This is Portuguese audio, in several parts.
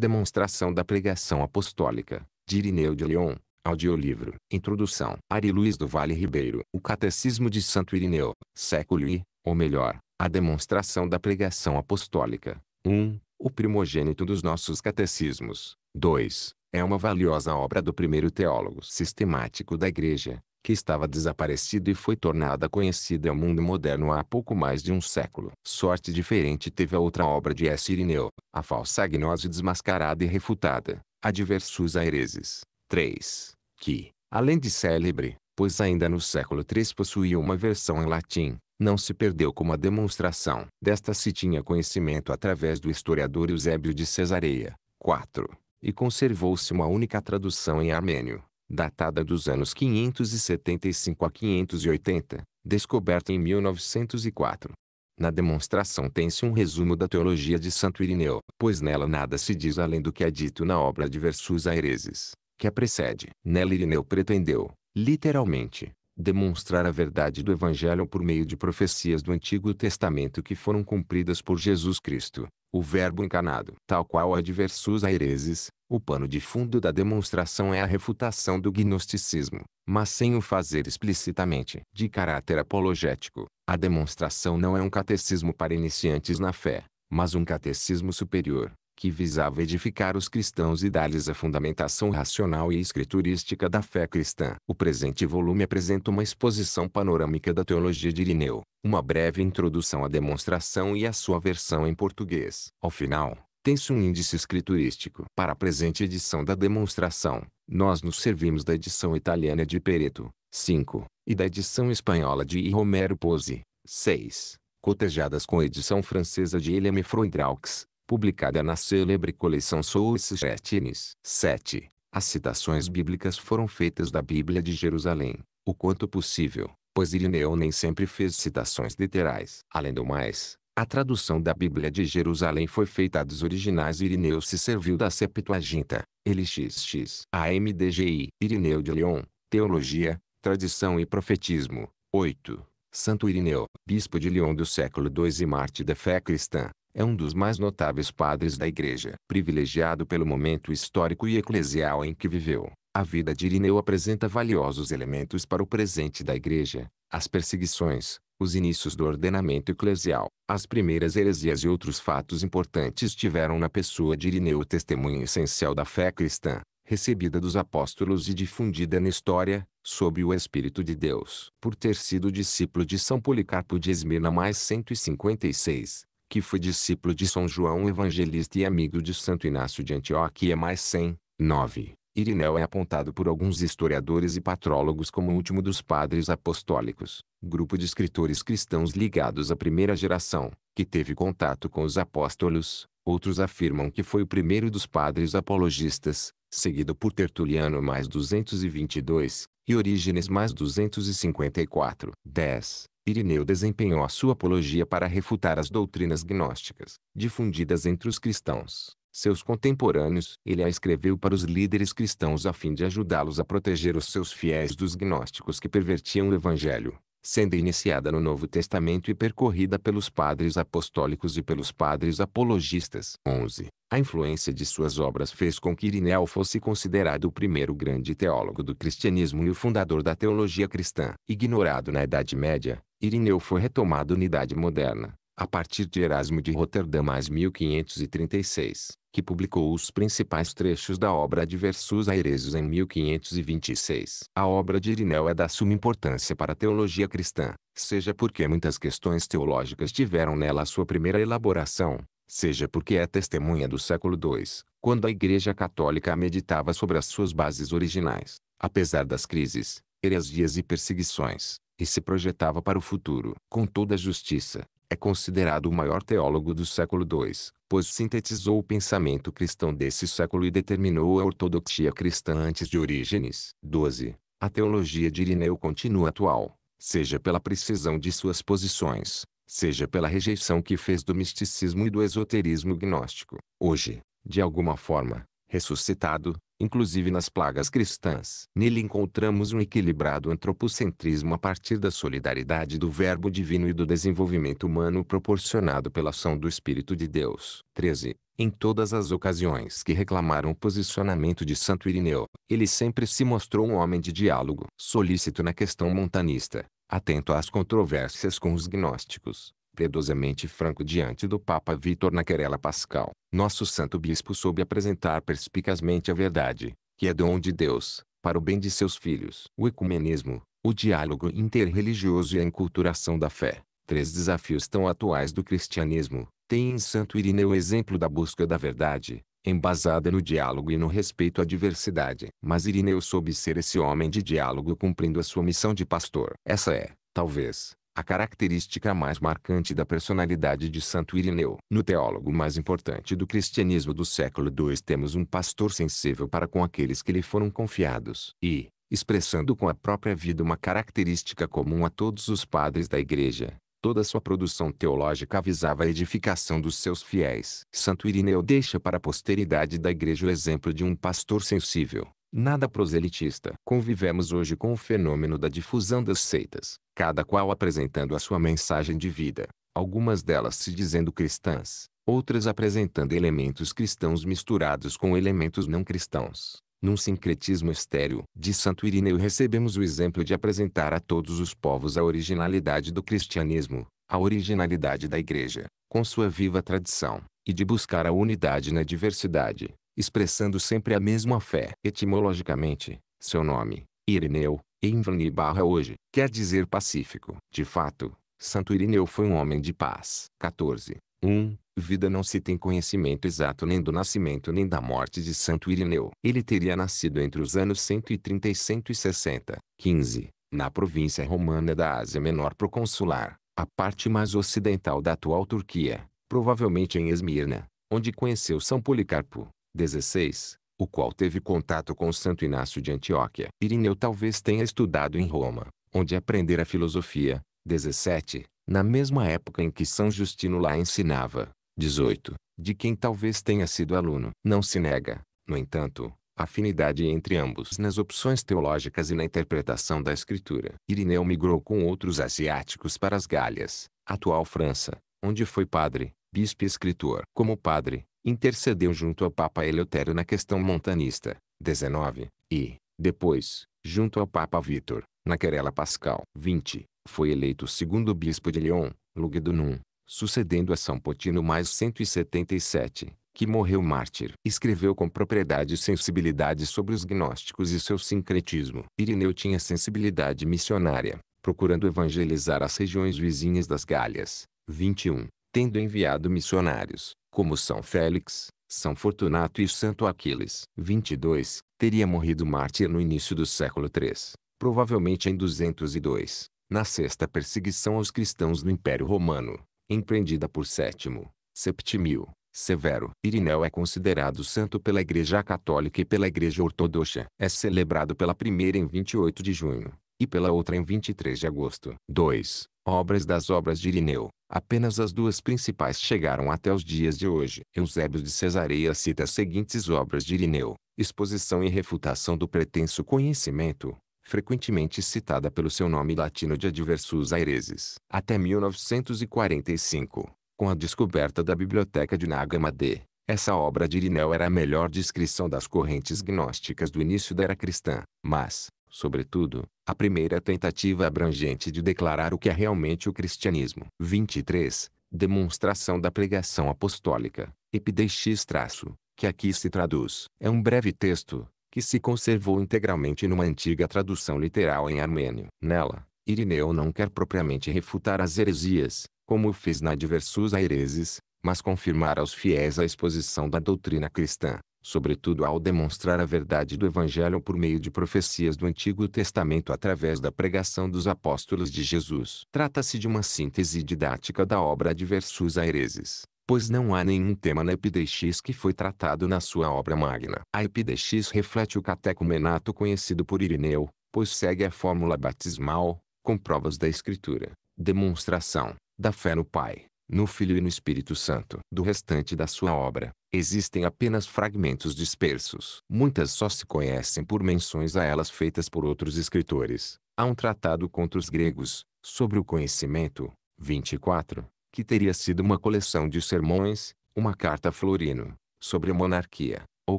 Demonstração da pregação apostólica, de Irineu de Lyon, audiolivro. Introdução. Ari Luiz do Vale Ribeiro. O Catecismo de Santo Irineu, século I, ou melhor, a demonstração da pregação apostólica. 1. Um, o primogênito dos nossos catecismos. 2. É uma valiosa obra do primeiro teólogo sistemático da Igreja, que estava desaparecido e foi tornada conhecida ao mundo moderno há pouco mais de um século. Sorte diferente teve a outra obra de S. Irineu, a falsa gnose desmascarada e refutada, a diversos aireses. 3. Que, além de célebre, pois ainda no século III possuía uma versão em latim, não se perdeu como a demonstração. Desta se tinha conhecimento através do historiador Eusébio de Cesareia. 4. E conservou-se uma única tradução em armênio datada dos anos 575 a 580, descoberta em 1904. Na demonstração tem-se um resumo da teologia de Santo Irineu, pois nela nada se diz além do que é dito na obra de Versus Aireses, que a precede. Nela Irineu pretendeu, literalmente, demonstrar a verdade do Evangelho por meio de profecias do Antigo Testamento que foram cumpridas por Jesus Cristo, o Verbo encarnado. Tal qual a de Versus Aireses, o pano de fundo da demonstração é a refutação do gnosticismo, mas sem o fazer explicitamente. De caráter apologético, a demonstração não é um catecismo para iniciantes na fé, mas um catecismo superior, que visava edificar os cristãos e dar-lhes a fundamentação racional e escriturística da fé cristã. O presente volume apresenta uma exposição panorâmica da teologia de Irineu, uma breve introdução à demonstração e a sua versão em português. Ao final, tem-se um índice escriturístico. Para a presente edição da demonstração, nós nos servimos da edição italiana de Pereto, 5, e da edição espanhola de I. Romero Pose, 6, cotejadas com a edição francesa de William Freundraux, publicada na célebre coleção Sous Getines. 7. As citações bíblicas foram feitas da Bíblia de Jerusalém, o quanto possível, pois Irineu nem sempre fez citações literais. Além do mais, a tradução da Bíblia de Jerusalém foi feita dos originais e Irineu se serviu da Septuaginta, LXX, AMDGI, Irineu de Lyon, Teologia, Tradição e Profetismo, 8. Santo Irineu, bispo de Lyon do século II e mártir da fé cristã, é um dos mais notáveis padres da Igreja. Privilegiado pelo momento histórico e eclesial em que viveu, a vida de Irineu apresenta valiosos elementos para o presente da Igreja. As perseguições, os inícios do ordenamento eclesial, as primeiras heresias e outros fatos importantes tiveram na pessoa de Irineu o testemunho essencial da fé cristã, recebida dos apóstolos e difundida na história, sob o Espírito de Deus. Por ter sido discípulo de São Policarpo de Esmirna mais 156, que foi discípulo de São João Evangelista e amigo de Santo Inácio de Antioquia mais 100, 9. Irineu é apontado por alguns historiadores e patrólogos como o último dos padres apostólicos, grupo de escritores cristãos ligados à primeira geração, que teve contato com os apóstolos. Outros afirmam que foi o primeiro dos padres apologistas, seguido por Tertuliano mais 222 e Orígenes mais 254. 10. Irineu desempenhou a sua apologia para refutar as doutrinas gnósticas, difundidas entre os cristãos, seus contemporâneos, ele a escreveu para os líderes cristãos a fim de ajudá-los a proteger os seus fiéis dos gnósticos que pervertiam o evangelho, sendo iniciada no Novo Testamento e percorrida pelos padres apostólicos e pelos padres apologistas. 11. A influência de suas obras fez com que Irineu fosse considerado o primeiro grande teólogo do cristianismo e o fundador da teologia cristã. Ignorado na Idade Média, Irineu foi retomado na Idade Moderna, a partir de Erasmo de Roterdã mais 1536 que publicou os principais trechos da obra de Versus Airesus em 1526. A obra de Irineu é da suma importância para a teologia cristã, seja porque muitas questões teológicas tiveram nela a sua primeira elaboração, seja porque é testemunha do século II, quando a Igreja Católica meditava sobre as suas bases originais, apesar das crises, heresias e perseguições, e se projetava para o futuro com toda a justiça é considerado o maior teólogo do século II, pois sintetizou o pensamento cristão desse século e determinou a ortodoxia cristã antes de Orígenes. 12. A teologia de Irineu continua atual, seja pela precisão de suas posições, seja pela rejeição que fez do misticismo e do esoterismo gnóstico. Hoje, de alguma forma, ressuscitado, inclusive nas plagas cristãs. Nele encontramos um equilibrado antropocentrismo a partir da solidariedade do Verbo divino e do desenvolvimento humano proporcionado pela ação do Espírito de Deus. 13. Em todas as ocasiões que reclamaram o posicionamento de Santo Irineu, ele sempre se mostrou um homem de diálogo, solícito na questão montanista, atento às controvérsias com os gnósticos, piedosamente franco diante do Papa Vítor na querela pascal, nosso santo bispo soube apresentar perspicazmente a verdade, que é dom de Deus, para o bem de seus filhos. O ecumenismo, o diálogo interreligioso e a enculturação da fé, três desafios tão atuais do cristianismo, têm em Santo Irineu o exemplo da busca da verdade, embasada no diálogo e no respeito à diversidade. Mas Irineu soube ser esse homem de diálogo cumprindo a sua missão de pastor. Essa é, talvez, a característica mais marcante da personalidade de Santo Irineu. No teólogo mais importante do cristianismo do século II temos um pastor sensível para com aqueles que lhe foram confiados e, expressando com a própria vida uma característica comum a todos os padres da igreja, toda sua produção teológica visava a edificação dos seus fiéis. Santo Irineu deixa para a posteridade da igreja o exemplo de um pastor sensível, Nada proselitista. Convivemos hoje com o fenômeno da difusão das seitas, cada qual apresentando a sua mensagem de vida, algumas delas se dizendo cristãs, outras apresentando elementos cristãos misturados com elementos não cristãos, num sincretismo estéreo. De Santo Irineu recebemos o exemplo de apresentar a todos os povos a originalidade do cristianismo, a originalidade da Igreja, com sua viva tradição, e de buscar a unidade na diversidade, expressando sempre a mesma fé. Etimologicamente, seu nome, Irineu, Invani barra hoje, quer dizer pacífico. De fato, Santo Irineu foi um homem de paz. 14. 1. Vida não se tem conhecimento exato nem do nascimento nem da morte de Santo Irineu. Ele teria nascido entre os anos 130 e 160. 15. Na província romana da Ásia Menor Proconsular, a parte mais ocidental da atual Turquia, provavelmente em Esmirna, onde conheceu São Policarpo. 16, o qual teve contato com Santo Inácio de Antioquia. Irineu talvez tenha estudado em Roma, onde aprendera filosofia. 17, na mesma época em que São Justino lá ensinava. 18, de quem talvez tenha sido aluno. Não se nega, no entanto, afinidade entre ambos nas opções teológicas e na interpretação da escritura. Irineu migrou com outros asiáticos para as Galhas, atual França, onde foi padre bispo e escritor. Como padre, intercedeu junto ao Papa Eleutério na questão montanista, 19, e, depois, junto ao Papa Vítor, na querela pascal, 20. Foi eleito segundo bispo de Lyon, Lugdunum, sucedendo a São Potino mais 177, que morreu mártir. Escreveu com propriedade e sensibilidade sobre os gnósticos e seu sincretismo. Irineu tinha sensibilidade missionária, procurando evangelizar as regiões vizinhas das Galhas. 21 tendo enviado missionários, como São Félix, São Fortunato e Santo Aquiles. 22. Teria morrido mártir no início do século III, provavelmente em 202, na sexta perseguição aos cristãos no Império Romano, empreendida por Sétimo, Septimio, Severo. Irineu é considerado santo pela Igreja Católica e pela Igreja Ortodoxa. É celebrado pela primeira em 28 de junho, e pela outra em 23 de agosto. 2 obras das obras de Irineu. Apenas as duas principais chegaram até os dias de hoje. Eusébio de Cesareia cita as seguintes obras de Irineu: Exposição e refutação do pretenso conhecimento, frequentemente citada pelo seu nome latino de adversus aireses, até 1945, com a descoberta da biblioteca de Naga Madé. Essa obra de Irineu era a melhor descrição das correntes gnósticas do início da era cristã, mas, sobretudo, a primeira tentativa abrangente de declarar o que é realmente o cristianismo. 23. Demonstração da pregação apostólica, epideixis traço, que aqui se traduz. É um breve texto, que se conservou integralmente numa antiga tradução literal em armênio. Nela, Irineu não quer propriamente refutar as heresias, como fez na diversos aireses, mas confirmar aos fiéis a exposição da doutrina cristã sobretudo ao demonstrar a verdade do Evangelho por meio de profecias do Antigo Testamento através da pregação dos apóstolos de Jesus. Trata-se de uma síntese didática da obra de Versus Aireses, pois não há nenhum tema na Epideixis que foi tratado na sua obra magna. A Epideixis reflete o catecumenato conhecido por Irineu, pois segue a fórmula batismal, com provas da Escritura, demonstração, da fé no Pai, no Filho e no Espírito Santo. Do restante da sua obra, existem apenas fragmentos dispersos. Muitas só se conhecem por menções a elas feitas por outros escritores. Há um tratado contra os gregos, sobre o conhecimento, 24, que teria sido uma coleção de sermões, uma carta a Florino, sobre a monarquia, ou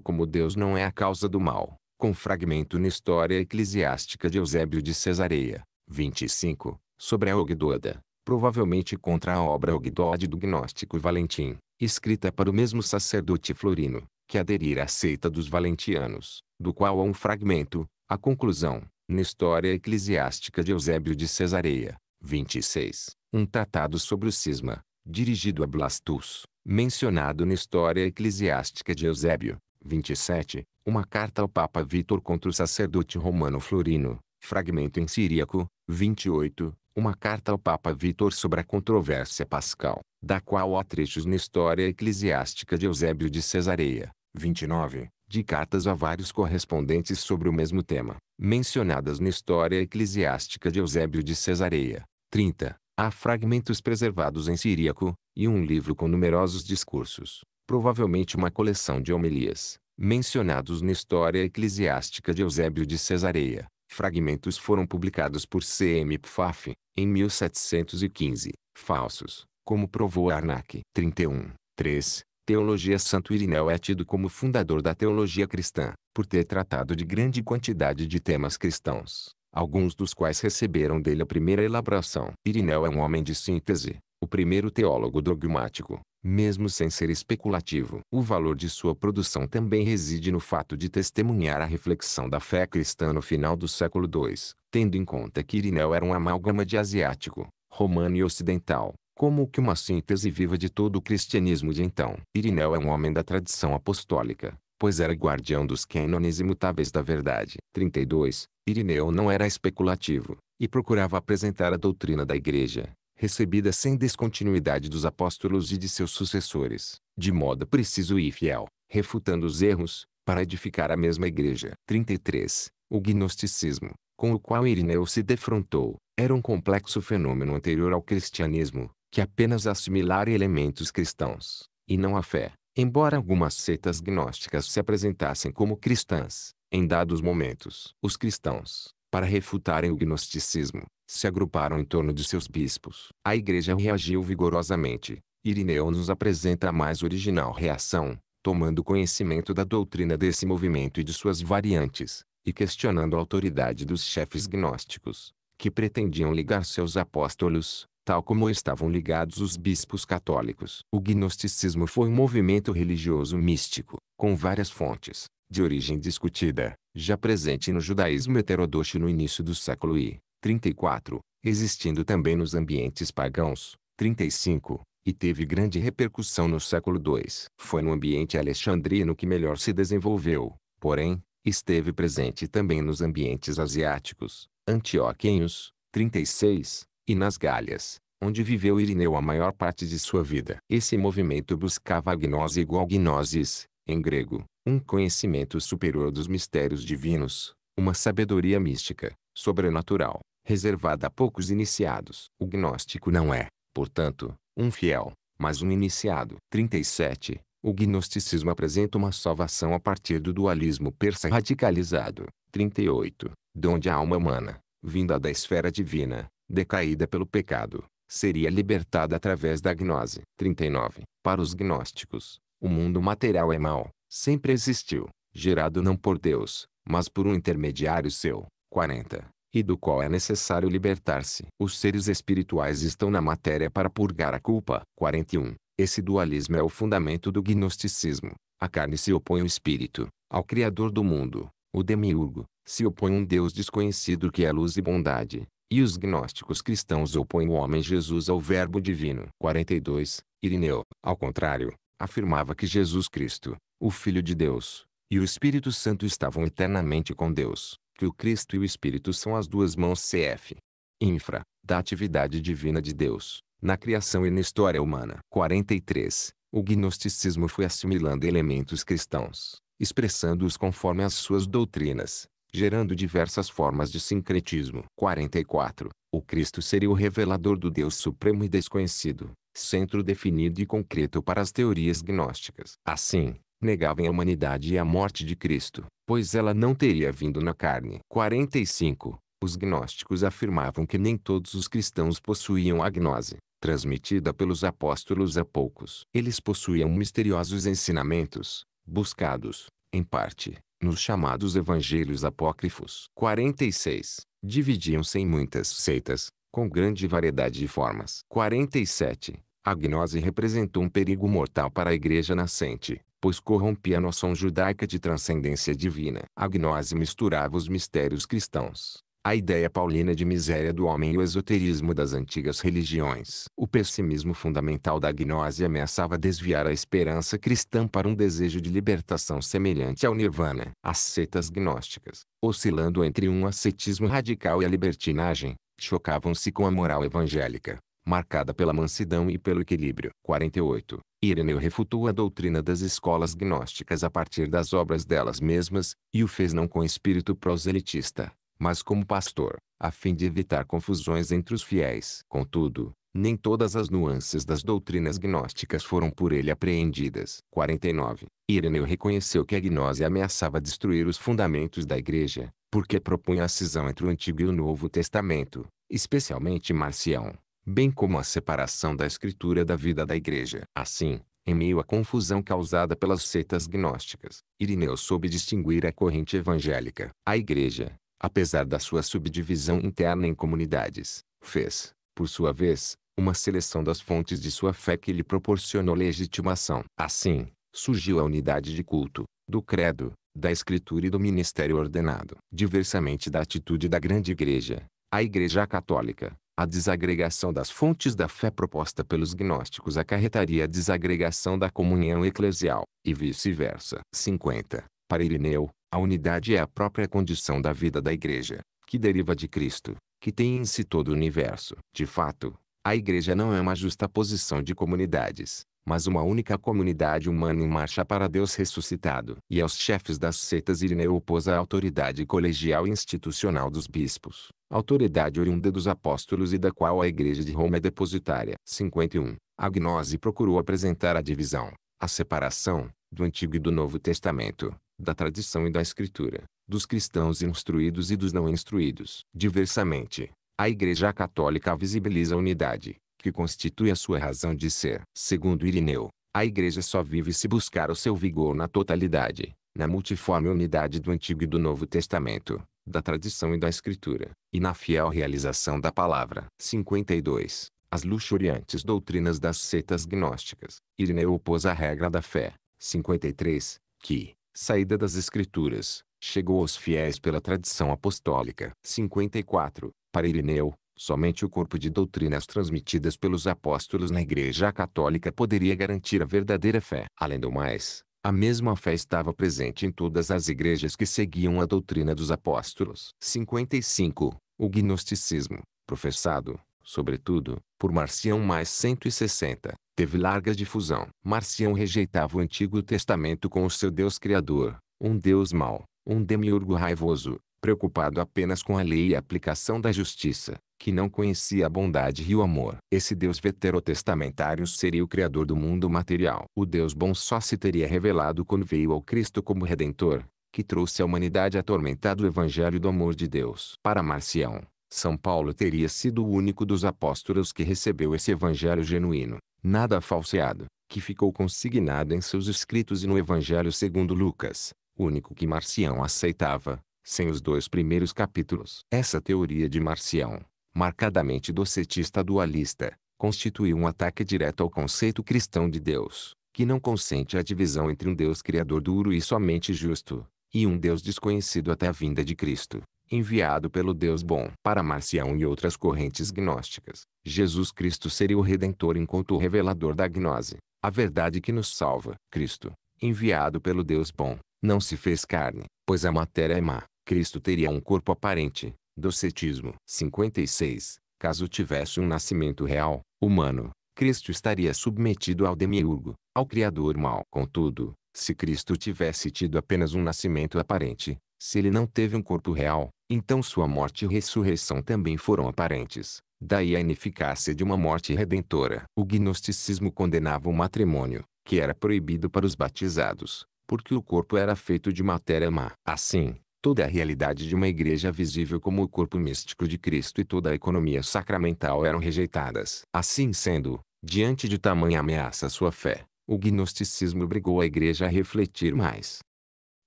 como Deus não é a causa do mal, com fragmento na História Eclesiástica de Eusébio de Cesareia, 25, sobre a Ogdoda, provavelmente contra a obra Ogdoade do gnóstico Valentim, escrita para o mesmo sacerdote florino, que aderir à seita dos valentianos, do qual há um fragmento, a conclusão, na História Eclesiástica de Eusébio de Cesareia, 26, um tratado sobre o cisma, dirigido a Blastus, mencionado na História Eclesiástica de Eusébio, 27, uma carta ao Papa Vítor contra o sacerdote romano Florino, fragmento em síriaco, 28, uma carta ao Papa Vítor sobre a controvérsia pascal, da qual há trechos na história eclesiástica de Eusébio de Cesareia, 29, de cartas a vários correspondentes sobre o mesmo tema, mencionadas na história eclesiástica de Eusébio de Cesareia, 30, há fragmentos preservados em siríaco, e um livro com numerosos discursos, provavelmente uma coleção de homilias, mencionados na história eclesiástica de Eusébio de Cesareia, Fragmentos foram publicados por C. M. Pfaff, em 1715, falsos, como provou Arnac. 31. 3. Teologia Santo Irineu é tido como fundador da teologia cristã, por ter tratado de grande quantidade de temas cristãos, alguns dos quais receberam dele a primeira elaboração. Irineu é um homem de síntese, o primeiro teólogo dogmático, mesmo sem ser especulativo. O valor de sua produção também reside no fato de testemunhar a reflexão da fé cristã no final do século II, tendo em conta que Irineu era um amálgama de asiático, romano e ocidental, como que uma síntese viva de todo o cristianismo de então. Irineu é um homem da tradição apostólica, pois era guardião dos cânones imutáveis da verdade. 32. Irineu não era especulativo, e procurava apresentar a doutrina da igreja, recebida sem descontinuidade dos apóstolos e de seus sucessores, de modo preciso e fiel, refutando os erros, para edificar a mesma igreja. 33. O gnosticismo, com o qual Irineu se defrontou, era um complexo fenômeno anterior ao cristianismo, que apenas assimilara elementos cristãos, e não a fé. Embora algumas seitas gnósticas se apresentassem como cristãs, em dados momentos, os cristãos, para refutarem o gnosticismo, se agruparam em torno de seus bispos. A igreja reagiu vigorosamente. Irineu nos apresenta a mais original reação, tomando conhecimento da doutrina desse movimento e de suas variantes, e questionando a autoridade dos chefes gnósticos, que pretendiam ligar seus apóstolos, tal como estavam ligados os bispos católicos. O gnosticismo foi um movimento religioso místico, com várias fontes, de origem discutida, já presente no judaísmo heterodoxo no início do século I, 34, existindo também nos ambientes pagãos, 35, e teve grande repercussão no século II. Foi no ambiente alexandrino que melhor se desenvolveu, porém, esteve presente também nos ambientes asiáticos, antioquenhos, 36, e nas Galhas, onde viveu Irineu a maior parte de sua vida. Esse movimento buscava a gnose igual gnosis, em grego, um conhecimento superior dos mistérios divinos, uma sabedoria mística, sobrenatural reservada a poucos iniciados. O gnóstico não é, portanto, um fiel, mas um iniciado. 37. O gnosticismo apresenta uma salvação a partir do dualismo persa radicalizado. 38. Donde a alma humana, vinda da esfera divina, decaída pelo pecado, seria libertada através da gnose. 39. Para os gnósticos, o mundo material é mau, sempre existiu, gerado não por Deus, mas por um intermediário seu. 40 e do qual é necessário libertar-se. Os seres espirituais estão na matéria para purgar a culpa. 41. Esse dualismo é o fundamento do gnosticismo. A carne se opõe ao espírito, ao Criador do mundo, o demiurgo, se opõe um Deus desconhecido que é luz e bondade, e os gnósticos cristãos opõem o homem Jesus ao Verbo divino. 42. Irineu, ao contrário, afirmava que Jesus Cristo, o Filho de Deus, e o Espírito Santo estavam eternamente com Deus que o Cristo e o Espírito são as duas mãos CF. Infra, da atividade divina de Deus, na criação e na história humana. 43. O gnosticismo foi assimilando elementos cristãos, expressando-os conforme as suas doutrinas, gerando diversas formas de sincretismo. 44. O Cristo seria o revelador do Deus supremo e desconhecido, centro definido e concreto para as teorias gnósticas. Assim, negavam a humanidade e a morte de Cristo, pois ela não teria vindo na carne. 45. Os gnósticos afirmavam que nem todos os cristãos possuíam a gnose, transmitida pelos apóstolos a poucos. Eles possuíam misteriosos ensinamentos, buscados, em parte, nos chamados evangelhos apócrifos. 46. Dividiam-se em muitas seitas, com grande variedade de formas. 47. A gnose representou um perigo mortal para a igreja nascente, pois corrompia a noção judaica de transcendência divina. A gnose misturava os mistérios cristãos, a ideia paulina de miséria do homem e o esoterismo das antigas religiões. O pessimismo fundamental da gnose ameaçava desviar a esperança cristã para um desejo de libertação semelhante ao nirvana. As setas gnósticas, oscilando entre um ascetismo radical e a libertinagem, chocavam-se com a moral evangélica marcada pela mansidão e pelo equilíbrio. 48. Ireneu refutou a doutrina das escolas gnósticas a partir das obras delas mesmas, e o fez não com espírito proselitista, mas como pastor, a fim de evitar confusões entre os fiéis. Contudo, nem todas as nuances das doutrinas gnósticas foram por ele apreendidas. 49. Ireneu reconheceu que a gnose ameaçava destruir os fundamentos da igreja, porque propunha a cisão entre o Antigo e o Novo Testamento, especialmente Marcião bem como a separação da escritura da vida da igreja. Assim, em meio à confusão causada pelas seitas gnósticas, Irineu soube distinguir a corrente evangélica. A igreja, apesar da sua subdivisão interna em comunidades, fez, por sua vez, uma seleção das fontes de sua fé que lhe proporcionou legitimação. Assim, surgiu a unidade de culto, do credo, da escritura e do ministério ordenado. Diversamente da atitude da grande igreja, a igreja católica, a desagregação das fontes da fé proposta pelos gnósticos acarretaria a desagregação da comunhão eclesial, e vice-versa. 50. Para Irineu, a unidade é a própria condição da vida da Igreja, que deriva de Cristo, que tem em si todo o universo. De fato, a Igreja não é uma justa posição de comunidades, mas uma única comunidade humana em marcha para Deus ressuscitado. E aos chefes das setas Irineu opôs a autoridade colegial e institucional dos bispos, autoridade oriunda dos apóstolos e da qual a Igreja de Roma é depositária. 51. Agnose procurou apresentar a divisão, a separação, do Antigo e do Novo Testamento, da tradição e da Escritura, dos cristãos instruídos e dos não instruídos. Diversamente, a Igreja Católica visibiliza a unidade, que constitui a sua razão de ser. Segundo Irineu, a igreja só vive se buscar o seu vigor na totalidade, na multiforme unidade do Antigo e do Novo Testamento, da tradição e da Escritura, e na fiel realização da palavra. 52. As luxuriantes doutrinas das setas gnósticas. Irineu opôs a regra da fé. 53. Que, saída das Escrituras, chegou aos fiéis pela tradição apostólica. 54. Para Irineu, Somente o corpo de doutrinas transmitidas pelos apóstolos na Igreja Católica poderia garantir a verdadeira fé. Além do mais, a mesma fé estava presente em todas as igrejas que seguiam a doutrina dos apóstolos. 55. O gnosticismo, professado, sobretudo, por Marcião mais 160, teve larga difusão. Marcião rejeitava o Antigo Testamento com o seu Deus Criador, um Deus mau, um demiurgo raivoso, preocupado apenas com a lei e a aplicação da justiça que não conhecia a bondade e o amor. Esse Deus veterotestamentário seria o Criador do mundo material. O Deus bom só se teria revelado quando veio ao Cristo como Redentor, que trouxe à humanidade atormentado o Evangelho do amor de Deus. Para Marcião, São Paulo teria sido o único dos apóstolos que recebeu esse Evangelho genuíno, nada falseado, que ficou consignado em seus escritos e no Evangelho segundo Lucas, o único que Marcião aceitava, sem os dois primeiros capítulos. Essa teoria de Marcião marcadamente docetista dualista, constitui um ataque direto ao conceito cristão de Deus, que não consente a divisão entre um Deus criador duro e somente justo, e um Deus desconhecido até a vinda de Cristo, enviado pelo Deus bom. Para Marcião e outras correntes gnósticas, Jesus Cristo seria o Redentor enquanto o revelador da gnose, a verdade que nos salva. Cristo, enviado pelo Deus bom, não se fez carne, pois a matéria é má. Cristo teria um corpo aparente, Docetismo 56. Caso tivesse um nascimento real, humano, Cristo estaria submetido ao demiurgo, ao Criador mal. Contudo, se Cristo tivesse tido apenas um nascimento aparente, se ele não teve um corpo real, então sua morte e ressurreição também foram aparentes. Daí a ineficácia de uma morte redentora. O gnosticismo condenava o matrimônio, que era proibido para os batizados, porque o corpo era feito de matéria má. Assim, toda a realidade de uma igreja visível como o corpo místico de Cristo e toda a economia sacramental eram rejeitadas. Assim sendo, diante de tamanha ameaça à sua fé, o gnosticismo obrigou a igreja a refletir mais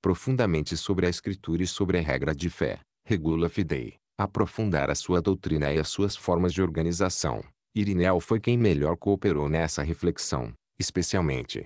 profundamente sobre a escritura e sobre a regra de fé, regula fidei, aprofundar a sua doutrina e as suas formas de organização. Irineu foi quem melhor cooperou nessa reflexão, especialmente,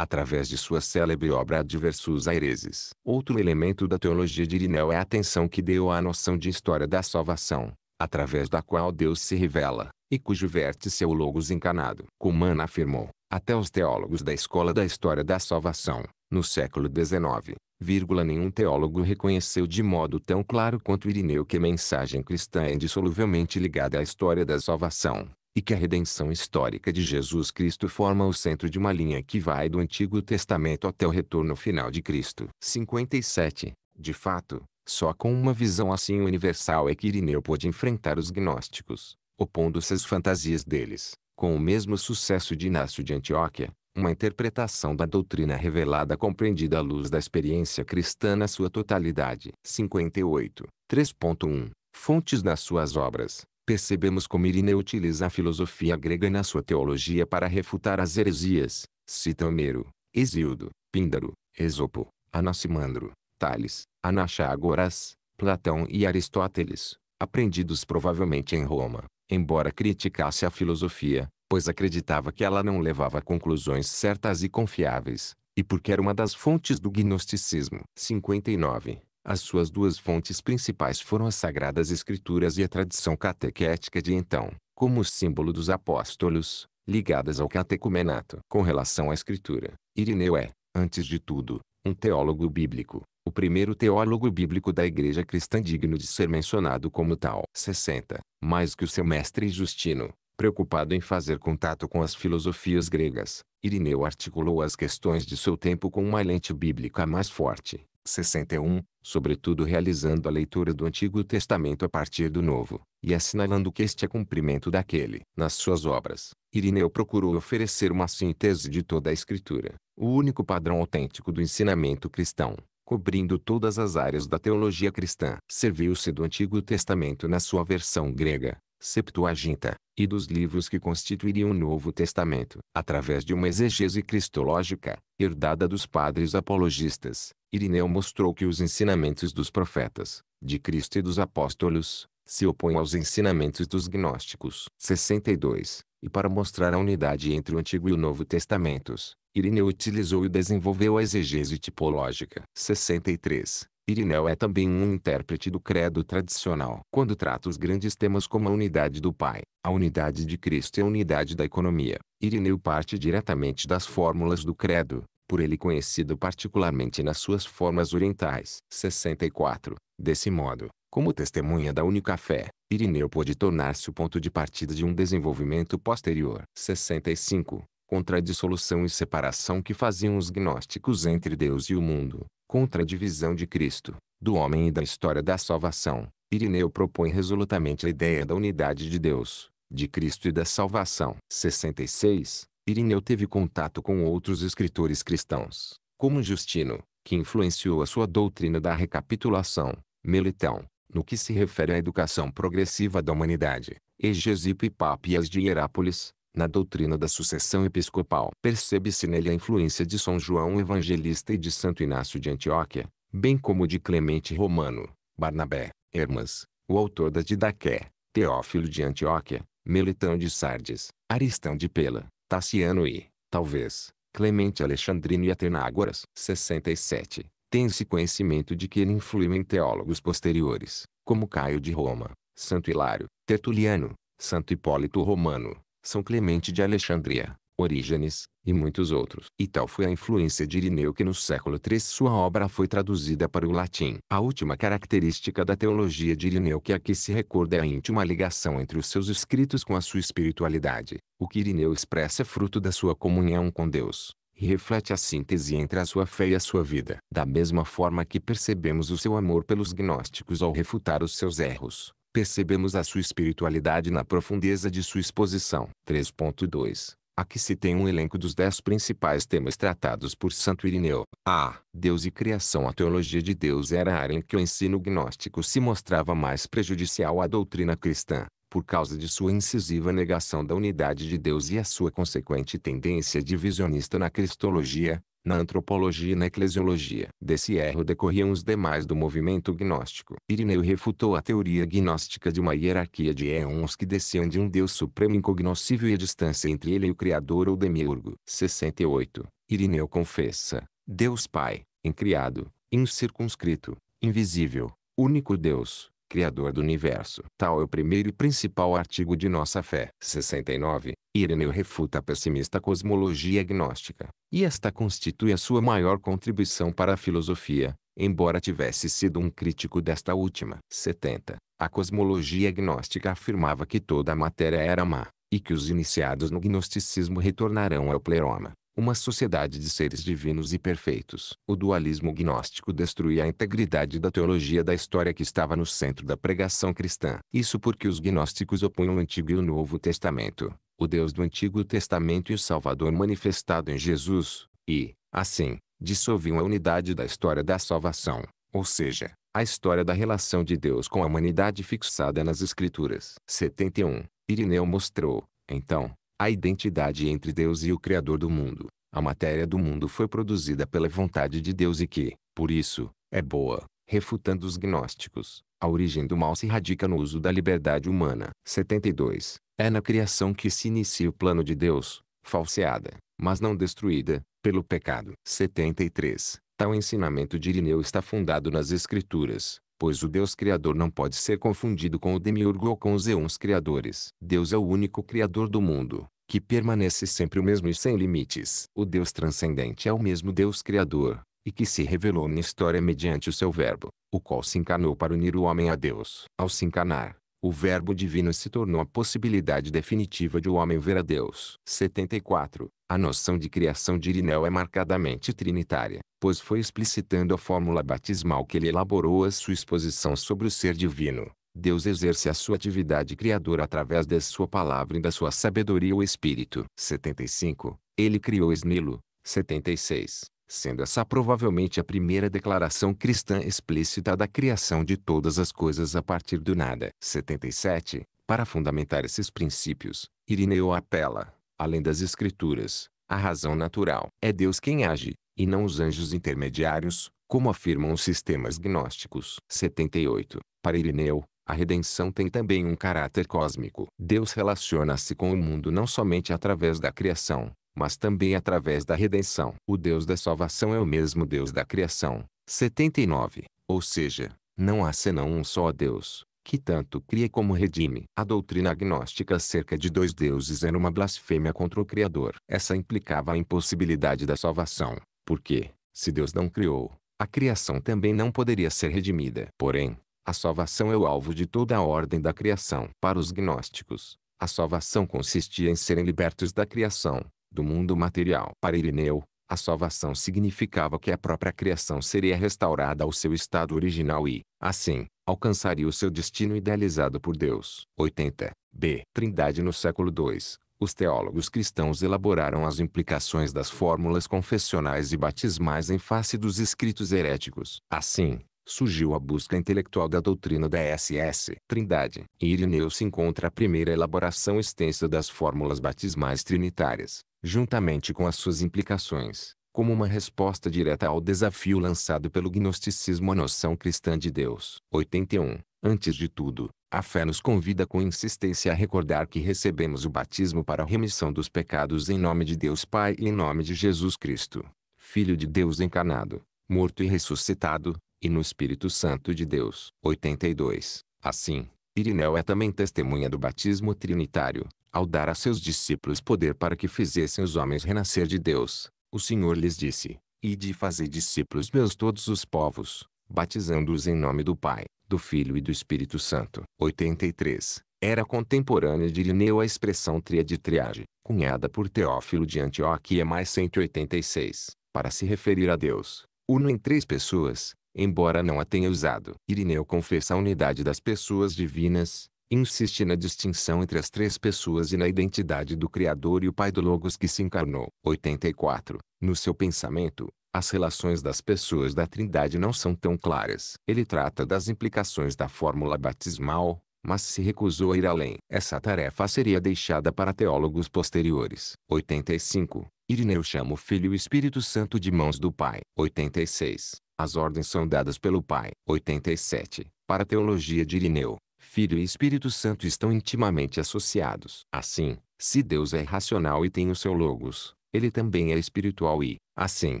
através de sua célebre obra Adversus Aireses. Outro elemento da teologia de Irineu é a atenção que deu à noção de história da salvação, através da qual Deus se revela, e cujo vértice é o Logos encarnado. Kumana afirmou, até os teólogos da Escola da História da Salvação, no século XIX, vírgula, nenhum teólogo reconheceu de modo tão claro quanto Irineu que a mensagem cristã é indissoluvelmente ligada à história da salvação e que a redenção histórica de Jesus Cristo forma o centro de uma linha que vai do Antigo Testamento até o retorno final de Cristo. 57. De fato, só com uma visão assim universal é que Irineu pôde enfrentar os gnósticos, opondo-se às fantasias deles, com o mesmo sucesso de Inácio de Antioquia, uma interpretação da doutrina revelada compreendida à luz da experiência cristã na sua totalidade. 58. 3.1 Fontes das suas obras percebemos como Irineu utiliza a filosofia grega na sua teologia para refutar as heresias. Cita Homero, Exildo, Píndaro, Esopo, Anacimandro, Tales, Anaxágoras, Platão e Aristóteles, aprendidos provavelmente em Roma, embora criticasse a filosofia, pois acreditava que ela não levava a conclusões certas e confiáveis, e porque era uma das fontes do gnosticismo. 59. As suas duas fontes principais foram as Sagradas Escrituras e a tradição catequética de então, como símbolo dos apóstolos, ligadas ao catecumenato. Com relação à Escritura, Irineu é, antes de tudo, um teólogo bíblico, o primeiro teólogo bíblico da Igreja Cristã digno de ser mencionado como tal. 60. Mais que o seu mestre Justino, preocupado em fazer contato com as filosofias gregas, Irineu articulou as questões de seu tempo com uma lente bíblica mais forte. 61, sobretudo realizando a leitura do Antigo Testamento a partir do Novo, e assinalando que este é cumprimento daquele. Nas suas obras, Irineu procurou oferecer uma síntese de toda a Escritura, o único padrão autêntico do ensinamento cristão, cobrindo todas as áreas da teologia cristã. Serviu-se do Antigo Testamento na sua versão grega, Septuaginta, e dos livros que constituiriam o Novo Testamento, através de uma exegese cristológica, herdada dos padres apologistas, Irineu mostrou que os ensinamentos dos profetas, de Cristo e dos apóstolos, se opõem aos ensinamentos dos gnósticos. 62. E para mostrar a unidade entre o Antigo e o Novo Testamentos, Irineu utilizou e desenvolveu a exegese tipológica. 63. Irineu é também um intérprete do credo tradicional. Quando trata os grandes temas como a unidade do Pai, a unidade de Cristo e a unidade da economia, Irineu parte diretamente das fórmulas do credo, por ele conhecido particularmente nas suas formas orientais. 64. Desse modo, como testemunha da única fé, Irineu pôde tornar-se o ponto de partida de um desenvolvimento posterior. 65. Contra a dissolução e separação que faziam os gnósticos entre Deus e o mundo, contra a divisão de Cristo, do homem e da história da salvação, Irineu propõe resolutamente a ideia da unidade de Deus, de Cristo e da salvação. 66. Irineu teve contato com outros escritores cristãos, como Justino, que influenciou a sua doutrina da recapitulação, Melitão, no que se refere à educação progressiva da humanidade, Egesipo e Papias de Hierápolis, na doutrina da sucessão episcopal. Percebe-se nele a influência de São João Evangelista e de Santo Inácio de Antioquia, bem como de Clemente Romano, Barnabé, Hermas, o autor da Didaqué, Teófilo de Antioquia, Melitão de Sardes, Aristão de Pela, Taciano e, talvez, Clemente Alexandrino e Atenágoras. 67. Tem-se conhecimento de que ele influiu em teólogos posteriores, como Caio de Roma, Santo Hilário, Tertuliano, Santo Hipólito Romano, São Clemente de Alexandria, Orígenes, e muitos outros. E tal foi a influência de Irineu que no século III sua obra foi traduzida para o latim. A última característica da teologia de Irineu que aqui se recorda é a íntima ligação entre os seus escritos com a sua espiritualidade. O que Irineu expressa é fruto da sua comunhão com Deus e reflete a síntese entre a sua fé e a sua vida. Da mesma forma que percebemos o seu amor pelos gnósticos ao refutar os seus erros, percebemos a sua espiritualidade na profundeza de sua exposição. 3.2 Aqui se tem um elenco dos dez principais temas tratados por Santo Irineu. A. Ah, Deus e criação A teologia de Deus era a área em que o ensino gnóstico se mostrava mais prejudicial à doutrina cristã por causa de sua incisiva negação da unidade de Deus e a sua consequente tendência divisionista na cristologia, na antropologia e na eclesiologia. Desse erro decorriam os demais do movimento gnóstico. Irineu refutou a teoria gnóstica de uma hierarquia de éons que desciam de um Deus supremo incognoscível e a distância entre ele e o Criador ou Demiurgo. 68. Irineu confessa, Deus Pai, incriado, incircunscrito, invisível, único Deus, Criador do universo. Tal é o primeiro e principal artigo de nossa fé. 69. Ireneu refuta a pessimista cosmologia agnóstica. E esta constitui a sua maior contribuição para a filosofia, embora tivesse sido um crítico desta última. 70. A cosmologia agnóstica afirmava que toda a matéria era má, e que os iniciados no gnosticismo retornarão ao pleroma uma sociedade de seres divinos e perfeitos. O dualismo gnóstico destruía a integridade da teologia da história que estava no centro da pregação cristã. Isso porque os gnósticos opunham o Antigo e o Novo Testamento, o Deus do Antigo Testamento e o Salvador manifestado em Jesus, e, assim, dissolviam a unidade da história da salvação, ou seja, a história da relação de Deus com a humanidade fixada nas Escrituras. 71. Irineu mostrou, então, a identidade entre Deus e o Criador do mundo. A matéria do mundo foi produzida pela vontade de Deus e que, por isso, é boa, refutando os gnósticos. A origem do mal se radica no uso da liberdade humana. 72. É na criação que se inicia o plano de Deus, falseada, mas não destruída, pelo pecado. 73. Tal ensinamento de Irineu está fundado nas Escrituras, pois o Deus Criador não pode ser confundido com o Demiurgo ou com os Eons Criadores. Deus é o único Criador do mundo, que permanece sempre o mesmo e sem limites. O Deus transcendente é o mesmo Deus Criador, e que se revelou na história mediante o seu Verbo, o qual se encarnou para unir o homem a Deus. Ao se encarnar, o Verbo divino se tornou a possibilidade definitiva de o homem ver a Deus. 74. A noção de criação de Irineu é marcadamente trinitária, pois foi explicitando a fórmula batismal que ele elaborou a sua exposição sobre o ser divino. Deus exerce a sua atividade criadora através de sua palavra e da sua sabedoria o Espírito. 75. Ele criou Esnilo. 76 sendo essa provavelmente a primeira declaração cristã explícita da criação de todas as coisas a partir do nada. 77. Para fundamentar esses princípios, Irineu apela, além das Escrituras, à razão natural. É Deus quem age, e não os anjos intermediários, como afirmam os sistemas gnósticos. 78. Para Irineu, a redenção tem também um caráter cósmico. Deus relaciona-se com o mundo não somente através da criação, mas também através da redenção. O Deus da salvação é o mesmo Deus da criação. 79. Ou seja, não há senão um só Deus, que tanto cria como redime. A doutrina agnóstica acerca de dois deuses era uma blasfêmia contra o Criador. Essa implicava a impossibilidade da salvação, porque, se Deus não criou, a criação também não poderia ser redimida. Porém, a salvação é o alvo de toda a ordem da criação. Para os gnósticos, a salvação consistia em serem libertos da criação, do mundo material. Para Irineu, a salvação significava que a própria criação seria restaurada ao seu estado original e, assim, alcançaria o seu destino idealizado por Deus. 80. B. Trindade no século II. Os teólogos cristãos elaboraram as implicações das fórmulas confessionais e batismais em face dos escritos heréticos. Assim, surgiu a busca intelectual da doutrina da SS Trindade. Em Irineu se encontra a primeira elaboração extensa das fórmulas batismais trinitárias juntamente com as suas implicações, como uma resposta direta ao desafio lançado pelo gnosticismo à noção cristã de Deus. 81. Antes de tudo, a fé nos convida com insistência a recordar que recebemos o batismo para a remissão dos pecados em nome de Deus Pai e em nome de Jesus Cristo, Filho de Deus encarnado, morto e ressuscitado, e no Espírito Santo de Deus. 82. Assim, Irineu é também testemunha do batismo trinitário, ao dar a seus discípulos poder para que fizessem os homens renascer de Deus. O Senhor lhes disse, e de fazer discípulos meus todos os povos, batizando-os em nome do Pai, do Filho e do Espírito Santo. 83. Era contemporânea de Irineu a expressão tria de triage, cunhada por Teófilo de Antioquia mais 186, para se referir a Deus, uno em três pessoas, embora não a tenha usado. Irineu confessa a unidade das pessoas divinas, insiste na distinção entre as três pessoas e na identidade do Criador e o Pai do Logos que se encarnou. 84. No seu pensamento, as relações das pessoas da Trindade não são tão claras. Ele trata das implicações da fórmula batismal, mas se recusou a ir além. Essa tarefa seria deixada para teólogos posteriores. 85. Irineu chama o Filho e o Espírito Santo de mãos do Pai. 86. As ordens são dadas pelo Pai. 87. Para a teologia de Irineu, Filho e Espírito Santo estão intimamente associados. Assim, se Deus é racional e tem o seu logos, ele também é espiritual e, assim,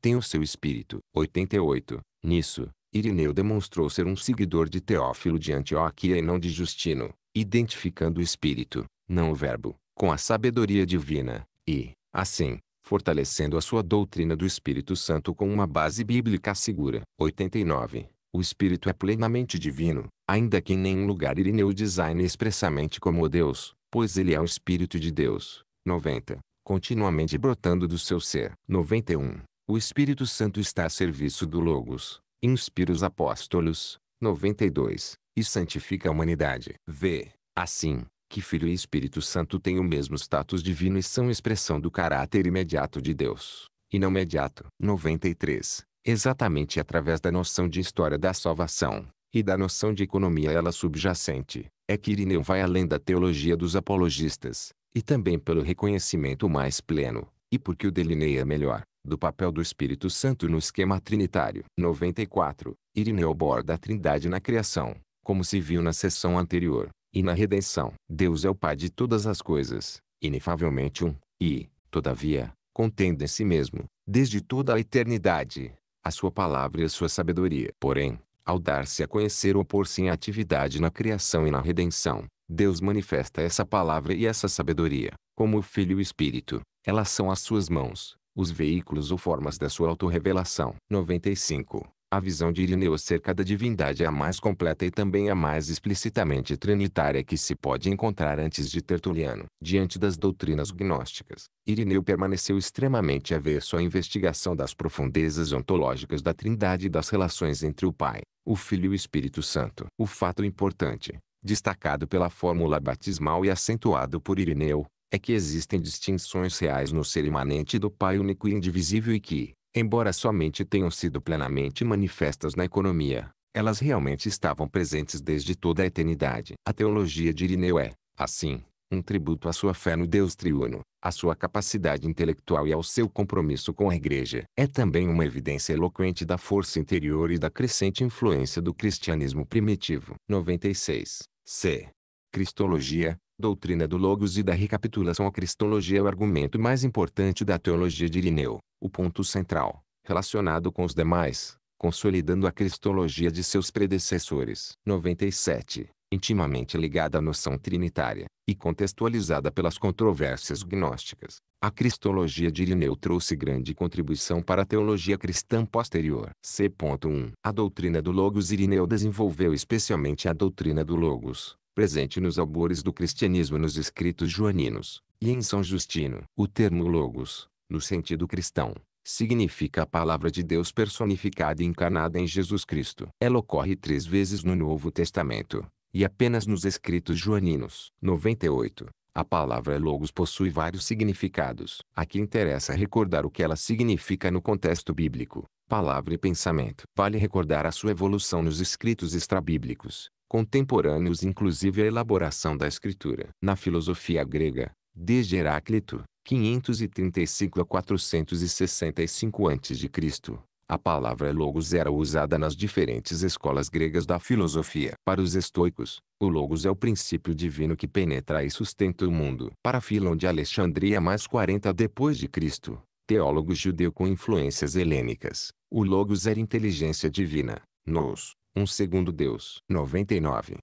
tem o seu espírito. 88. Nisso, Irineu demonstrou ser um seguidor de Teófilo de Antioquia e não de Justino, identificando o espírito, não o verbo, com a sabedoria divina, e, assim, fortalecendo a sua doutrina do Espírito Santo com uma base bíblica segura. 89. O Espírito é plenamente divino, ainda que em nenhum lugar Irineu design expressamente como Deus, pois ele é o Espírito de Deus. 90. Continuamente brotando do seu ser. 91. O Espírito Santo está a serviço do Logos, inspira os apóstolos. 92. E santifica a humanidade. V. Assim, que Filho e Espírito Santo têm o mesmo status divino e são expressão do caráter imediato de Deus, e não mediato. 93. Exatamente através da noção de história da salvação, e da noção de economia ela subjacente, é que Irineu vai além da teologia dos apologistas, e também pelo reconhecimento mais pleno, e porque o delineia melhor, do papel do Espírito Santo no esquema trinitário. 94. Irineu aborda a trindade na criação, como se viu na sessão anterior, e na redenção, Deus é o Pai de todas as coisas, inefavelmente um, e, todavia, contendo em si mesmo, desde toda a eternidade, a sua palavra e a sua sabedoria. Porém, ao dar-se a conhecer ou pôr-se em atividade na criação e na redenção, Deus manifesta essa palavra e essa sabedoria, como o Filho e o Espírito. Elas são as suas mãos, os veículos ou formas da sua autorrevelação. 95. A visão de Irineu acerca da divindade é a mais completa e também a mais explicitamente trinitária que se pode encontrar antes de Tertuliano. Diante das doutrinas gnósticas, Irineu permaneceu extremamente avesso à investigação das profundezas ontológicas da trindade e das relações entre o Pai, o Filho e o Espírito Santo. O fato importante, destacado pela fórmula batismal e acentuado por Irineu, é que existem distinções reais no ser imanente do Pai único e indivisível e que, embora somente tenham sido plenamente manifestas na economia, elas realmente estavam presentes desde toda a eternidade. A teologia de Irineu é, assim, um tributo à sua fé no Deus triuno, à sua capacidade intelectual e ao seu compromisso com a igreja. É também uma evidência eloquente da força interior e da crescente influência do cristianismo primitivo. 96. C. Cristologia, doutrina do Logos e da recapitulação a cristologia é o argumento mais importante da teologia de Irineu, o ponto central, relacionado com os demais, consolidando a cristologia de seus predecessores. 97. Intimamente ligada à noção trinitária, e contextualizada pelas controvérsias gnósticas, a cristologia de Irineu trouxe grande contribuição para a teologia cristã posterior. C.1. A doutrina do Logos Irineu desenvolveu especialmente a doutrina do Logos, presente nos albores do cristianismo nos escritos joaninos, e em São Justino. O termo logos, no sentido cristão, significa a palavra de Deus personificada e encarnada em Jesus Cristo. Ela ocorre três vezes no Novo Testamento, e apenas nos escritos joaninos. 98. A palavra logos possui vários significados. Aqui interessa recordar o que ela significa no contexto bíblico, palavra e pensamento. Vale recordar a sua evolução nos escritos extrabíblicos, contemporâneos inclusive a elaboração da escritura. Na filosofia grega, desde Heráclito, 535 a 465 a.C., a palavra logos era usada nas diferentes escolas gregas da filosofia. Para os estoicos, o logos é o princípio divino que penetra e sustenta o mundo. Para Filon de Alexandria mais 40 depois de Cristo, teólogo judeu com influências helênicas, o logos era inteligência divina, nous, um segundo Deus. 99.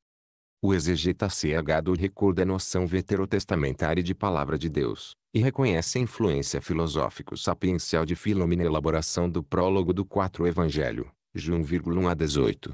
O exegeta cegado recorda a noção veterotestamentária de palavra de Deus, e reconhece a influência filosófico-sapiencial de Filome na elaboração do prólogo do quatro Evangelho, Jun 1 a 18.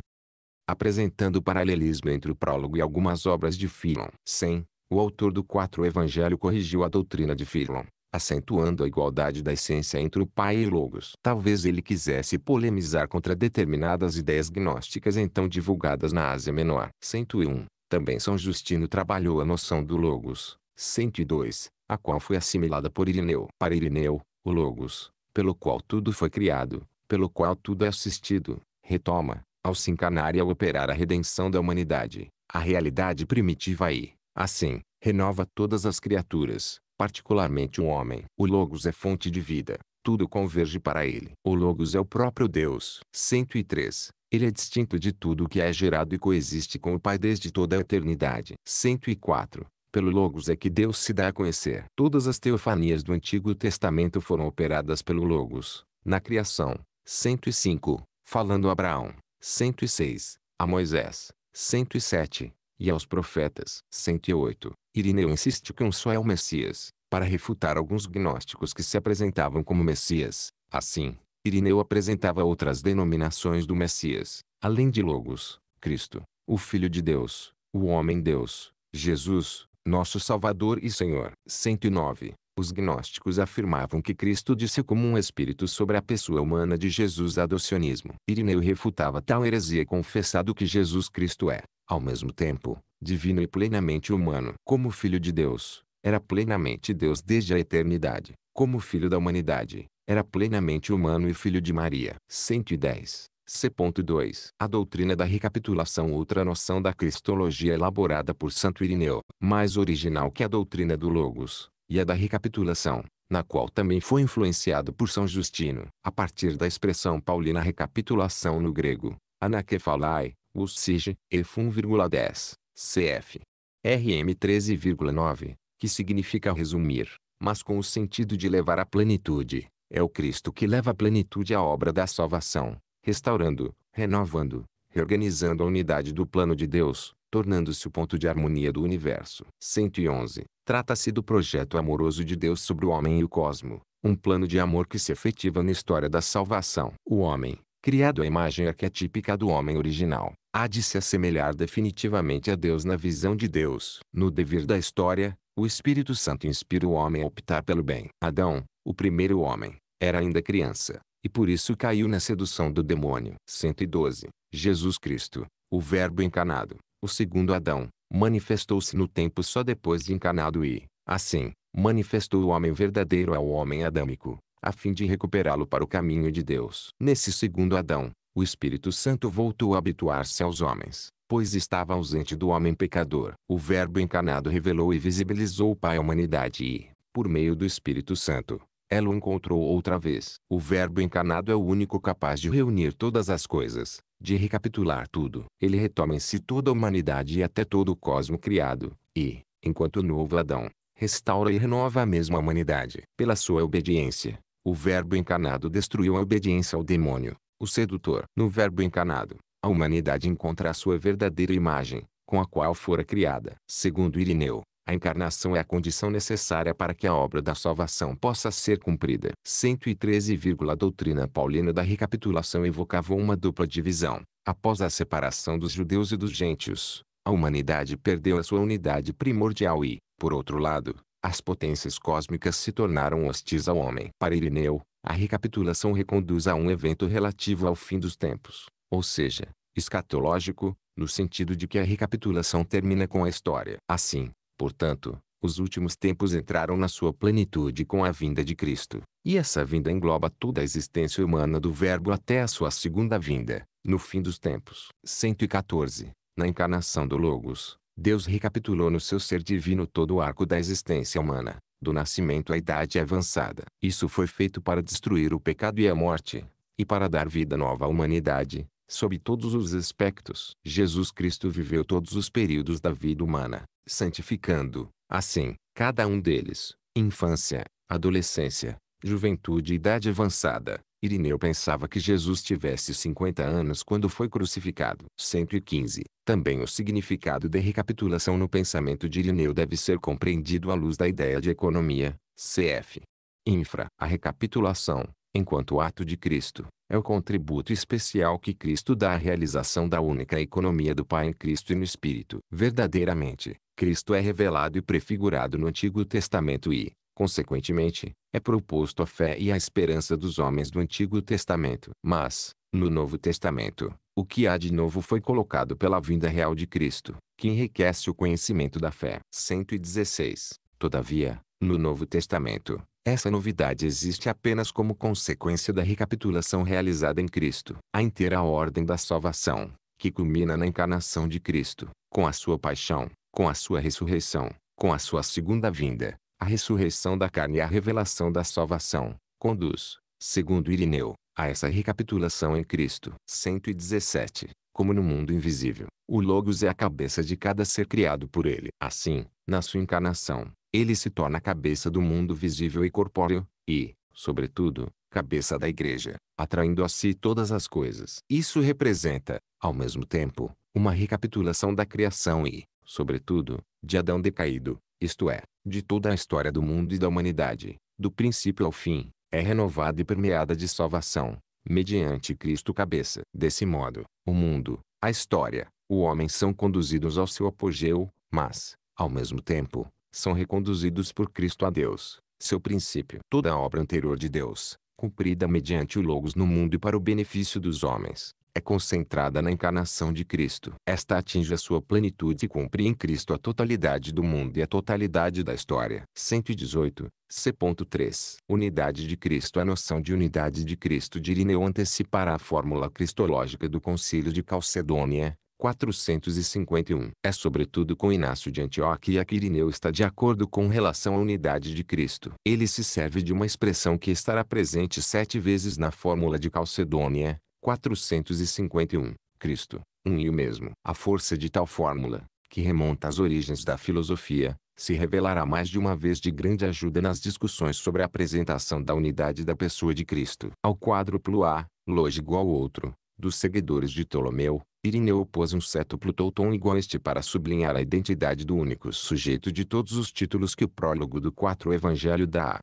Apresentando o paralelismo entre o prólogo e algumas obras de Filon. sem O autor do quatro Evangelho corrigiu a doutrina de Filon, acentuando a igualdade da essência entre o Pai e Logos. Talvez ele quisesse polemizar contra determinadas ideias gnósticas então divulgadas na Ásia Menor. 101. Também São Justino trabalhou a noção do Logos. 102. A qual foi assimilada por Irineu. Para Irineu, o Logos, pelo qual tudo foi criado, pelo qual tudo é assistido, retoma, ao se encarnar e ao operar a redenção da humanidade, a realidade primitiva e, assim, renova todas as criaturas, particularmente o homem. O Logos é fonte de vida, tudo converge para ele. O Logos é o próprio Deus. 103. Ele é distinto de tudo que é gerado e coexiste com o Pai desde toda a eternidade. 104. Pelo Logos é que Deus se dá a conhecer. Todas as teofanias do Antigo Testamento foram operadas pelo Logos. Na criação, 105, falando a Abraão, 106, a Moisés, 107, e aos profetas. 108. Irineu insiste que um só é o Messias, para refutar alguns gnósticos que se apresentavam como Messias. Assim, Irineu apresentava outras denominações do Messias, além de Logos, Cristo, o Filho de Deus, o Homem-Deus, Jesus, nosso Salvador e Senhor. 109. Os gnósticos afirmavam que Cristo disse como um espírito sobre a pessoa humana de Jesus adocionismo. Irineu refutava tal heresia confessado que Jesus Cristo é, ao mesmo tempo, divino e plenamente humano. Como filho de Deus, era plenamente Deus desde a eternidade. Como filho da humanidade, era plenamente humano e filho de Maria. 110. C.2. A doutrina da recapitulação outra noção da cristologia elaborada por Santo Irineu, mais original que a doutrina do Logos, e a da recapitulação, na qual também foi influenciado por São Justino. A partir da expressão paulina recapitulação no grego, anakephalai, o SIG, EF 1,10, CF. RM 13,9, que significa resumir, mas com o sentido de levar à plenitude, é o Cristo que leva à plenitude a obra da salvação, restaurando, renovando, reorganizando a unidade do plano de Deus, tornando-se o ponto de harmonia do universo. 111. Trata-se do projeto amoroso de Deus sobre o homem e o cosmo, um plano de amor que se efetiva na história da salvação. O homem, criado à imagem arquetípica do homem original, há de se assemelhar definitivamente a Deus na visão de Deus. No devir da história, o Espírito Santo inspira o homem a optar pelo bem. Adão, o primeiro homem, era ainda criança, e por isso caiu na sedução do demônio. 112. Jesus Cristo, o Verbo encarnado, o segundo Adão, manifestou-se no tempo só depois de encarnado e, assim, manifestou o homem verdadeiro ao homem adâmico, a fim de recuperá-lo para o caminho de Deus. Nesse segundo Adão, o Espírito Santo voltou a habituar-se aos homens, pois estava ausente do homem pecador. O Verbo encarnado revelou e visibilizou o Pai à humanidade e, por meio do Espírito Santo, ela o encontrou outra vez. O Verbo encarnado é o único capaz de reunir todas as coisas, de recapitular tudo. Ele retoma em si toda a humanidade e até todo o cosmo criado, e, enquanto novo Adão, restaura e renova a mesma humanidade. Pela sua obediência, o Verbo encarnado destruiu a obediência ao demônio, o sedutor. No Verbo encarnado, a humanidade encontra a sua verdadeira imagem, com a qual fora criada. Segundo Irineu, a encarnação é a condição necessária para que a obra da salvação possa ser cumprida. 113, a doutrina paulina da recapitulação evocava uma dupla divisão. Após a separação dos judeus e dos gentios, a humanidade perdeu a sua unidade primordial e, por outro lado, as potências cósmicas se tornaram hostis ao homem. Para Irineu, a recapitulação reconduz a um evento relativo ao fim dos tempos, ou seja, escatológico, no sentido de que a recapitulação termina com a história. Assim, portanto, os últimos tempos entraram na sua plenitude com a vinda de Cristo, e essa vinda engloba toda a existência humana do Verbo até a sua segunda vinda, no fim dos tempos. 114. Na encarnação do Logos, Deus recapitulou no seu ser divino todo o arco da existência humana, do nascimento à idade avançada. Isso foi feito para destruir o pecado e a morte, e para dar vida nova à humanidade, sob todos os aspectos. Jesus Cristo viveu todos os períodos da vida humana, santificando, assim, cada um deles: infância, adolescência, juventude e idade avançada. Irineu pensava que Jesus tivesse 50 anos quando foi crucificado. 115. Também o significado de recapitulação no pensamento de Irineu deve ser compreendido à luz da ideia de economia, cf. Infra. A recapitulação, enquanto ato de Cristo, é o contributo especial que Cristo dá à realização da única economia do Pai em Cristo e no Espírito. Verdadeiramente, Cristo é revelado e prefigurado no Antigo Testamento e, consequentemente, é proposto a fé e a esperança dos homens do Antigo Testamento. Mas, no Novo Testamento, o que há de novo foi colocado pela vinda real de Cristo, que enriquece o conhecimento da fé. 116. Todavia, no Novo Testamento, essa novidade existe apenas como consequência da recapitulação realizada em Cristo. A inteira ordem da salvação, que culmina na encarnação de Cristo, com a sua paixão, com a sua ressurreição, com a sua segunda vinda, a ressurreição da carne e a revelação da salvação, conduz, segundo Irineu, a essa recapitulação em Cristo. 117. Como no mundo invisível, o Logos é a cabeça de cada ser criado por ele. Assim, na sua encarnação, ele se torna a cabeça do mundo visível e corpóreo, e, sobretudo, cabeça da igreja, atraindo a si todas as coisas. Isso representa, ao mesmo tempo, uma recapitulação da criação e, sobretudo, de Adão decaído, isto é, de toda a história do mundo e da humanidade, do princípio ao fim, é renovada e permeada de salvação, mediante Cristo cabeça. Desse modo, o mundo, a história, o homem são conduzidos ao seu apogeu, mas, ao mesmo tempo, são reconduzidos por Cristo a Deus, seu princípio. Toda a obra anterior de Deus, cumprida mediante o Logos no mundo e para o benefício dos homens, é concentrada na encarnação de Cristo. Esta atinge a sua plenitude e cumpre em Cristo a totalidade do mundo e a totalidade da história. 118. C.3. Unidade de Cristo A noção de unidade de Cristo de Irineu antecipará a fórmula cristológica do Concílio de Calcedônia, 451. É sobretudo com Inácio de Antioquia que Irineu está de acordo com relação à unidade de Cristo. Ele se serve de uma expressão que estará presente sete vezes na fórmula de Calcedônia, 451. Cristo, um e o mesmo. A força de tal fórmula, que remonta às origens da filosofia, se revelará mais de uma vez de grande ajuda nas discussões sobre a apresentação da unidade da pessoa de Cristo. Ao quádruplo A, lógico ao outro, dos seguidores de Ptolomeu, Irineu opôs um certo teuton igual a este para sublinhar a identidade do único sujeito de todos os títulos que o prólogo do quatro evangelho dá.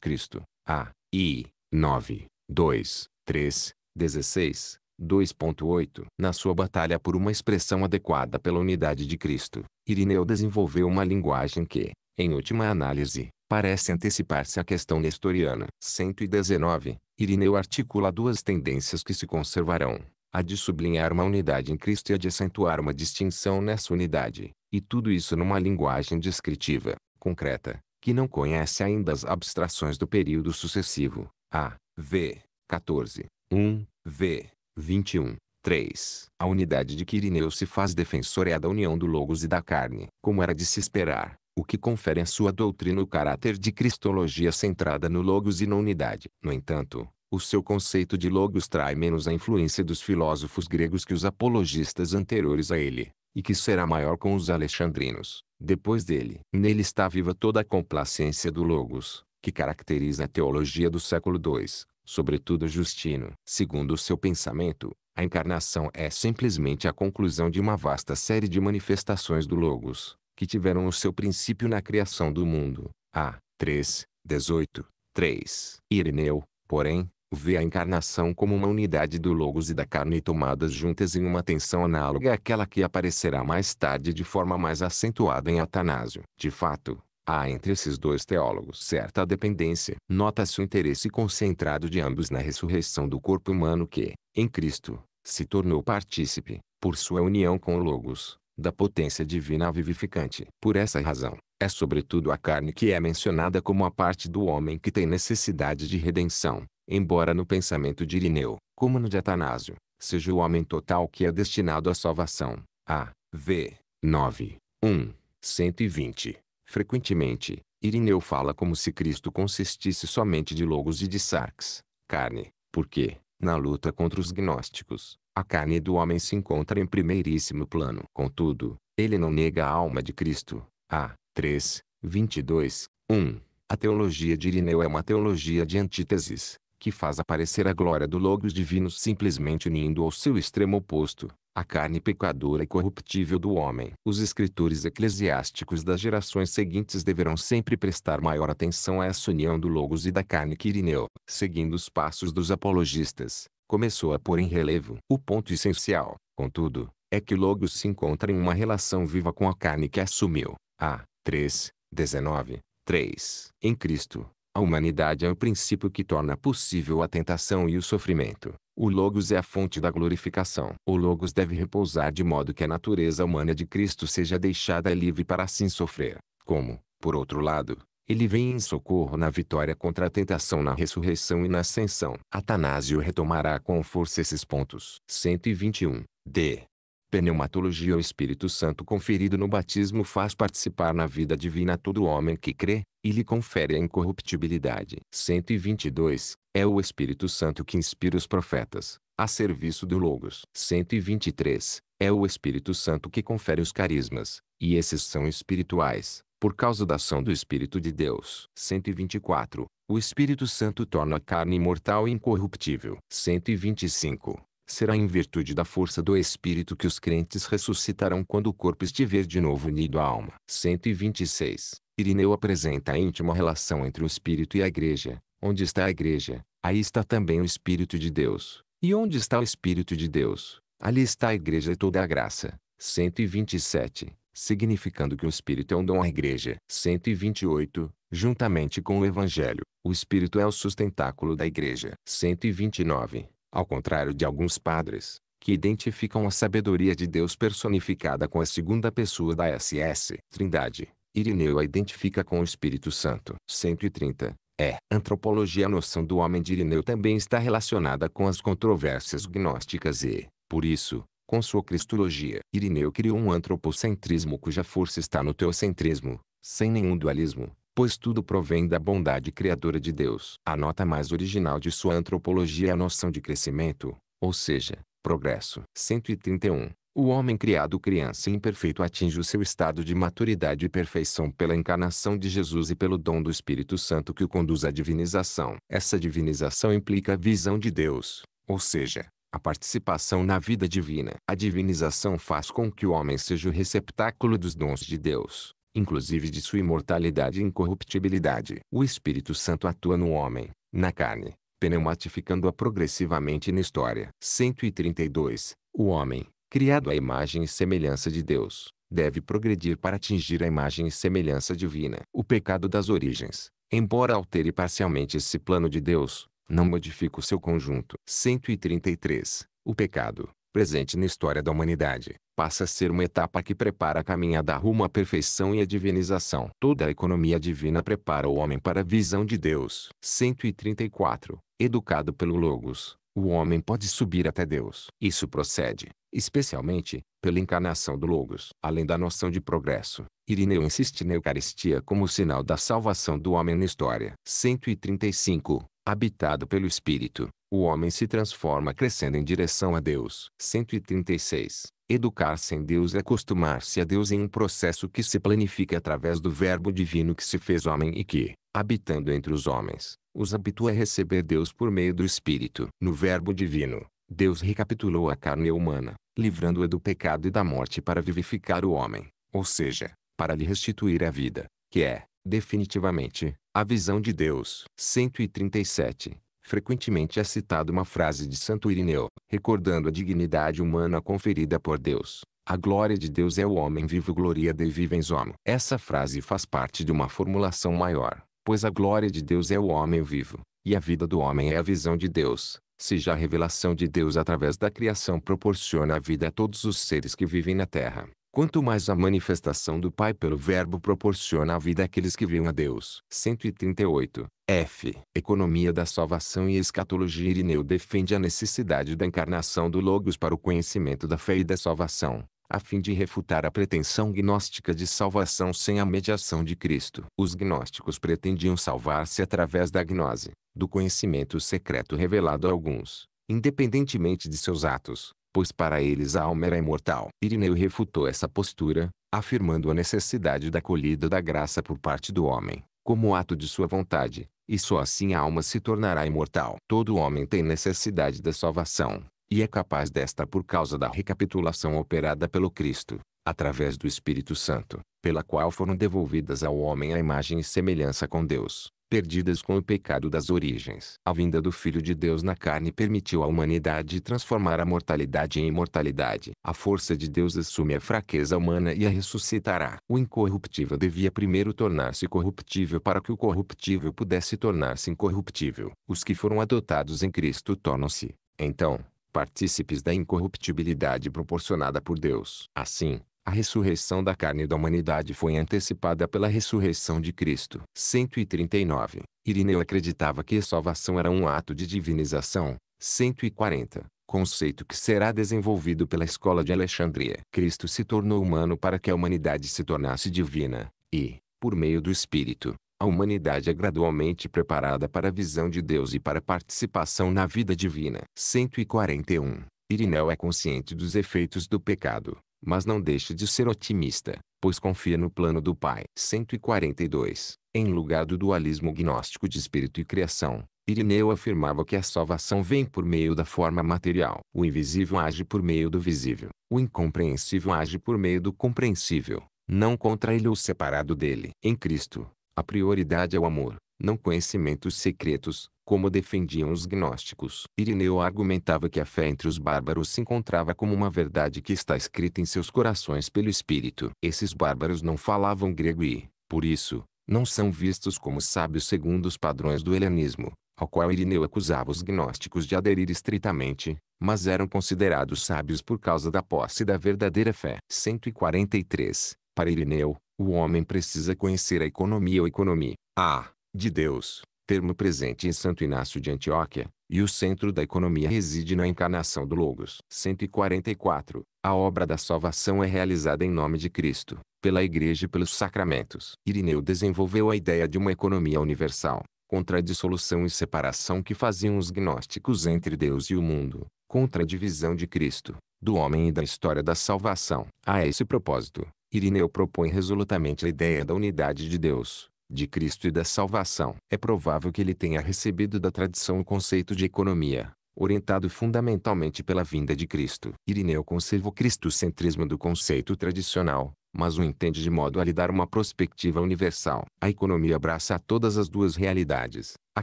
Cristo, A, I, 9, 2, 3, 16, 2.8, na sua batalha por uma expressão adequada pela unidade de Cristo, Irineu desenvolveu uma linguagem que, em última análise, parece antecipar-se à questão nestoriana. 119. Irineu articula duas tendências que se conservarão: a de sublinhar uma unidade em Cristo e a de acentuar uma distinção nessa unidade, e tudo isso numa linguagem descritiva, concreta, que não conhece ainda as abstrações do período sucessivo. A. V. 14. 1, v. 21. 3. A unidade de Quirineu se faz defensora da união do Logos e da carne, como era de se esperar, o que confere em sua doutrina o caráter de cristologia centrada no Logos e na unidade. No entanto, o seu conceito de Logos trai menos a influência dos filósofos gregos que os apologistas anteriores a ele, e que será maior com os alexandrinos, depois dele. Nele está viva toda a complacência do Logos, que caracteriza a teologia do século II, sobretudo Justino. Segundo o seu pensamento, a encarnação é simplesmente a conclusão de uma vasta série de manifestações do Logos, que tiveram o seu princípio na criação do mundo. A. 3, 18, 3. Ireneu, porém, vê a encarnação como uma unidade do Logos e da carne tomadas juntas em uma tensão análoga àquela que aparecerá mais tarde de forma mais acentuada em Atanásio. De fato, Há entre esses dois teólogos certa dependência. Nota-se o interesse concentrado de ambos na ressurreição do corpo humano que, em Cristo, se tornou partícipe, por sua união com o Logos, da potência divina vivificante. Por essa razão, é sobretudo a carne que é mencionada como a parte do homem que tem necessidade de redenção, embora no pensamento de Irineu, como no de Atanásio, seja o homem total que é destinado à salvação. A. V. 9. 1. 120. Frequentemente, Irineu fala como se Cristo consistisse somente de logos e de sarx, carne, porque, na luta contra os gnósticos, a carne do homem se encontra em primeiríssimo plano. Contudo, ele não nega a alma de Cristo. A. 3, 22, 1. A teologia de Irineu é uma teologia de antíteses, que faz aparecer a glória do Logos divino simplesmente unindo ao seu extremo oposto, a carne pecadora e corruptível do homem. Os escritores eclesiásticos das gerações seguintes deverão sempre prestar maior atenção a essa união do logos e da carne que Irineu, seguindo os passos dos apologistas, começou a pôr em relevo. O ponto essencial, contudo, é que o logos se encontra em uma relação viva com a carne que assumiu. A. 3, 19, 3. Em Cristo, a humanidade é o princípio que torna possível a tentação e o sofrimento. O Logos é a fonte da glorificação. O Logos deve repousar de modo que a natureza humana de Cristo seja deixada livre para assim sofrer. Como, por outro lado, ele vem em socorro na vitória contra a tentação na ressurreição e na ascensão. Atanásio retomará com força esses pontos. 121. D pneumatologia o Espírito Santo conferido no batismo faz participar na vida divina todo homem que crê, e lhe confere a incorruptibilidade. 122. É o Espírito Santo que inspira os profetas, a serviço do Logos. 123. É o Espírito Santo que confere os carismas, e esses são espirituais, por causa da ação do Espírito de Deus. 124. O Espírito Santo torna a carne imortal e incorruptível. 125. Será em virtude da força do Espírito que os crentes ressuscitarão quando o corpo estiver de novo unido à alma. 126. Irineu apresenta a íntima relação entre o Espírito e a Igreja. Onde está a Igreja, aí está também o Espírito de Deus. E onde está o Espírito de Deus, ali está a Igreja e toda a graça. 127. Significando que o Espírito é um dom à Igreja. 128. Juntamente com o Evangelho, o Espírito é o sustentáculo da Igreja. 129 ao contrário de alguns padres, que identificam a sabedoria de Deus personificada com a segunda pessoa da SS, Trindade, Irineu a identifica com o Espírito Santo. 130. É. Antropologia A noção do homem de Irineu também está relacionada com as controvérsias gnósticas e, por isso, com sua cristologia. Irineu criou um antropocentrismo cuja força está no teocentrismo, sem nenhum dualismo, pois tudo provém da bondade criadora de Deus. A nota mais original de sua antropologia é a noção de crescimento, ou seja, progresso. 131. O homem criado criança imperfeito atinge o seu estado de maturidade e perfeição pela encarnação de Jesus e pelo dom do Espírito Santo que o conduz à divinização. Essa divinização implica a visão de Deus, ou seja, a participação na vida divina. A divinização faz com que o homem seja o receptáculo dos dons de Deus inclusive de sua imortalidade e incorruptibilidade. O Espírito Santo atua no homem, na carne, pneumatificando-a progressivamente na história. 132. O homem, criado à imagem e semelhança de Deus, deve progredir para atingir a imagem e semelhança divina. O pecado das origens, embora altere parcialmente esse plano de Deus, não modifica o seu conjunto. 133. O pecado, presente na história da humanidade, passa a ser uma etapa que prepara a caminhada rumo à perfeição e à divinização. Toda a economia divina prepara o homem para a visão de Deus. 134. Educado pelo Logos, o homem pode subir até Deus. Isso procede, especialmente, pela encarnação do Logos. Além da noção de progresso, Irineu insiste na Eucaristia como sinal da salvação do homem na história. 135. Habitado pelo Espírito, o homem se transforma crescendo em direção a Deus. 136. Educar-se em Deus é acostumar-se a Deus em um processo que se planifica através do Verbo divino que se fez homem e que, habitando entre os homens, os habitua a receber Deus por meio do Espírito. No Verbo divino, Deus recapitulou a carne humana, livrando-a do pecado e da morte para vivificar o homem, ou seja, para lhe restituir a vida, que é, definitivamente, a visão de Deus. 137 frequentemente é citada uma frase de Santo Irineu, recordando a dignidade humana conferida por Deus. A glória de Deus é o homem vivo gloria de vivens homo. Essa frase faz parte de uma formulação maior, pois a glória de Deus é o homem vivo, e a vida do homem é a visão de Deus. Se já a revelação de Deus através da criação proporciona a vida a todos os seres que vivem na terra, Quanto mais a manifestação do Pai pelo Verbo proporciona a vida àqueles que viam a Deus. 138. F. Economia da salvação e escatologia Irineu defende a necessidade da encarnação do Logos para o conhecimento da fé e da salvação, a fim de refutar a pretensão gnóstica de salvação sem a mediação de Cristo. Os gnósticos pretendiam salvar-se através da gnose, do conhecimento secreto revelado a alguns, independentemente de seus atos pois para eles a alma era imortal. Irineu refutou essa postura, afirmando a necessidade da colhida da graça por parte do homem, como ato de sua vontade, e só assim a alma se tornará imortal. Todo homem tem necessidade da salvação, e é capaz desta por causa da recapitulação operada pelo Cristo através do Espírito Santo, pela qual foram devolvidas ao homem a imagem e semelhança com Deus, perdidas com o pecado das origens. A vinda do Filho de Deus na carne permitiu à humanidade transformar a mortalidade em imortalidade. A força de Deus assume a fraqueza humana e a ressuscitará. O incorruptível devia primeiro tornar-se corruptível para que o corruptível pudesse tornar-se incorruptível. Os que foram adotados em Cristo tornam-se, então, partícipes da incorruptibilidade proporcionada por Deus. Assim, a ressurreição da carne da humanidade foi antecipada pela ressurreição de Cristo. 139. Irineu acreditava que a salvação era um ato de divinização. 140. Conceito que será desenvolvido pela escola de Alexandria. Cristo se tornou humano para que a humanidade se tornasse divina, e, por meio do Espírito, a humanidade é gradualmente preparada para a visão de Deus e para a participação na vida divina. 141. Irineu é consciente dos efeitos do pecado mas não deixe de ser otimista, pois confia no plano do Pai. 142. Em lugar do dualismo gnóstico de espírito e criação, Irineu afirmava que a salvação vem por meio da forma material. O invisível age por meio do visível. O incompreensível age por meio do compreensível, não contra ele ou separado dele. Em Cristo, a prioridade é o amor, não conhecimentos secretos, como defendiam os gnósticos. Irineu argumentava que a fé entre os bárbaros se encontrava como uma verdade que está escrita em seus corações pelo Espírito. Esses bárbaros não falavam grego e, por isso, não são vistos como sábios segundo os padrões do helenismo, ao qual Irineu acusava os gnósticos de aderir estritamente, mas eram considerados sábios por causa da posse da verdadeira fé. 143. Para Irineu, o homem precisa conhecer a economia ou economia, a, de Deus, termo presente em Santo Inácio de Antioquia, e o centro da economia reside na encarnação do Logos. 144. A obra da salvação é realizada em nome de Cristo, pela Igreja e pelos sacramentos. Irineu desenvolveu a ideia de uma economia universal, contra a dissolução e separação que faziam os gnósticos entre Deus e o mundo, contra a divisão de Cristo, do homem e da história da salvação. A esse propósito, Irineu propõe resolutamente a ideia da unidade de Deus, de Cristo e da salvação. É provável que ele tenha recebido da tradição o conceito de economia, orientado fundamentalmente pela vinda de Cristo. Irineu conserva o cristocentrismo do conceito tradicional, mas o entende de modo a lhe dar uma perspectiva universal. A economia abraça todas as duas realidades, a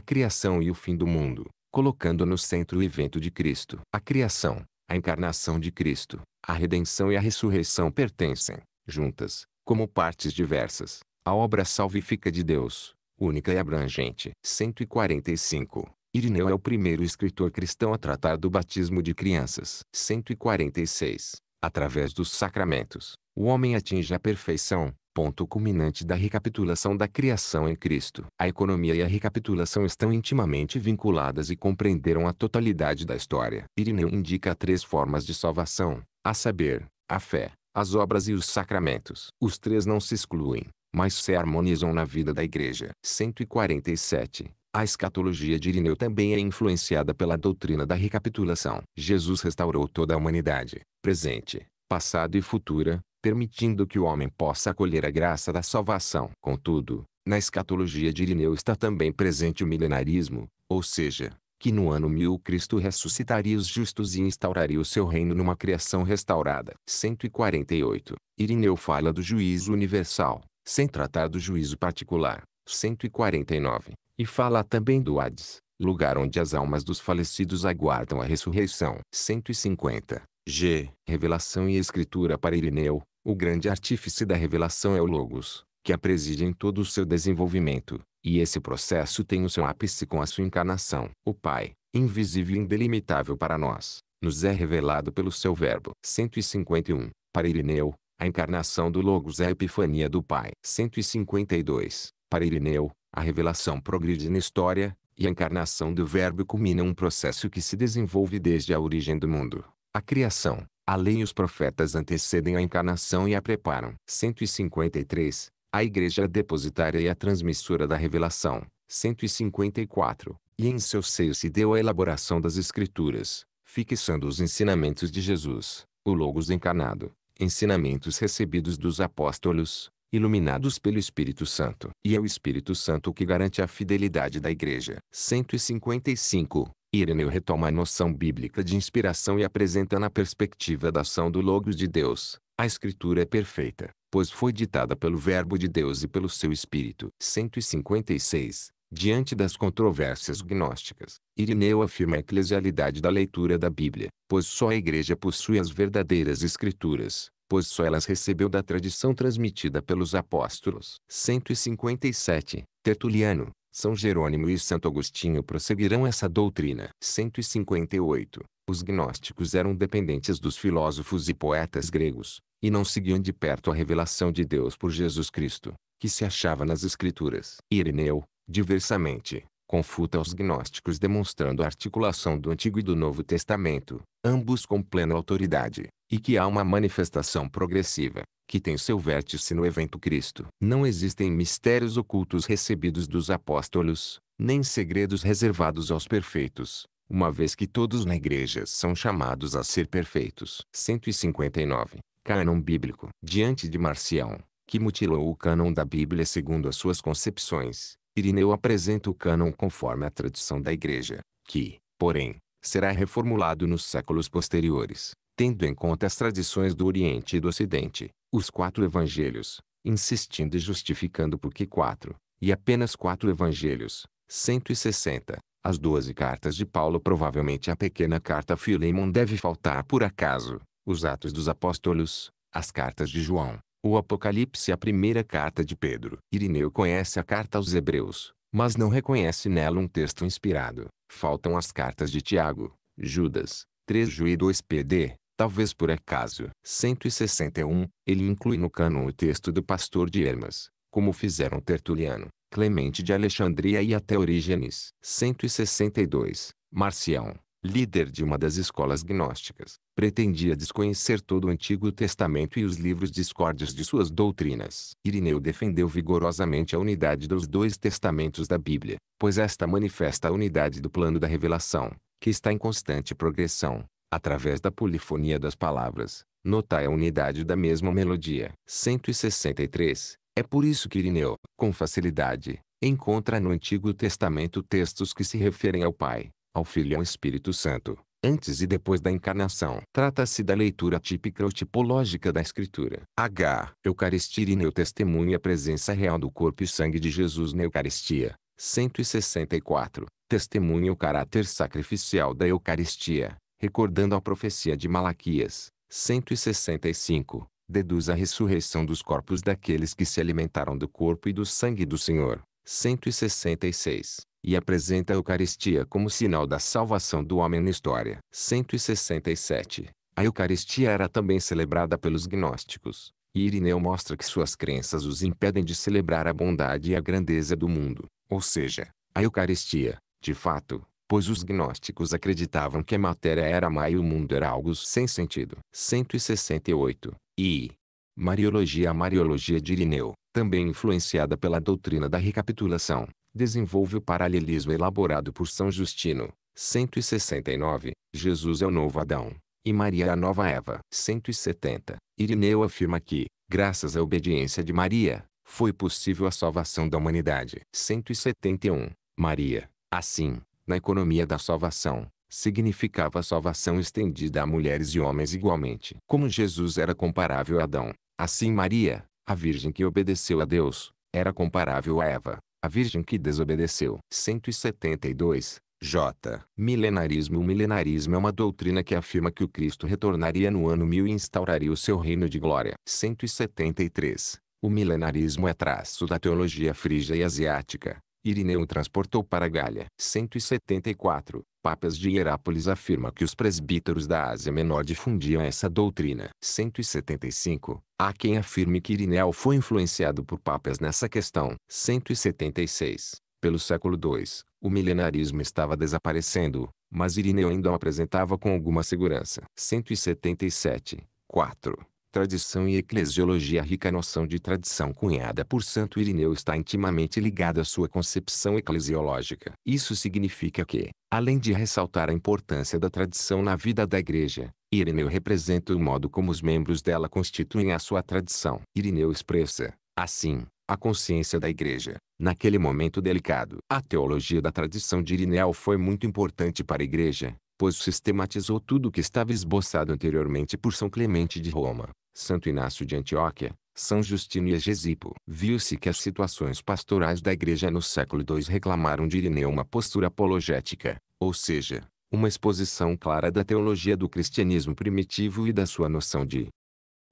criação e o fim do mundo, colocando no centro o evento de Cristo. A criação, a encarnação de Cristo, a redenção e a ressurreição pertencem, juntas, como partes diversas, a obra salvífica de Deus, única e abrangente. 145. Irineu é o primeiro escritor cristão a tratar do batismo de crianças. 146. Através dos sacramentos, o homem atinge a perfeição, ponto culminante da recapitulação da criação em Cristo. A economia e a recapitulação estão intimamente vinculadas e compreenderam a totalidade da história. Irineu indica três formas de salvação, a saber, a fé, as obras e os sacramentos. Os três não se excluem, mas se harmonizam na vida da igreja. 147. A escatologia de Irineu também é influenciada pela doutrina da recapitulação. Jesus restaurou toda a humanidade, presente, passado e futura, permitindo que o homem possa acolher a graça da salvação. Contudo, na escatologia de Irineu está também presente o milenarismo, ou seja, que no ano mil Cristo ressuscitaria os justos e instauraria o seu reino numa criação restaurada. 148. Irineu fala do juízo universal, sem tratar do juízo particular, 149, e fala também do Hades, lugar onde as almas dos falecidos aguardam a ressurreição, 150. G. Revelação e Escritura para Irineu, o grande artífice da revelação é o Logos, que a preside em todo o seu desenvolvimento, e esse processo tem o seu ápice com a sua encarnação. O Pai, invisível e indelimitável para nós, nos é revelado pelo seu Verbo. 151. Para Irineu, a encarnação do Logos é a epifania do Pai. 152. Para Irineu, a revelação progride na história, e a encarnação do Verbo culmina um processo que se desenvolve desde a origem do mundo. A criação, a lei e os profetas antecedem a encarnação e a preparam. 153. A Igreja é a depositária e a transmissora da revelação. 154. E em seu seio se deu a elaboração das Escrituras, fixando os ensinamentos de Jesus, o Logos encarnado ensinamentos recebidos dos apóstolos, iluminados pelo Espírito Santo. E é o Espírito Santo que garante a fidelidade da Igreja. 155. Ireneu retoma a noção bíblica de inspiração e apresenta na perspectiva da ação do Logos de Deus. A Escritura é perfeita, pois foi ditada pelo Verbo de Deus e pelo seu Espírito. 156. Diante das controvérsias gnósticas, Irineu afirma a eclesialidade da leitura da Bíblia, pois só a Igreja possui as verdadeiras Escrituras, pois só elas recebeu da tradição transmitida pelos apóstolos. 157. Tertuliano, São Jerônimo e Santo Agostinho prosseguirão essa doutrina. 158. Os gnósticos eram dependentes dos filósofos e poetas gregos, e não seguiam de perto a revelação de Deus por Jesus Cristo, que se achava nas Escrituras. Irineu. Diversamente, confuta os gnósticos demonstrando a articulação do Antigo e do Novo Testamento, ambos com plena autoridade, e que há uma manifestação progressiva, que tem seu vértice no evento Cristo. Não existem mistérios ocultos recebidos dos apóstolos, nem segredos reservados aos perfeitos, uma vez que todos na igreja são chamados a ser perfeitos. 159. Cânon Bíblico Diante de Marcião, que mutilou o cânon da Bíblia segundo as suas concepções, Irineu apresenta o cânon conforme a tradição da Igreja, que, porém, será reformulado nos séculos posteriores, tendo em conta as tradições do Oriente e do Ocidente, os quatro evangelhos, insistindo e justificando por que quatro, e apenas quatro evangelhos, 160, as doze cartas de Paulo provavelmente a pequena carta Filemon deve faltar por acaso, os Atos dos Apóstolos, as cartas de João, o Apocalipse é a primeira carta de Pedro. Irineu conhece a carta aos Hebreus, mas não reconhece nela um texto inspirado. Faltam as cartas de Tiago, Judas, 3 Ju e 2 PD, talvez por acaso. 161, ele inclui no cânon o texto do pastor de Hermas, como fizeram Tertuliano, Clemente de Alexandria e até Orígenes. 162, Marcião, líder de uma das escolas gnósticas, pretendia desconhecer todo o Antigo Testamento e os livros discórdios de suas doutrinas. Irineu defendeu vigorosamente a unidade dos dois testamentos da Bíblia, pois esta manifesta a unidade do plano da revelação, que está em constante progressão, através da polifonia das palavras. Notai a unidade da mesma melodia. 163. É por isso que Irineu, com facilidade, encontra no Antigo Testamento textos que se referem ao Pai, ao Filho e ao Espírito Santo antes e depois da encarnação. Trata-se da leitura típica ou tipológica da Escritura. H. Eucaristia e Neutestemunho a presença real do corpo e sangue de Jesus na Eucaristia. 164. Testemunha o caráter sacrificial da Eucaristia, recordando a profecia de Malaquias. 165. Deduz a ressurreição dos corpos daqueles que se alimentaram do corpo e do sangue do Senhor. 166 e apresenta a Eucaristia como sinal da salvação do homem na história. 167. A Eucaristia era também celebrada pelos gnósticos, e Irineu mostra que suas crenças os impedem de celebrar a bondade e a grandeza do mundo, ou seja, a Eucaristia, de fato, pois os gnósticos acreditavam que a matéria era má e o mundo era algo sem sentido. 168. E. Mariologia A Mariologia de Irineu, também influenciada pela doutrina da recapitulação, desenvolve o paralelismo elaborado por São Justino. 169. Jesus é o novo Adão, e Maria é a nova Eva. 170. Irineu afirma que, graças à obediência de Maria, foi possível a salvação da humanidade. 171. Maria, assim, na economia da salvação, significava a salvação estendida a mulheres e homens igualmente. Como Jesus era comparável a Adão, assim Maria, a Virgem que obedeceu a Deus, era comparável a Eva, a virgem que desobedeceu. 172. J. Milenarismo O milenarismo é uma doutrina que afirma que o Cristo retornaria no ano mil e instauraria o seu reino de glória. 173. O milenarismo é traço da teologia frígia e asiática, Irineu transportou para Galha. 174. Papas de Hierápolis afirma que os presbíteros da Ásia Menor difundiam essa doutrina. 175. Há quem afirme que Irineu foi influenciado por papas nessa questão. 176. Pelo século II, o milenarismo estava desaparecendo, mas Irineu ainda o apresentava com alguma segurança. 177. 4 tradição e eclesiologia. A rica noção de tradição cunhada por Santo Irineu está intimamente ligada à sua concepção eclesiológica. Isso significa que, além de ressaltar a importância da tradição na vida da igreja, Irineu representa o modo como os membros dela constituem a sua tradição. Irineu expressa, assim, a consciência da igreja, naquele momento delicado. A teologia da tradição de Irineu foi muito importante para a igreja, pois sistematizou tudo o que estava esboçado anteriormente por São Clemente de Roma. Santo Inácio de Antioquia, São Justino e Egesipo. Viu-se que as situações pastorais da Igreja no século II reclamaram de Irineu uma postura apologética, ou seja, uma exposição clara da teologia do cristianismo primitivo e da sua noção de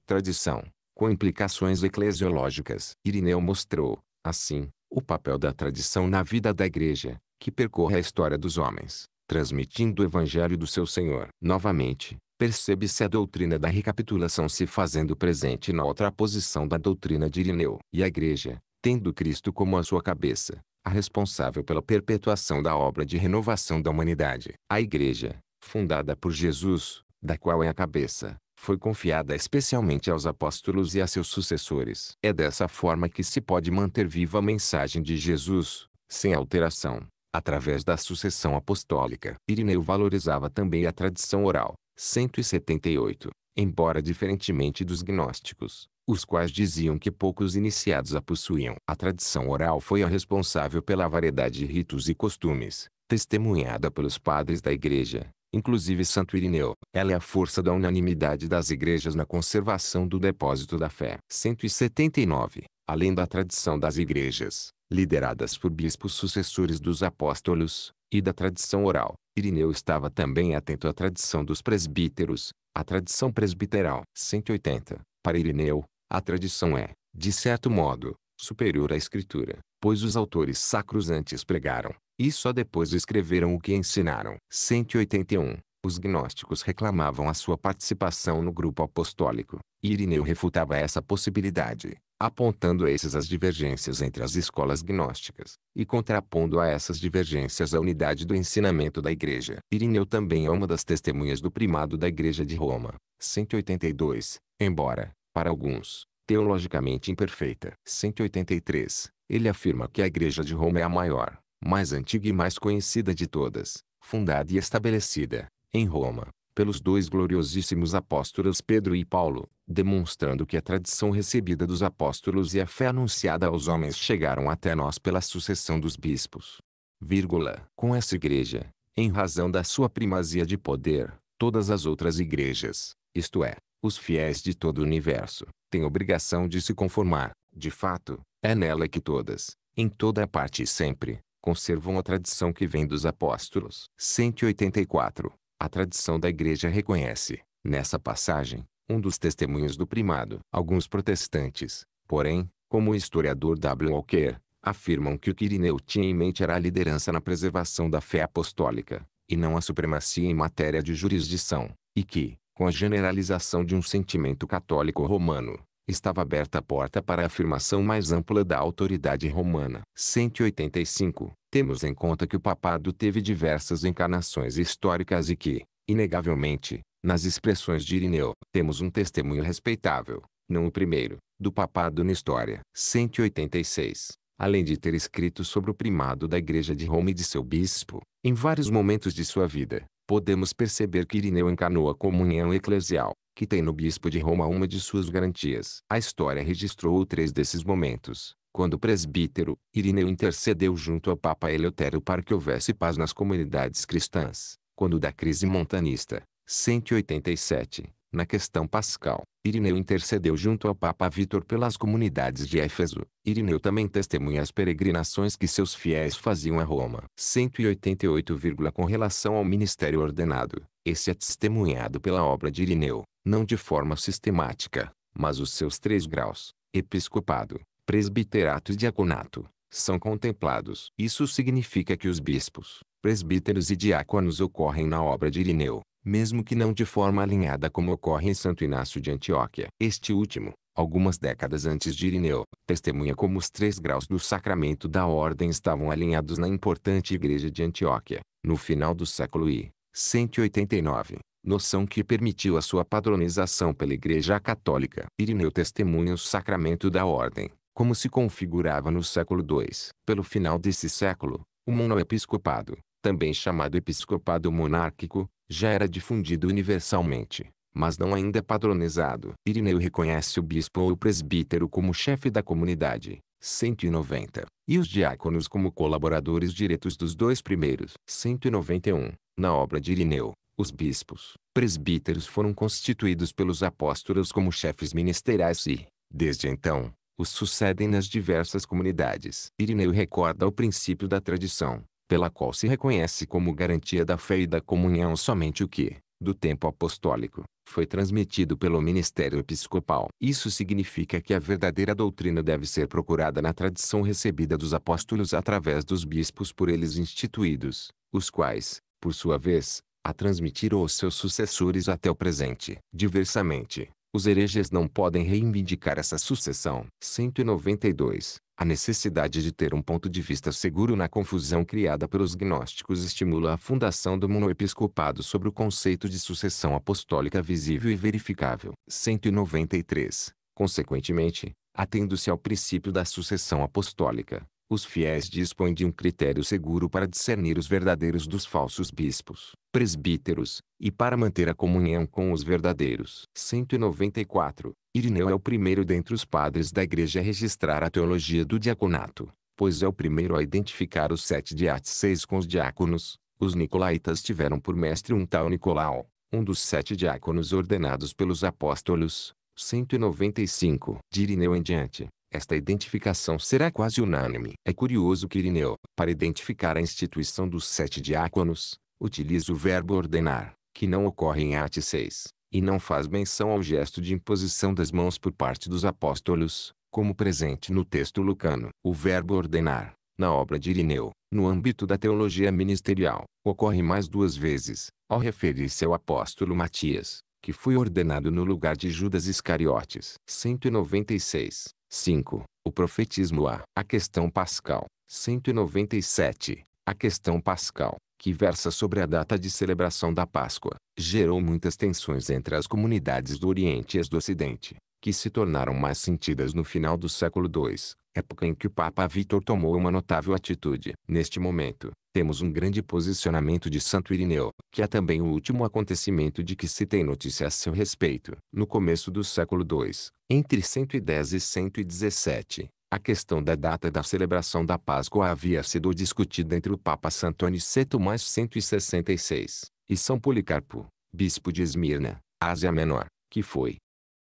tradição, com implicações eclesiológicas. Irineu mostrou, assim, o papel da tradição na vida da Igreja, que percorre a história dos homens, transmitindo o Evangelho do seu Senhor. Novamente, percebe-se a doutrina da recapitulação se fazendo presente na outra posição da doutrina de Irineu. E a Igreja, tendo Cristo como a sua cabeça, a responsável pela perpetuação da obra de renovação da humanidade. A Igreja, fundada por Jesus, da qual é a cabeça, foi confiada especialmente aos apóstolos e a seus sucessores. É dessa forma que se pode manter viva a mensagem de Jesus, sem alteração, através da sucessão apostólica. Irineu valorizava também a tradição oral 178. Embora diferentemente dos gnósticos, os quais diziam que poucos iniciados a possuíam. A tradição oral foi a responsável pela variedade de ritos e costumes, testemunhada pelos padres da igreja, inclusive Santo Irineu. Ela é a força da unanimidade das igrejas na conservação do depósito da fé. 179. Além da tradição das igrejas, lideradas por bispos sucessores dos apóstolos, e da tradição oral, Irineu estava também atento à tradição dos presbíteros, à tradição presbiteral. 180. Para Irineu, a tradição é, de certo modo, superior à escritura, pois os autores sacros antes pregaram, e só depois escreveram o que ensinaram. 181. Os gnósticos reclamavam a sua participação no grupo apostólico, e Irineu refutava essa possibilidade apontando esses as divergências entre as escolas gnósticas, e contrapondo a essas divergências a unidade do ensinamento da Igreja. Irineu também é uma das testemunhas do primado da Igreja de Roma, 182, embora, para alguns, teologicamente imperfeita. 183. Ele afirma que a Igreja de Roma é a maior, mais antiga e mais conhecida de todas, fundada e estabelecida, em Roma, pelos dois gloriosíssimos apóstolos Pedro e Paulo, demonstrando que a tradição recebida dos apóstolos e a fé anunciada aos homens chegaram até nós pela sucessão dos bispos. Vírgula. Com essa igreja, em razão da sua primazia de poder, todas as outras igrejas, isto é, os fiéis de todo o universo, têm obrigação de se conformar. De fato, é nela que todas, em toda a parte e sempre, conservam a tradição que vem dos apóstolos. 184. A tradição da igreja reconhece, nessa passagem, um dos testemunhos do primado. Alguns protestantes, porém, como o historiador W. Walker, afirmam que o que tinha em mente era a liderança na preservação da fé apostólica, e não a supremacia em matéria de jurisdição, e que, com a generalização de um sentimento católico romano, estava aberta a porta para a afirmação mais ampla da autoridade romana. 185. Temos em conta que o papado teve diversas encarnações históricas e que, inegavelmente, nas expressões de Irineu, temos um testemunho respeitável, não o primeiro, do papado na história. 186. Além de ter escrito sobre o primado da Igreja de Roma e de seu bispo, em vários momentos de sua vida, podemos perceber que Irineu encarnou a comunhão eclesial, que tem no bispo de Roma uma de suas garantias. A história registrou três desses momentos, quando presbítero Irineu intercedeu junto ao Papa Eleutério para que houvesse paz nas comunidades cristãs, quando da crise montanista, 187, na questão pascal, Irineu intercedeu junto ao Papa Vítor pelas comunidades de Éfeso. Irineu também testemunha as peregrinações que seus fiéis faziam a Roma. 188, com relação ao ministério ordenado, esse é testemunhado pela obra de Irineu, não de forma sistemática, mas os seus três graus, episcopado, presbiterato e diaconato, são contemplados. Isso significa que os bispos, presbíteros e diáconos ocorrem na obra de Irineu, mesmo que não de forma alinhada como ocorre em Santo Inácio de Antioquia. Este último, algumas décadas antes de Irineu, testemunha como os três graus do sacramento da ordem estavam alinhados na importante igreja de Antioquia, no final do século I. 189, noção que permitiu a sua padronização pela Igreja Católica. Irineu testemunha o sacramento da ordem, como se configurava no século II. Pelo final desse século, o monoepiscopado, também chamado episcopado monárquico, já era difundido universalmente, mas não ainda é padronizado. Irineu reconhece o bispo ou o presbítero como chefe da comunidade, 190, e os diáconos como colaboradores diretos dos dois primeiros, 191. Na obra de Irineu, os bispos, presbíteros foram constituídos pelos apóstolos como chefes ministeriais e, desde então, os sucedem nas diversas comunidades. Irineu recorda o princípio da tradição, pela qual se reconhece como garantia da fé e da comunhão somente o que, do tempo apostólico, foi transmitido pelo ministério episcopal. Isso significa que a verdadeira doutrina deve ser procurada na tradição recebida dos apóstolos através dos bispos por eles instituídos, os quais, por sua vez, a transmitiram aos seus sucessores até o presente. Diversamente, os hereges não podem reivindicar essa sucessão. 192. A necessidade de ter um ponto de vista seguro na confusão criada pelos gnósticos estimula a fundação do monoepiscopado sobre o conceito de sucessão apostólica visível e verificável. 193. Consequentemente, atendo-se ao princípio da sucessão apostólica, os fiéis dispõem de um critério seguro para discernir os verdadeiros dos falsos bispos, presbíteros, e para manter a comunhão com os verdadeiros. 194. Irineu é o primeiro dentre os padres da igreja a registrar a teologia do diaconato, pois é o primeiro a identificar os sete diáconos com os diáconos. Os nicolaítas tiveram por mestre um tal Nicolau, um dos sete diáconos ordenados pelos apóstolos. 195. De Irineu em diante, esta identificação será quase unânime. É curioso que Irineu, para identificar a instituição dos sete diáconos, utiliza o verbo ordenar, que não ocorre em Atos 6, e não faz menção ao gesto de imposição das mãos por parte dos apóstolos, como presente no texto lucano. O verbo ordenar, na obra de Irineu, no âmbito da teologia ministerial, ocorre mais duas vezes, ao referir-se ao apóstolo Matias, que foi ordenado no lugar de Judas Iscariotes. 196. 5. O profetismo A. A questão pascal. 197. A questão pascal, que versa sobre a data de celebração da Páscoa, gerou muitas tensões entre as comunidades do Oriente e as do Ocidente, que se tornaram mais sentidas no final do século II, época em que o Papa Vítor tomou uma notável atitude. Neste momento, temos um grande posicionamento de Santo Irineu, que é também o último acontecimento de que se tem notícia a seu respeito. No começo do século II, entre 110 e 117, a questão da data da celebração da Páscoa havia sido discutida entre o Papa Santo Aniceto mais 166 e São Policarpo, bispo de Esmirna, Ásia Menor, que foi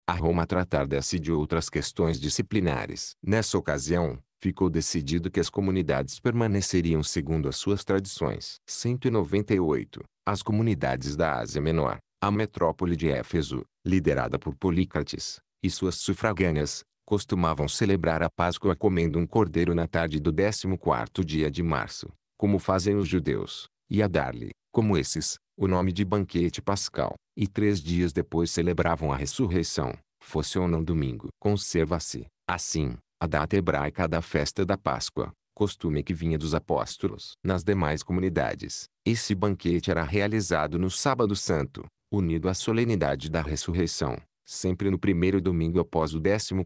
a Roma tratar dessa e de outras questões disciplinares. Nessa ocasião, ficou decidido que as comunidades permaneceriam segundo as suas tradições. 198. As comunidades da Ásia Menor, a metrópole de Éfeso, liderada por Polícrates, e suas sufragâneas, costumavam celebrar a Páscoa comendo um cordeiro na tarde do 14º dia de março, como fazem os judeus, e a dar-lhe, como esses, o nome de banquete pascal, e três dias depois celebravam a ressurreição, fosse ou não domingo. Conserva-se, assim, a data hebraica da festa da Páscoa, costume que vinha dos apóstolos. Nas demais comunidades, esse banquete era realizado no sábado santo, unido à solenidade da ressurreição, sempre no primeiro domingo após o 14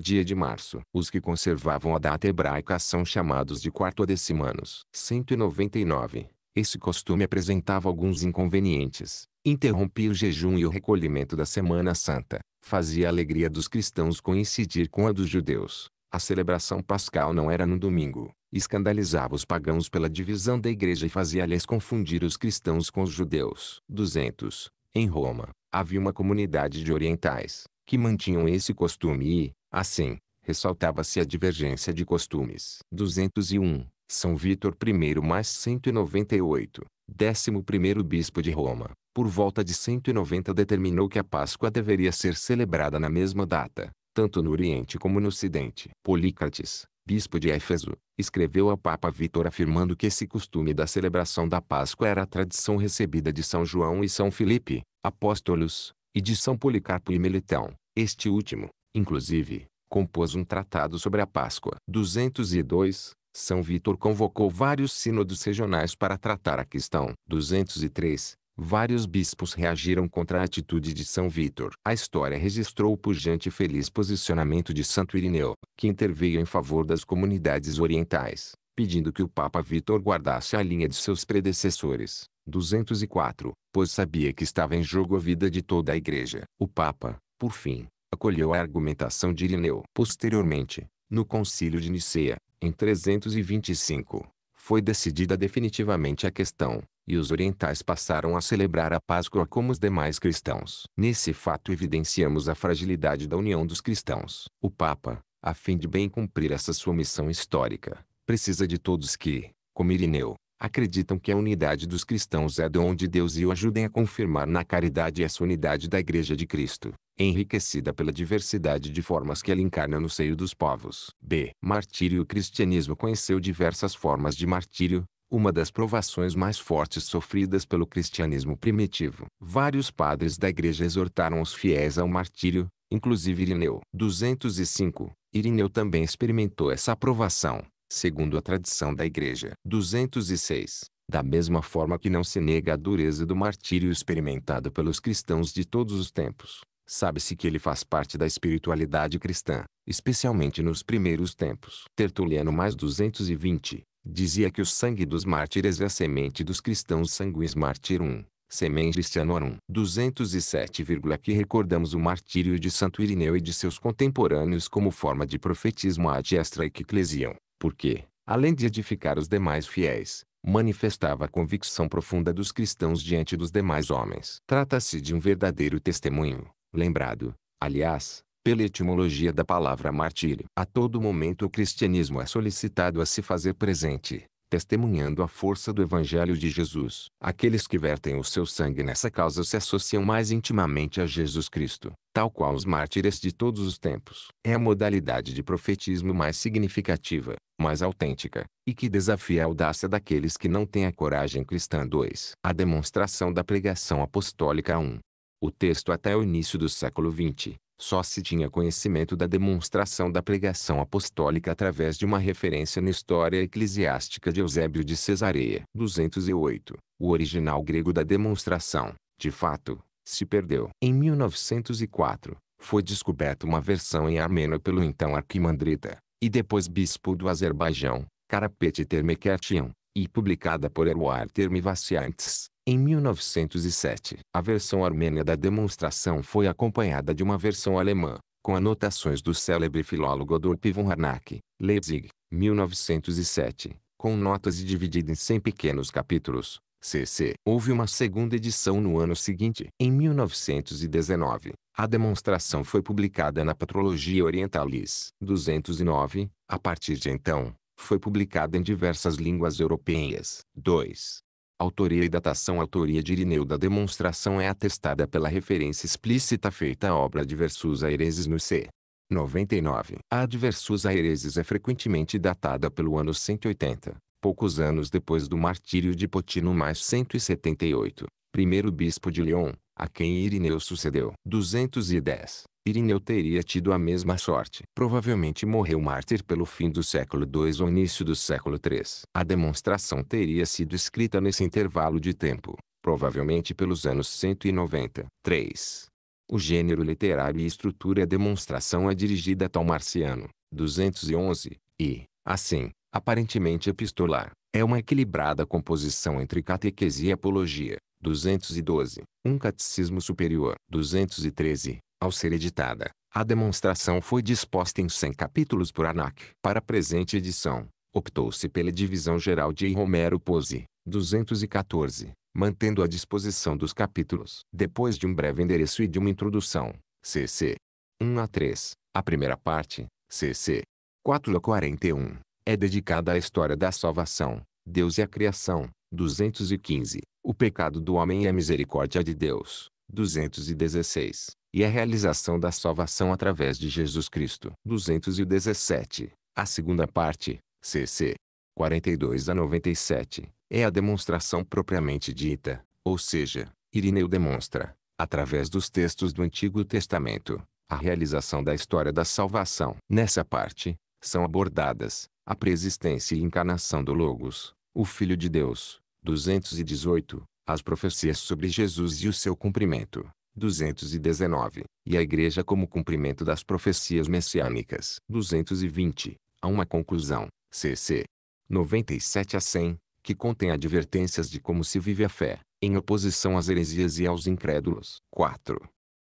dia de março. Os que conservavam a data hebraica são chamados de decimanos. 199. Esse costume apresentava alguns inconvenientes. Interrompia o jejum e o recolhimento da Semana Santa. Fazia a alegria dos cristãos coincidir com a dos judeus. A celebração pascal não era no domingo. Escandalizava os pagãos pela divisão da igreja e fazia-lhes confundir os cristãos com os judeus. 200. Em Roma, havia uma comunidade de orientais, que mantinham esse costume e, assim, ressaltava-se a divergência de costumes. 201. São Vítor I mais 198, 11º bispo de Roma, por volta de 190 determinou que a Páscoa deveria ser celebrada na mesma data, tanto no Oriente como no Ocidente. Polícrates, bispo de Éfeso, escreveu ao Papa Vítor afirmando que esse costume da celebração da Páscoa era a tradição recebida de São João e São Filipe, Apóstolos, e de São Policarpo e Melitão. Este último, inclusive, compôs um tratado sobre a Páscoa. 202. São Vítor convocou vários sínodos regionais para tratar a questão. 203. Vários bispos reagiram contra a atitude de São Vítor. A história registrou o pujante e feliz posicionamento de Santo Irineu, que interveio em favor das comunidades orientais, pedindo que o Papa Vítor guardasse a linha de seus predecessores. 204, pois sabia que estava em jogo a vida de toda a igreja. O Papa, por fim, acolheu a argumentação de Irineu. Posteriormente, no concílio de Nicea, em 325, foi decidida definitivamente a questão, e os orientais passaram a celebrar a Páscoa como os demais cristãos. Nesse fato evidenciamos a fragilidade da união dos cristãos. O Papa, a fim de bem cumprir essa sua missão histórica, precisa de todos que, como Irineu, acreditam que a unidade dos cristãos é dom de Deus e o ajudem a confirmar na caridade essa unidade da Igreja de Cristo, enriquecida pela diversidade de formas que ela encarna no seio dos povos. B. Martírio O cristianismo conheceu diversas formas de martírio, uma das provações mais fortes sofridas pelo cristianismo primitivo. Vários padres da igreja exortaram os fiéis ao martírio, inclusive Irineu. 205. Irineu também experimentou essa provação, segundo a tradição da Igreja. 206. Da mesma forma que não se nega a dureza do martírio experimentado pelos cristãos de todos os tempos, sabe-se que ele faz parte da espiritualidade cristã, especialmente nos primeiros tempos. Tertuliano mais 220 dizia que o sangue dos mártires é a semente dos cristãos sanguis martirum, semen cristianorum. 207, que recordamos o martírio de Santo Irineu e de seus contemporâneos como forma de profetismo ad extra ecclesiam, porque, além de edificar os demais fiéis, manifestava a convicção profunda dos cristãos diante dos demais homens. Trata-se de um verdadeiro testemunho, lembrado, aliás, pela etimologia da palavra martírio. A todo momento o cristianismo é solicitado a se fazer presente, testemunhando a força do Evangelho de Jesus. Aqueles que vertem o seu sangue nessa causa se associam mais intimamente a Jesus Cristo, tal qual os mártires de todos os tempos. É a modalidade de profetismo mais significativa, mais autêntica, e que desafia a audácia daqueles que não têm a coragem cristã. 2. A demonstração da pregação apostólica 1. Um. O texto até o início do século XX só se tinha conhecimento da demonstração da pregação apostólica através de uma referência na história eclesiástica de Eusébio de Cesareia. 208. O original grego da demonstração, de fato, se perdeu. Em 1904, foi descoberta uma versão em armênio pelo então arquimandrita, e depois bispo do Azerbaijão, Karapet Termeketian, e publicada por Eruar Termivaciantes, em 1907, a versão armênia da demonstração foi acompanhada de uma versão alemã, com anotações do célebre filólogo Adolf von Harnack, Leipzig, 1907, com notas e dividida em 100 pequenos capítulos. CC. Houve uma segunda edição no ano seguinte. Em 1919, a demonstração foi publicada na Patrologia Orientalis 209. A partir de então, foi publicada em diversas línguas europeias. 2. Autoria e datação Autoria de Irineu da demonstração é atestada pela referência explícita feita à obra Adversus Aereses no C. 99. A Adversus Aereses é frequentemente datada pelo ano 180, poucos anos depois do martírio de Potino mais 178, primeiro bispo de Lyon, a quem Irineu sucedeu. 210. Irineu teria tido a mesma sorte. Provavelmente morreu mártir pelo fim do século II ou início do século III. A demonstração teria sido escrita nesse intervalo de tempo, provavelmente pelos anos 190. 3. O gênero literário e estrutura da demonstração é dirigida a tal Marciano, 211, e, assim, aparentemente epistolar, é uma equilibrada composição entre catequese e apologia, 212, um catecismo superior, 213, ao ser editada, a demonstração foi disposta em 100 capítulos por Anac. Para a presente edição, optou-se pela divisão geral de Romero Pose, 214, mantendo a disposição dos capítulos. Depois de um breve endereço e de uma introdução, cc. 1 a 3, a primeira parte, cc. 4 a 41, é dedicada à história da salvação, Deus e a criação, 215, o pecado do homem e a misericórdia de Deus, 216, e a realização da salvação através de Jesus Cristo. 217. A segunda parte, CC 42 a 97, é a demonstração propriamente dita, ou seja, Irineu demonstra, através dos textos do Antigo Testamento, a realização da história da salvação. Nessa parte, são abordadas a preexistência e encarnação do Logos, o Filho de Deus, 218, as profecias sobre Jesus e o seu cumprimento, 219, e a Igreja como cumprimento das profecias messiânicas. 220, a uma conclusão, cc. 97 a 100, que contém advertências de como se vive a fé, em oposição às heresias e aos incrédulos. 4.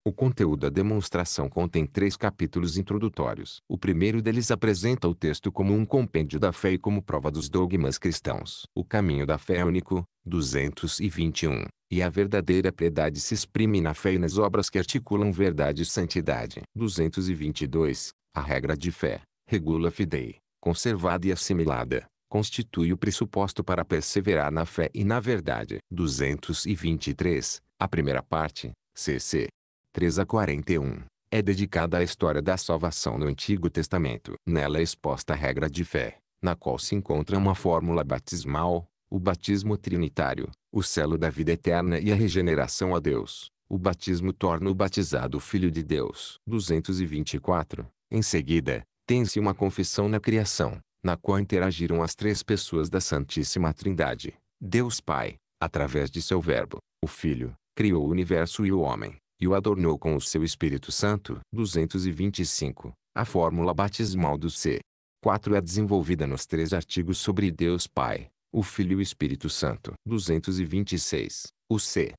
O conteúdo da demonstração contém três capítulos introdutórios. O primeiro deles apresenta o texto como um compêndio da fé e como prova dos dogmas cristãos. O caminho da fé é único, 221, e a verdadeira piedade se exprime na fé e nas obras que articulam verdade e santidade. 222, a regra de fé, regula fidei, conservada e assimilada, constitui o pressuposto para perseverar na fé e na verdade. 223, a primeira parte, CC, 3 a 41, é dedicada à história da salvação no Antigo Testamento. Nela é exposta a regra de fé, na qual se encontra uma fórmula batismal, o batismo trinitário, o selo da vida eterna e a regeneração a Deus. O batismo torna o batizado filho de Deus. 224. Em seguida, tem-se uma confissão na criação, na qual interagiram as três pessoas da Santíssima Trindade. Deus Pai, através de seu Verbo, o Filho, criou o universo e o homem e o adornou com o seu Espírito Santo. 225. A fórmula batismal do C. 4 é desenvolvida nos três artigos sobre Deus Pai, o Filho e o Espírito Santo. 226. O C.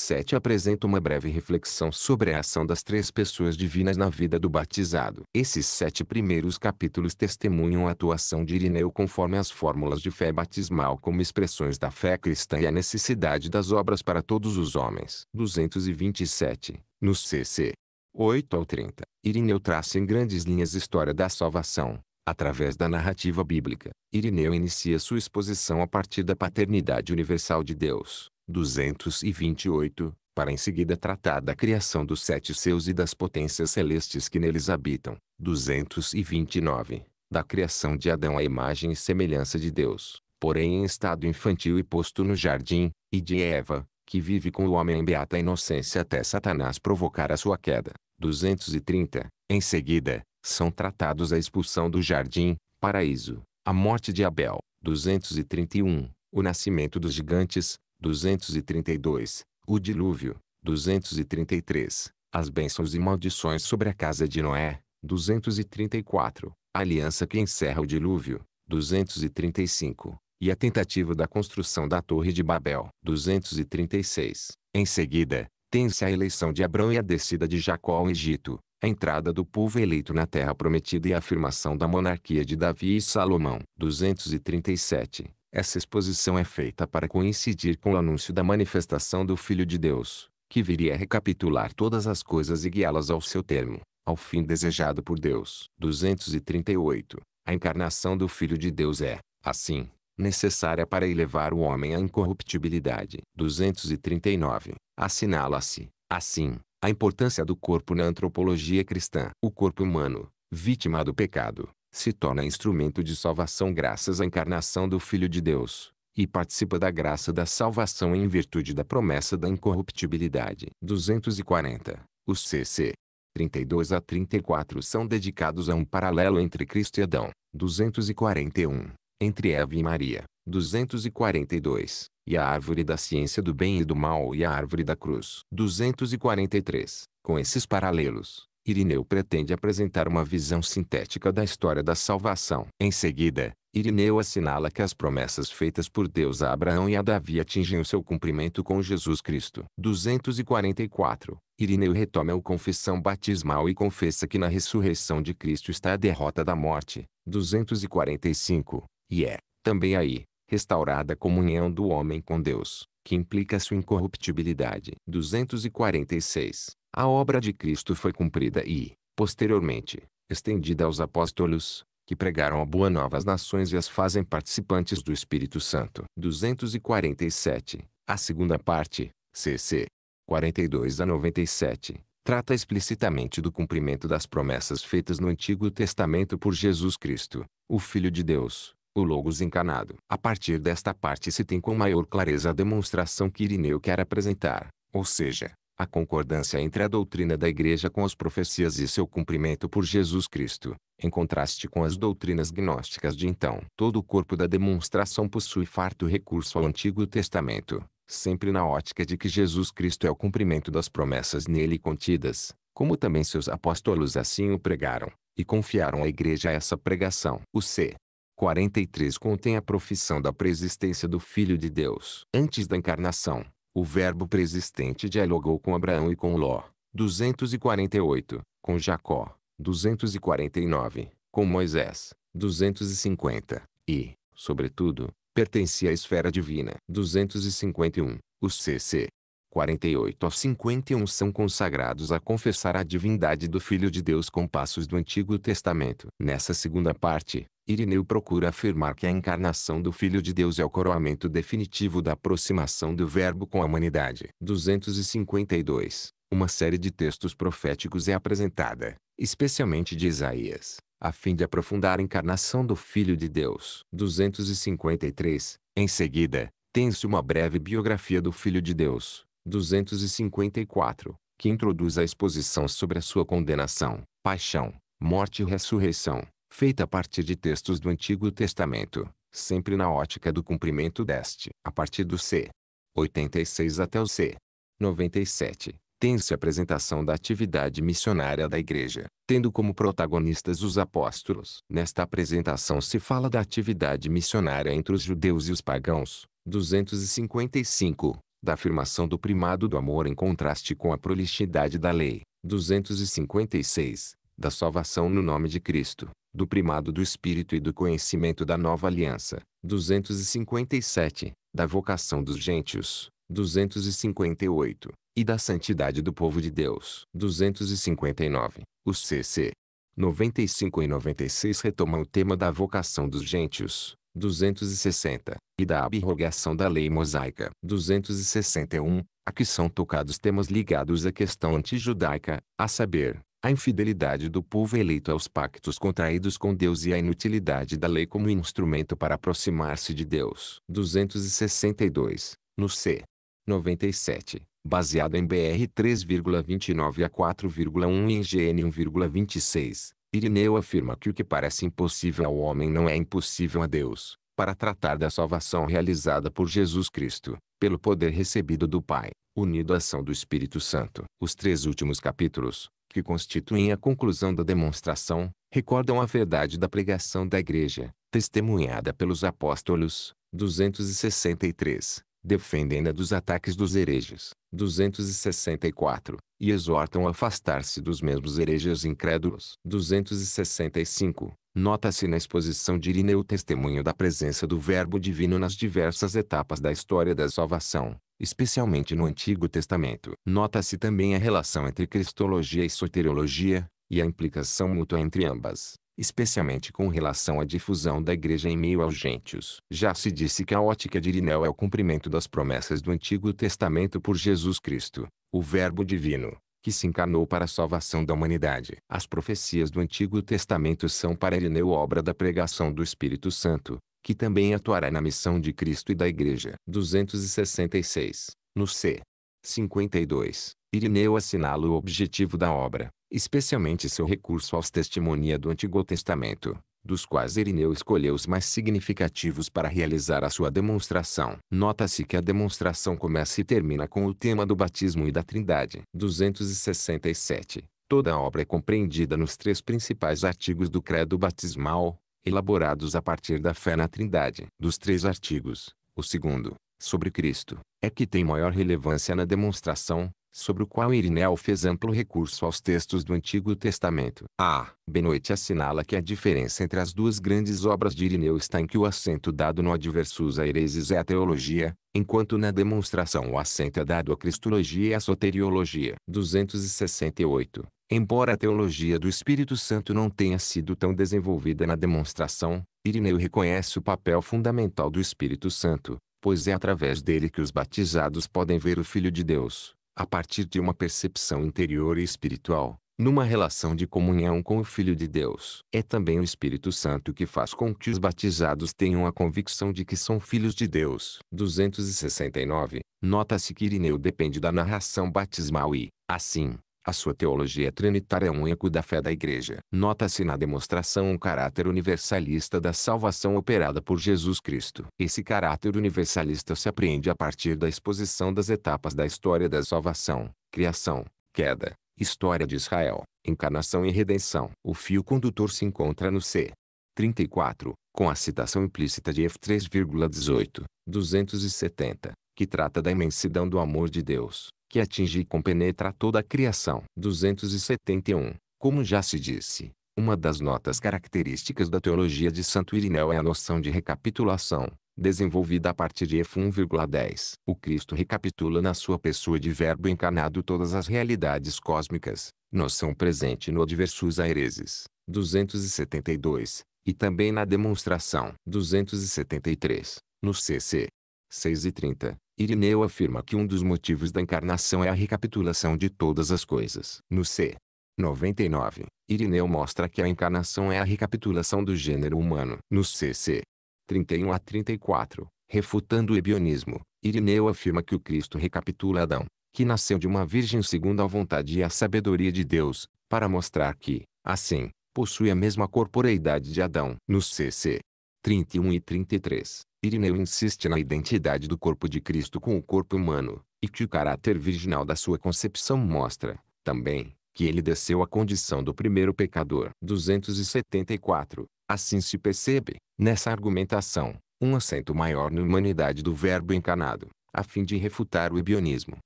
7 apresenta uma breve reflexão sobre a ação das três pessoas divinas na vida do batizado. Esses sete primeiros capítulos testemunham a atuação de Irineu conforme as fórmulas de fé batismal como expressões da fé cristã e a necessidade das obras para todos os homens. 227. No CC. 8 ao 30, Irineu traça em grandes linhas a história da salvação. Através da narrativa bíblica, Irineu inicia sua exposição a partir da paternidade universal de Deus. 228, para em seguida tratar da criação dos sete seus e das potências celestes que neles habitam. 229. Da criação de Adão à imagem e semelhança de Deus, porém em estado infantil e posto no jardim, e de Eva, que vive com o homem em beata inocência até Satanás provocar a sua queda. 230. Em seguida, são tratados a expulsão do jardim, paraíso, a morte de Abel. 231. O nascimento dos gigantes, 232, o dilúvio, 233, as bênçãos e maldições sobre a casa de Noé, 234, a aliança que encerra o dilúvio, 235, e a tentativa da construção da Torre de Babel, 236. Em seguida, tem-se a eleição de Abrão e a descida de Jacó ao Egito, a entrada do povo eleito na Terra Prometida e a afirmação da monarquia de Davi e Salomão, 237. Essa exposição é feita para coincidir com o anúncio da manifestação do Filho de Deus, que viria a recapitular todas as coisas e guiá-las ao seu termo, ao fim desejado por Deus. 238. A encarnação do Filho de Deus é, assim, necessária para elevar o homem à incorruptibilidade. 239. Assinala-se, assim, a importância do corpo na antropologia cristã. O corpo humano, vítima do pecado, se torna instrumento de salvação graças à encarnação do Filho de Deus, e participa da graça da salvação em virtude da promessa da incorruptibilidade. 240. Os CC 32 a 34 são dedicados a um paralelo entre Cristo e Adão, 241, entre Eva e Maria, 242, e a árvore da ciência do bem e do mal e a árvore da cruz, 243. Com esses paralelos, Irineu pretende apresentar uma visão sintética da história da salvação. Em seguida, Irineu assinala que as promessas feitas por Deus a Abraão e a Davi atingem o seu cumprimento com Jesus Cristo. 244. Irineu retoma a confissão batismal e confessa que na ressurreição de Cristo está a derrota da morte. 245. E é, também aí, restaurada a comunhão do homem com Deus, que implica sua incorruptibilidade. 246. A obra de Cristo foi cumprida e, posteriormente, estendida aos apóstolos, que pregaram a boa nova às nações e as fazem participantes do Espírito Santo. 247. A segunda parte, CC 42 a 97, trata explicitamente do cumprimento das promessas feitas no Antigo Testamento por Jesus Cristo, o Filho de Deus, o Logos encarnado. A partir desta parte se tem com maior clareza a demonstração que Irineu quer apresentar, ou seja, a concordância entre a doutrina da Igreja com as profecias e seu cumprimento por Jesus Cristo, em contraste com as doutrinas gnósticas de então. Todo o corpo da demonstração possui farto recurso ao Antigo Testamento, sempre na ótica de que Jesus Cristo é o cumprimento das promessas nele contidas, como também seus apóstolos assim o pregaram, e confiaram à Igreja essa pregação. O C. 43 contém a profissão da preexistência do Filho de Deus. Antes da encarnação, o verbo preexistente dialogou com Abraão e com Ló, 248, com Jacó, 249, com Moisés, 250, e, sobretudo, pertencia à esfera divina, 251. O CC 48 a 51 são consagrados a confessar a divindade do Filho de Deus com passos do Antigo Testamento. Nessa segunda parte, Irineu procura afirmar que a encarnação do Filho de Deus é o coroamento definitivo da aproximação do Verbo com a humanidade. 252. Uma série de textos proféticos é apresentada, especialmente de Isaías, a fim de aprofundar a encarnação do Filho de Deus. 253. Em seguida, tem-se uma breve biografia do Filho de Deus, 254, que introduz a exposição sobre a sua condenação, paixão, morte e ressurreição, feita a partir de textos do Antigo Testamento, sempre na ótica do cumprimento deste. A partir do C. 86 até o C. 97, tem-se a apresentação da atividade missionária da Igreja, tendo como protagonistas os apóstolos. Nesta apresentação se fala da atividade missionária entre os judeus e os pagãos. 255 da afirmação do primado do amor em contraste com a prolixidade da lei. 256. Da salvação no nome de Cristo, do primado do Espírito e do conhecimento da nova aliança. 257. Da vocação dos gentios. 258. E da santidade do povo de Deus. 259. O CC. 95 e 96 retomam o tema da vocação dos gentios, 260, e da abrogação da Lei Mosaica 261, a que são tocados temas ligados à questão antijudaica, a saber, a infidelidade do povo eleito aos pactos contraídos com Deus e a inutilidade da lei como instrumento para aproximar-se de Deus. 262, no C. 97, baseado em BR 3,29 a 4,1 e em GN 1,26, Irineu afirma que o que parece impossível ao homem não é impossível a Deus, para tratar da salvação realizada por Jesus Cristo, pelo poder recebido do Pai, unido à ação do Espírito Santo. Os três últimos capítulos, que constituem a conclusão da demonstração, recordam a verdade da pregação da Igreja, testemunhada pelos apóstolos, 263, defendem-na dos ataques dos hereges, 264, e exortam a afastar-se dos mesmos hereges incrédulos, 265. Nota-se na exposição de Irineu o testemunho da presença do Verbo Divino nas diversas etapas da história da salvação, especialmente no Antigo Testamento. Nota-se também a relação entre Cristologia e Soteriologia, e a implicação mútua entre ambas especialmente com relação à difusão da igreja em meio aos gentios. Já se disse que a ótica de Irineu é o cumprimento das promessas do Antigo Testamento por Jesus Cristo, o Verbo Divino, que se encarnou para a salvação da humanidade. As profecias do Antigo Testamento são para Irineu obra da pregação do Espírito Santo, que também atuará na missão de Cristo e da Igreja. 266. No c. 52, Irineu assinala o objetivo da obra, especialmente seu recurso aos testimonia do Antigo Testamento, dos quais Irineu escolheu os mais significativos para realizar a sua demonstração. Nota-se que a demonstração começa e termina com o tema do batismo e da Trindade. 267. Toda a obra é compreendida nos três principais artigos do Credo Batismal, elaborados a partir da fé na Trindade. Dos três artigos, o segundo, sobre Cristo, é que tem maior relevância na demonstração, sobre o qual Irineu fez amplo recurso aos textos do Antigo Testamento. A. Ah, Benoite assinala que a diferença entre as duas grandes obras de Irineu está em que o assento dado no adversus a hereses é a teologia, enquanto na demonstração o assento é dado à cristologia e à soteriologia. 268. Embora a teologia do Espírito Santo não tenha sido tão desenvolvida na demonstração, Irineu reconhece o papel fundamental do Espírito Santo, pois é através dele que os batizados podem ver o Filho de Deus, a partir de uma percepção interior e espiritual, numa relação de comunhão com o Filho de Deus. É também o Espírito Santo que faz com que os batizados tenham a convicção de que são filhos de Deus. 269. Nota-se que Irineu depende da narração batismal e, assim, a sua teologia trinitária é um eco da fé da Igreja. Nota-se na demonstração um caráter universalista da salvação operada por Jesus Cristo. Esse caráter universalista se apreende a partir da exposição das etapas da história da salvação, criação, queda, história de Israel, encarnação e redenção. O fio condutor se encontra no C. 34, com a citação implícita de F3,18, 270, que trata da imensidão do amor de Deus que atinge e compenetra toda a criação. 271. Como já se disse, uma das notas características da teologia de Santo Irineu é a noção de recapitulação, desenvolvida a partir de F 1,10. O Cristo recapitula na sua pessoa de verbo encarnado todas as realidades cósmicas, noção presente no Adversus Aereses, 272, e também na demonstração 273, no CC, 6 e 30, Irineu afirma que um dos motivos da encarnação é a recapitulação de todas as coisas. No c. 99, Irineu mostra que a encarnação é a recapitulação do gênero humano. No cc. 31 a 34, refutando o ebionismo, Irineu afirma que o Cristo recapitula Adão, que nasceu de uma virgem segundo a vontade e a sabedoria de Deus, para mostrar que, assim, possui a mesma corporeidade de Adão. No cc. 31 e 33, Irineu insiste na identidade do corpo de Cristo com o corpo humano, e que o caráter virginal da sua concepção mostra, também, que ele desceu à condição do primeiro pecador. 274. Assim se percebe, nessa argumentação, um acento maior na humanidade do verbo encarnado, a fim de refutar o ibionismo.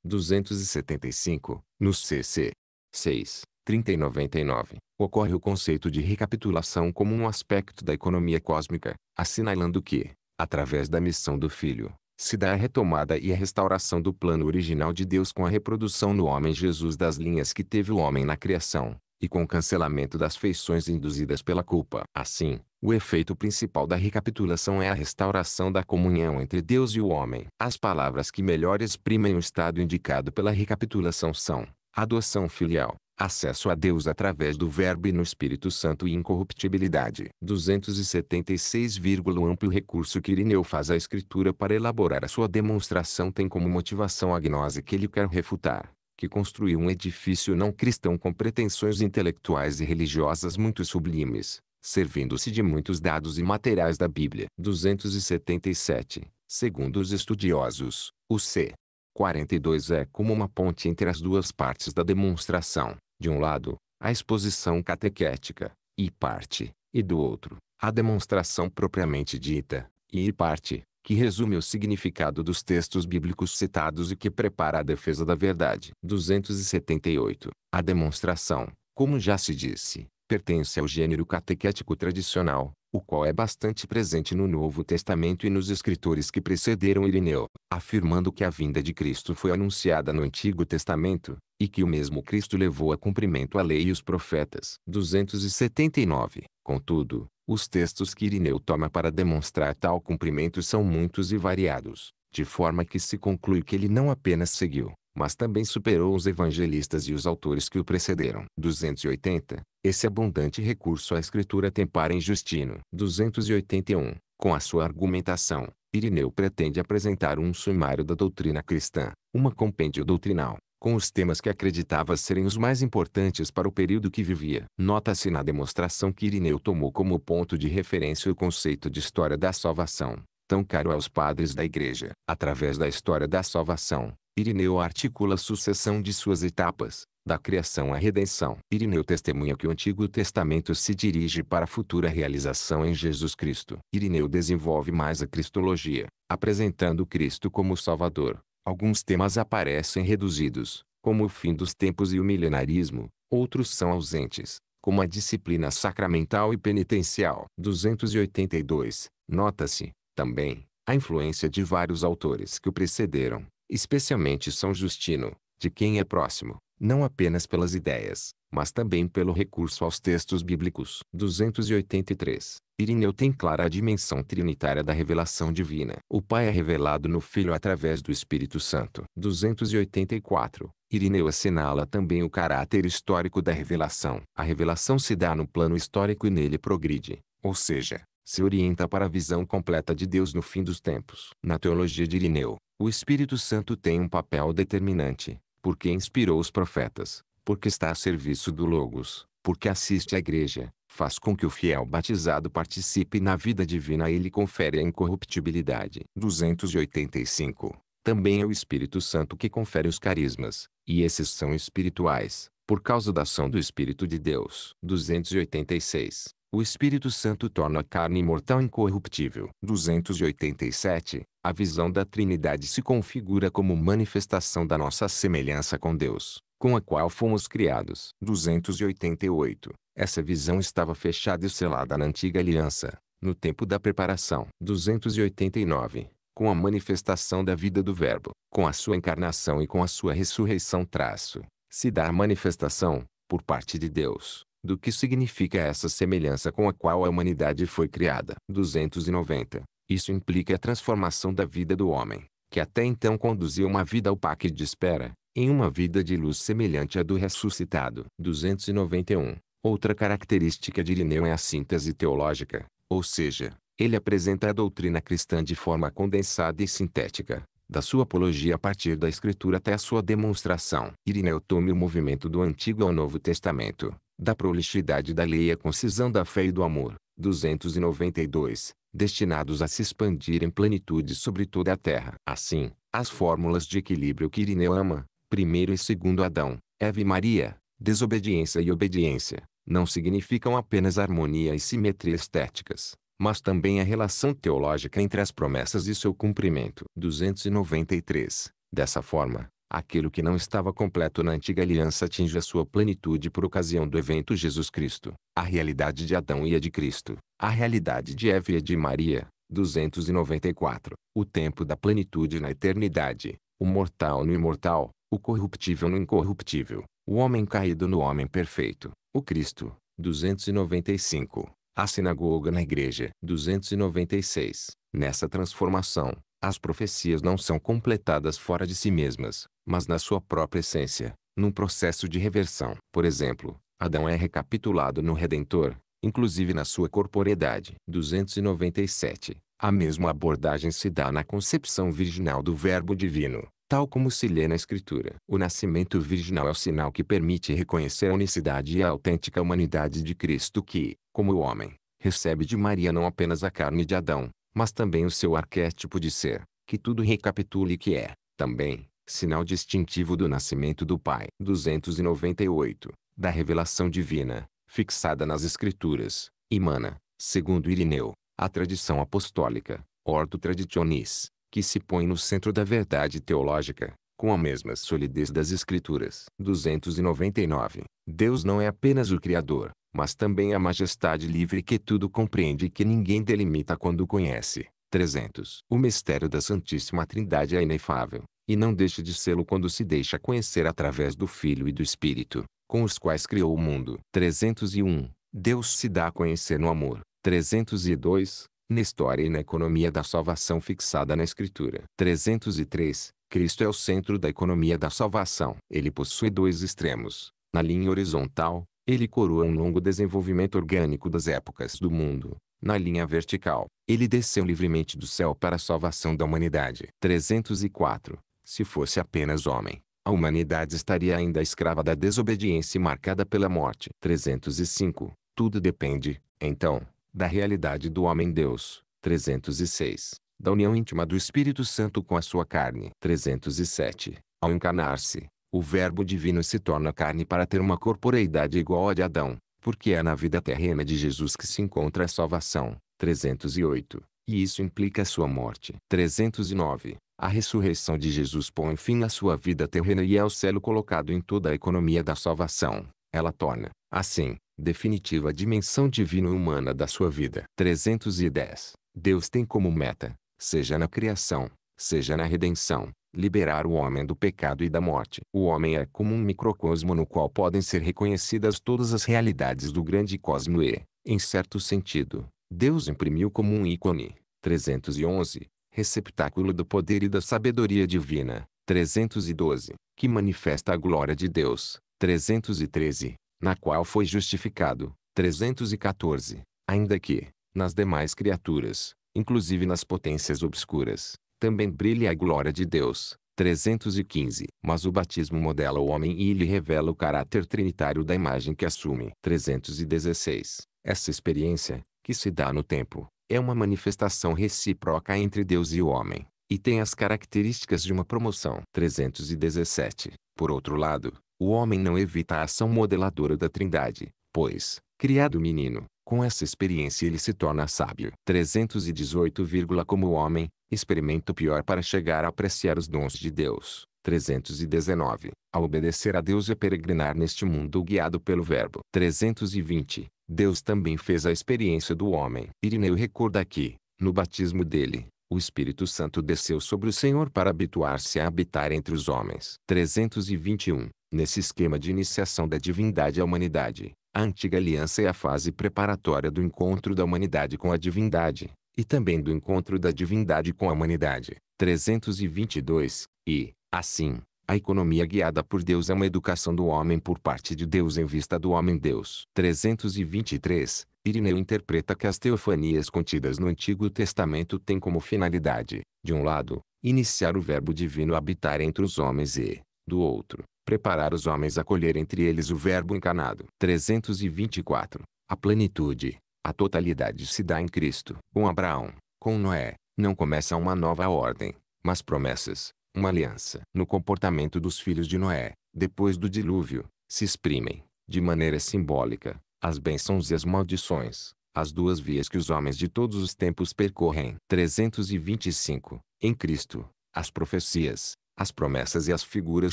275. No CC 6, 30 e 99, ocorre o conceito de recapitulação como um aspecto da economia cósmica, assinalando que, através da missão do Filho, se dá a retomada e a restauração do plano original de Deus com a reprodução no homem Jesus das linhas que teve o homem na criação, e com o cancelamento das feições induzidas pela culpa. Assim, o efeito principal da recapitulação é a restauração da comunhão entre Deus e o homem. As palavras que melhor exprimem o estado indicado pela recapitulação são adoção filial, acesso a Deus através do Verbo e no Espírito Santo e incorruptibilidade. 276. Amplo recurso que Irineu faz à Escritura para elaborar a sua demonstração tem como motivação a gnose que ele quer refutar, que construiu um edifício não cristão com pretensões intelectuais e religiosas muito sublimes, servindo-se de muitos dados e materiais da Bíblia. 277 Segundo os estudiosos, o C. 42 é como uma ponte entre as duas partes da demonstração. De um lado, a exposição catequética, e parte, e do outro, a demonstração propriamente dita, e parte, que resume o significado dos textos bíblicos citados e que prepara a defesa da verdade. 278. A demonstração, como já se disse, pertence ao gênero catequético tradicional, o qual é bastante presente no Novo Testamento e nos escritores que precederam Irineu, afirmando que a vinda de Cristo foi anunciada no Antigo Testamento, e que o mesmo Cristo levou a cumprimento a lei e os profetas. 279. Contudo, os textos que Irineu toma para demonstrar tal cumprimento são muitos e variados, de forma que se conclui que ele não apenas seguiu, mas também superou os evangelistas e os autores que o precederam. 280. Esse abundante recurso à escritura tempara em Justino. 281. Com a sua argumentação, Irineu pretende apresentar um sumário da doutrina cristã, uma compêndio doutrinal, com os temas que acreditava serem os mais importantes para o período que vivia. Nota-se na demonstração que Irineu tomou como ponto de referência o conceito de história da salvação, tão caro aos padres da igreja. Através da história da salvação, Irineu articula a sucessão de suas etapas, da criação à redenção. Irineu testemunha que o Antigo Testamento se dirige para a futura realização em Jesus Cristo. Irineu desenvolve mais a cristologia, apresentando Cristo como Salvador. Alguns temas aparecem reduzidos, como o fim dos tempos e o milenarismo, outros são ausentes, como a disciplina sacramental e penitencial. 282. Nota-se, também, a influência de vários autores que o precederam especialmente São Justino, de quem é próximo, não apenas pelas ideias, mas também pelo recurso aos textos bíblicos. 283. Irineu tem clara a dimensão trinitária da revelação divina. O Pai é revelado no Filho através do Espírito Santo. 284. Irineu assinala também o caráter histórico da revelação. A revelação se dá no plano histórico e nele progride, ou seja, se orienta para a visão completa de Deus no fim dos tempos. Na teologia de Irineu, o Espírito Santo tem um papel determinante, porque inspirou os profetas, porque está a serviço do Logos, porque assiste à igreja, faz com que o fiel batizado participe na vida divina e lhe confere a incorruptibilidade. 285. Também é o Espírito Santo que confere os carismas, e esses são espirituais, por causa da ação do Espírito de Deus. 286. O Espírito Santo torna a carne imortal incorruptível. 287. A visão da Trindade se configura como manifestação da nossa semelhança com Deus, com a qual fomos criados. 288. Essa visão estava fechada e selada na antiga aliança, no tempo da preparação. 289. Com a manifestação da vida do Verbo, com a sua encarnação e com a sua ressurreição, traço, se dá a manifestação, por parte de Deus, do que significa essa semelhança com a qual a humanidade foi criada. 290. Isso implica a transformação da vida do homem, que até então conduzia uma vida opaca e de espera, em uma vida de luz semelhante à do ressuscitado. 291. Outra característica de Irineu é a síntese teológica, ou seja, ele apresenta a doutrina cristã de forma condensada e sintética, da sua apologia a partir da Escritura até a sua demonstração. Irineu tome o movimento do Antigo ao Novo Testamento, da prolixidade da lei e a concisão da fé e do amor, 292, destinados a se expandir em plenitude sobre toda a terra. Assim, as fórmulas de equilíbrio que Irineu ama, primeiro e segundo Adão, Eva e Maria, desobediência e obediência, não significam apenas harmonia e simetria estéticas, mas também a relação teológica entre as promessas e seu cumprimento. 293. Dessa forma, Aquilo que não estava completo na antiga aliança atinge a sua plenitude por ocasião do evento Jesus Cristo. A realidade de Adão e a de Cristo. A realidade de Eva e a de Maria. 294. O tempo da plenitude na eternidade. O mortal no imortal. O corruptível no incorruptível. O homem caído no homem perfeito. O Cristo. 295. A sinagoga na igreja. 296. Nessa transformação, as profecias não são completadas fora de si mesmas, mas na sua própria essência, num processo de reversão. Por exemplo, Adão é recapitulado no Redentor, inclusive na sua corporeidade. 297. A mesma abordagem se dá na concepção virginal do Verbo divino, tal como se lê na Escritura. O nascimento virginal é o sinal que permite reconhecer a unicidade e a autêntica humanidade de Cristo que, como o homem, recebe de Maria não apenas a carne de Adão, mas também o seu arquétipo de ser, que tudo recapitule e que é, também, sinal distintivo do nascimento do Pai. 298. Da revelação divina, fixada nas Escrituras, imana, segundo Irineu, a tradição apostólica, ordo traditionis, que se põe no centro da verdade teológica, com a mesma solidez das Escrituras. 299. Deus não é apenas o Criador, mas também a majestade livre que tudo compreende e que ninguém delimita quando conhece. 300. O mistério da Santíssima Trindade é inefável, e não deixa de sê-lo quando se deixa conhecer através do Filho e do Espírito, com os quais criou o mundo. 301. Deus se dá a conhecer no amor. 302. Na história e na economia da salvação fixada na Escritura. 303. Cristo é o centro da economia da salvação. Ele possui dois extremos. Na linha horizontal, ele coroa um longo desenvolvimento orgânico das épocas do mundo. Na linha vertical, ele desceu livremente do céu para a salvação da humanidade. 304. Se fosse apenas homem, a humanidade estaria ainda escrava da desobediência marcada pela morte. 305. Tudo depende, então, da realidade do homem-deus. 306. Da união íntima do Espírito Santo com a sua carne. 307. Ao encarnar-se, o Verbo divino se torna carne para ter uma corporeidade igual à de Adão, porque é na vida terrena de Jesus que se encontra a salvação. 308. E isso implica sua morte. 309. A ressurreição de Jesus põe fim à sua vida terrena e é o selo colocado em toda a economia da salvação. Ela torna, assim, definitiva a dimensão divino-humana da sua vida. 310. Deus tem como meta, seja na criação, seja na redenção, liberar o homem do pecado e da morte. O homem é como um microcosmo no qual podem ser reconhecidas todas as realidades do grande cosmo e, em certo sentido, Deus imprimiu como um ícone. 311. Receptáculo do poder e da sabedoria divina. 312. Que manifesta a glória de Deus. 313. Na qual foi justificado. 314. Ainda que, nas demais criaturas, inclusive nas potências obscuras, também brilha a glória de Deus. 315. Mas o batismo modela o homem e lhe revela o caráter trinitário da imagem que assume. 316. Essa experiência, que se dá no tempo, é uma manifestação recíproca entre Deus e o homem, e tem as características de uma promoção. 317. Por outro lado, o homem não evita a ação modeladora da Trindade, pois, Criado menino, com essa experiência ele se torna sábio. 318, como homem, experimenta o pior para chegar a apreciar os dons de Deus. 319. A obedecer a Deus a peregrinar neste mundo guiado pelo Verbo. 320. Deus também fez a experiência do homem. Irineu recorda que, no batismo dele, o Espírito Santo desceu sobre o Senhor para habituar-se a habitar entre os homens. 321. Nesse esquema de iniciação da divindade à humanidade, a antiga aliança é a fase preparatória do encontro da humanidade com a divindade, e também do encontro da divindade com a humanidade. 322. E, assim, a economia guiada por Deus é uma educação do homem por parte de Deus em vista do homem-deus. 323. Irineu interpreta que as teofanias contidas no Antigo Testamento têm como finalidade, de um lado, iniciar o verbo divino a habitar entre os homens e, do outro, preparar os homens a colher entre eles o Verbo encarnado. 324. A plenitude, a totalidade se dá em Cristo. Com Abraão, com Noé, não começa uma nova ordem, mas promessas, uma aliança. No comportamento dos filhos de Noé, depois do dilúvio, se exprimem, de maneira simbólica, as bênçãos e as maldições, as duas vias que os homens de todos os tempos percorrem. 325. Em Cristo, as profecias, as promessas e as figuras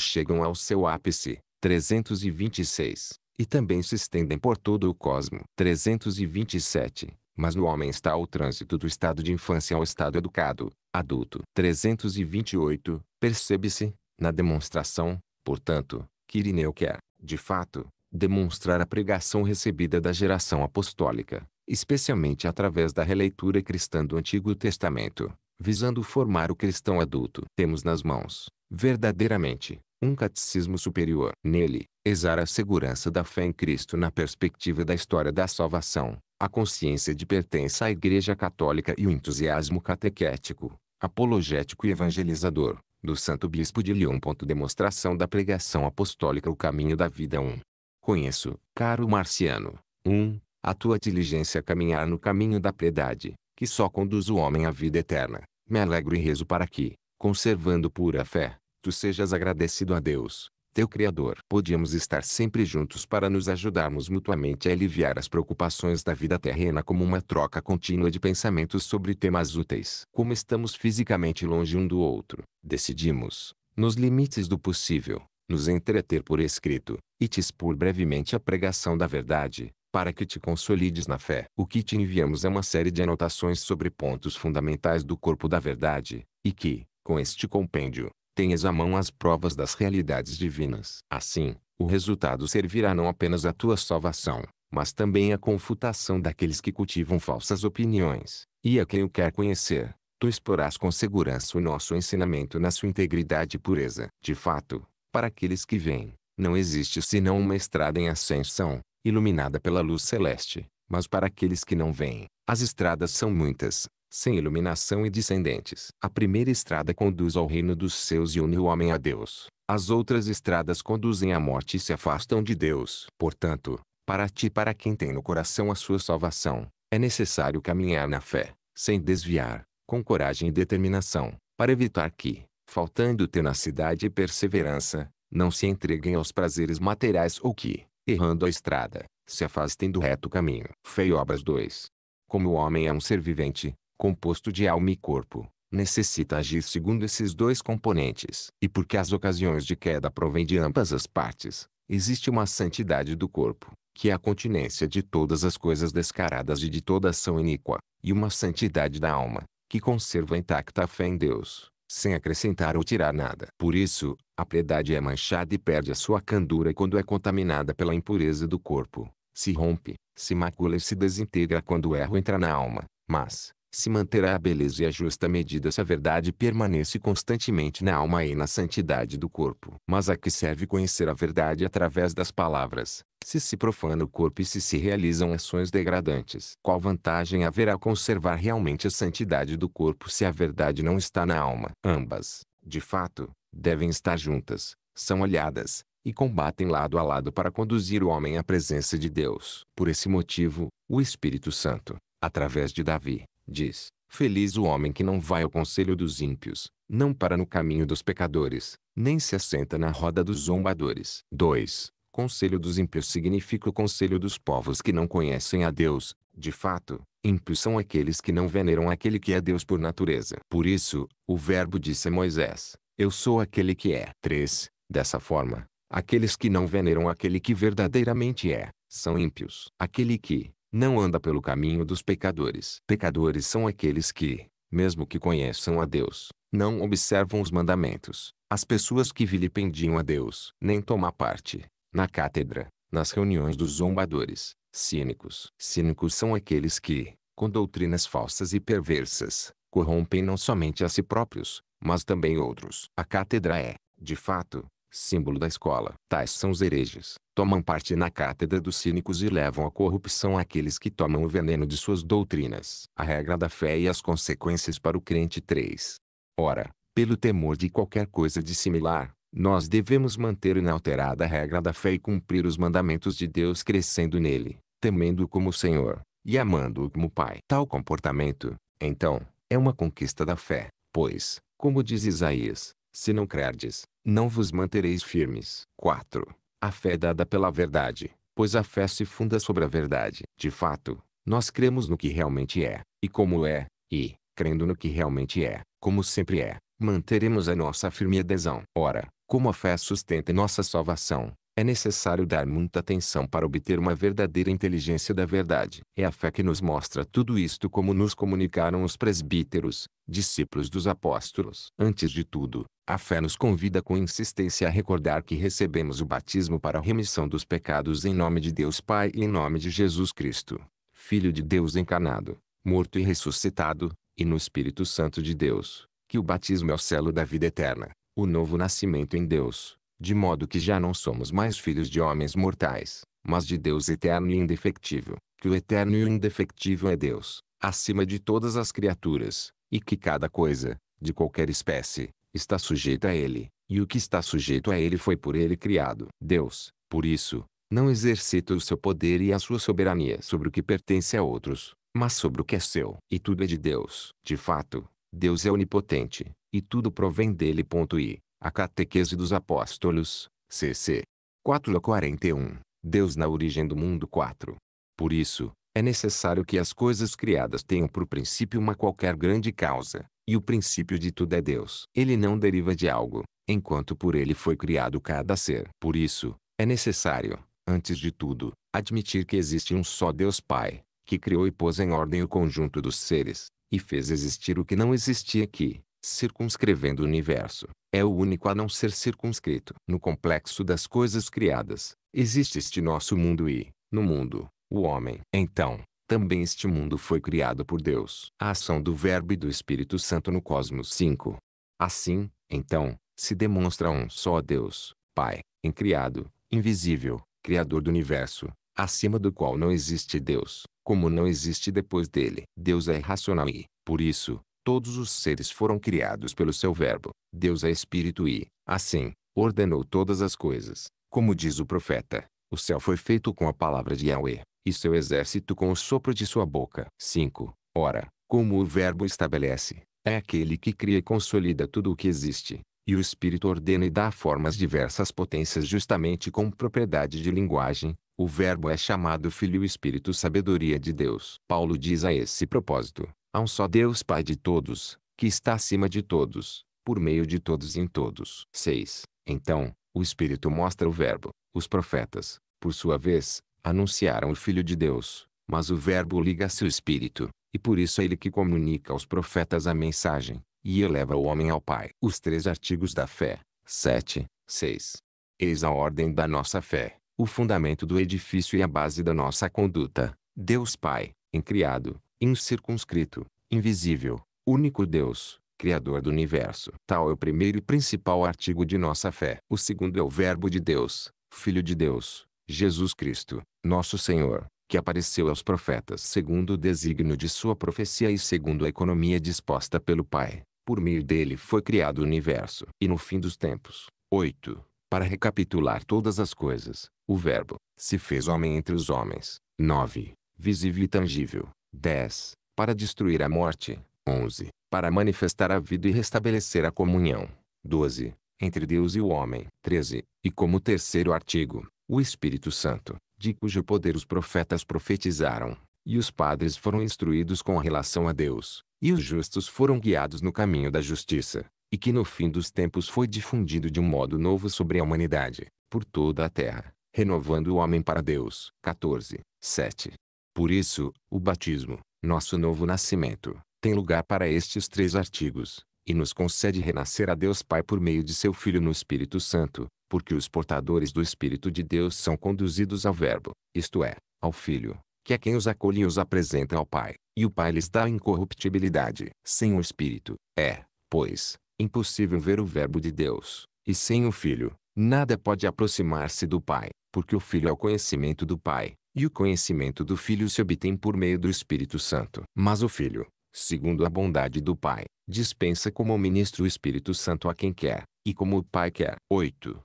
chegam ao seu ápice. 326. E também se estendem por todo o cosmo. 327. Mas no homem está o trânsito do estado de infância ao estado educado, adulto. 328. Percebe-se, na demonstração, portanto, que Irineu quer, de fato, demonstrar a pregação recebida da geração apostólica, especialmente através da releitura cristã do Antigo Testamento, visando formar o cristão adulto. Temos nas mãos, verdadeiramente, um catecismo superior. Nele, exar a segurança da fé em Cristo na perspectiva da história da salvação, a consciência de pertença à Igreja Católica e o entusiasmo catequético, apologético e evangelizador, do Santo Bispo de Lyon. Demonstração da pregação apostólica O caminho da vida 1. Um. Conheço, caro marciano, 1. Um, a tua diligência a caminhar no caminho da piedade, que só conduz o homem à vida eterna. Me alegro e rezo para que, conservando pura fé, tu sejas agradecido a Deus, teu Criador. Podíamos estar sempre juntos para nos ajudarmos mutuamente a aliviar as preocupações da vida terrena como uma troca contínua de pensamentos sobre temas úteis. Como estamos fisicamente longe um do outro, decidimos, nos limites do possível, nos entreter por escrito, e te expor brevemente a pregação da verdade, para que te consolides na fé. O que te enviamos é uma série de anotações sobre pontos fundamentais do corpo da verdade, e que, com este compêndio, tens à mão as provas das realidades divinas. Assim, o resultado servirá não apenas à tua salvação, mas também à confutação daqueles que cultivam falsas opiniões. E a quem o quer conhecer, tu explorás com segurança o nosso ensinamento na sua integridade e pureza. De fato, para aqueles que vêm, não existe senão uma estrada em ascensão, iluminada pela luz celeste. Mas para aqueles que não vêm, as estradas são muitas, sem iluminação e descendentes. A primeira estrada conduz ao reino dos céus e une o homem a Deus. As outras estradas conduzem à morte e se afastam de Deus. Portanto, para ti e para quem tem no coração a sua salvação, é necessário caminhar na fé, sem desviar, com coragem e determinação, para evitar que, faltando tenacidade e perseverança, não se entreguem aos prazeres materiais ou que, errando a estrada, se afastem do reto caminho. Fé e obras 2. Como o homem é um ser vivente, composto de alma e corpo, necessita agir segundo esses dois componentes. E porque as ocasiões de queda provêm de ambas as partes, existe uma santidade do corpo, que é a continência de todas as coisas descaradas e de toda ação iníqua, e uma santidade da alma, que conserva intacta a fé em Deus, sem acrescentar ou tirar nada. Por isso, a piedade é manchada e perde a sua candura quando é contaminada pela impureza do corpo, se rompe, se macula e se desintegra quando o erro entra na alma, mas, se manterá a beleza e a justa medida se a verdade permanece constantemente na alma e na santidade do corpo. Mas a que serve conhecer a verdade através das palavras, se se profana o corpo e se se realizam ações degradantes? Qual vantagem haverá conservar realmente a santidade do corpo se a verdade não está na alma? Ambas, de fato, devem estar juntas, são olhadas, e combatem lado a lado para conduzir o homem à presença de Deus. Por esse motivo, o Espírito Santo, através de Davi, diz: Feliz o homem que não vai ao conselho dos ímpios, não para no caminho dos pecadores, nem se assenta na roda dos zombadores. 2. Conselho dos ímpios significa o conselho dos povos que não conhecem a Deus. De fato, ímpios são aqueles que não veneram aquele que é Deus por natureza. Por isso, o Verbo disse a Moisés: Eu sou aquele que é. 3. Dessa forma, aqueles que não veneram aquele que verdadeiramente é, são ímpios. Aquele que, não anda pelo caminho dos pecadores. Pecadores são aqueles que, mesmo que conheçam a Deus, não observam os mandamentos. As pessoas que vilipendiam a Deus nem tomam parte, na cátedra, nas reuniões dos zombadores, cínicos. Cínicos são aqueles que, com doutrinas falsas e perversas, corrompem não somente a si próprios, mas também outros. A cátedra é, de fato, símbolo da escola. Tais são os hereges, tomam parte na cátedra dos cínicos e levam à corrupção aqueles que tomam o veneno de suas doutrinas. A regra da fé e as consequências para o crente 3. Ora, pelo temor de qualquer coisa dissimilar, nós devemos manter inalterada a regra da fé e cumprir os mandamentos de Deus crescendo nele, temendo-o como Senhor, e amando-o como Pai. Tal comportamento, então, é uma conquista da fé, pois, como diz Isaías, se não crerdes, não vos mantereis firmes. 4. A fé é dada pela verdade, pois a fé se funda sobre a verdade. De fato, nós cremos no que realmente é, e como é, e, crendo no que realmente é, como sempre é, manteremos a nossa firme adesão. Ora, como a fé sustenta nossa salvação, é necessário dar muita atenção para obter uma verdadeira inteligência da verdade. É a fé que nos mostra tudo isto como nos comunicaram os presbíteros, discípulos dos apóstolos. Antes de tudo, a fé nos convida com insistência a recordar que recebemos o batismo para a remissão dos pecados em nome de Deus Pai e em nome de Jesus Cristo, Filho de Deus encarnado, morto e ressuscitado, e no Espírito Santo de Deus, que o batismo é o selo da vida eterna, o novo nascimento em Deus, de modo que já não somos mais filhos de homens mortais, mas de Deus eterno e indefectível, que o eterno e o indefectível é Deus, acima de todas as criaturas, e que cada coisa, de qualquer espécie, está sujeito a ele, e o que está sujeito a ele foi por ele criado. Deus, por isso, não exercita o seu poder e a sua soberania sobre o que pertence a outros, mas sobre o que é seu. E tudo é de Deus. De fato, Deus é onipotente, e tudo provém dele. I. A Catequese dos Apóstolos, cc. 41. Deus na origem do mundo 4. Por isso, é necessário que as coisas criadas tenham por princípio uma qualquer grande causa, e o princípio de tudo é Deus. Ele não deriva de algo, enquanto por ele foi criado cada ser. Por isso, é necessário, antes de tudo, admitir que existe um só Deus Pai, que criou e pôs em ordem o conjunto dos seres, e fez existir o que não existia aqui, circunscrevendo o universo. É o único a não ser circunscrito. No complexo das coisas criadas, existe este nosso mundo e, no mundo, o homem, então, também este mundo foi criado por Deus. A ação do Verbo e do Espírito Santo no cosmos 5. Assim, então, se demonstra um só Deus, Pai, incriado, invisível, Criador do universo, acima do qual não existe Deus, como não existe depois dele. Deus é irracional e, por isso, todos os seres foram criados pelo seu Verbo. Deus é Espírito e, assim, ordenou todas as coisas. Como diz o profeta, o céu foi feito com a palavra de Yahweh e seu exército com o sopro de sua boca. 5. Ora, como o Verbo estabelece, é aquele que cria e consolida tudo o que existe, e o Espírito ordena e dá formas diversas potências justamente com propriedade de linguagem, o Verbo é chamado Filho e Espírito Sabedoria de Deus. Paulo diz a esse propósito: há um só Deus Pai de todos, que está acima de todos, por meio de todos e em todos. 6. Então, o Espírito mostra o Verbo, os profetas, por sua vez, anunciaram o Filho de Deus, mas o Verbo liga-se ao Espírito, e por isso é ele que comunica aos profetas a mensagem, e eleva o homem ao Pai. Os três artigos da fé, 7, 6. Eis a ordem da nossa fé, o fundamento do edifício e a base da nossa conduta. Deus Pai, incriado, incircunscrito, invisível, único Deus, Criador do universo. Tal é o primeiro e principal artigo de nossa fé. O segundo é o Verbo de Deus, Filho de Deus, Jesus Cristo, nosso Senhor, que apareceu aos profetas segundo o desígnio de sua profecia e segundo a economia disposta pelo Pai. Por meio dele foi criado o universo. E no fim dos tempos. 8. Para recapitular todas as coisas, o Verbo se fez homem entre os homens. 9. Visível e tangível. 10. Para destruir a morte. 11. Para manifestar a vida e restabelecer a comunhão. 12. Entre Deus e o homem. 13. E como terceiro artigo, o Espírito Santo, de cujo poder os profetas profetizaram, e os padres foram instruídos com relação a Deus, e os justos foram guiados no caminho da justiça, e que no fim dos tempos foi difundido de um modo novo sobre a humanidade, por toda a terra, renovando o homem para Deus. 14, 7. Por isso, o batismo, nosso novo nascimento, tem lugar para estes três artigos, e nos concede renascer a Deus Pai por meio de seu Filho no Espírito Santo, porque os portadores do Espírito de Deus são conduzidos ao Verbo, isto é, ao Filho, que é quem os acolhe e os apresenta ao Pai, e o Pai lhes dá incorruptibilidade. Sem o Espírito, é, pois, impossível ver o Verbo de Deus, e sem o Filho, nada pode aproximar-se do Pai, porque o Filho é o conhecimento do Pai, e o conhecimento do Filho se obtém por meio do Espírito Santo. Mas o Filho, segundo a bondade do Pai, dispensa como ministro o Espírito Santo a quem quer, e como o Pai quer. 8.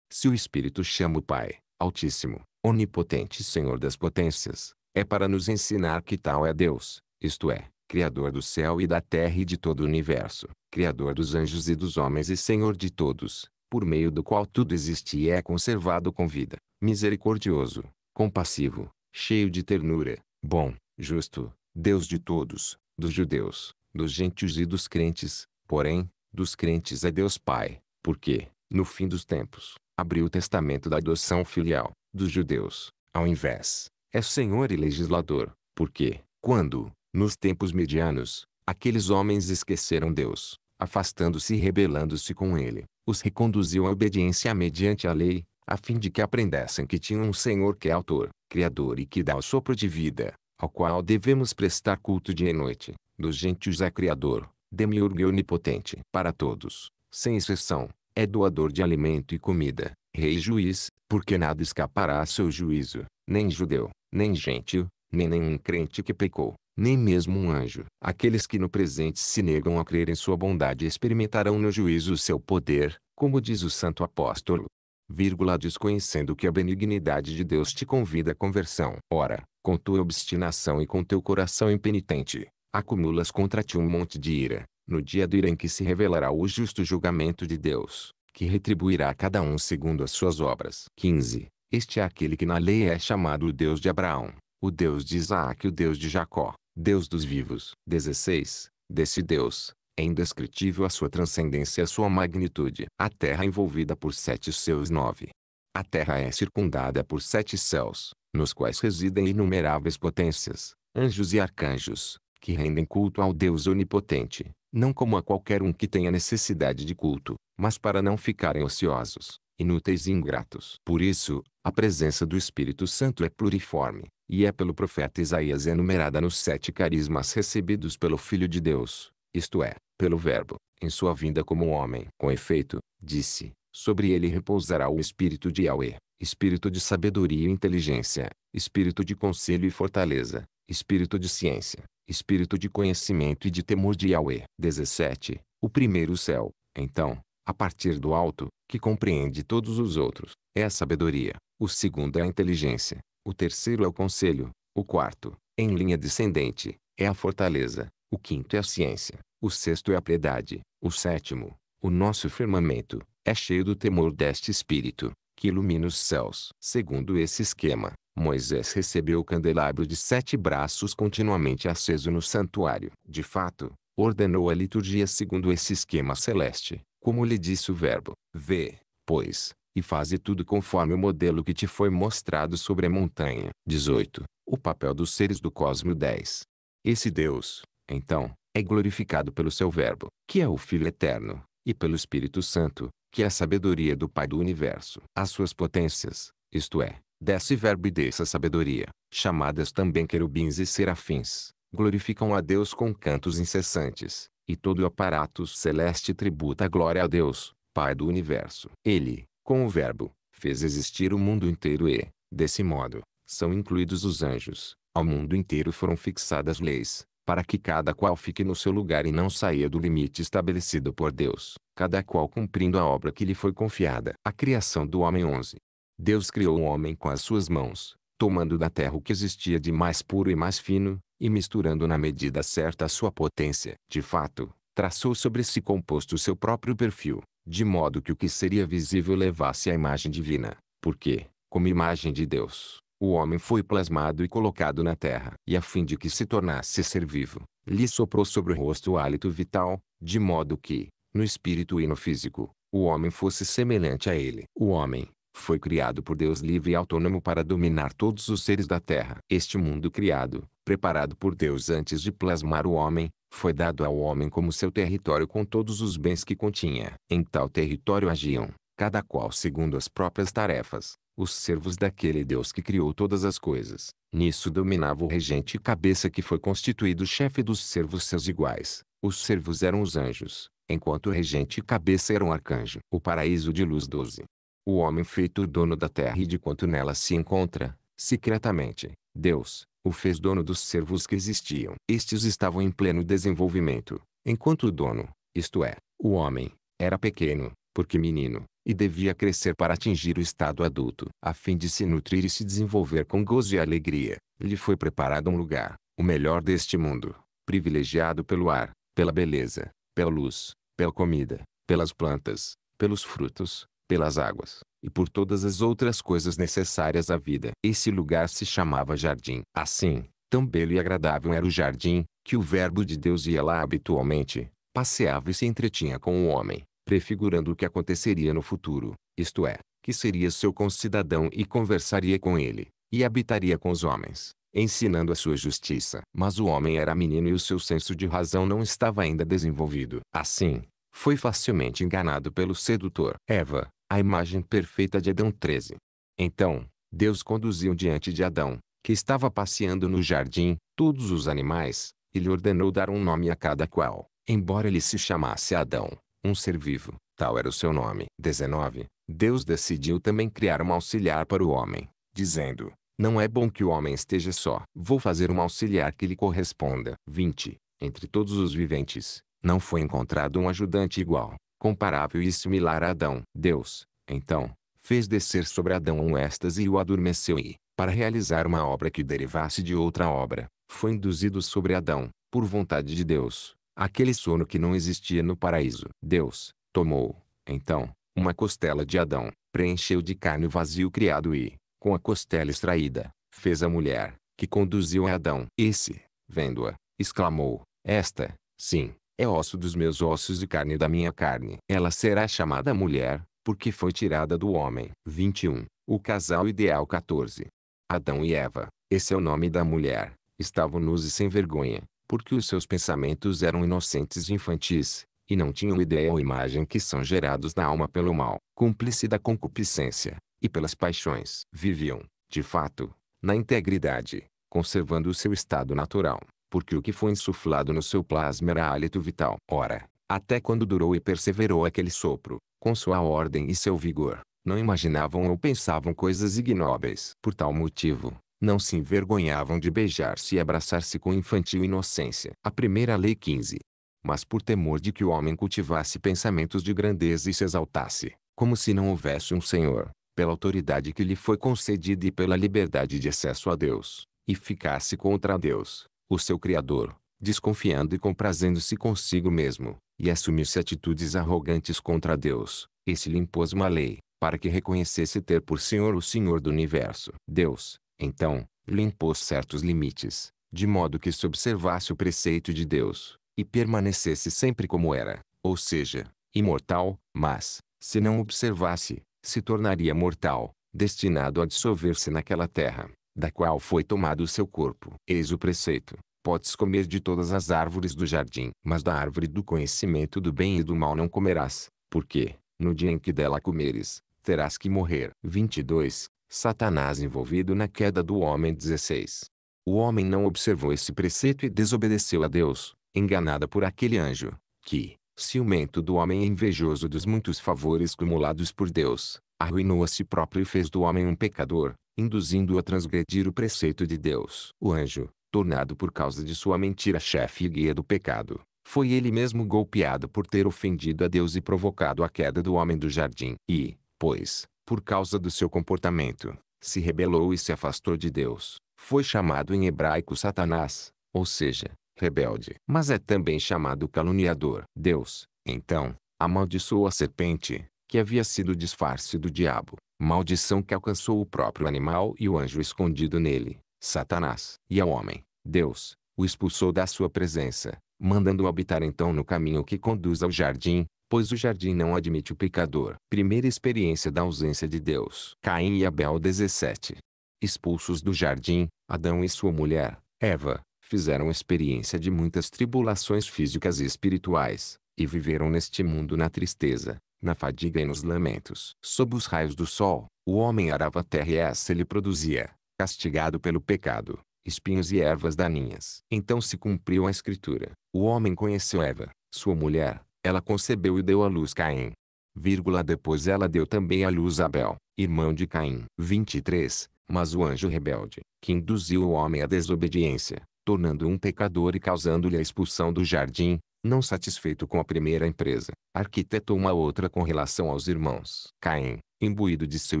Se o Espírito chama o Pai, Altíssimo, Onipotente Senhor das Potências, é para nos ensinar que tal é Deus, isto é, Criador do céu e da terra e de todo o universo, Criador dos anjos e dos homens e Senhor de todos, por meio do qual tudo existe e é conservado com vida, misericordioso, compassivo, cheio de ternura, bom, justo, Deus de todos, dos judeus, dos gentios e dos crentes, porém, dos crentes é Deus Pai, porque, no fim dos tempos, abriu o testamento da adoção filial dos judeus, ao invés, é Senhor e legislador, porque, quando, nos tempos medianos, aqueles homens esqueceram Deus, afastando-se e rebelando-se com ele, os reconduziu à obediência mediante a lei, a fim de que aprendessem que tinham um Senhor que é autor, criador e que dá o sopro de vida, ao qual devemos prestar culto dia e noite, dos gentios é criador, demiurgo e onipotente para todos, sem exceção, é doador de alimento e comida, rei e juiz, porque nada escapará a seu juízo, nem judeu, nem gentio, nem nenhum crente que pecou, nem mesmo um anjo. Aqueles que no presente se negam a crer em sua bondade experimentarão no juízo o seu poder, como diz o santo apóstolo. Vírgula, desconhecendo que a benignidade de Deus te convida à conversão. Ora, com tua obstinação e com teu coração impenitente, acumulas contra ti um monte de ira, no dia do irã em que se revelará o justo julgamento de Deus, que retribuirá a cada um segundo as suas obras. 15. Este é aquele que na lei é chamado o Deus de Abraão, o Deus de Isaac e o Deus de Jacó, Deus dos vivos. 16. Desse Deus, é indescritível a sua transcendência e a sua magnitude. A terra é envolvida por sete seus nove. A terra é circundada por sete céus, nos quais residem inumeráveis potências, anjos e arcanjos, que rendem culto ao Deus onipotente, não como a qualquer um que tenha necessidade de culto, mas para não ficarem ociosos, inúteis e ingratos. Por isso, a presença do Espírito Santo é pluriforme, e é pelo profeta Isaías enumerada nos sete carismas recebidos pelo Filho de Deus, isto é, pelo Verbo, em sua vinda como homem. Com efeito, disse, sobre ele repousará o Espírito de Yahweh, Espírito de sabedoria e inteligência, Espírito de conselho e fortaleza, Espírito de ciência, espírito de conhecimento e de temor de Yahweh. 17. O primeiro céu, então, a partir do alto, que compreende todos os outros, é a sabedoria. O segundo é a inteligência. O terceiro é o conselho. O quarto, em linha descendente, é a fortaleza. O quinto é a ciência. O sexto é a piedade. O sétimo, o nosso firmamento, é cheio do temor deste espírito que ilumina os céus. Segundo esse esquema, Moisés recebeu o candelabro de sete braços continuamente aceso no santuário. De fato, ordenou a liturgia segundo esse esquema celeste, como lhe disse o Verbo: Vê, pois, e faze tudo conforme o modelo que te foi mostrado sobre a montanha. 18. O papel dos seres do cosmo 10. Esse Deus, então, é glorificado pelo seu Verbo, que é o Filho Eterno, e pelo Espírito Santo, que é a sabedoria do Pai do Universo. As suas potências, isto é, desse verbo e dessa sabedoria, chamadas também querubins e serafins, glorificam a Deus com cantos incessantes, e todo o aparato celeste tributa a glória a Deus, Pai do Universo. Ele, com o verbo, fez existir o mundo inteiro e, desse modo, são incluídos os anjos. Ao mundo inteiro foram fixadas leis, para que cada qual fique no seu lugar e não saia do limite estabelecido por Deus cada qual cumprindo a obra que lhe foi confiada. A criação do homem 11. Deus criou o homem com as suas mãos, tomando da terra o que existia de mais puro e mais fino, e misturando na medida certa a sua potência. De fato, traçou sobre si composto seu próprio perfil, de modo que o que seria visível levasse a imagem divina, porque, como imagem de Deus, o homem foi plasmado e colocado na terra. E a fim de que se tornasse ser vivo, lhe soprou sobre o rosto o hálito vital, de modo que, no espírito e no físico, o homem fosse semelhante a ele. O homem, foi criado por Deus livre e autônomo para dominar todos os seres da terra. Este mundo criado, preparado por Deus antes de plasmar o homem, foi dado ao homem como seu território com todos os bens que continha. Em tal território agiam, cada qual segundo as próprias tarefas, os servos daquele Deus que criou todas as coisas. Nisso dominava o regente cabeça que foi constituído chefe dos servos seus iguais. Os servos eram os anjos, enquanto regente e cabeça era um arcanjo. O paraíso de luz 12. O homem feito dono da terra e de quanto nela se encontra, secretamente, Deus, o fez dono dos servos que existiam. Estes estavam em pleno desenvolvimento, enquanto o dono, isto é, o homem, era pequeno, porque menino, e devia crescer para atingir o estado adulto, a fim de se nutrir e se desenvolver com gozo e alegria. Lhe foi preparado um lugar, o melhor deste mundo, privilegiado pelo ar, pela beleza, pela luz, pela comida, pelas plantas, pelos frutos, pelas águas, e por todas as outras coisas necessárias à vida. Esse lugar se chamava jardim. Assim, tão belo e agradável era o jardim, que o Verbo de Deus ia lá habitualmente, passeava e se entretinha com o homem, prefigurando o que aconteceria no futuro, isto é, que seria seu concidadão e conversaria com ele, e habitaria com os homens ensinando a sua justiça. Mas o homem era menino e o seu senso de razão não estava ainda desenvolvido. Assim, foi facilmente enganado pelo sedutor. Eva, a imagem perfeita de Adão 13. Então, Deus conduziu diante de Adão, que estava passeando no jardim, todos os animais, e lhe ordenou dar um nome a cada qual, embora ele se chamasse Adão, um ser vivo, tal era o seu nome. 19. Deus decidiu também criar um auxiliar para o homem, dizendo: não é bom que o homem esteja só. Vou fazer um auxiliar que lhe corresponda. 20. Entre todos os viventes, não foi encontrado um ajudante igual, comparável e similar a Adão. Deus, então, fez descer sobre Adão um êxtase e o adormeceu e, para realizar uma obra que derivasse de outra obra, foi induzido sobre Adão, por vontade de Deus, aquele sono que não existia no paraíso. Deus, tomou, então, uma costela de Adão, preencheu de carne o vazio criado e, com a costela extraída, fez a mulher, que conduziu a Adão. Esse, vendo-a, exclamou, esta, sim, é osso dos meus ossos e carne da minha carne. Ela será chamada mulher, porque foi tirada do homem. 21. O casal ideal 14. Adão e Eva, esse é o nome da mulher, estavam nus e sem vergonha, porque os seus pensamentos eram inocentes e infantis, e não tinham ideia ou imagem que são gerados na alma pelo mal, cúmplice da concupiscência, e pelas paixões, viviam, de fato, na integridade, conservando o seu estado natural, porque o que foi insuflado no seu plasma era hálito vital. Ora, até quando durou e perseverou aquele sopro, com sua ordem e seu vigor, não imaginavam ou pensavam coisas ignóbeis. Por tal motivo, não se envergonhavam de beijar-se e abraçar-se com infantil inocência. A primeira lei 15. Mas por temor de que o homem cultivasse pensamentos de grandeza e se exaltasse, como se não houvesse um Senhor, pela autoridade que lhe foi concedida e pela liberdade de acesso a Deus, e ficasse contra Deus, o seu Criador, desconfiando e comprazendo-se consigo mesmo, e assumisse atitudes arrogantes contra Deus, esse lhe impôs uma lei, para que reconhecesse ter por Senhor o Senhor do Universo. Deus, então, lhe impôs certos limites, de modo que se observasse o preceito de Deus, e permanecesse sempre como era, ou seja, imortal, mas, se não observasse, se tornaria mortal, destinado a dissolver-se naquela terra, da qual foi tomado o seu corpo. Eis o preceito: Podes comer de todas as árvores do jardim, mas da árvore do conhecimento do bem e do mal não comerás, porque, no dia em que dela comeres, terás que morrer. 22. Satanás envolvido na queda do homem 16. O homem não observou esse preceito e desobedeceu a Deus, enganada por aquele anjo, que, ciumento do homem e invejoso dos muitos favores cumulados por Deus, arruinou a si próprio e fez do homem um pecador, induzindo-o a transgredir o preceito de Deus. O anjo, tornado por causa de sua mentira chefe e guia do pecado, foi ele mesmo golpeado por ter ofendido a Deus e provocado a queda do homem do jardim. E, pois, por causa do seu comportamento, se rebelou e se afastou de Deus. Foi chamado em hebraico Satanás, ou seja, rebelde, mas é também chamado caluniador. Deus, então, amaldiçoou a serpente, que havia sido disfarce do diabo, maldição que alcançou o próprio animal e o anjo escondido nele, Satanás, e ao homem. Deus o expulsou da sua presença, mandando-o habitar então no caminho que conduz ao jardim, pois o jardim não admite o pecador. Primeira experiência da ausência de Deus. Caim e Abel 17. Expulsos do jardim, Adão e sua mulher, Eva, fizeram experiência de muitas tribulações físicas e espirituais, e viveram neste mundo na tristeza, na fadiga e nos lamentos. Sob os raios do sol, o homem arava a terra e essa ele produzia, castigado pelo pecado, espinhos e ervas daninhas. Então se cumpriu a escritura. O homem conheceu Eva, sua mulher, ela concebeu e deu à luz Caim. Vírgula depois ela deu também à luz Abel, irmão de Caim. 23. Mas o anjo rebelde, que induziu o homem à desobediência, tornando-o um pecador e causando-lhe a expulsão do jardim, não satisfeito com a primeira empresa, arquitetou uma outra com relação aos irmãos. Caim, imbuído de seu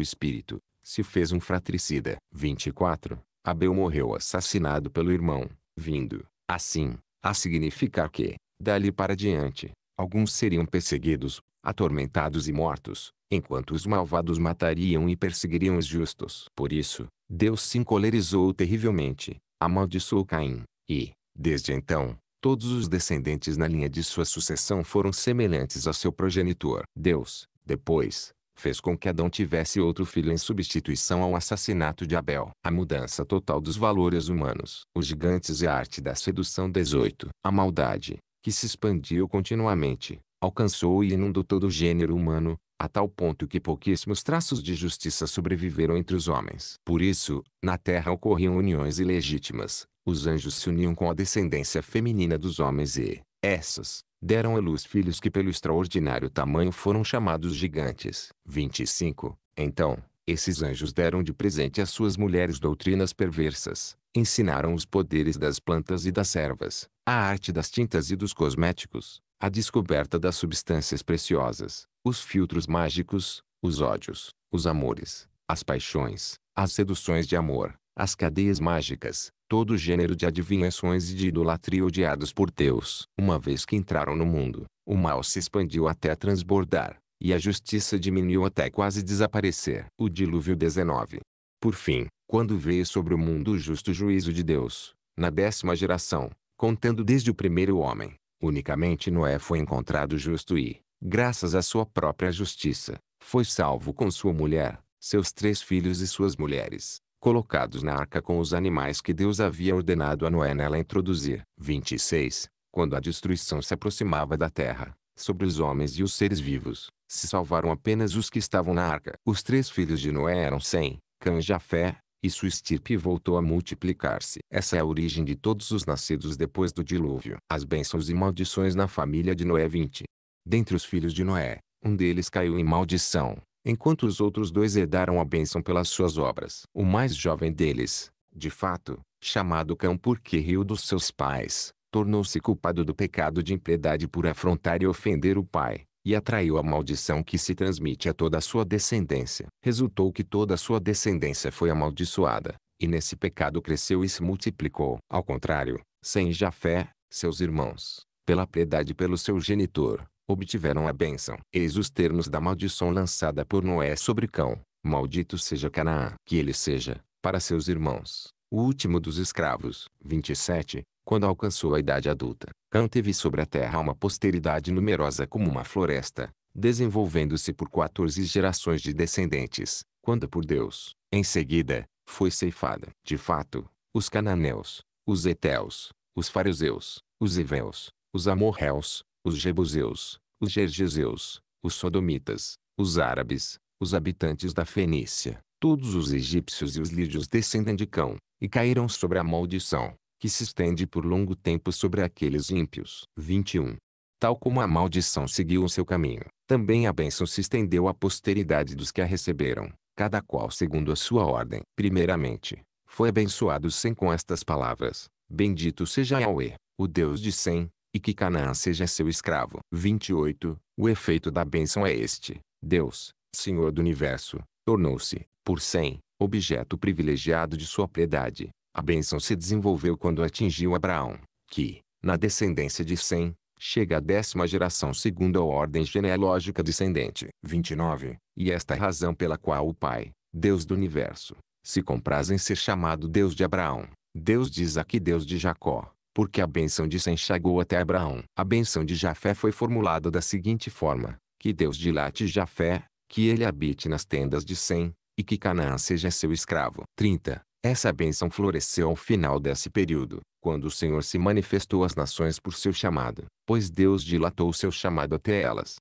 espírito, se fez um fratricida. 24. Abel morreu assassinado pelo irmão, vindo, assim, a significar que, dali para diante, alguns seriam perseguidos, atormentados e mortos, enquanto os malvados matariam e perseguiriam os justos. Por isso, Deus se encolerizou terrivelmente, amaldiçoou Caim, e, desde então, todos os descendentes na linha de sua sucessão foram semelhantes ao seu progenitor. Deus, depois, fez com que Adão tivesse outro filho em substituição ao assassinato de Abel. A mudança total dos valores humanos. Os gigantes e a arte da sedução 18. A maldade, que se expandiu continuamente, alcançou e inundou todo o gênero humano, a tal ponto que pouquíssimos traços de justiça sobreviveram entre os homens. Por isso, na terra ocorriam uniões ilegítimas. Os anjos se uniam com a descendência feminina dos homens e, essas, deram à luz filhos que pelo extraordinário tamanho foram chamados gigantes. 25. Então, esses anjos deram de presente às suas mulheres doutrinas perversas, ensinaram os poderes das plantas e das ervas, a arte das tintas e dos cosméticos, a descoberta das substâncias preciosas, os filtros mágicos, os ódios, os amores, as paixões, as seduções de amor, as cadeias mágicas, todo gênero de adivinhações e de idolatria odiados por Deus. Uma vez que entraram no mundo, o mal se expandiu até transbordar, e a justiça diminuiu até quase desaparecer. O dilúvio 19. Por fim, quando veio sobre o mundo o justo juízo de Deus, na décima geração, contando desde o primeiro homem, unicamente Noé foi encontrado justo e, graças à sua própria justiça, foi salvo com sua mulher, seus três filhos e suas mulheres, colocados na arca com os animais que Deus havia ordenado a Noé nela introduzir. 26. Quando a destruição se aproximava da terra, sobre os homens e os seres vivos, se salvaram apenas os que estavam na arca. Os três filhos de Noé eram Sem, Cã e Jafé, e sua estirpe voltou a multiplicar-se. Essa é a origem de todos os nascidos depois do dilúvio. As bênçãos e maldições na família de Noé 20. Dentre os filhos de Noé, um deles caiu em maldição, enquanto os outros dois herdaram a bênção pelas suas obras. O mais jovem deles, de fato, chamado Cão porque riu dos seus pais, tornou-se culpado do pecado de impiedade por afrontar e ofender o pai, e atraiu a maldição que se transmite a toda a sua descendência. Resultou que toda a sua descendência foi amaldiçoada, e nesse pecado cresceu e se multiplicou. Ao contrário, sem Jafé, seus irmãos, pela piedade pelo seu genitor, obtiveram a bênção. Eis os termos da maldição lançada por Noé sobre Cão. Maldito seja Canaã. Que ele seja, para seus irmãos, o último dos escravos. 27. Quando alcançou a idade adulta, Cão teve sobre a terra uma posteridade numerosa como uma floresta, desenvolvendo-se por 14 gerações de descendentes, quando por Deus, em seguida, foi ceifada. De fato, os cananeus, os eteus, os fariseus, os eveus, os amorreus, os jebuseus, os gergeseus, os sodomitas, os árabes, os habitantes da Fenícia, todos os egípcios e os lídios descendem de Cão, e caíram sobre a maldição, que se estende por longo tempo sobre aqueles ímpios. 21. Tal como a maldição seguiu o seu caminho, também a bênção se estendeu à posteridade dos que a receberam, cada qual segundo a sua ordem. Primeiramente, foi abençoado Sem com estas palavras, Bendito seja Yahweh, o Deus de Sem, e que Canaã seja seu escravo. 28. O efeito da bênção é este. Deus, Senhor do Universo, tornou-se, por 100, objeto privilegiado de sua piedade. A bênção se desenvolveu quando atingiu Abraão, que, na descendência de Sem, chega à décima geração segundo a ordem genealógica descendente. 29. E esta é a razão pela qual o Pai, Deus do Universo, se compraz em ser chamado Deus de Abraão, Deus diz aqui Deus de Jacó, porque a bênção de Sem chegou até Abraão. A bênção de Jafé foi formulada da seguinte forma, que Deus dilate Jafé, que ele habite nas tendas de Sem, e que Canaã seja seu escravo. 30. Essa bênção floresceu ao final desse período, quando o Senhor se manifestou às nações por seu chamado, pois Deus dilatou seu chamado até elas.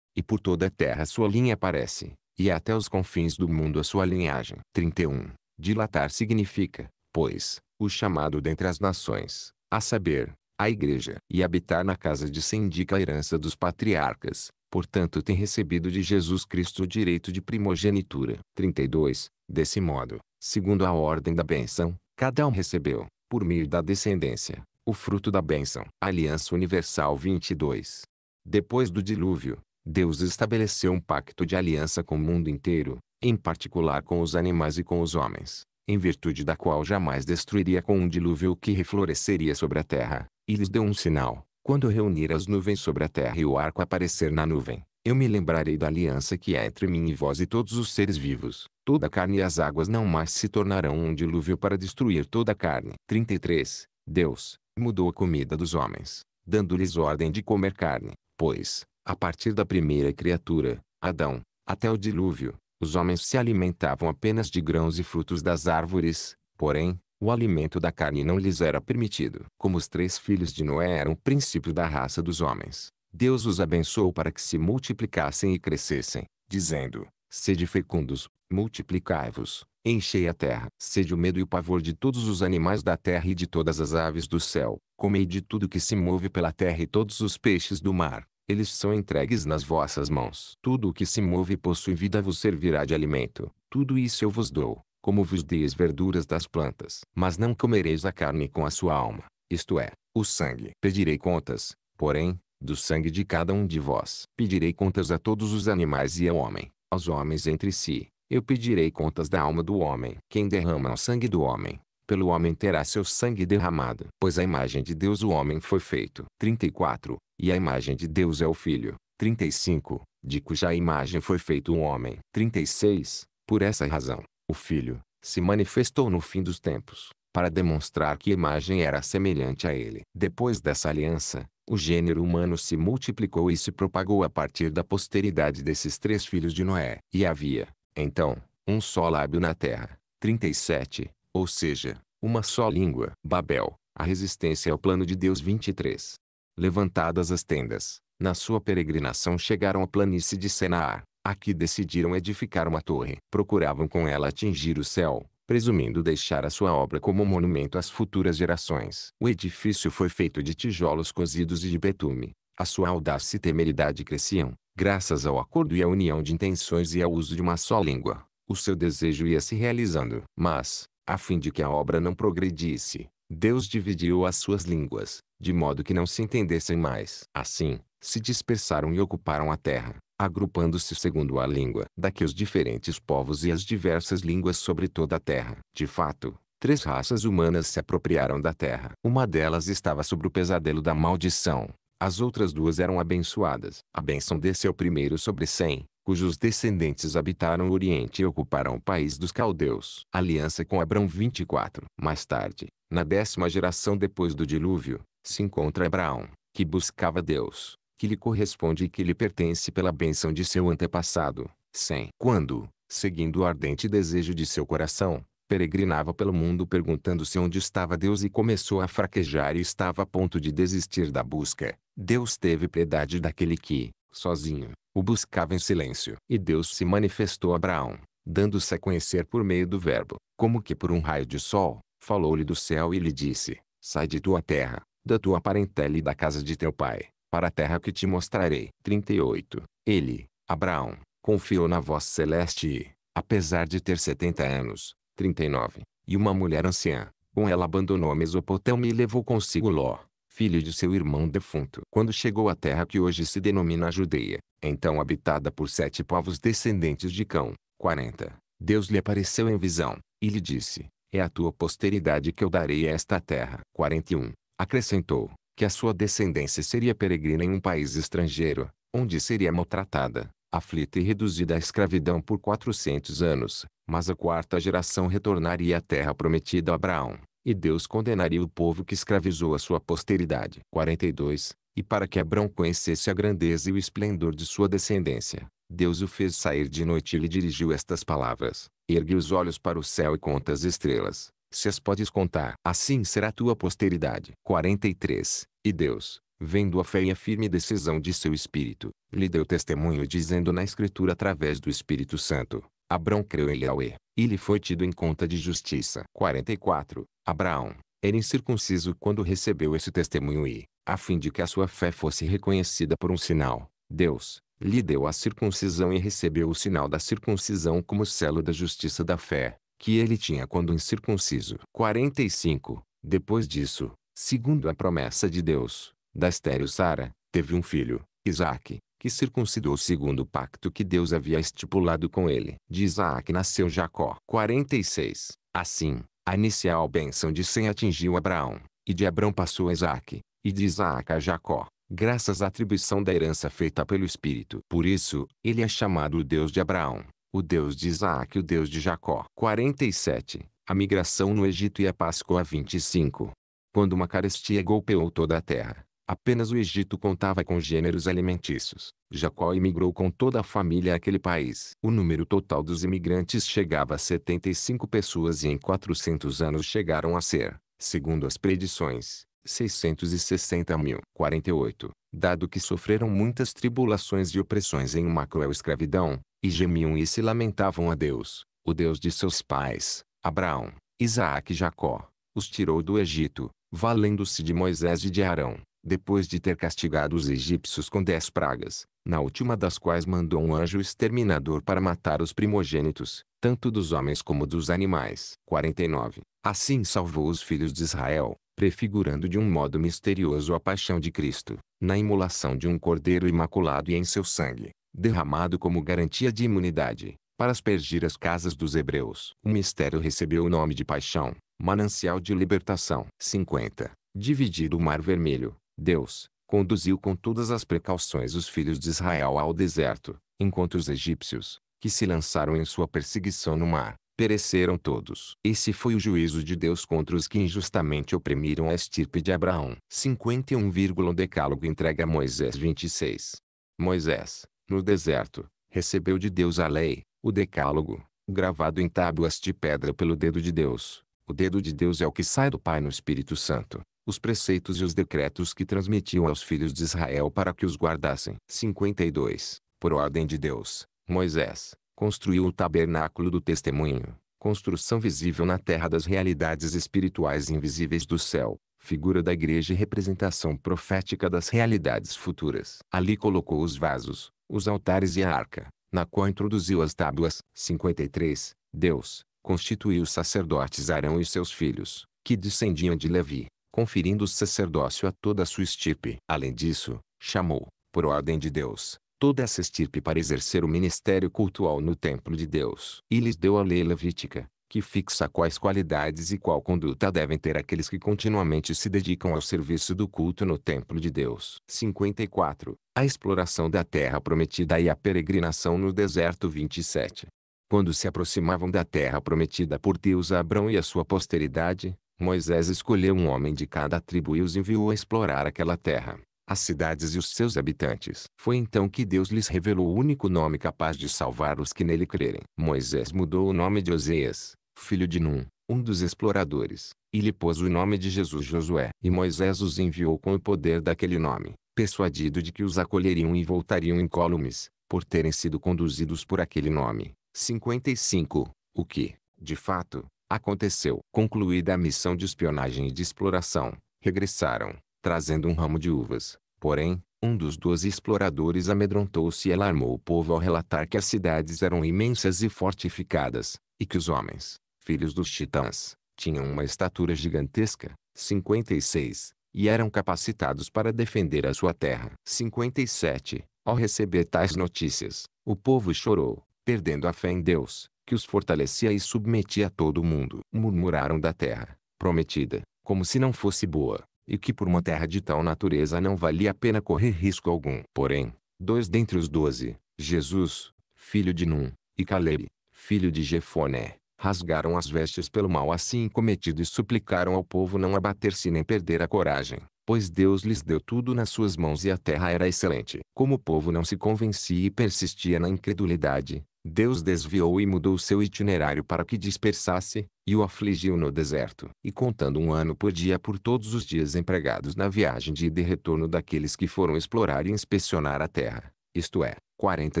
E por toda a terra sua linha aparece, e até os confins do mundo a sua linhagem. 31. Dilatar significa, pois, o chamado dentre as nações, a saber, a igreja, e habitar na casa de se indica a herança dos patriarcas, portanto tem recebido de Jesus Cristo o direito de primogenitura. 32. Desse modo, segundo a ordem da bênção, cada um recebeu, por meio da descendência, o fruto da bênção. Aliança Universal 22. Depois do dilúvio, Deus estabeleceu um pacto de aliança com o mundo inteiro, em particular com os animais e com os homens em virtude da qual jamais destruiria com um dilúvio que refloresceria sobre a terra, e lhes deu um sinal. Quando reunir as nuvens sobre a terra e o arco aparecer na nuvem, eu me lembrarei da aliança que há entre mim e vós e todos os seres vivos. Toda a carne e as águas não mais se tornarão um dilúvio para destruir toda a carne. 33. Deus mudou a comida dos homens, dando-lhes ordem de comer carne, pois, a partir da primeira criatura, Adão, até o dilúvio, os homens se alimentavam apenas de grãos e frutos das árvores, porém, o alimento da carne não lhes era permitido. Como os três filhos de Noé eram o princípio da raça dos homens, Deus os abençoou para que se multiplicassem e crescessem, dizendo: Sede fecundos, multiplicai-vos, enchei a terra. Sede o medo e o pavor de todos os animais da terra e de todas as aves do céu, comei de tudo que se move pela terra e todos os peixes do mar, eles são entregues nas vossas mãos. Tudo o que se move e possui vida vos servirá de alimento. Tudo isso eu vos dou, como vos deis verduras das plantas. Mas não comereis a carne com a sua alma, isto é, o sangue. Pedirei contas, porém, do sangue de cada um de vós. Pedirei contas a todos os animais e ao homem, aos homens entre si. Eu pedirei contas da alma do homem. Quem derrama o sangue do homem, pelo homem terá seu sangue derramado. Pois a imagem de Deus o homem foi feito. 34. E a imagem de Deus é o Filho. 35. De cuja imagem foi feito o um homem. 36. Por essa razão, o Filho, se manifestou no fim dos tempos, para demonstrar que a imagem era semelhante a ele. Depois dessa aliança, o gênero humano se multiplicou e se propagou a partir da posteridade desses três filhos de Noé. E havia, então, um só lábio na terra. 37. Ou seja, uma só língua. Babel, a resistência ao plano de Deus 23. Levantadas as tendas, na sua peregrinação chegaram à planície de Senaar. Aqui decidiram edificar uma torre. Procuravam com ela atingir o céu, presumindo deixar a sua obra como monumento às futuras gerações. O edifício foi feito de tijolos cozidos e de betume. A sua audácia e temeridade cresciam, graças ao acordo e à união de intenções e ao uso de uma só língua. O seu desejo ia se realizando. Mas, a fim de que a obra não progredisse, Deus dividiu as suas línguas, de modo que não se entendessem mais. Assim, se dispersaram e ocuparam a terra, agrupando-se segundo a língua daqui os diferentes povos e as diversas línguas sobre toda a terra. De fato, três raças humanas se apropriaram da terra. Uma delas estava sobre o pesadelo da maldição. As outras duas eram abençoadas. A bênção desceu primeiro sobre Sem, cujos descendentes habitaram o Oriente e ocuparam o país dos caldeus. Aliança com Abrão 24. Mais tarde, na décima geração depois do dilúvio, se encontra Abraão, que buscava Deus, que lhe corresponde e que lhe pertence pela bênção de seu antepassado, Sem. Quando, seguindo o ardente desejo de seu coração, peregrinava pelo mundo perguntando-se onde estava Deus e começou a fraquejar e estava a ponto de desistir da busca, Deus teve piedade daquele que, sozinho, o buscava em silêncio. E Deus se manifestou a Abraão, dando-se a conhecer por meio do Verbo, como que por um raio de sol, falou-lhe do céu e lhe disse: Sai de tua terra, da tua parentela e da casa de teu pai, para a terra que te mostrarei. 38. Ele, Abraão, confiou na voz celeste e, apesar de ter 70 anos, 39, e uma mulher anciã, com ela abandonou a Mesopotâmia e levou consigo Ló, filho de seu irmão defunto. Quando chegou à terra que hoje se denomina Judeia, então habitada por sete povos descendentes de Cão, 40, Deus lhe apareceu em visão, e lhe disse, é a tua posteridade que eu darei a esta terra. 41. Acrescentou que a sua descendência seria peregrina em um país estrangeiro, onde seria maltratada, aflita e reduzida à escravidão por 400 anos, mas a quarta geração retornaria à terra prometida a Abraão, e Deus condenaria o povo que escravizou a sua posteridade. 42. E para que Abraão conhecesse a grandeza e o esplendor de sua descendência, Deus o fez sair de noite e lhe dirigiu estas palavras: Ergue os olhos para o céu e conta as estrelas, as podes contar. Assim será tua posteridade. 43. E Deus, vendo a fé e a firme decisão de seu espírito, lhe deu testemunho dizendo na Escritura através do Espírito Santo, Abraão creu em Yahweh, e lhe foi tido em conta de justiça. 44. Abraão, era incircunciso quando recebeu esse testemunho e, a fim de que a sua fé fosse reconhecida por um sinal, Deus, lhe deu a circuncisão e recebeu o sinal da circuncisão como selo da justiça da fé que ele tinha quando incircunciso. 45. Depois disso, segundo a promessa de Deus, da estéril Sara, teve um filho, Isaac, que circuncidou segundo o pacto que Deus havia estipulado com ele. De Isaac nasceu Jacó. 46. Assim, a inicial bênção de Sem atingiu Abraão, e de Abraão passou a Isaac, e de Isaac a Jacó, graças à atribuição da herança feita pelo Espírito. Por isso, ele é chamado o Deus de Abraão, o Deus de Isaac e o Deus de Jacó. 47. A migração no Egito e a Páscoa 25. Quando uma carestia golpeou toda a terra, apenas o Egito contava com gêneros alimentícios. Jacó imigrou com toda a família àquele país. O número total dos imigrantes chegava a 75 pessoas e em 400 anos chegaram a ser, segundo as predições, 660.048, dado que sofreram muitas tribulações e opressões em uma cruel escravidão, e gemiam e se lamentavam a Deus, o Deus de seus pais, Abraão, Isaac e Jacó, os tirou do Egito, valendo-se de Moisés e de Arão, depois de ter castigado os egípcios com dez pragas, na última das quais mandou um anjo exterminador para matar os primogênitos, tanto dos homens como dos animais. 49. Assim salvou os filhos de Israel, prefigurando de um modo misterioso a paixão de Cristo, na imolação de um cordeiro imaculado e em seu sangue, derramado como garantia de imunidade, para aspergir as casas dos hebreus. O mistério recebeu o nome de paixão, manancial de libertação. 50. Dividido o mar vermelho, Deus, conduziu com todas as precauções os filhos de Israel ao deserto, enquanto os egípcios, que se lançaram em sua perseguição no mar, pereceram todos. Esse foi o juízo de Deus contra os que injustamente oprimiram a estirpe de Abraão. 51, o Decálogo entrega a Moisés 26. Moisés, no deserto, recebeu de Deus a lei, o Decálogo, gravado em tábuas de pedra pelo dedo de Deus. O dedo de Deus é o que sai do Pai no Espírito Santo. Os preceitos e os decretos que transmitiu aos filhos de Israel para que os guardassem. 52. Por ordem de Deus, Moisés, Construiu o tabernáculo do testemunho, construção visível na terra das realidades espirituais invisíveis do céu, figura da igreja e representação profética das realidades futuras. Ali colocou os vasos, os altares e a arca, na qual introduziu as tábuas. 53. Deus, constituiu os sacerdotes Arão e seus filhos, que descendiam de Levi, conferindo o sacerdócio a toda a sua estirpe. Além disso, chamou, por ordem de Deus, toda essa estirpe para exercer o ministério cultual no templo de Deus. E lhes deu a lei levítica, que fixa quais qualidades e qual conduta devem ter aqueles que continuamente se dedicam ao serviço do culto no templo de Deus. 54. A exploração da terra prometida e a peregrinação no deserto 27. Quando se aproximavam da terra prometida por Deus a Abrão e a sua posteridade, Moisés escolheu um homem de cada tribo e os enviou a explorar aquela terra as cidades e os seus habitantes. Foi então que Deus lhes revelou o único nome capaz de salvar os que nele crerem. Moisés mudou o nome de Oseias, filho de Num, um dos exploradores, e lhe pôs o nome de Jesus Josué. E Moisés os enviou com o poder daquele nome, persuadido de que os acolheriam e voltariam incólumes, por terem sido conduzidos por aquele nome. 55. O que, de fato, aconteceu. Concluída a missão de espionagem e de exploração, regressaram, trazendo um ramo de uvas, Porém, um dos doze exploradores amedrontou-se e alarmou o povo ao relatar que as cidades eram imensas e fortificadas, e que os homens, filhos dos titãs, tinham uma estatura gigantesca, 56, e eram capacitados para defender a sua terra. 57. Ao receber tais notícias, o povo chorou, perdendo a fé em Deus, que os fortalecia e submetia a todo mundo. Murmuraram da terra prometida, como se não fosse boa, e que por uma terra de tal natureza não valia a pena correr risco algum. Porém, dois dentre os doze, Jesus, filho de Num, e Caleb, filho de Jefoné, rasgaram as vestes pelo mal assim cometido e suplicaram ao povo não abater-se nem perder a coragem, pois Deus lhes deu tudo nas suas mãos e a terra era excelente. Como o povo não se convencia e persistia na incredulidade, Deus desviou e mudou seu itinerário para que dispersasse, e o afligiu no deserto. E contando um ano por dia por todos os dias empregados na viagem de ida e retorno daqueles que foram explorar e inspecionar a terra, isto é, quarenta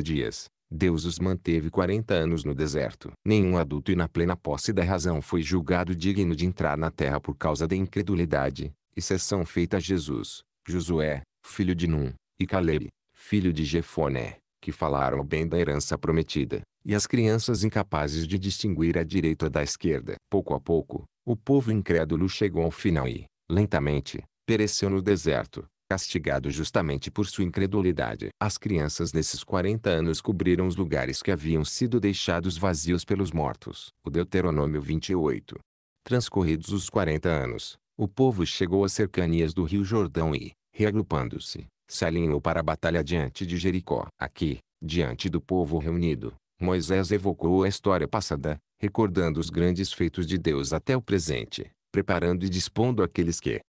dias, Deus os manteve quarenta anos no deserto. Nenhum adulto e na plena posse da razão foi julgado digno de entrar na terra por causa da incredulidade, exceção feita a Jesus, Josué, filho de Num, e Caleb, filho de Jefoné que falaram bem da herança prometida, e as crianças incapazes de distinguir a direita da esquerda. Pouco a pouco, o povo incrédulo chegou ao final e, lentamente, pereceu no deserto, castigado justamente por sua incredulidade. As crianças nesses 40 anos cobriram os lugares que haviam sido deixados vazios pelos mortos. O Deuteronômio 28. Transcorridos os 40 anos, o povo chegou às cercanias do Rio Jordão e, reagrupando-se, se alinhou para a batalha diante de Jericó. Aqui, diante do povo reunido, Moisés evocou a história passada, recordando os grandes feitos de Deus até o presente, preparando e dispondo aqueles que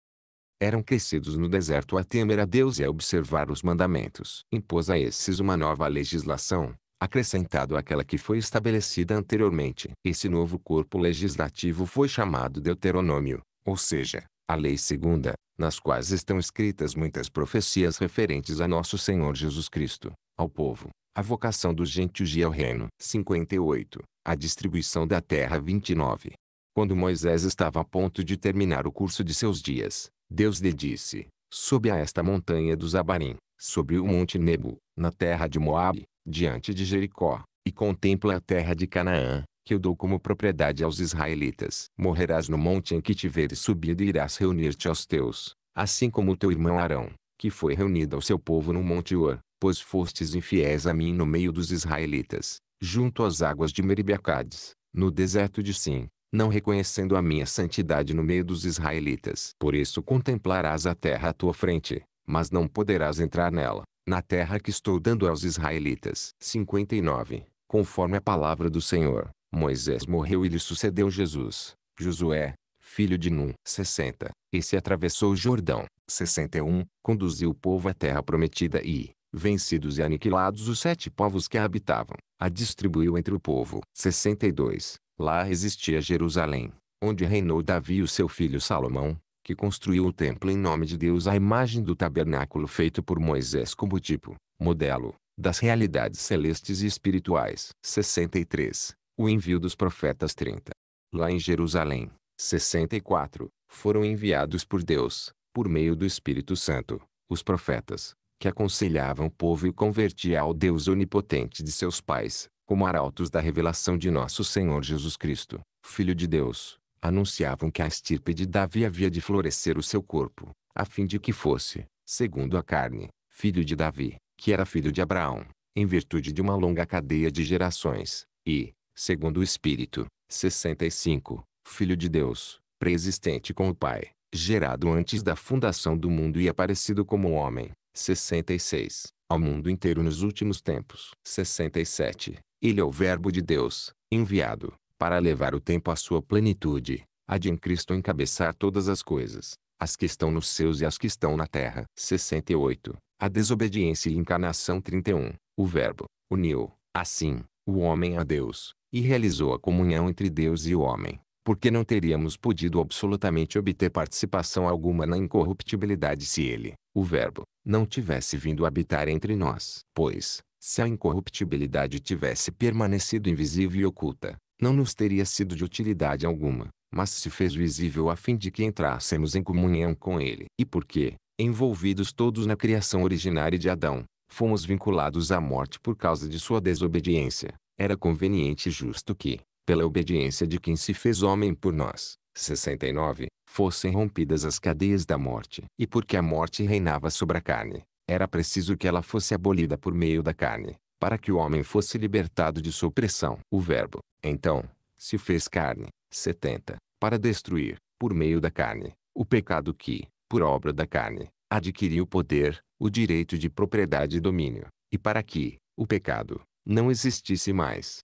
eram crescidos no deserto a temer a Deus e a observar os mandamentos. Impôs a esses uma nova legislação, acrescentado àquela que foi estabelecida anteriormente. Esse novo corpo legislativo foi chamado Deuteronômio, ou seja, a lei segunda, nas quais estão escritas muitas profecias referentes a nosso Senhor Jesus Cristo, ao povo, a vocação dos gentios e ao reino. 58. A distribuição da terra 29. Quando Moisés estava a ponto de terminar o curso de seus dias, Deus lhe disse, sobe a esta montanha dos Abarim, sobre o monte Nebo, na terra de Moabe, diante de Jericó, e contempla a terra de Canaã, que eu dou como propriedade aos israelitas. Morrerás no monte em que te veres subido e irás reunir-te aos teus, assim como teu irmão Arão, que foi reunido ao seu povo no monte Or, pois fostes infiéis a mim no meio dos israelitas, junto às águas de Meribiacades, no deserto de Sim, não reconhecendo a minha santidade no meio dos israelitas. Por isso contemplarás a terra à tua frente, mas não poderás entrar nela, na terra que estou dando aos israelitas. 59. Conforme a palavra do Senhor, Moisés morreu e lhe sucedeu Jesus, Josué, filho de Num. 60. Esse atravessou o Jordão. 61. Conduziu o povo à terra prometida e, vencidos e aniquilados os sete povos que a habitavam, a distribuiu entre o povo. 62. Lá existia Jerusalém, onde reinou Davi e seu filho Salomão, que construiu o templo em nome de Deus à imagem do tabernáculo feito por Moisés como tipo, modelo, das realidades celestes e espirituais. 63. O envio dos profetas 30. Lá em Jerusalém, 64, foram enviados por Deus, por meio do Espírito Santo, os profetas, que aconselhavam o povo e o convertia ao Deus onipotente de seus pais, como arautos da revelação de nosso Senhor Jesus Cristo, Filho de Deus, anunciavam que a estirpe de Davi havia de florescer o seu corpo, a fim de que fosse, segundo a carne, filho de Davi, que era filho de Abraão, em virtude de uma longa cadeia de gerações, e, segundo o Espírito, 65, Filho de Deus, preexistente com o Pai, gerado antes da fundação do mundo e aparecido como homem, 66, ao mundo inteiro nos últimos tempos, 67, Ele é o Verbo de Deus, enviado, para levar o tempo à sua plenitude, a de em Cristo encabeçar todas as coisas, as que estão nos céus e as que estão na terra, 68, a desobediência e encarnação 31, o Verbo, uniu, assim, o homem a Deus, e realizou a comunhão entre Deus e o homem, porque não teríamos podido absolutamente obter participação alguma na incorruptibilidade se ele, o Verbo, não tivesse vindo habitar entre nós. Pois, se a incorruptibilidade tivesse permanecido invisível e oculta, não nos teria sido de utilidade alguma, mas se fez visível a fim de que entrássemos em comunhão com ele. E porque, envolvidos todos na criação originária de Adão, fomos vinculados à morte por causa de sua desobediência, era conveniente e justo que, pela obediência de quem se fez homem por nós, 69, fossem rompidas as cadeias da morte. E porque a morte reinava sobre a carne, era preciso que ela fosse abolida por meio da carne, para que o homem fosse libertado de sua opressão. O Verbo, então, se fez carne, 70, para destruir, por meio da carne, o pecado que, por obra da carne, adquiriu poder, o direito de propriedade e domínio, e para que, o pecado, não existisse mais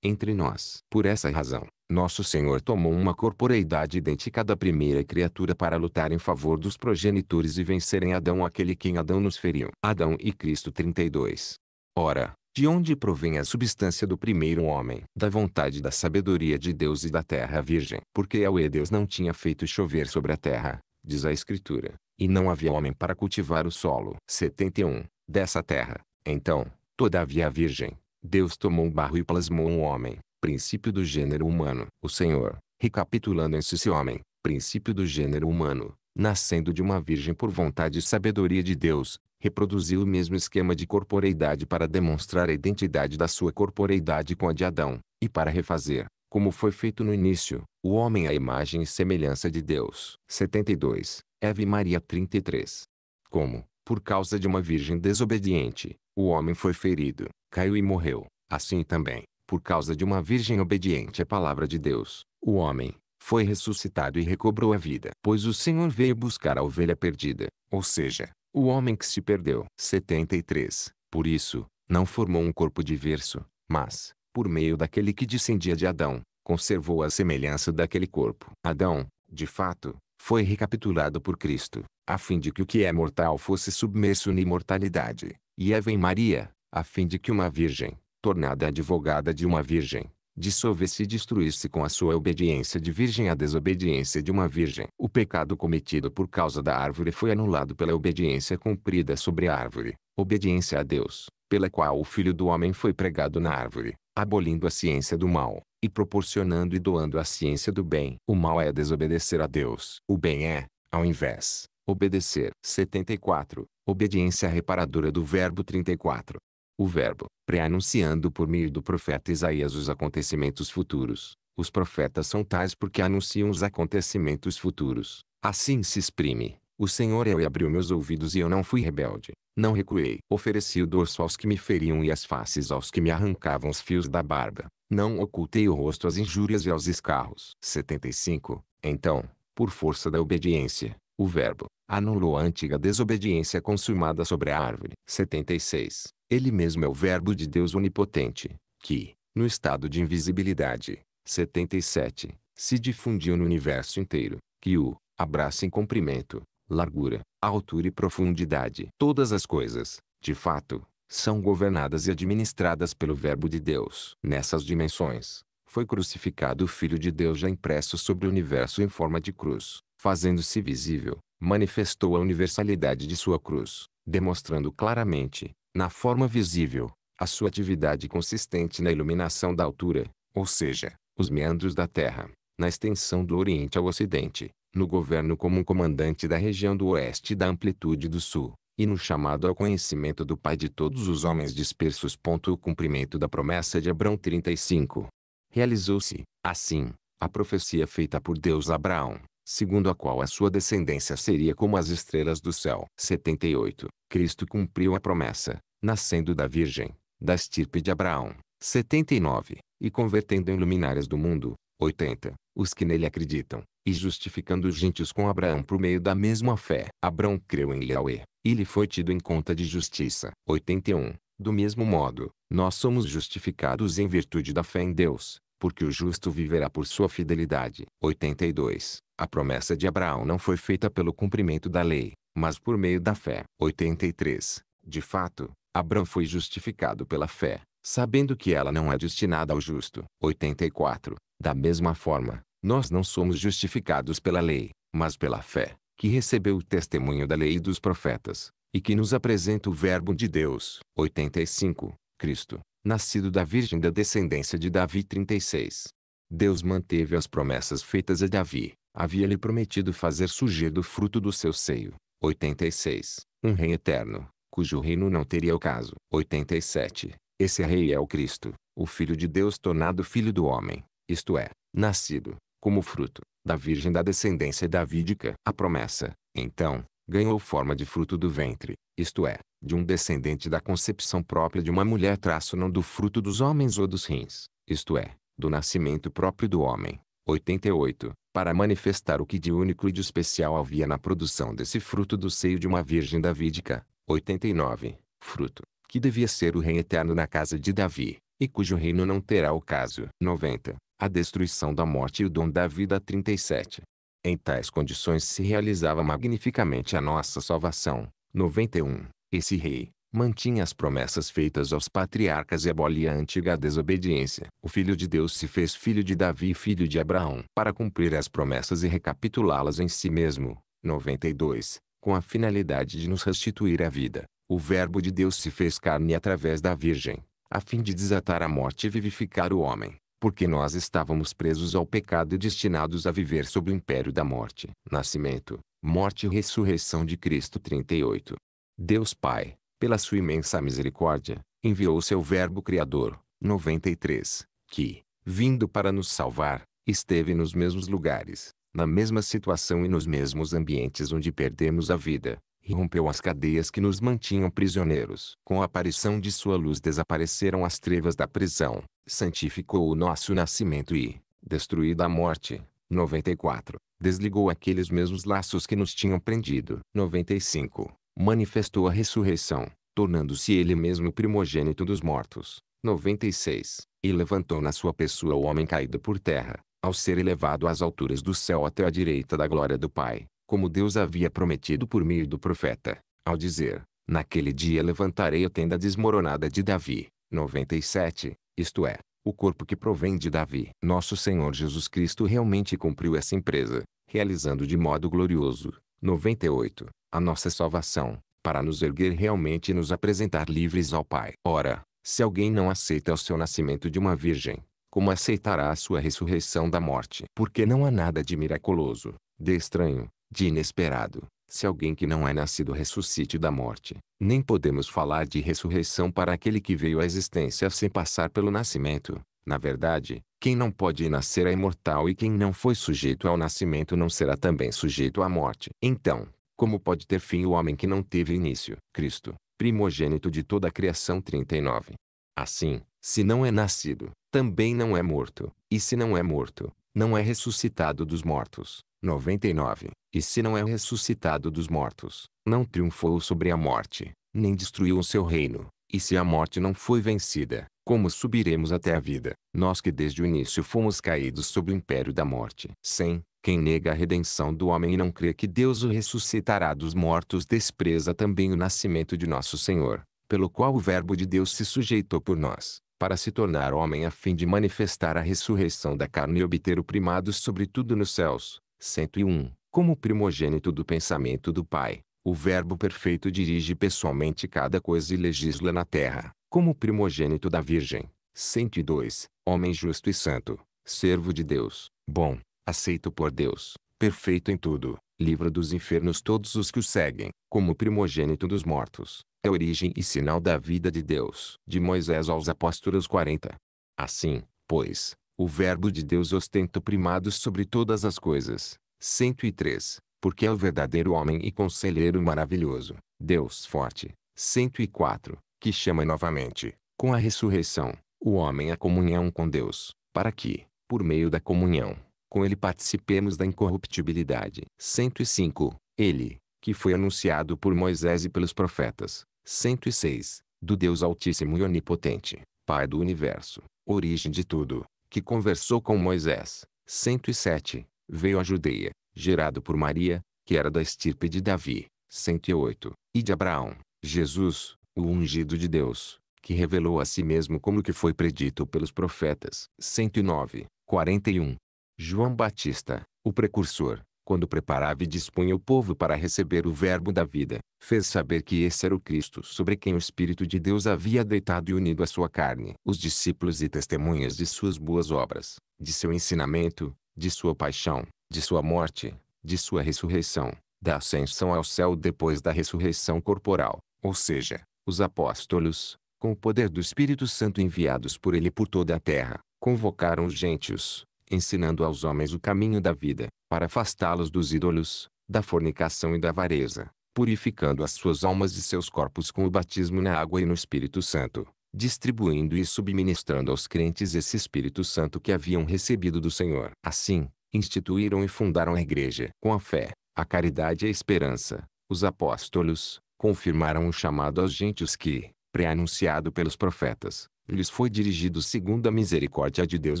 entre nós. Por essa razão, nosso Senhor tomou uma corporeidade idêntica da primeira criatura para lutar em favor dos progenitores e vencer em Adão aquele quem Adão nos feriu. Adão e Cristo 32. Ora, de onde provém a substância do primeiro homem? Da vontade da sabedoria de Deus e da terra virgem. Porque Yahweh Deus não tinha feito chover sobre a terra, diz a Escritura, e não havia homem para cultivar o solo. 71. Dessa terra, então, todavia a virgem, Deus tomou um barro e plasmou um homem, princípio do gênero humano. O Senhor, recapitulando esse si homem, princípio do gênero humano, nascendo de uma virgem por vontade e sabedoria de Deus, reproduziu o mesmo esquema de corporeidade para demonstrar a identidade da sua corporeidade com a de Adão, e para refazer, como foi feito no início, o homem à imagem e semelhança de Deus. 72. Eve Maria 33. Como, por causa de uma virgem desobediente, o homem foi ferido, caiu e morreu, assim também, por causa de uma virgem obediente à palavra de Deus, o homem foi ressuscitado e recobrou a vida. Pois o Senhor veio buscar a ovelha perdida, ou seja, o homem que se perdeu. 73. Por isso, não formou um corpo diverso, mas, por meio daquele que descendia de Adão, conservou a semelhança daquele corpo. Adão, de fato, foi recapitulado por Cristo, a fim de que o que é mortal fosse submerso na imortalidade, e Ave Maria, a fim de que uma virgem, tornada advogada de uma virgem, dissolvesse e destruísse com a sua obediência de virgem a desobediência de uma virgem. O pecado cometido por causa da árvore foi anulado pela obediência cumprida sobre a árvore, obediência a Deus, pela qual o Filho do Homem foi pregado na árvore abolindo a ciência do mal, e proporcionando e doando a ciência do bem. O mal é desobedecer a Deus. O bem é, ao invés, obedecer. 74. Obediência reparadora do verbo 34. O verbo, preanunciando por meio do profeta Isaías os acontecimentos futuros. Os profetas são tais porque anunciam os acontecimentos futuros. Assim se exprime o Senhor é eu abriu meus ouvidos e eu não fui rebelde, não recuei. Ofereci o dorso aos que me feriam e as faces aos que me arrancavam os fios da barba. Não ocultei o rosto às injúrias e aos escarros. 75. Então, por força da obediência, o Verbo anulou a antiga desobediência consumada sobre a árvore. 76. Ele mesmo é o Verbo de Deus onipotente, que, no estado de invisibilidade, 77, se difundiu no universo inteiro, que o abraça em comprimento, largura, altura e profundidade. Todas as coisas, de fato, são governadas e administradas pelo Verbo de Deus. Nessas dimensões, foi crucificado o Filho de Deus já impresso sobre o universo em forma de cruz, fazendo-se visível, manifestou a universalidade de sua cruz, demonstrando claramente, na forma visível, a sua atividade consistente na iluminação da altura, ou seja, os meandros da terra, na extensão do Oriente ao Ocidente, no governo como um comandante da região do oeste da amplitude do sul, e no chamado ao conhecimento do Pai de todos os homens dispersos. O cumprimento da promessa de Abrão 35. Realizou-se, assim, a profecia feita por Deus a Abraão, segundo a qual a sua descendência seria como as estrelas do céu. 78. Cristo cumpriu a promessa, nascendo da Virgem, da estirpe de Abraão. 79. E convertendo em luminárias do mundo. 80 os que nele acreditam, e justificando os gentios com Abraão por meio da mesma fé. Abraão creu em Yahweh, e lhe foi tido em conta de justiça. 81. Do mesmo modo, nós somos justificados em virtude da fé em Deus, porque o justo viverá por sua fidelidade. 82. A promessa de Abraão não foi feita pelo cumprimento da lei, mas por meio da fé. 83. De fato, Abraão foi justificado pela fé, sabendo que ela não é destinada ao justo. 84. Da mesma forma, nós não somos justificados pela lei, mas pela fé, que recebeu o testemunho da lei e dos profetas, e que nos apresenta o Verbo de Deus. 85. Cristo, nascido da Virgem da descendência de Davi. 36. Deus manteve as promessas feitas a Davi, havia-lhe prometido fazer surgir do fruto do seu seio. 86. Um rei eterno, cujo reino não teria o caso. 87. Esse rei é o Cristo, o Filho de Deus tornado Filho do Homem, isto é, nascido, como fruto, da virgem da descendência davídica. A promessa, então, ganhou forma de fruto do ventre, isto é, de um descendente da concepção própria de uma mulher traço não do fruto dos homens ou dos rins, isto é, do nascimento próprio do homem. 88. Para manifestar o que de único e de especial havia na produção desse fruto do seio de uma virgem davídica. 89. Fruto, que devia ser o rei eterno na casa de Davi, e cujo reino não terá ocaso. 90 a destruição da morte e o dom da vida 37. Em tais condições se realizava magnificamente a nossa salvação. 91. Esse rei mantinha as promessas feitas aos patriarcas e abolia a antiga desobediência. O Filho de Deus se fez filho de Davi e filho de Abraão para cumprir as promessas e recapitulá-las em si mesmo. 92. Com a finalidade de nos restituir a vida, o Verbo de Deus se fez carne através da Virgem, a fim de desatar a morte e vivificar o homem porque nós estávamos presos ao pecado e destinados a viver sob o império da morte. Nascimento, morte e ressurreição de Cristo 38. Deus Pai, pela sua imensa misericórdia, enviou o seu Verbo Criador, 93, que, vindo para nos salvar, esteve nos mesmos lugares, na mesma situação e nos mesmos ambientes onde perdemos a vida, rompeu as cadeias que nos mantinham prisioneiros. Com a aparição de sua luz desapareceram as trevas da prisão, santificou o nosso nascimento e, destruída a morte, 94, desligou aqueles mesmos laços que nos tinham prendido. 95, manifestou a ressurreição, tornando-se ele mesmo o primogênito dos mortos. 96, e levantou na sua pessoa o homem caído por terra, ao ser elevado às alturas do céu até a direita da glória do Pai como Deus havia prometido por meio do profeta, ao dizer: Naquele dia levantarei a tenda desmoronada de Davi. 97, isto é, o corpo que provém de Davi. Nosso Senhor Jesus Cristo realmente cumpriu essa empresa, realizando de modo glorioso. 98. A nossa salvação, para nos erguer realmente e nos apresentar livres ao Pai. Ora, se alguém não aceita o seu nascimento de uma virgem, como aceitará a sua ressurreição da morte? Porque não há nada de miraculoso, de estranho, de inesperado. Se alguém que não é nascido ressuscite da morte, nem podemos falar de ressurreição para aquele que veio à existência sem passar pelo nascimento. Na verdade, quem não pode nascer é imortal e quem não foi sujeito ao nascimento não será também sujeito à morte. Então, como pode ter fim o homem que não teve início? Cristo, primogênito de toda a criação 39. Assim, se não é nascido, também não é morto, e se não é morto, não é ressuscitado dos mortos. 99, e se não é ressuscitado dos mortos, não triunfou sobre a morte, nem destruiu o seu reino. E se a morte não foi vencida, como subiremos até a vida, nós que desde o início fomos caídos sob o império da morte? Sem Quem nega a redenção do homem e não crê que Deus o ressuscitará dos mortos despreza também o nascimento de nosso Senhor, pelo qual o Verbo de Deus se sujeitou por nós, para se tornar homem a fim de manifestar a ressurreição da carne e obter o primado sobretudo nos céus. 101. Como primogênito do pensamento do Pai, o Verbo perfeito dirige pessoalmente cada coisa e legisla na terra, como primogênito da Virgem. 102. Homem justo e santo, servo de Deus, bom, aceito por Deus, perfeito em tudo, livra dos infernos todos os que o seguem, como primogênito dos mortos, é origem e sinal da vida de Deus. De Moisés aos Apóstolos 40. Assim, pois, o Verbo de Deus ostenta primado sobre todas as coisas. 103. Porque é o verdadeiro homem e conselheiro maravilhoso, Deus forte. 104. Que chama novamente, com a ressurreição, o homem à comunhão com Deus, para que, por meio da comunhão, com ele participemos da incorruptibilidade. 105. Ele, que foi anunciado por Moisés e pelos profetas. 106. Do Deus Altíssimo e Onipotente, Pai do Universo, origem de tudo, que conversou com Moisés. 107. Veio a Judeia, gerado por Maria, que era da estirpe de Davi. 108. E de Abraão, Jesus, o ungido de Deus, que revelou a si mesmo como que foi predito pelos profetas. 109. 41. João Batista, o precursor, quando preparava e dispunha o povo para receber o Verbo da vida, fez saber que esse era o Cristo sobre quem o Espírito de Deus havia deitado e unido a sua carne. Os discípulos e testemunhas de suas boas obras, de seu ensinamento, de sua paixão, de sua morte, de sua ressurreição, da ascensão ao céu depois da ressurreição corporal, ou seja, os apóstolos, com o poder do Espírito Santo enviados por ele por toda a terra, convocaram os gentios, ensinando aos homens o caminho da vida, para afastá-los dos ídolos, da fornicação e da avareza, purificando as suas almas e seus corpos com o batismo na água e no Espírito Santo, distribuindo e subministrando aos crentes esse Espírito Santo que haviam recebido do Senhor. Assim, instituíram e fundaram a igreja. Com a fé, a caridade e a esperança, os apóstolos confirmaram o chamado aos gentios que, pré-anunciado pelos profetas, lhes foi dirigido segundo a misericórdia de Deus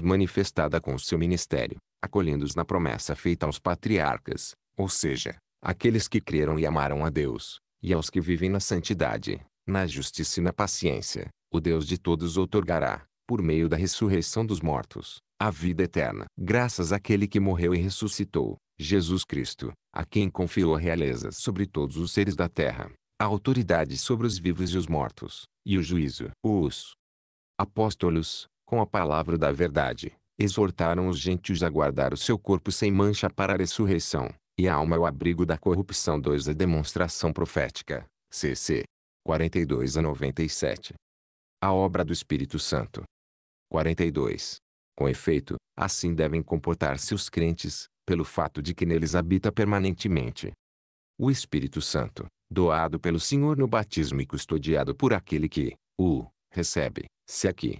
manifestada com seu ministério, acolhendo-os na promessa feita aos patriarcas, ou seja, aqueles que creram e amaram a Deus, e aos que vivem na santidade, na justiça e na paciência, o Deus de todos outorgará, por meio da ressurreição dos mortos, a vida eterna. Graças àquele que morreu e ressuscitou, Jesus Cristo, a quem confiou a realeza sobre todos os seres da terra, a autoridade sobre os vivos e os mortos, e o juízo. Os apóstolos, com a palavra da verdade, exortaram os gentios a guardar o seu corpo sem mancha para a ressurreição, e a alma ao é abrigo da corrupção 2 A Demonstração Profética, cc. 42 a 97. A obra do Espírito Santo. 42. Com efeito, assim devem comportar-se os crentes, pelo fato de que neles habita permanentemente o Espírito Santo, doado pelo Senhor no batismo e custodiado por aquele que o recebe, se aqui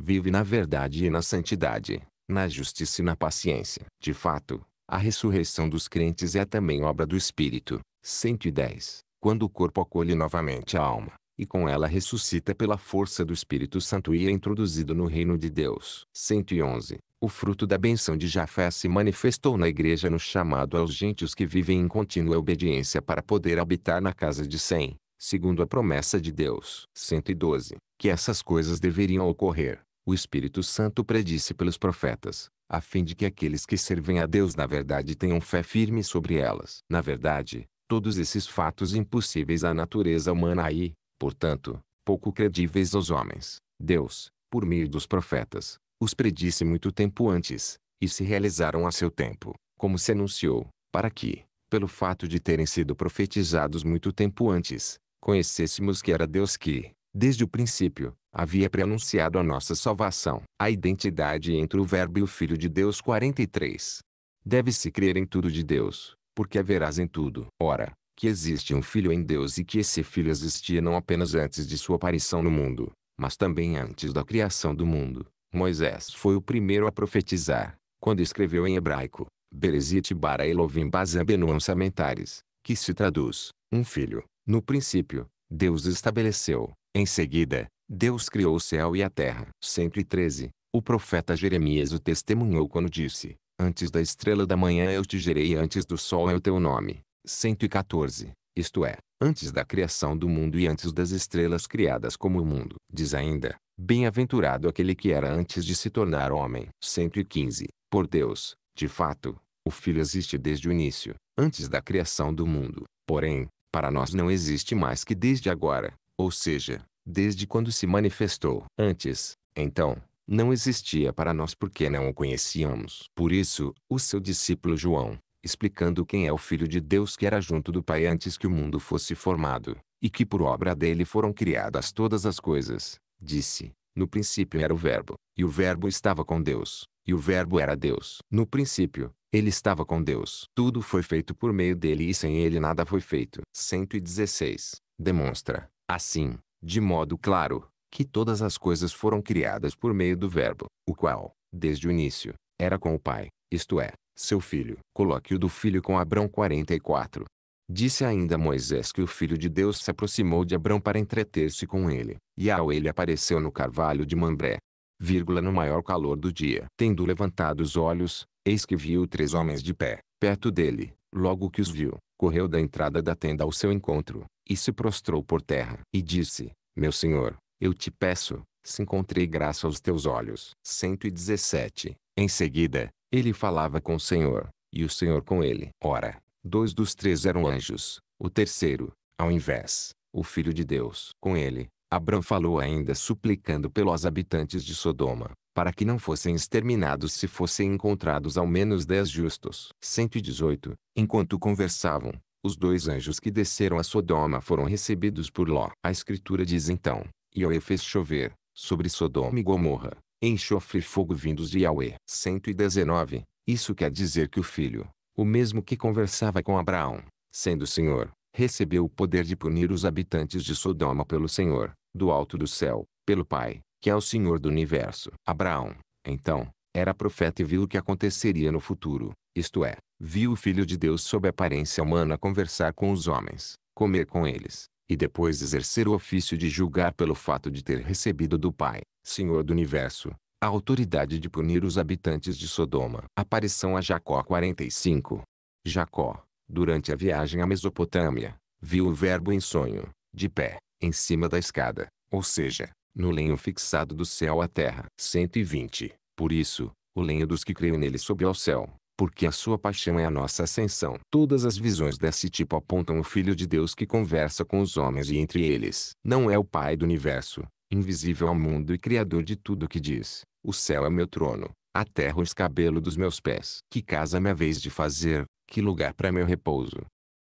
vive na verdade e na santidade, na justiça e na paciência. De fato, a ressurreição dos crentes é também obra do Espírito. 110. Quando o corpo acolhe novamente a alma, e com ela ressuscita pela força do Espírito Santo e é introduzido no reino de Deus. 111. O fruto da benção de Jafé se manifestou na igreja no chamado aos gentios que vivem em contínua obediência para poder habitar na casa de 100 segundo a promessa de Deus. 112. Que essas coisas deveriam ocorrer, o Espírito Santo predisse pelos profetas, a fim de que aqueles que servem a Deus na verdade tenham fé firme sobre elas. Na verdade, todos esses fatos impossíveis à natureza humana e, portanto, pouco credíveis aos homens, Deus, por meio dos profetas, os predisse muito tempo antes, e se realizaram a seu tempo, como se anunciou, para que, pelo fato de terem sido profetizados muito tempo antes, conhecêssemos que era Deus que, desde o princípio, havia preanunciado a nossa salvação. A identidade entre o Verbo e o Filho de Deus 43. Deve-se crer em tudo de Deus, porque haverás em tudo. Ora, que existe um Filho em Deus e que esse Filho existia não apenas antes de sua aparição no mundo, mas também antes da criação do mundo. Moisés foi o primeiro a profetizar, quando escreveu em hebraico, Berezit bara elovim Bazam Benuam Samentares, que se traduz, um filho, no princípio, Deus estabeleceu. Em seguida, Deus criou o céu e a terra. 113. O profeta Jeremias o testemunhou quando disse: Antes da estrela da manhã eu te gerei, antes do sol é o teu nome. 114. Isto é, antes da criação do mundo e antes das estrelas criadas como o mundo. Diz ainda: Bem-aventurado aquele que era antes de se tornar homem. 115. Por Deus, de fato, o Filho existe desde o início, antes da criação do mundo. Porém, para nós não existe mais que desde agora, ou seja, desde quando se manifestou. Antes, então, não existia para nós porque não o conhecíamos. Por isso, o seu discípulo João, explicando quem é o Filho de Deus que era junto do Pai antes que o mundo fosse formado, e que por obra dele foram criadas todas as coisas, disse: No princípio era o Verbo, e o Verbo estava com Deus, e o Verbo era Deus. No princípio, ele estava com Deus. Tudo foi feito por meio dele e sem ele nada foi feito. 116. Demonstra, assim, de modo claro, que todas as coisas foram criadas por meio do Verbo, o qual, desde o início, era com o Pai, isto é, seu filho. Colóquio do filho com Abrão 44. Disse ainda Moisés que o Filho de Deus se aproximou de Abrão para entreter-se com ele, e ao ele apareceu no carvalho de Mambré, vírgula no maior calor do dia. Tendo levantado os olhos, eis que viu três homens de pé, perto dele. Logo que os viu, correu da entrada da tenda ao seu encontro, e se prostrou por terra. E disse, meu senhor, eu te peço, se encontrei graça aos teus olhos. 117. Em seguida, ele falava com o senhor, e o senhor com ele. Ora, dois dos três eram anjos, o terceiro, ao invés, o filho de Deus. Com ele, Abrão falou ainda suplicando pelos habitantes de Sodoma, para que não fossem exterminados se fossem encontrados ao menos dez justos. 118. Enquanto conversavam, os dois anjos que desceram a Sodoma foram recebidos por Ló. A escritura diz então, Yahweh fez chover, sobre Sodoma e Gomorra, enxofre e fogo vindos de Yahweh. 119. Isso quer dizer que o filho, o mesmo que conversava com Abraão, sendo o Senhor, recebeu o poder de punir os habitantes de Sodoma pelo Senhor, do alto do céu, pelo Pai, que é o Senhor do universo. Abraão, então, era profeta e viu o que aconteceria no futuro, isto é, viu o Filho de Deus sob a aparência humana conversar com os homens, comer com eles, e depois exercer o ofício de julgar pelo fato de ter recebido do Pai, Senhor do universo, a autoridade de punir os habitantes de Sodoma. Aparição a Jacó 45. Jacó, durante a viagem à Mesopotâmia, viu o Verbo em sonho, de pé, em cima da escada, ou seja, no lenho fixado do céu à terra. 120. Por isso, o lenho dos que creem nele sobe ao céu, porque a sua paixão é a nossa ascensão. Todas as visões desse tipo apontam o Filho de Deus que conversa com os homens e entre eles. Não é o Pai do universo, invisível ao mundo e criador de tudo que diz. O céu é meu trono, a terra o escabelo dos meus pés. Que casa me vez de fazer, que lugar para meu repouso.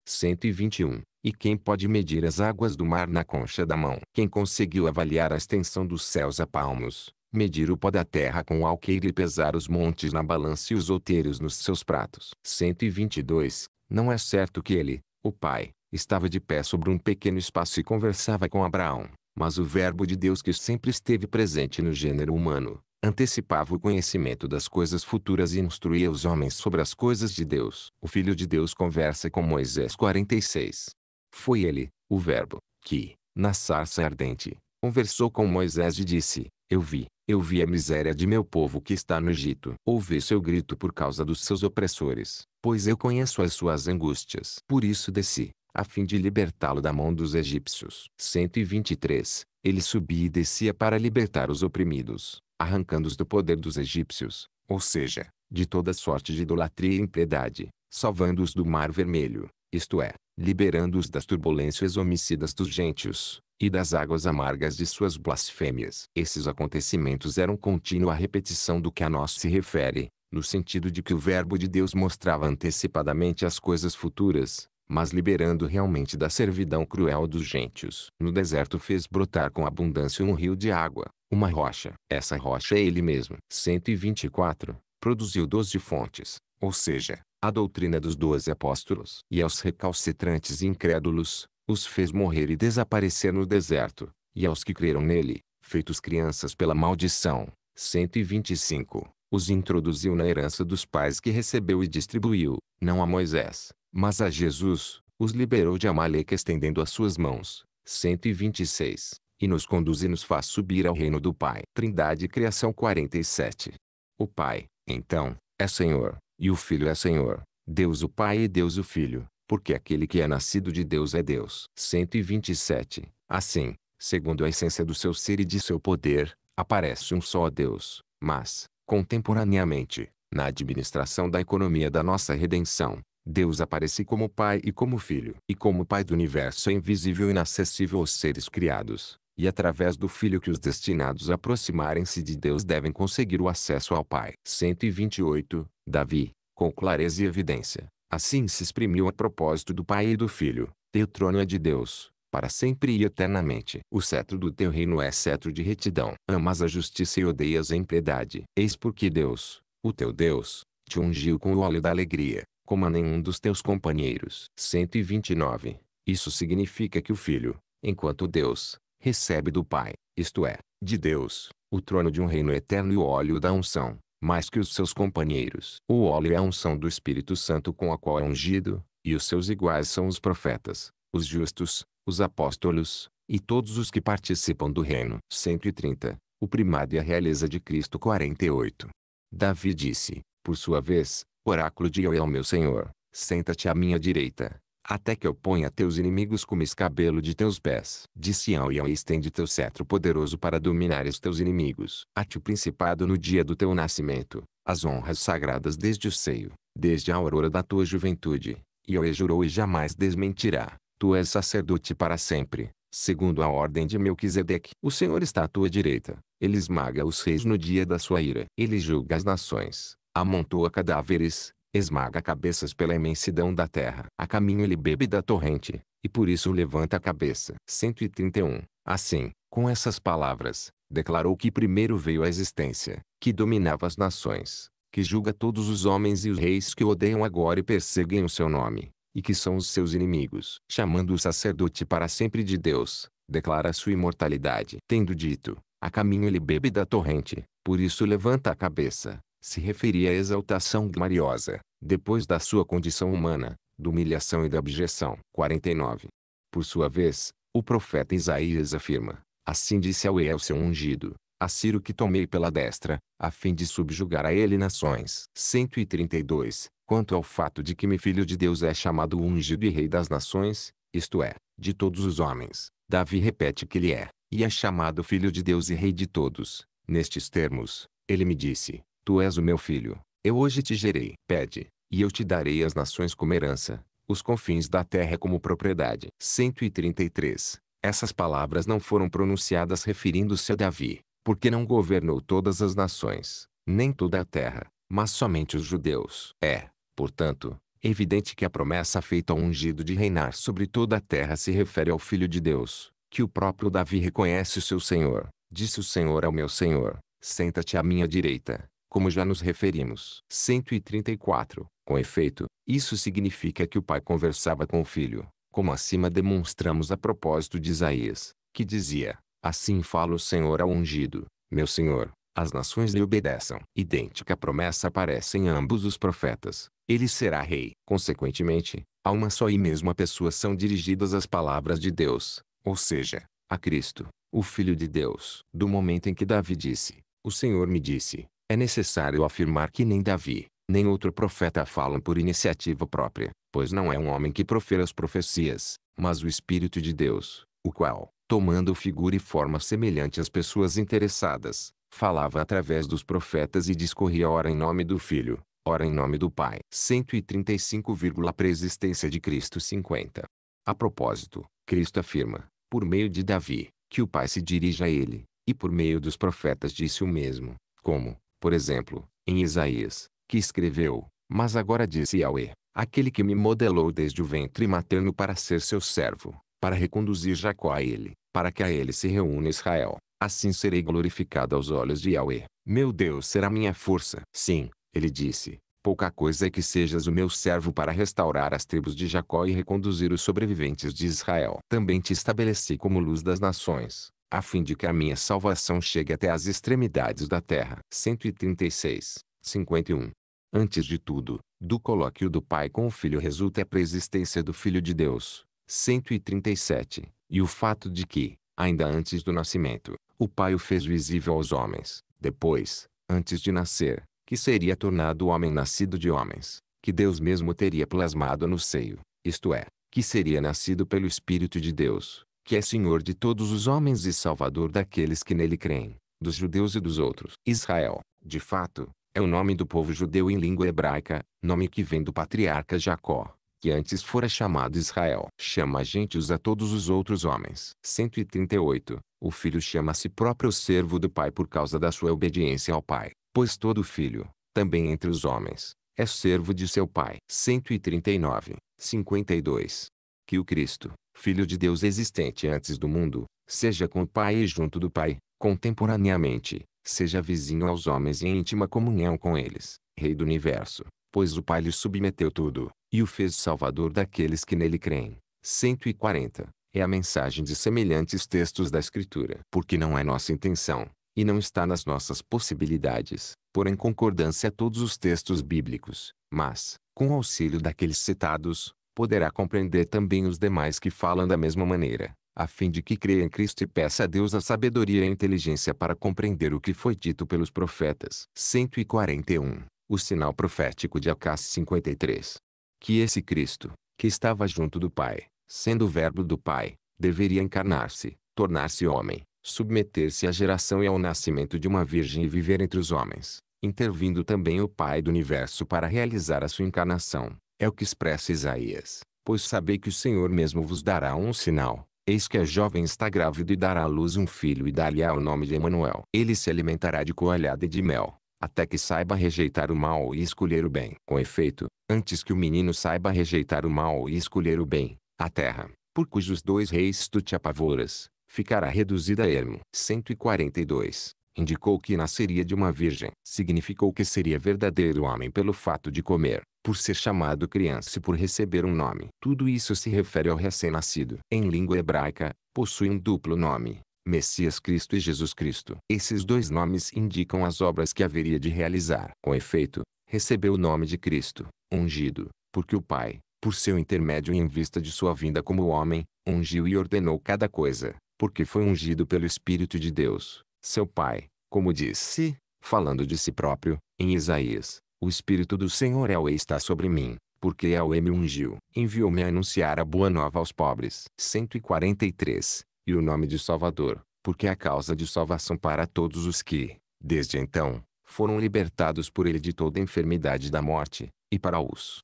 121. E quem pode medir as águas do mar na concha da mão? Quem conseguiu avaliar a extensão dos céus a palmos, medir o pó da terra com o alqueire e pesar os montes na balança e os outeiros nos seus pratos? 122. Não é certo que ele, o Pai, estava de pé sobre um pequeno espaço e conversava com Abraão, mas o Verbo de Deus que sempre esteve presente no gênero humano, antecipava o conhecimento das coisas futuras e instruía os homens sobre as coisas de Deus. O Filho de Deus conversa com Moisés 46. Foi ele, o Verbo, que, na sarça ardente, conversou com Moisés e disse: Eu vi, eu vi a miséria de meu povo que está no Egito. Ouvi seu grito por causa dos seus opressores, pois eu conheço as suas angústias. Por isso desci, a fim de libertá-lo da mão dos egípcios. 123. Ele subia e descia para libertar os oprimidos, arrancando-os do poder dos egípcios, ou seja, de toda sorte de idolatria e impiedade, salvando-os do mar vermelho, isto é, liberando-os das turbulências homicidas dos gentios, e das águas amargas de suas blasfêmias. Esses acontecimentos eram contínua repetição do que a nós se refere, no sentido de que o Verbo de Deus mostrava antecipadamente as coisas futuras, mas liberando realmente da servidão cruel dos gentios. No deserto fez brotar com abundância um rio de água, uma rocha. Essa rocha é ele mesmo. 124. Produziu doze fontes, ou seja, a doutrina dos doze apóstolos e aos recalcitrantes e incrédulos, os fez morrer e desaparecer no deserto, e aos que creram nele, feitos crianças pela maldição. 125. Os introduziu na herança dos pais que recebeu e distribuiu, não a Moisés, mas a Jesus, os liberou de Amaleque estendendo as suas mãos. 126. E nos conduz e nos faz subir ao reino do Pai. Trindade Criação 47. O Pai, então, é Senhor, e o Filho é Senhor, Deus o Pai e Deus o Filho, porque aquele que é nascido de Deus é Deus. 127. Assim, segundo a essência do seu ser e de seu poder, aparece um só Deus, mas, contemporaneamente, na administração da economia da nossa redenção, Deus aparece como Pai e como Filho. E como Pai do universo é invisível e inacessível aos seres criados, e através do Filho que os destinados a aproximarem-se de Deus devem conseguir o acesso ao Pai. 128. Davi, com clareza e evidência, assim se exprimiu a propósito do Pai e do Filho. Teu trono é de Deus, para sempre e eternamente. O cetro do teu reino é cetro de retidão. Amas a justiça e odeias a impiedade. Eis porque Deus, o teu Deus, te ungiu com o óleo da alegria, como a nenhum dos teus companheiros. 129. Isso significa que o Filho, enquanto Deus, recebe do Pai, isto é, de Deus, o trono de um reino eterno e o óleo da unção, mais que os seus companheiros. O óleo é a unção do Espírito Santo com a qual é ungido, e os seus iguais são os profetas, os justos, os apóstolos, e todos os que participam do reino. 130. O primado e a realeza de Cristo 48. Davi disse, por sua vez, oráculo de Eu é o meu Senhor, senta-te à minha direita, até que eu ponha teus inimigos como escabelo de teus pés. De Sião e estende teu cetro poderoso para dominar os teus inimigos. Ate o principado no dia do teu nascimento, as honras sagradas desde o seio, desde a aurora da tua juventude. E eu jurou e jamais desmentirá. Tu és sacerdote para sempre, segundo a ordem de Melquisedeque. O Senhor está à tua direita, ele esmaga os reis no dia da sua ira. Ele julga as nações, amontoa cadáveres, esmaga cabeças pela imensidão da terra. A caminho ele bebe da torrente, e por isso levanta a cabeça. 131. Assim, com essas palavras, declarou que primeiro veio a existência, que dominava as nações, que julga todos os homens e os reis que o odeiam agora e perseguem o seu nome, e que são os seus inimigos. Chamando o sacerdote para sempre de Deus, declara sua imortalidade. Tendo dito, a caminho ele bebe da torrente, por isso levanta a cabeça, se referia à exaltação gloriosa, depois da sua condição humana, da humilhação e da abjeção. 49. Por sua vez, o profeta Isaías afirma: Assim disse ao El seu ungido, a Ciro que tomei pela destra, a fim de subjugar a ele nações. 132. Quanto ao fato de que meu filho de Deus é chamado ungido e rei das nações, isto é, de todos os homens, Davi repete que ele é, e é chamado filho de Deus e rei de todos. Nestes termos, ele me disse: Tu és o meu filho. Eu hoje te gerei. Pede, e eu te darei as nações como herança, os confins da terra como propriedade. 133. Essas palavras não foram pronunciadas referindo-se a Davi, porque não governou todas as nações, nem toda a terra, mas somente os judeus. É, portanto, evidente que a promessa feita ao ungido de reinar sobre toda a terra se refere ao Filho de Deus, que o próprio Davi reconhece o seu Senhor. Disse o Senhor ao meu Senhor, senta-te à minha direita, como já nos referimos. 134. Com efeito, isso significa que o pai conversava com o filho, como acima demonstramos a propósito de Isaías, que dizia: Assim fala o Senhor ao ungido, meu Senhor, as nações lhe obedeçam. Idêntica promessa aparece em ambos os profetas. Ele será rei. Consequentemente, a uma só e mesma pessoa são dirigidas as palavras de Deus, ou seja, a Cristo, o Filho de Deus. Do momento em que Davi disse, o Senhor me disse, é necessário afirmar que nem Davi, nem outro profeta falam por iniciativa própria, pois não é um homem que profere as profecias, mas o Espírito de Deus, o qual, tomando figura e forma semelhante às pessoas interessadas, falava através dos profetas e discorria ora em nome do Filho, ora em nome do Pai. 135, Preexistência de Cristo 50. A propósito, Cristo afirma, por meio de Davi, que o Pai se dirige a ele, e por meio dos profetas disse o mesmo, como, por exemplo, em Isaías, que escreveu: Mas agora disse Yahweh, aquele que me modelou desde o ventre materno para ser seu servo, para reconduzir Jacó a ele, para que a ele se reúna Israel. Assim serei glorificado aos olhos de Yahweh. Meu Deus será minha força. Sim, ele disse: Pouca coisa é que sejas o meu servo para restaurar as tribos de Jacó e reconduzir os sobreviventes de Israel. Também te estabeleci como luz das nações, a fim de que a minha salvação chegue até as extremidades da terra. 136, 51. Antes de tudo, do colóquio do Pai com o Filho resulta a preexistência do Filho de Deus. 137. E o fato de que, ainda antes do nascimento, o Pai o fez visível aos homens. Depois, antes de nascer, que seria tornado homem nascido de homens, que Deus mesmo teria plasmado no seio, isto é, que seria nascido pelo Espírito de Deus que é Senhor de todos os homens e Salvador daqueles que nele creem, dos judeus e dos outros. Israel, de fato, é o nome do povo judeu em língua hebraica, nome que vem do patriarca Jacó, que antes fora chamado Israel. Chama gentios a todos os outros homens. 138. O filho chama se próprio servo do pai por causa da sua obediência ao pai, pois todo filho, também entre os homens, é servo de seu pai. 139. 52. Que o Cristo, Filho de Deus existente antes do mundo, seja com o Pai e junto do Pai, contemporaneamente, seja vizinho aos homens e em íntima comunhão com eles, Rei do universo, pois o Pai lhe submeteu tudo, e o fez salvador daqueles que nele creem. 140. É a mensagem de semelhantes textos da Escritura. Porque não é nossa intenção, e não está nas nossas possibilidades, pôr em concordância todos os textos bíblicos, mas, com auxílio daqueles citados, poderá compreender também os demais que falam da mesma maneira, a fim de que creia em Cristo e peça a Deus a sabedoria e a inteligência para compreender o que foi dito pelos profetas. 141. O sinal profético de Acás 53. Que esse Cristo, que estava junto do Pai, sendo o Verbo do Pai, deveria encarnar-se, tornar-se homem, submeter-se à geração e ao nascimento de uma virgem e viver entre os homens, intervindo também o Pai do universo para realizar a sua encarnação, é o que expressa Isaías. Pois sabei que o Senhor mesmo vos dará um sinal. Eis que a jovem está grávida e dará à luz um filho e dar-lhe-á o nome de Emanuel. Ele se alimentará de coalhada e de mel, até que saiba rejeitar o mal e escolher o bem. Com efeito, antes que o menino saiba rejeitar o mal e escolher o bem, a terra, por cujos dois reis tu te apavoras, ficará reduzida a ermo. 142 indicou que nasceria de uma virgem. Significou que seria verdadeiro homem pelo fato de comer, por ser chamado criança e por receber um nome. Tudo isso se refere ao recém-nascido. Em língua hebraica, possui um duplo nome. Messias Cristo e Jesus Cristo. Esses dois nomes indicam as obras que haveria de realizar. Com efeito, recebeu o nome de Cristo, ungido, porque o Pai, por seu intermédio e em vista de sua vinda como homem, ungiu e ordenou cada coisa, porque foi ungido pelo Espírito de Deus, seu Pai, como disse, falando de si próprio, em Isaías, o Espírito do Senhor é o está sobre mim, porque é o me ungiu. Enviou-me a anunciar a boa nova aos pobres. 143. E o nome de Salvador, porque é a causa de salvação para todos os que, desde então, foram libertados por ele de toda enfermidade da morte, e para os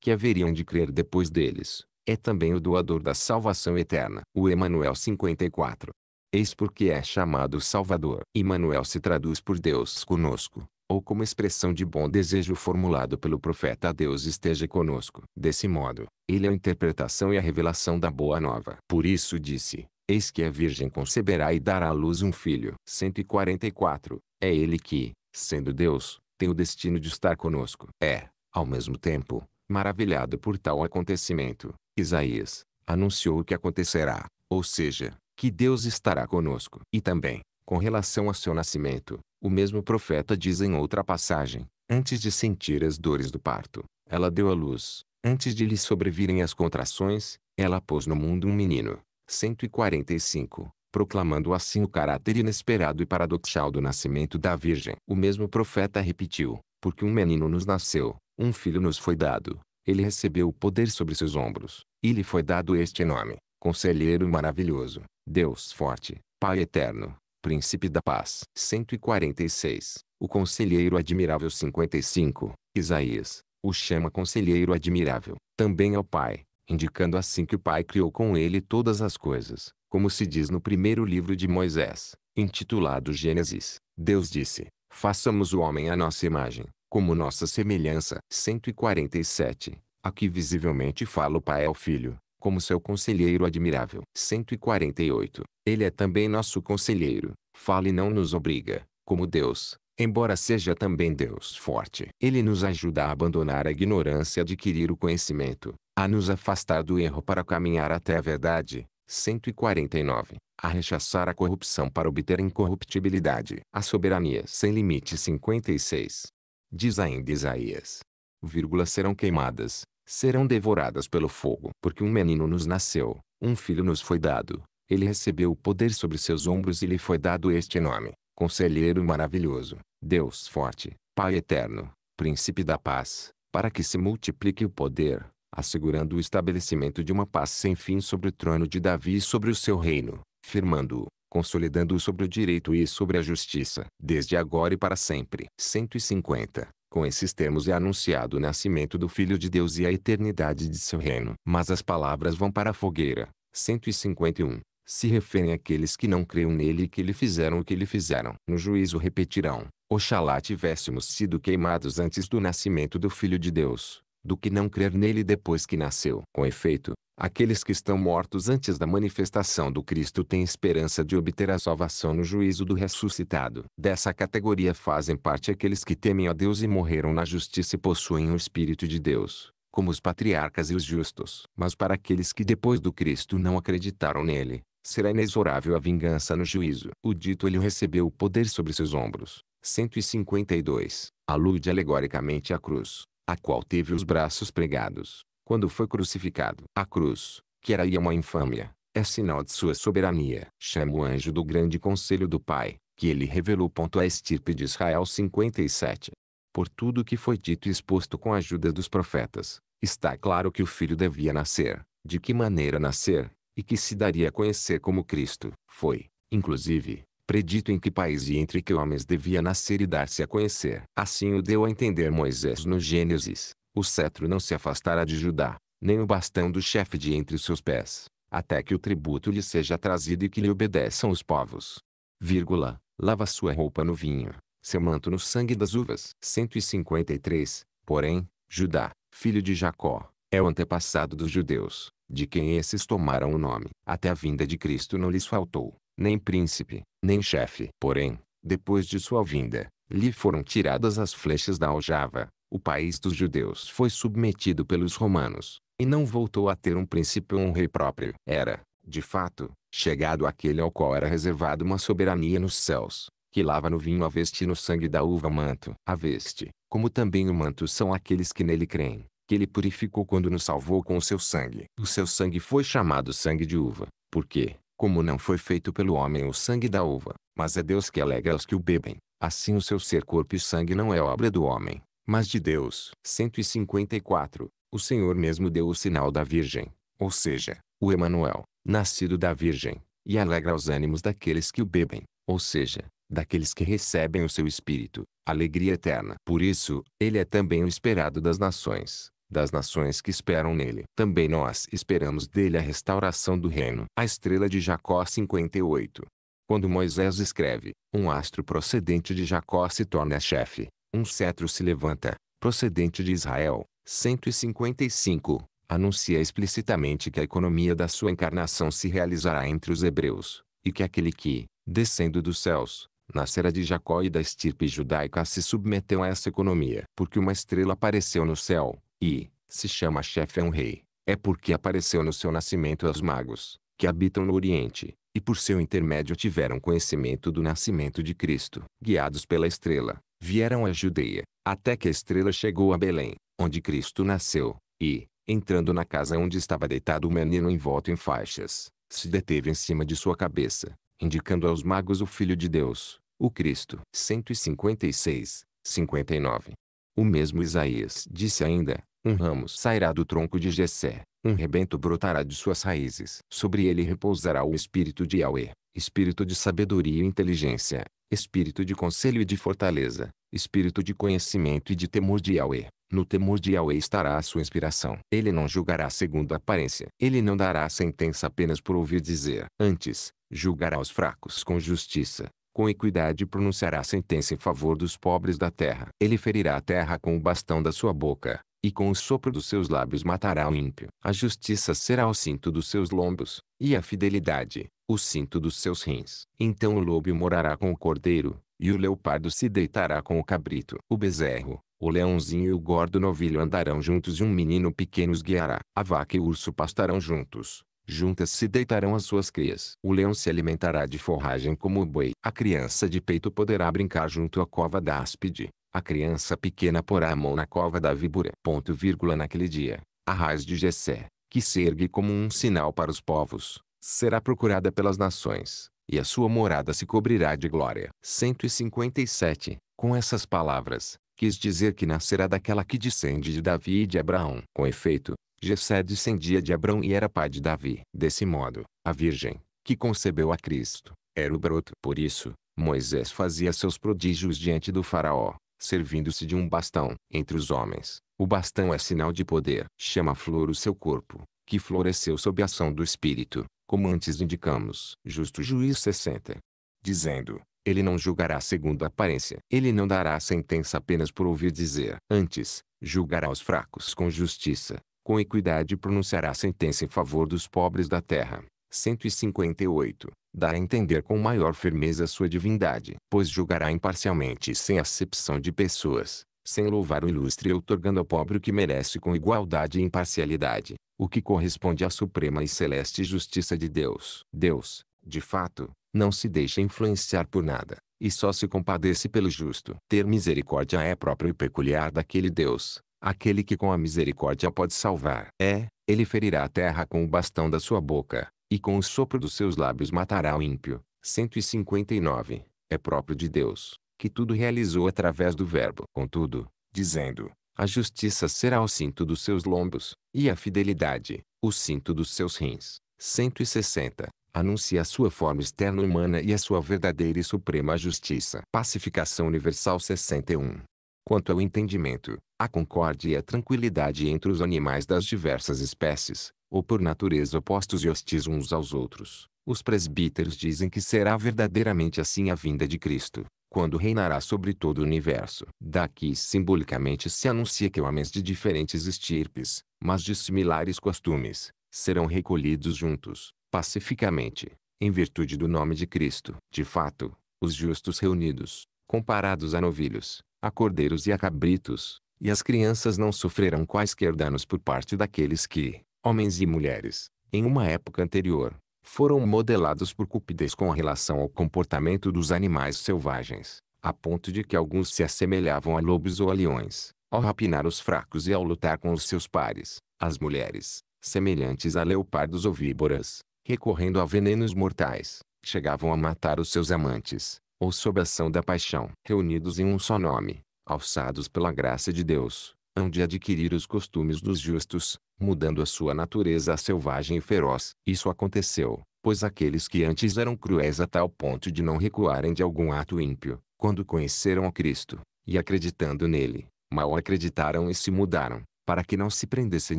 que haveriam de crer depois deles, é também o doador da salvação eterna. O Emanuel 54. Eis porque é chamado Salvador. Emanuel se traduz por Deus conosco ou como expressão de bom desejo formulado pelo profeta a Deus esteja conosco. Desse modo, ele é a interpretação e a revelação da boa nova. Por isso disse, eis que a virgem conceberá e dará à luz um filho. 144. É ele que, sendo Deus, tem o destino de estar conosco. É, ao mesmo tempo, maravilhado por tal acontecimento, Isaías anunciou o que acontecerá, ou seja, que Deus estará conosco. E também, com relação ao seu nascimento, o mesmo profeta diz em outra passagem: Antes de sentir as dores do parto, ela deu à luz. Antes de lhe sobrevirem as contrações, ela pôs no mundo um menino. 145. Proclamando assim o caráter inesperado e paradoxal do nascimento da Virgem. O mesmo profeta repetiu: Porque um menino nos nasceu, um filho nos foi dado. Ele recebeu o poder sobre seus ombros, e lhe foi dado este nome: Conselheiro Maravilhoso, Deus Forte, Pai Eterno, Príncipe da Paz. 146. O Conselheiro Admirável 55. Isaías. O chama Conselheiro Admirável, também ao Pai, indicando assim que o Pai criou com ele todas as coisas, como se diz no primeiro livro de Moisés, intitulado Gênesis. Deus disse: Façamos o homem à nossa imagem, como nossa semelhança. 147. Aqui visivelmente fala o Pai ao Filho, como seu conselheiro admirável. 148. Ele é também nosso conselheiro. Fale não nos obriga, como Deus, embora seja também Deus forte. Ele nos ajuda a abandonar a ignorância e adquirir o conhecimento, a nos afastar do erro para caminhar até a verdade. 149. A rechaçar a corrupção para obter incorruptibilidade. A soberania sem limite 56. Diz ainda Isaías. Vírgula serão queimadas, serão devoradas pelo fogo. Porque um menino nos nasceu, um filho nos foi dado. Ele recebeu o poder sobre seus ombros e lhe foi dado este nome. Conselheiro maravilhoso, Deus forte, Pai eterno, Príncipe da paz, para que se multiplique o poder, assegurando o estabelecimento de uma paz sem fim sobre o trono de Davi e sobre o seu reino, firmando-o, consolidando-o sobre o direito e sobre a justiça, desde agora e para sempre. 150. Com esses termos é anunciado o nascimento do Filho de Deus e a eternidade de seu reino. Mas as palavras vão para a fogueira. 151. Se referem àqueles que não creiam nele e que lhe fizeram o que lhe fizeram. No juízo repetirão, Oxalá tivéssemos sido queimados antes do nascimento do Filho de Deus, do que não crer nele depois que nasceu. Com efeito, Aqueles que estão mortos antes da manifestação do Cristo têm esperança de obter a salvação no juízo do ressuscitado. Dessa categoria fazem parte aqueles que temem a Deus e morreram na justiça e possuem o Espírito de Deus, como os patriarcas e os justos. Mas para aqueles que depois do Cristo não acreditaram nele, será inexorável a vingança no juízo. O dito ele recebeu o poder sobre seus ombros. 152. Alude alegoricamente à cruz, a qual teve os braços pregados quando foi crucificado. A cruz, que era e é uma infâmia, é sinal de sua soberania. Chama o anjo do grande conselho do Pai, que ele revelou. A estirpe de Israel 57. Por tudo que foi dito e exposto com a ajuda dos profetas, está claro que o filho devia nascer, de que maneira nascer, e que se daria a conhecer como Cristo. Foi, inclusive, predito em que país e entre que homens devia nascer e dar-se a conhecer. Assim o deu a entender Moisés no Gênesis, o cetro não se afastará de Judá, nem o bastão do chefe de entre seus pés, até que o tributo lhe seja trazido e que lhe obedeçam os povos. Vírgula, lava sua roupa no vinho, seu manto no sangue das uvas. 153. Porém, Judá, filho de Jacó, é o antepassado dos judeus, de quem esses tomaram o nome. Até a vinda de Cristo não lhes faltou, nem príncipe, nem chefe. Porém, depois de sua vinda, lhe foram tiradas as flechas da aljava, o país dos judeus foi submetido pelos romanos, e não voltou a ter um príncipe ou um rei próprio. Era, de fato, chegado aquele ao qual era reservado uma soberania nos céus, que lava no vinho a veste e no sangue da uva o manto. A veste, como também o manto são aqueles que nele creem, que ele purificou quando nos salvou com o seu sangue. O seu sangue foi chamado sangue de uva, porque, como não foi feito pelo homem o sangue da uva, mas é Deus que alegra os que o bebem, assim o seu ser corpo e sangue não é obra do homem, mas de Deus. 154. O Senhor mesmo deu o sinal da Virgem, ou seja, o Emanuel, nascido da Virgem, e alegra os ânimos daqueles que o bebem, ou seja, daqueles que recebem o seu Espírito, alegria eterna. Por isso, ele é também o esperado das nações, das nações que esperam nele. Também nós esperamos dele a restauração do reino. A estrela de Jacó 58. Quando Moisés escreve, um astro procedente de Jacó se torna chefe, um cetro se levanta, procedente de Israel. 155. Anuncia explicitamente que a economia da sua encarnação se realizará entre os hebreus, e que aquele que, descendo dos céus, nascerá de Jacó e da estirpe judaica se submeteu a essa economia. Porque uma estrela apareceu no céu, e, se chama chefe é um rei, é porque apareceu no seu nascimento aos magos, que habitam no Oriente, e por seu intermédio tiveram conhecimento do nascimento de Cristo, guiados pela estrela vieram à Judeia, até que a estrela chegou a Belém, onde Cristo nasceu, e, entrando na casa onde estava deitado o menino envolto em faixas, se deteve em cima de sua cabeça, indicando aos magos o Filho de Deus, o Cristo. 156, 59. O mesmo Isaías disse ainda, um ramo sairá do tronco de Jessé, um rebento brotará de suas raízes. Sobre ele repousará o espírito de Yahweh, espírito de sabedoria e inteligência, espírito de conselho e de fortaleza, espírito de conhecimento e de temor de Yahweh. No temor de Yahweh estará a sua inspiração. Ele não julgará segundo a aparência. Ele não dará sentença apenas por ouvir dizer. Antes, julgará os fracos com justiça. Com equidade pronunciará sentença em favor dos pobres da terra. Ele ferirá a terra com o bastão da sua boca e com o sopro dos seus lábios matará o ímpio. A justiça será o cinto dos seus lombos, e a fidelidade, o cinto dos seus rins. Então o lobo morará com o cordeiro, e o leopardo se deitará com o cabrito. O bezerro, o leãozinho e o gordo novilho andarão juntos e um menino pequeno os guiará. A vaca e o urso pastarão juntos. Juntas se deitarão as suas crias. O leão se alimentará de forragem como o boi. A criança de peito poderá brincar junto à cova da áspide. A criança pequena porá a mão na cova da víbora. Ponto vírgula naquele dia, a raiz de Jessé, que se ergue como um sinal para os povos, será procurada pelas nações, e a sua morada se cobrirá de glória. 157. Com essas palavras, quis dizer que nascerá daquela que descende de Davi e de Abraão. Com efeito, Jessé descendia de Abraão e era pai de Davi. Desse modo, a Virgem, que concebeu a Cristo, era o broto. Por isso, Moisés fazia seus prodígios diante do faraó, servindo-se de um bastão. Entre os homens, o bastão é sinal de poder. Chama flor o seu corpo, que floresceu sob a ação do Espírito, como antes indicamos. Justo juiz 60. Dizendo, ele não julgará segundo a aparência. Ele não dará sentença apenas por ouvir dizer. Antes, julgará os fracos com justiça. Com equidade pronunciará sentença em favor dos pobres da terra. 158. dar a entender com maior firmeza sua divindade, pois julgará imparcialmente e sem acepção de pessoas, sem louvar o ilustre e outorgando ao pobre o que merece com igualdade e imparcialidade, o que corresponde à suprema e celeste justiça de Deus. Deus, de fato, não se deixa influenciar por nada, e só se compadece pelo justo. Ter misericórdia é próprio e peculiar daquele Deus, aquele que com a misericórdia pode salvar. É, ele ferirá a terra com o bastão da sua boca, e com o sopro dos seus lábios matará o ímpio. 159. É próprio de Deus, que tudo realizou através do Verbo. Contudo, dizendo, a justiça será o cinto dos seus lombos, e a fidelidade, o cinto dos seus rins. 160. Anuncia a sua forma externa humana e a sua verdadeira e suprema justiça. Pacificação Universal 61. Quanto ao entendimento, a concórdia e a tranquilidade entre os animais das diversas espécies, ou por natureza opostos e hostis uns aos outros. Os presbíteros dizem que será verdadeiramente assim a vinda de Cristo, quando reinará sobre todo o universo. Daqui simbolicamente se anuncia que homens de diferentes estirpes, mas de similares costumes, serão recolhidos juntos, pacificamente, em virtude do nome de Cristo. De fato, os justos reunidos, comparados a novilhos, a cordeiros e a cabritos, e as crianças não sofrerão quaisquer danos por parte daqueles que, homens e mulheres, em uma época anterior, foram modelados por cupidez com relação ao comportamento dos animais selvagens, a ponto de que alguns se assemelhavam a lobos ou a leões, ao rapinar os fracos e ao lutar com os seus pares, as mulheres, semelhantes a leopardos ou víboras, recorrendo a venenos mortais, chegavam a matar os seus amantes, ou sob ação da paixão, reunidos em um só nome, alçados pela graça de Deus, hão de adquirir os costumes dos justos, mudando a sua natureza selvagem e feroz. Isso aconteceu, pois aqueles que antes eram cruéis a tal ponto de não recuarem de algum ato ímpio, quando conheceram a Cristo, e acreditando nele, mal acreditaram e se mudaram, para que não se prendessem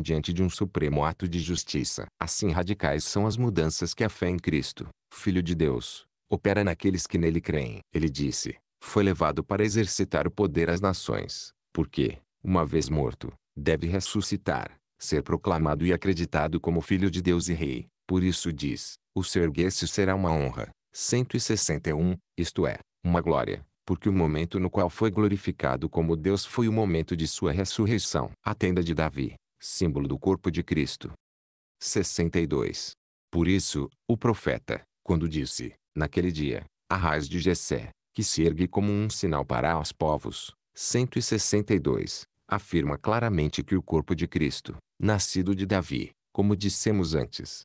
diante de um supremo ato de justiça. Assim radicais são as mudanças que a fé em Cristo, Filho de Deus, opera naqueles que nele creem. Ele disse, foi levado para exercitar o poder às nações, porque, uma vez morto, deve ressuscitar, ser proclamado e acreditado como Filho de Deus e Rei. Por isso diz: o seu erguer-se será uma honra. 161, isto é, uma glória, porque o momento no qual foi glorificado como Deus foi o momento de sua ressurreição. A tenda de Davi, símbolo do corpo de Cristo. 62. Por isso, o profeta, quando disse, naquele dia, a raiz de Jessé, que se ergue como um sinal para os povos. 162 afirma claramente que o corpo de Cristo, nascido de Davi, como dissemos antes,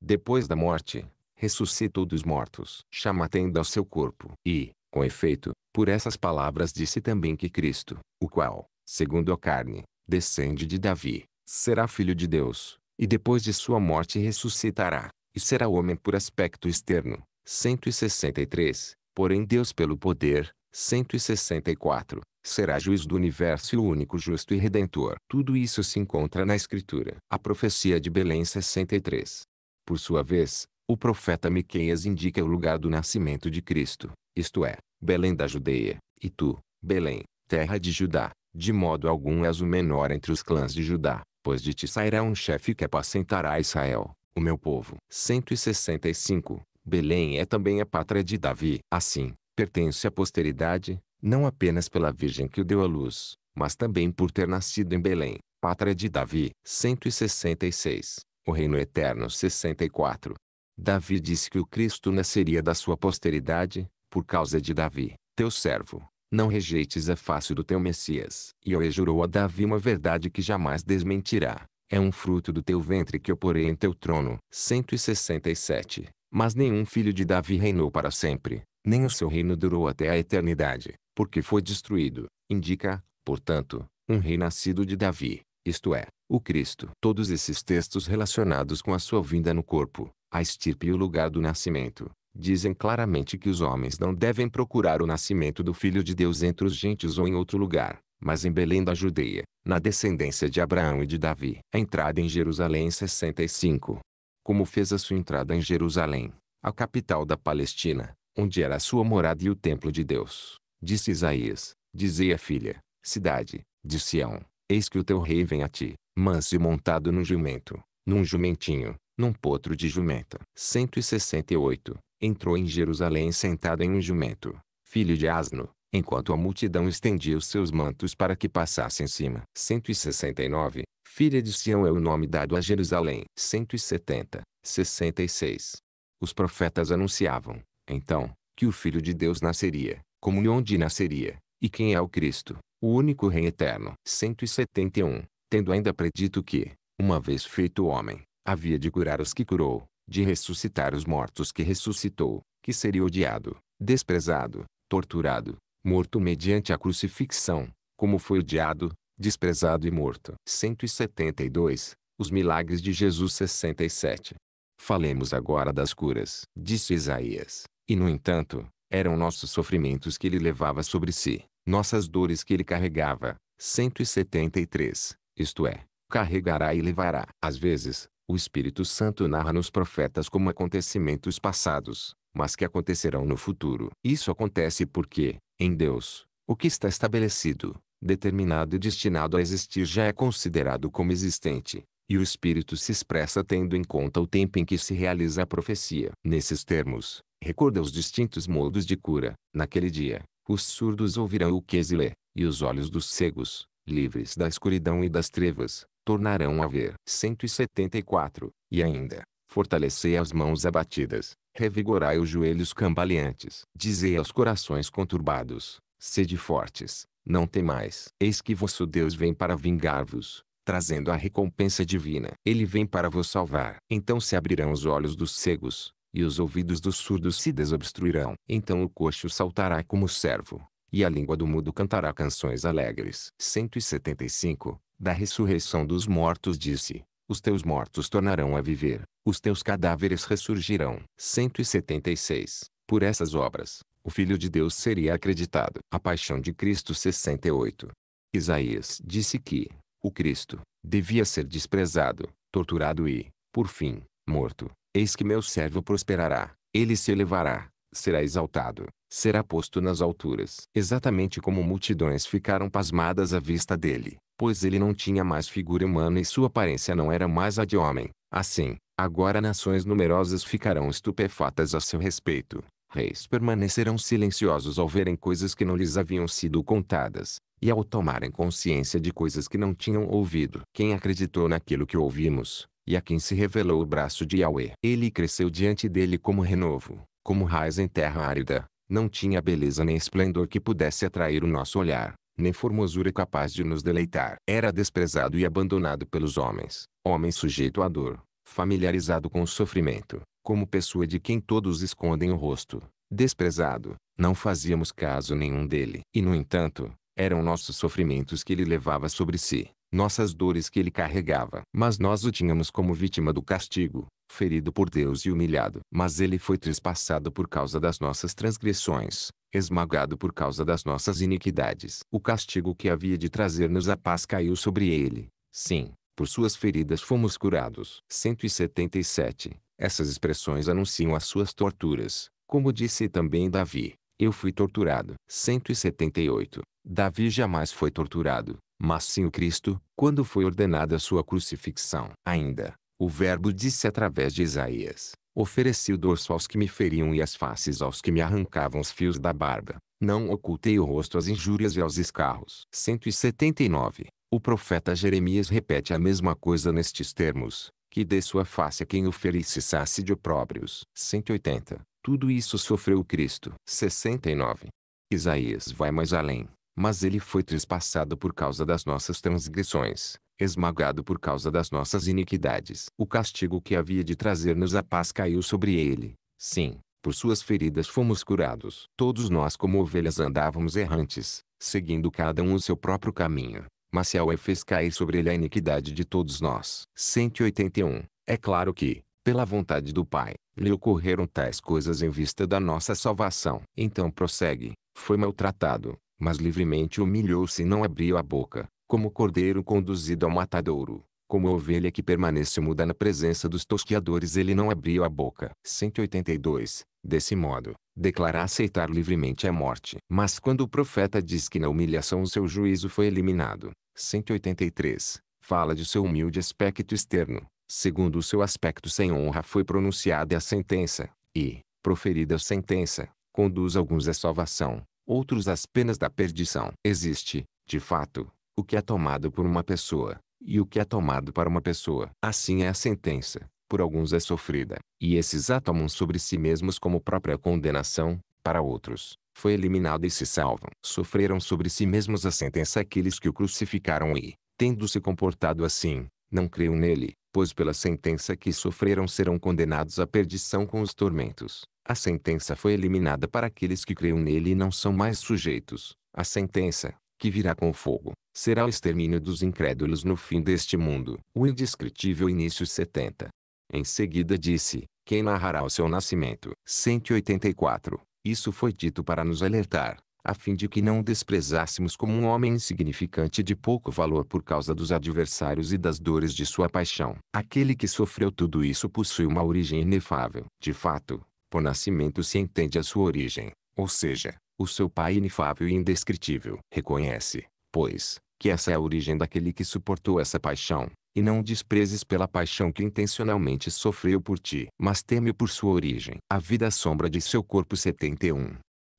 depois da morte, ressuscitou dos mortos, chama ao seu corpo. E, com efeito, por essas palavras disse também que Cristo, o qual, segundo a carne, descende de Davi, será filho de Deus, e depois de sua morte ressuscitará, e será homem por aspecto externo. 163. Porém Deus pelo poder. 164 será juiz do universo e o único justo e redentor. Tudo isso se encontra na Escritura. A profecia de Belém 63. Por sua vez, o profeta Miqueias indica o lugar do nascimento de Cristo, isto é, Belém da Judeia, e tu, Belém, terra de Judá, de modo algum és o menor entre os clãs de Judá, pois de ti sairá um chefe que apacentará Israel, o meu povo. 165. Belém é também a pátria de Davi. Assim, pertence à posteridade, não apenas pela Virgem que o deu à luz, mas também por ter nascido em Belém, pátria de Davi. 166. O Reino Eterno 64. Davi disse que o Cristo nasceria da sua posteridade, por causa de Davi, teu servo. Não rejeites a face do teu Messias. E eu jurou a Davi uma verdade que jamais desmentirá. É um fruto do teu ventre que eu porei em teu trono. 167. Mas nenhum filho de Davi reinou para sempre, nem o seu reino durou até a eternidade porque foi destruído, indica, portanto, um rei nascido de Davi, isto é, o Cristo. Todos esses textos relacionados com a sua vinda no corpo, a estirpe e o lugar do nascimento, dizem claramente que os homens não devem procurar o nascimento do Filho de Deus entre os gentios ou em outro lugar, mas em Belém da Judeia, na descendência de Abraão e de Davi. A entrada em Jerusalém em 65. Como fez a sua entrada em Jerusalém, a capital da Palestina, onde era a sua morada e o templo de Deus. Disse Isaías: Dizei à filha, cidade, de Sião: Eis que o teu rei vem a ti, manso e montado num jumento, num jumentinho, num potro de jumenta. 168. Entrou em Jerusalém sentado em um jumento, filho de asno, enquanto a multidão estendia os seus mantos para que passasse em cima. 169. Filha de Sião é o nome dado a Jerusalém. 170. 66. Os profetas anunciavam, então, que o Filho de Deus nasceria, comunhão de nasceria. E quem é o Cristo, o único Rei eterno? 171. Tendo ainda predito que, uma vez feito homem, havia de curar os que curou, de ressuscitar os mortos que ressuscitou, que seria odiado, desprezado, torturado, morto mediante a crucifixão, como foi odiado, desprezado e morto. 172. Os milagres de Jesus 67. Falemos agora das curas, disse Isaías. E no entanto, eram nossos sofrimentos que ele levava sobre si, nossas dores que ele carregava. 173. Isto é, carregará e levará. Às vezes, o Espírito Santo narra nos profetas como acontecimentos passados, mas que acontecerão no futuro. Isso acontece porque, em Deus, o que está estabelecido, determinado e destinado a existir já é considerado como existente. E o espírito se expressa tendo em conta o tempo em que se realiza a profecia. Nesses termos, recorda os distintos modos de cura. Naquele dia, os surdos ouvirão o que se lê, e os olhos dos cegos, livres da escuridão e das trevas, tornarão a ver. 174. E ainda, fortalecei as mãos abatidas, revigorai os joelhos cambaleantes. Dizei aos corações conturbados, sede fortes, não temais. Eis que vosso Deus vem para vingar-vos, trazendo a recompensa divina. Ele vem para vos salvar. Então se abrirão os olhos dos cegos, e os ouvidos dos surdos se desobstruirão. Então o coxo saltará como servo, e a língua do mudo cantará canções alegres. 175. Da ressurreição dos mortos disse, os teus mortos tornarão a viver, os teus cadáveres ressurgirão. 176. Por essas obras, o Filho de Deus seria acreditado. A paixão de Cristo 68. Isaías disse que, o Cristo, devia ser desprezado, torturado e, por fim, morto. Eis que meu servo prosperará, ele se elevará, será exaltado, será posto nas alturas. Exatamente como multidões ficaram pasmadas à vista dele, pois ele não tinha mais figura humana e sua aparência não era mais a de homem. Assim, agora nações numerosas ficarão estupefatas a seu respeito. Reis permanecerão silenciosos ao verem coisas que não lhes haviam sido contadas e ao tomarem consciência de coisas que não tinham ouvido. Quem acreditou naquilo que ouvimos, e a quem se revelou o braço de Yahweh. Ele cresceu diante dele como renovo, como raiz em terra árida. Não tinha beleza nem esplendor que pudesse atrair o nosso olhar, nem formosura capaz de nos deleitar. Era desprezado e abandonado pelos homens, homem sujeito à dor, familiarizado com o sofrimento, como pessoa de quem todos escondem o rosto. Desprezado, não fazíamos caso nenhum dele. E no entanto, eram nossos sofrimentos que ele levava sobre si, nossas dores que ele carregava. Mas nós o tínhamos como vítima do castigo, ferido por Deus e humilhado. Mas ele foi trespassado por causa das nossas transgressões, esmagado por causa das nossas iniquidades. O castigo que havia de trazer-nos a paz caiu sobre ele. Sim, por suas feridas fomos curados. 177. Essas expressões anunciam as suas torturas, como disse também Davi. Eu fui torturado. 178. Davi jamais foi torturado, mas sim o Cristo, quando foi ordenada sua crucifixão. Ainda, o Verbo disse através de Isaías: Ofereci o dorso aos que me feriam e as faces aos que me arrancavam os fios da barba. Não ocultei o rosto às injúrias e aos escarros. 179. O profeta Jeremias repete a mesma coisa nestes termos: Que dê sua face a quem o ferisse se sace de opróbrios. 180. Tudo isso sofreu o Cristo. 69. Isaías vai mais além. Mas ele foi trespassado por causa das nossas transgressões, esmagado por causa das nossas iniquidades. O castigo que havia de trazer-nos a paz caiu sobre ele. Sim, por suas feridas fomos curados. Todos nós como ovelhas andávamos errantes, seguindo cada um o seu próprio caminho. Mas Yahweh fez cair sobre ele a iniquidade de todos nós. 181. É claro que, pela vontade do Pai, lhe ocorreram tais coisas em vista da nossa salvação. Então prossegue, foi maltratado, mas livremente humilhou-se e não abriu a boca, como cordeiro conduzido ao matadouro. Como ovelha que permanece muda na presença dos tosqueadores ele não abriu a boca. 182. Desse modo, declara aceitar livremente a morte. Mas quando o profeta diz que na humilhação o seu juízo foi eliminado. 183. Fala de seu humilde aspecto externo. Segundo o seu aspecto sem honra foi pronunciada a sentença, e, proferida a sentença, conduz alguns à salvação, outros as penas da perdição. Existe, de fato, o que é tomado por uma pessoa, e o que é tomado para uma pessoa. Assim é a sentença, por alguns é sofrida, e esses a tomam sobre si mesmos como própria condenação, para outros, foi eliminada e se salvam. Sofreram sobre si mesmos a sentença aqueles que o crucificaram e, tendo se comportado assim, não creiam nele, pois pela sentença que sofreram serão condenados à perdição com os tormentos. A sentença foi eliminada para aqueles que creiam nele e não são mais sujeitos. A sentença, que virá com fogo, será o extermínio dos incrédulos no fim deste mundo. O indescritível início 70. Em seguida disse, quem narrará o seu nascimento? 184. Isso foi dito para nos alertar, a fim de que não desprezássemos como um homem insignificante de pouco valor por causa dos adversários e das dores de sua paixão. Aquele que sofreu tudo isso possui uma origem inefável. De fato, por nascimento se entende a sua origem, ou seja, o seu Pai inefável e indescritível. Reconhece, pois, que essa é a origem daquele que suportou essa paixão, e não desprezes pela paixão que intencionalmente sofreu por ti, mas teme por sua origem. A vida sombra de seu corpo 71.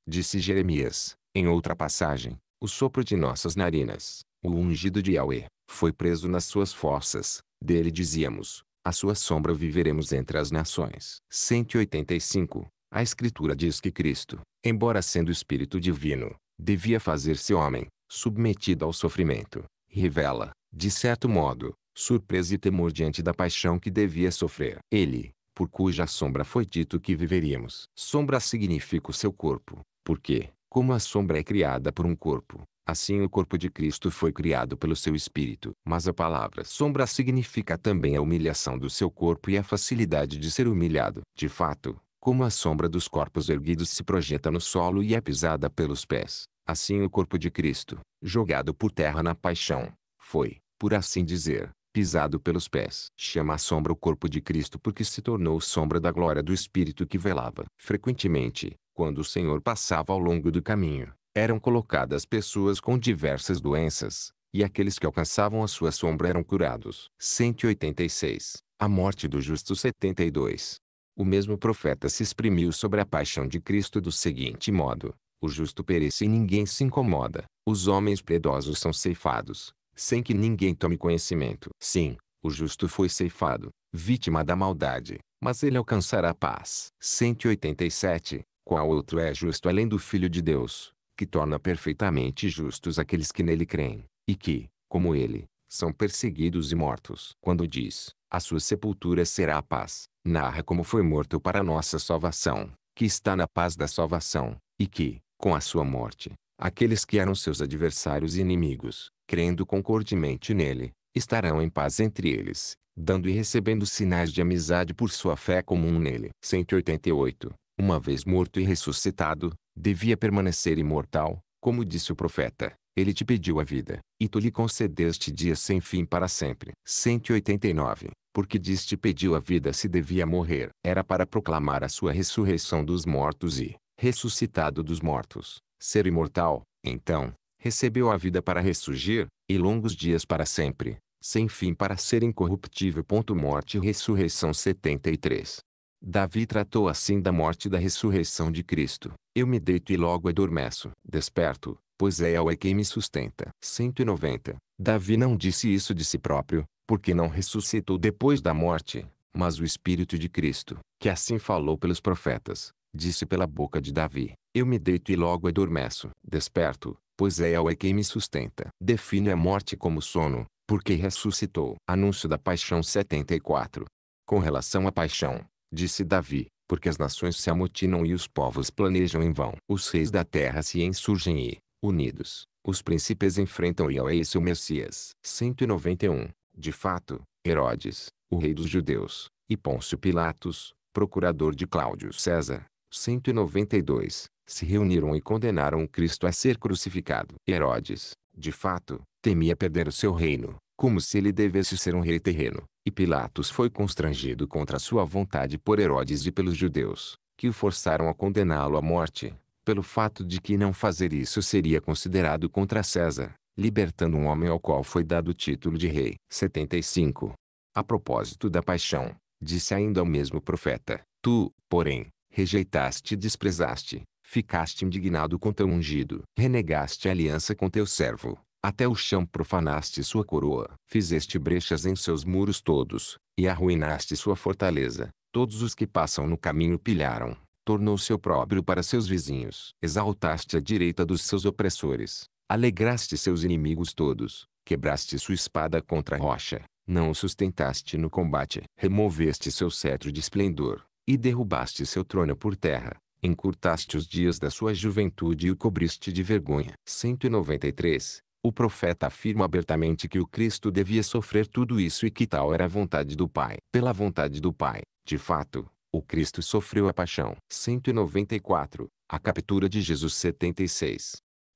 Disse Jeremias, em outra passagem, o sopro de nossas narinas, o ungido de Yahweh, foi preso nas suas forças, dele dizíamos, a sua sombra viveremos entre as nações. 185. A Escritura diz que Cristo, embora sendo Espírito Divino, devia fazer-se homem, submetido ao sofrimento. Revela, de certo modo, surpresa e temor diante da paixão que devia sofrer. Ele, por cuja sombra foi dito que viveríamos. Sombra significa o seu corpo, porque, como a sombra é criada por um corpo, Assim o corpo de Cristo foi criado pelo seu espírito. Mas a palavra sombra significa também a humilhação do seu corpo e a facilidade de ser humilhado. De fato, como a sombra dos corpos erguidos se projeta no solo e é pisada pelos pés, assim o corpo de Cristo, jogado por terra na paixão, foi, por assim dizer, pisado pelos pés. Chama a sombra o corpo de Cristo porque se tornou sombra da glória do Espírito que velava. Frequentemente, quando o Senhor passava ao longo do caminho, eram colocadas pessoas com diversas doenças, e aqueles que alcançavam a sua sombra eram curados. 186. A morte do justo 72. O mesmo profeta se exprimiu sobre a paixão de Cristo do seguinte modo: O justo perece e ninguém se incomoda, os homens predosos são ceifados, sem que ninguém tome conhecimento. Sim, o justo foi ceifado, vítima da maldade, mas ele alcançará a paz. 187. Qual outro é justo além do Filho de Deus? que torna perfeitamente justos aqueles que nele creem, e que, como ele, são perseguidos e mortos. Quando diz, a sua sepultura será a paz, narra como foi morto para nossa salvação, que está na paz da salvação, e que, com a sua morte, aqueles que eram seus adversários e inimigos, crendo concordemente nele, estarão em paz entre eles, dando e recebendo sinais de amizade por sua fé comum nele. 188. Uma vez morto e ressuscitado, devia permanecer imortal, como disse o profeta. Ele te pediu a vida, e tu lhe concedeste dias sem fim para sempre. 189. Porque diste pediu a vida se devia morrer. Era para proclamar a sua ressurreição dos mortos e, ressuscitado dos mortos, ser imortal, então, recebeu a vida para ressurgir, e longos dias para sempre, sem fim para ser incorruptível. Morte e ressurreição 73. Davi tratou assim da morte e da ressurreição de Cristo. Eu me deito e logo adormeço. Desperto, pois é ela quem me sustenta. 190. Davi não disse isso de si próprio, porque não ressuscitou depois da morte, mas o Espírito de Cristo, que assim falou pelos profetas, disse pela boca de Davi. Eu me deito e logo adormeço. Desperto, pois é ela quem me sustenta. Define a morte como sono, porque ressuscitou. Anúncio da Paixão 74. Com relação à paixão, disse Davi, porque as nações se amotinam e os povos planejam em vão. Os reis da terra se insurgem e, unidos, os príncipes enfrentam e é o Messias. 191. De fato, Herodes, o rei dos judeus, e Pôncio Pilatos, procurador de Cláudio César, 192, se reuniram e condenaram Cristo a ser crucificado. Herodes, de fato, temia perder o seu reino, como se ele devesse ser um rei terreno. E Pilatos foi constrangido contra sua vontade por Herodes e pelos judeus, que o forçaram a condená-lo à morte, pelo fato de que não fazer isso seria considerado contra César, libertando um homem ao qual foi dado o título de rei. 75. A propósito da paixão, disse ainda o mesmo profeta: Tu, porém, rejeitaste e desprezaste, ficaste indignado com teu ungido, renegaste a aliança com teu servo, até o chão profanaste sua coroa, fizeste brechas em seus muros todos, e arruinaste sua fortaleza. Todos os que passam no caminho pilharam, tornou seu próprio para seus vizinhos. Exaltaste a direita dos seus opressores, alegraste seus inimigos todos, quebraste sua espada contra a rocha, não o sustentaste no combate, removeste seu cetro de esplendor, e derrubaste seu trono por terra, encurtaste os dias da sua juventude e o cobriste de vergonha. 193 o profeta afirma abertamente que o Cristo devia sofrer tudo isso e que tal era a vontade do Pai. Pela vontade do Pai, de fato, o Cristo sofreu a paixão. 194. A captura de Jesus 76.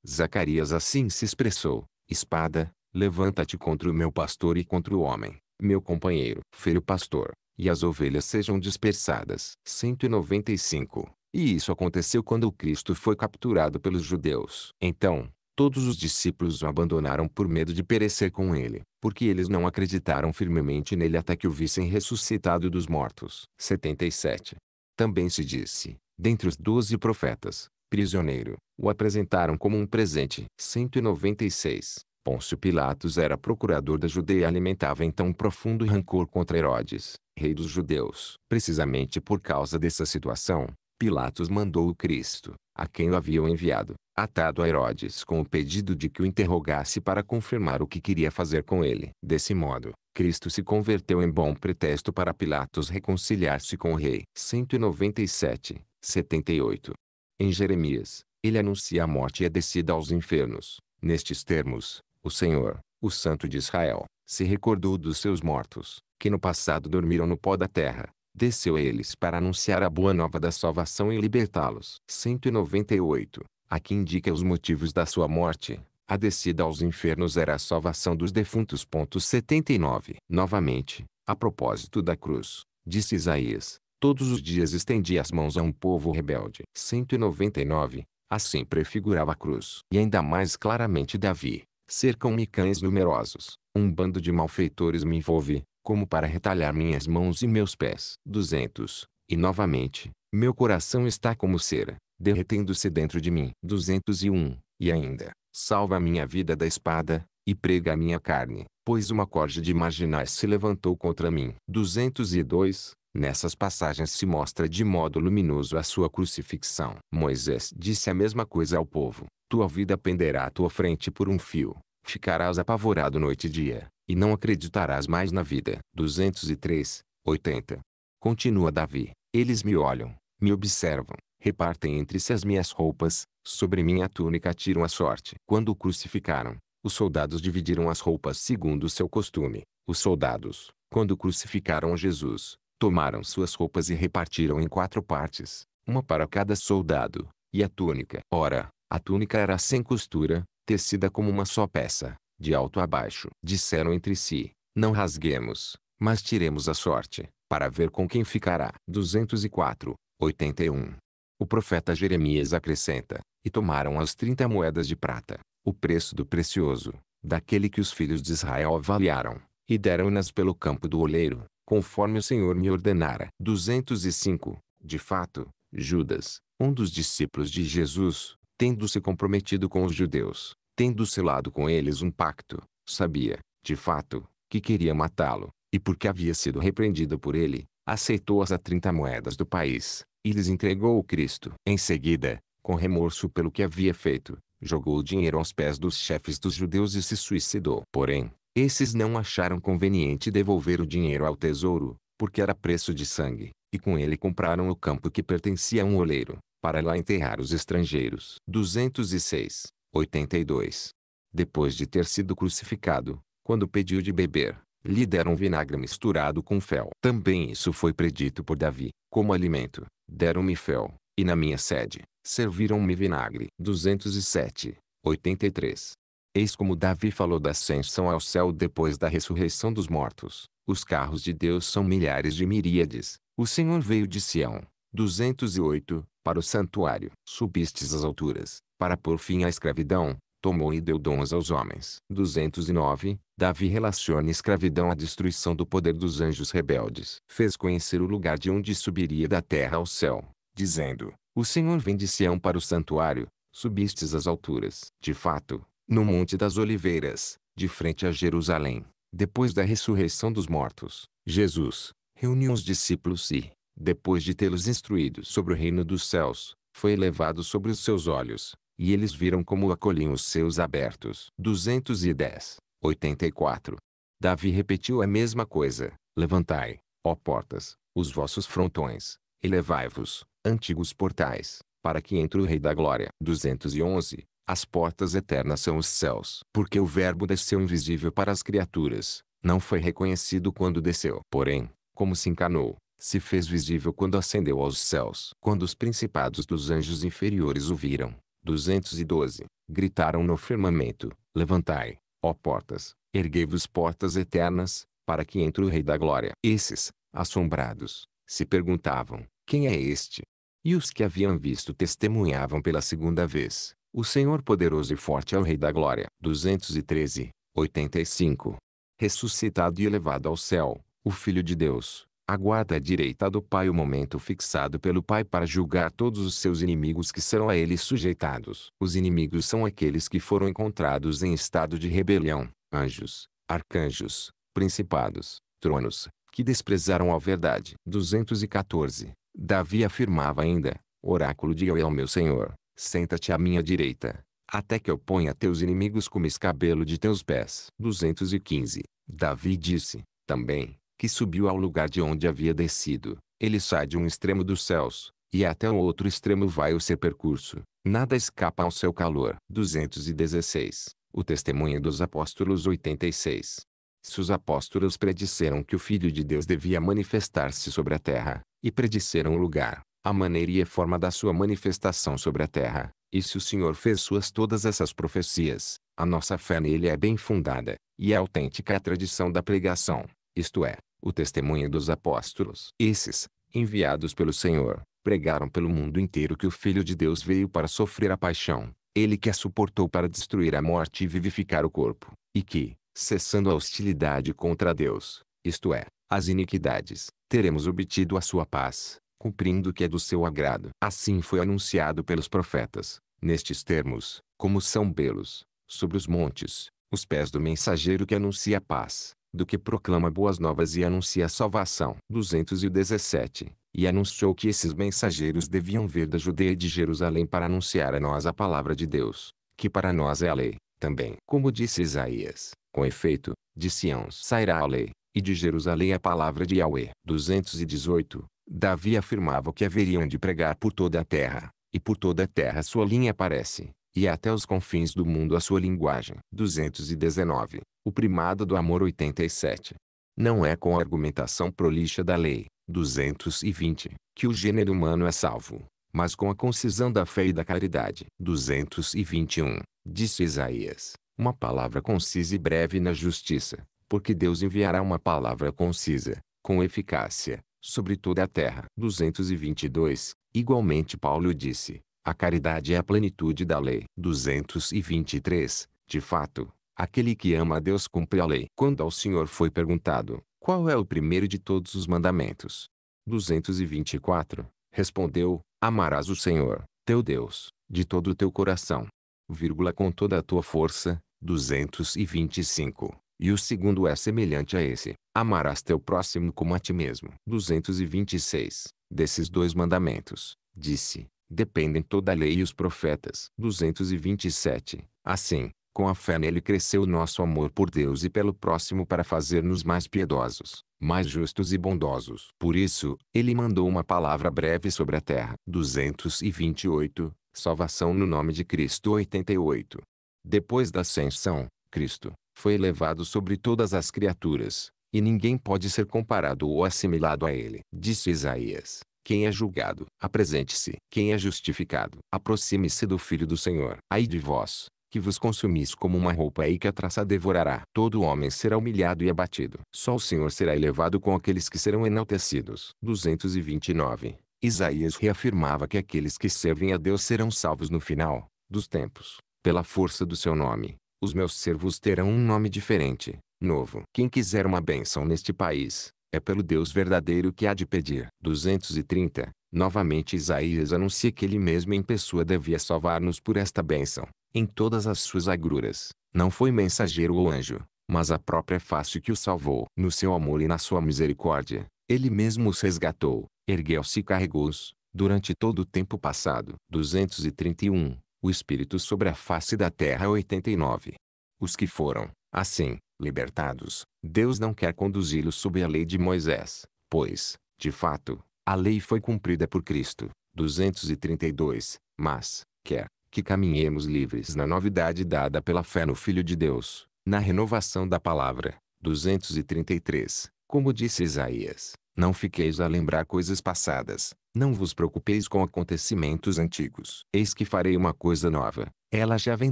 Zacarias assim se expressou: Espada, levanta-te contra o meu pastor e contra o homem, meu companheiro, filho pastor, e as ovelhas sejam dispersadas. 195. E isso aconteceu quando o Cristo foi capturado pelos judeus. Então, Todos os discípulos o abandonaram por medo de perecer com ele, porque eles não acreditaram firmemente nele até que o vissem ressuscitado dos mortos. 77. Também se disse, dentre os doze profetas, prisioneiro, o apresentaram como um presente. 196. Pôncio Pilatos era procurador da Judeia e alimentava então um profundo rancor contra Herodes, rei dos judeus. Precisamente por causa dessa situação, Pilatos mandou o Cristo, a quem o haviam enviado, atado a Herodes com o pedido de que o interrogasse para confirmar o que queria fazer com ele. Desse modo, Cristo se converteu em bom pretexto para Pilatos reconciliar-se com o rei. 197, 78. Em Jeremias, ele anuncia a morte e a descida aos infernos. Nestes termos, o Senhor, o Santo de Israel, se recordou dos seus mortos, que no passado dormiram no pó da terra, desceu a eles para anunciar a boa nova da salvação e libertá-los. 198. Aqui indica os motivos da sua morte. A descida aos infernos era a salvação dos defuntos. 79. Novamente, a propósito da cruz, disse Isaías, todos os dias estendi as mãos a um povo rebelde. 199. Assim prefigurava a cruz. E ainda mais claramente Davi. Cercam-me cães numerosos. Um bando de malfeitores me envolve como para retalhar minhas mãos e meus pés. 200. E novamente, meu coração está como cera, derretendo-se dentro de mim. 201. E ainda, salva a minha vida da espada, e prega a minha carne, pois uma corda de marginais se levantou contra mim. 202. Nessas passagens se mostra de modo luminoso a sua crucifixão. Moisés disse a mesma coisa ao povo: Tua vida penderá à tua frente por um fio, ficarás apavorado noite e dia, e não acreditarás mais na vida. 203, 80. Continua Davi. Eles me olham, me observam, repartem entre si as minhas roupas, sobre minha túnica tiram a sorte. Quando o crucificaram, os soldados dividiram as roupas segundo o seu costume. Os soldados, quando crucificaram Jesus, tomaram suas roupas e repartiram em quatro partes, uma para cada soldado, e a túnica. Ora, a túnica era sem costura, tecida como uma só peça, de alto a baixo. Disseram entre si, não rasguemos, mas tiremos a sorte, para ver com quem ficará. 204, 81. O profeta Jeremias acrescenta, e tomaram as trinta moedas de prata, o preço do precioso, daquele que os filhos de Israel avaliaram, e deram-nas pelo campo do oleiro, conforme o Senhor me ordenara. 205. De fato, Judas, um dos discípulos de Jesus, tendo se comprometido com os judeus, tendo selado com eles um pacto, sabia, de fato, que queria matá-lo, e porque havia sido repreendido por ele, aceitou as a moedas do país, e lhes entregou o Cristo. Em seguida, com remorso pelo que havia feito, jogou o dinheiro aos pés dos chefes dos judeus e se suicidou. Porém, esses não acharam conveniente devolver o dinheiro ao tesouro, porque era preço de sangue, e com ele compraram o campo que pertencia a um oleiro, para lá enterrar os estrangeiros. 206 82. Depois de ter sido crucificado, quando pediu de beber, lhe deram vinagre misturado com fel. Também isso foi predito por Davi, como alimento, deram-me fel, e na minha sede, serviram-me vinagre. 207, 83. Eis como Davi falou da ascensão ao céu depois da ressurreição dos mortos. Os carros de Deus são milhares de miríades. O Senhor veio de Sião. 208, para o santuário. Subistes às alturas, para pôr fim à escravidão, tomou e deu dons aos homens. 209. Davi relaciona escravidão à destruição do poder dos anjos rebeldes. Fez conhecer o lugar de onde subiria da terra ao céu, dizendo, O Senhor vem de Sião para o santuário, subistes às alturas. De fato, no Monte das Oliveiras, de frente a Jerusalém, depois da ressurreição dos mortos, Jesus, reuniu os discípulos e, depois de tê-los instruído sobre o reino dos céus, foi elevado sobre os seus olhos, e eles viram como o acolhiam os seus abertos. 210, 84. Davi repetiu a mesma coisa, levantai, ó portas, os vossos frontões, elevai-vos, antigos portais, para que entre o Rei da Glória. 211. As portas eternas são os céus. Porque o Verbo desceu invisível para as criaturas, não foi reconhecido quando desceu. Porém, como se encanou se fez visível quando ascendeu aos céus. Quando os principados dos anjos inferiores o viram, 212, gritaram no firmamento, levantai, ó portas, erguei-vos portas eternas, para que entre o Rei da Glória. Esses, assombrados, se perguntavam, quem é este? E os que haviam visto testemunhavam pela segunda vez, o Senhor poderoso e forte é o Rei da Glória. 213, 85. Ressuscitado e elevado ao céu, o Filho de Deus, aguarda à direita do Pai o momento fixado pelo Pai para julgar todos os seus inimigos que serão a ele sujeitados. Os inimigos são aqueles que foram encontrados em estado de rebelião, anjos, arcanjos, principados, tronos, que desprezaram a verdade. 214. Davi afirmava ainda, oráculo de Yahweh ao meu Senhor, senta-te à minha direita, até que eu ponha teus inimigos como escabelo de teus pés. 215. Davi disse, também, que subiu ao lugar de onde havia descido. Ele sai de um extremo dos céus, e até o outro extremo vai o seu percurso. Nada escapa ao seu calor. 216. O testemunho dos apóstolos 86. Se os apóstolos predisseram que o Filho de Deus devia manifestar-se sobre a terra, e predisseram o lugar, a maneira e a forma da sua manifestação sobre a terra, e se o Senhor fez suas todas essas profecias, a nossa fé nele é bem fundada, e é autêntica a tradição da pregação, isto é, o testemunho dos apóstolos. Esses, enviados pelo Senhor, pregaram pelo mundo inteiro que o Filho de Deus veio para sofrer a paixão, ele que a suportou para destruir a morte e vivificar o corpo, e que, cessando a hostilidade contra Deus, isto é, as iniquidades, teremos obtido a sua paz, cumprindo o que é do seu agrado. Assim foi anunciado pelos profetas, nestes termos, como são belos, sobre os montes, os pés do mensageiro que anuncia a paz do que proclama boas novas e anuncia a salvação. 217. E anunciou que esses mensageiros deviam vir da Judeia e de Jerusalém para anunciar a nós a palavra de Deus, que para nós é a lei, também. Como disse Isaías, com efeito, de Sião sairá a lei, e de Jerusalém a palavra de Yahweh. 218. Davi afirmava que haveriam de pregar por toda a terra, e por toda a terra sua linha aparece, e até os confins do mundo a sua linguagem. 219 o primado do amor 87. Não é com a argumentação prolixa da lei, 220, que o gênero humano é salvo, mas com a concisão da fé e da caridade. 221, disse Isaías, uma palavra concisa e breve na justiça, porque Deus enviará uma palavra concisa, com eficácia, sobre toda a terra. 222, igualmente Paulo disse, a caridade é a plenitude da lei. 223, de fato, Aquele que ama a Deus cumpre a lei. Quando ao Senhor foi perguntado, qual é o primeiro de todos os mandamentos? 224. Respondeu, amarás o Senhor, teu Deus, de todo o teu coração, vírgula, com toda a tua força, 225. E o segundo é semelhante a esse, amarás teu próximo como a ti mesmo. 226. Desses dois mandamentos, disse, dependem toda a lei e os profetas. 227. Assim, com a fé nele cresceu o nosso amor por Deus e pelo próximo para fazer-nos mais piedosos, mais justos e bondosos. Por isso, ele mandou uma palavra breve sobre a terra. 228. Salvação no nome de Cristo 88. Depois da ascensão, Cristo foi elevado sobre todas as criaturas, e ninguém pode ser comparado ou assimilado a ele. Disse Isaías: Quem é julgado, apresente-se. Quem é justificado, aproxime-se do Filho do Senhor. Ai de vós, que vos consumis como uma roupa e que a traça devorará. Todo homem será humilhado e abatido. Só o Senhor será elevado com aqueles que serão enaltecidos. 229. Isaías reafirmava que aqueles que servem a Deus serão salvos no final dos tempos, pela força do seu nome. Os meus servos terão um nome diferente, novo. Quem quiser uma bênção neste país, é pelo Deus verdadeiro que há de pedir. 230. Novamente Isaías anuncia que ele mesmo em pessoa devia salvar-nos por esta bênção em todas as suas agruras. Não foi mensageiro ou anjo, mas a própria face que o salvou. No seu amor e na sua misericórdia, ele mesmo os resgatou, ergueu-se e carregou-os, durante todo o tempo passado. 231. O Espírito sobre a face da terra 89. Os que foram, assim, libertados, Deus não quer conduzi-los sob a lei de Moisés, pois, de fato, a lei foi cumprida por Cristo. 232. Mas, quer, que caminhemos livres na novidade dada pela fé no Filho de Deus, na renovação da palavra. 233. Como disse Isaías, não fiqueis a lembrar coisas passadas, não vos preocupeis com acontecimentos antigos. Eis que farei uma coisa nova, ela já vem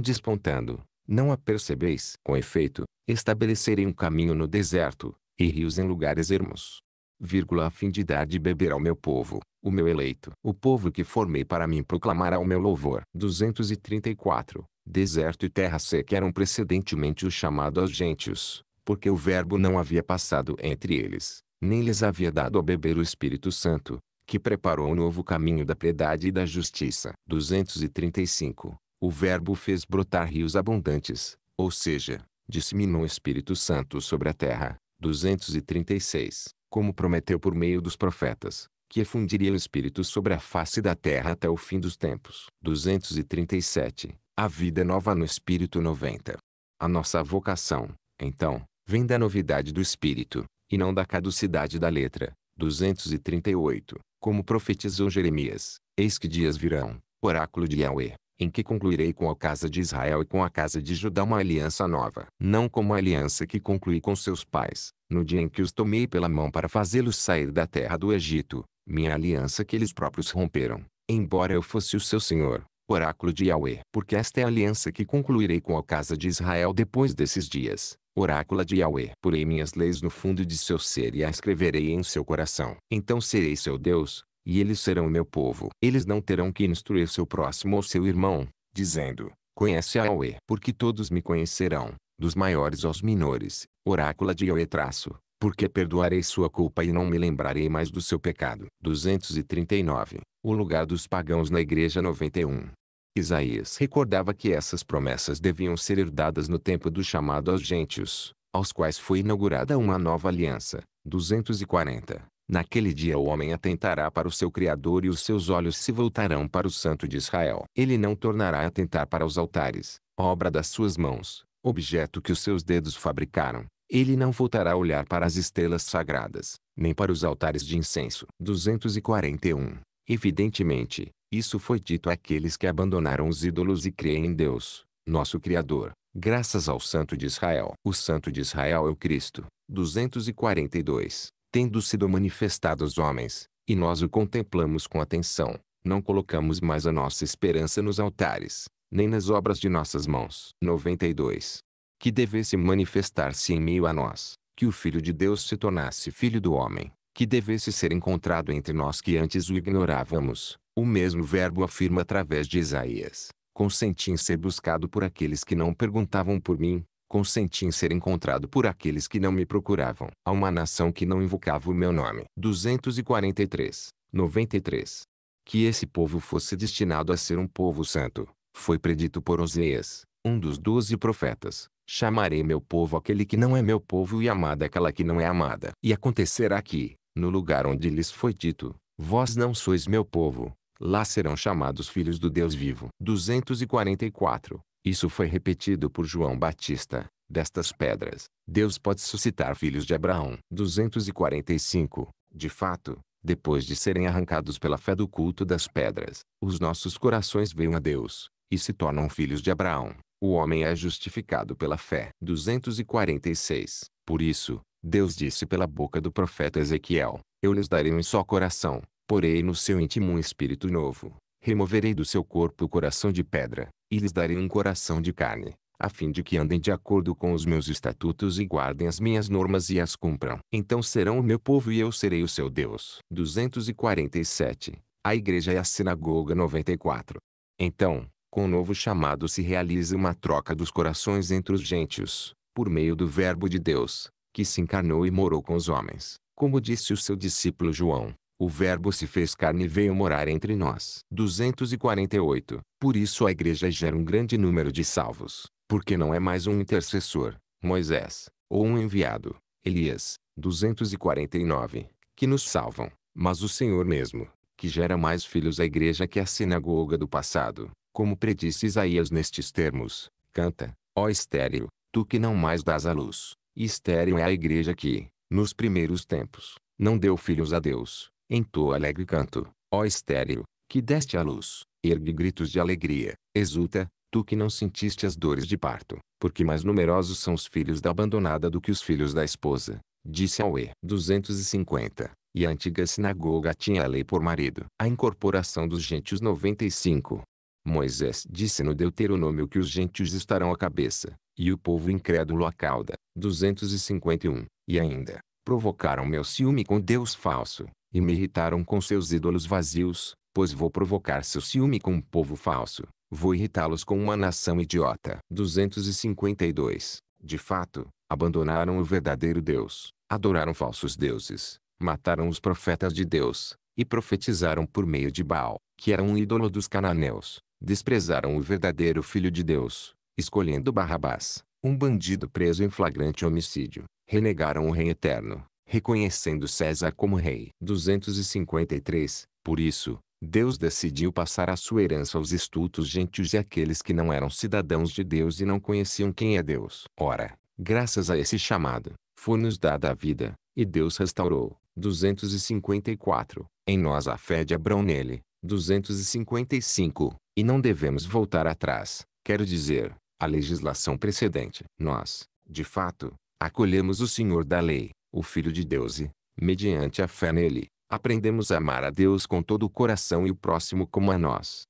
despontando, não a percebeis. Com efeito, estabelecerei um caminho no deserto, e rios em lugares ermos. Vírgula, a fim de dar de beber ao meu povo, o meu eleito, o povo que formei para mim proclamará o meu louvor. 234. Deserto e terra seca eram precedentemente o chamado aos gentios, porque o Verbo não havia passado entre eles, nem lhes havia dado a beber o Espírito Santo, que preparou o novo caminho da piedade e da justiça. 235. O Verbo fez brotar rios abundantes, ou seja, disseminou o Espírito Santo sobre a terra. 236. Como prometeu por meio dos profetas, que efundiria o Espírito sobre a face da terra até o fim dos tempos. 237. A vida nova no Espírito 90. A nossa vocação, então, vem da novidade do Espírito, e não da caducidade da letra. 238. Como profetizou Jeremias, eis que dias virão, oráculo de Yahweh, em que concluirei com a casa de Israel e com a casa de Judá uma aliança nova, não como a aliança que concluí com seus pais, no dia em que os tomei pela mão para fazê-los sair da terra do Egito, minha aliança que eles próprios romperam, embora eu fosse o seu senhor, oráculo de Yahweh. Porque esta é a aliança que concluirei com a casa de Israel depois desses dias, oráculo de Yahweh. Porei minhas leis no fundo de seu ser e a escreverei em seu coração. Então serei seu Deus, e eles serão meu povo. Eles não terão que instruir seu próximo ou seu irmão, dizendo, conhece a Yahweh. Porque todos me conhecerão, dos maiores aos menores, oráculo de Yahweh traço, porque perdoarei sua culpa e não me lembrarei mais do seu pecado. 239. O lugar dos pagãos na Igreja 91. Isaías recordava que essas promessas deviam ser herdadas no tempo do chamado aos gentios, aos quais foi inaugurada uma nova aliança. 240. Naquele dia o homem atentará para o seu Criador e os seus olhos se voltarão para o Santo de Israel. Ele não tornará a atentar para os altares, obra das suas mãos, objeto que os seus dedos fabricaram, ele não voltará a olhar para as estrelas sagradas, nem para os altares de incenso. 241. Evidentemente, isso foi dito àqueles que abandonaram os ídolos e creem em Deus, nosso Criador, graças ao Santo de Israel. O Santo de Israel é o Cristo. 242. Tendo sido manifestado aos homens, e nós o contemplamos com atenção, não colocamos mais a nossa esperança nos altares, nem nas obras de nossas mãos. 92 que devesse manifestar-se em meio a nós, que o Filho de Deus se tornasse filho do homem, que devesse ser encontrado entre nós que antes o ignorávamos. O mesmo verbo afirma através de Isaías: Consenti em ser buscado por aqueles que não perguntavam por mim, consenti em ser encontrado por aqueles que não me procuravam. A uma nação que não invocava o meu nome. 243, 93. Que esse povo fosse destinado a ser um povo santo, foi predito por Oseias, um dos doze profetas. Chamarei meu povo aquele que não é meu povo e amada aquela que não é amada. E acontecerá que, no lugar onde lhes foi dito, vós não sois meu povo, lá serão chamados filhos do Deus vivo. 244. Isso foi repetido por João Batista. Destas pedras, Deus pode suscitar filhos de Abraão. 245. De fato, depois de serem arrancados pela fé do culto das pedras, os nossos corações veem a Deus, e se tornam filhos de Abraão. O homem é justificado pela fé. 246. Por isso, Deus disse pela boca do profeta Ezequiel: Eu lhes darei um só coração, porei no seu íntimo um espírito novo. Removerei do seu corpo o coração de pedra, e lhes darei um coração de carne, a fim de que andem de acordo com os meus estatutos e guardem as minhas normas e as cumpram. Então serão o meu povo e eu serei o seu Deus. 247. A Igreja e é a Sinagoga 94. Então, com o novo chamado se realiza uma troca dos corações entre os gentios, por meio do Verbo de Deus, que se encarnou e morou com os homens. Como disse o seu discípulo João, o Verbo se fez carne e veio morar entre nós. 248. Por isso a igreja gera um grande número de salvos, porque não é mais um intercessor, Moisés, ou um enviado, Elias, 249, que nos salvam, mas o Senhor mesmo, que gera mais filhos à igreja que a sinagoga do passado, como predisse Isaías nestes termos, canta, ó estéreo, tu que não mais dás à luz. E estéreo é a igreja que, nos primeiros tempos, não deu filhos a Deus, entoa alegre canto, ó estéreo, que deste à luz, ergue gritos de alegria, exulta, tu que não sentiste as dores de parto, porque mais numerosos são os filhos da abandonada do que os filhos da esposa, disse ao E. 250. E a antiga sinagoga tinha a lei por marido. A incorporação dos gentios 95. Moisés disse no Deuteronômio que os gentios estarão à cabeça, e o povo incrédulo à cauda. 251. E ainda, provocaram meu ciúme com Deus falso, e me irritaram com seus ídolos vazios, pois vou provocar seu ciúme com um povo falso, vou irritá-los com uma nação idiota. 252. De fato, abandonaram o verdadeiro Deus, adoraram falsos deuses, mataram os profetas de Deus, e profetizaram por meio de Baal, que era um ídolo dos cananeus desprezaram o verdadeiro Filho de Deus, escolhendo Barrabás, um bandido preso em flagrante homicídio, renegaram o Rei Eterno, reconhecendo César como Rei. 253. Por isso, Deus decidiu passar a sua herança aos estultos gentios e àqueles que não eram cidadãos de Deus e não conheciam quem é Deus. Ora, graças a esse chamado, foi-nos dada a vida, e Deus restaurou. 254. Em nós a fé de Abrão nele, 255, e não devemos voltar atrás, quero dizer, a legislação precedente. Nós, de fato, acolhemos o Senhor da lei, o Filho de Deus e, mediante a fé nele, aprendemos a amar a Deus com todo o coração e o próximo como a nós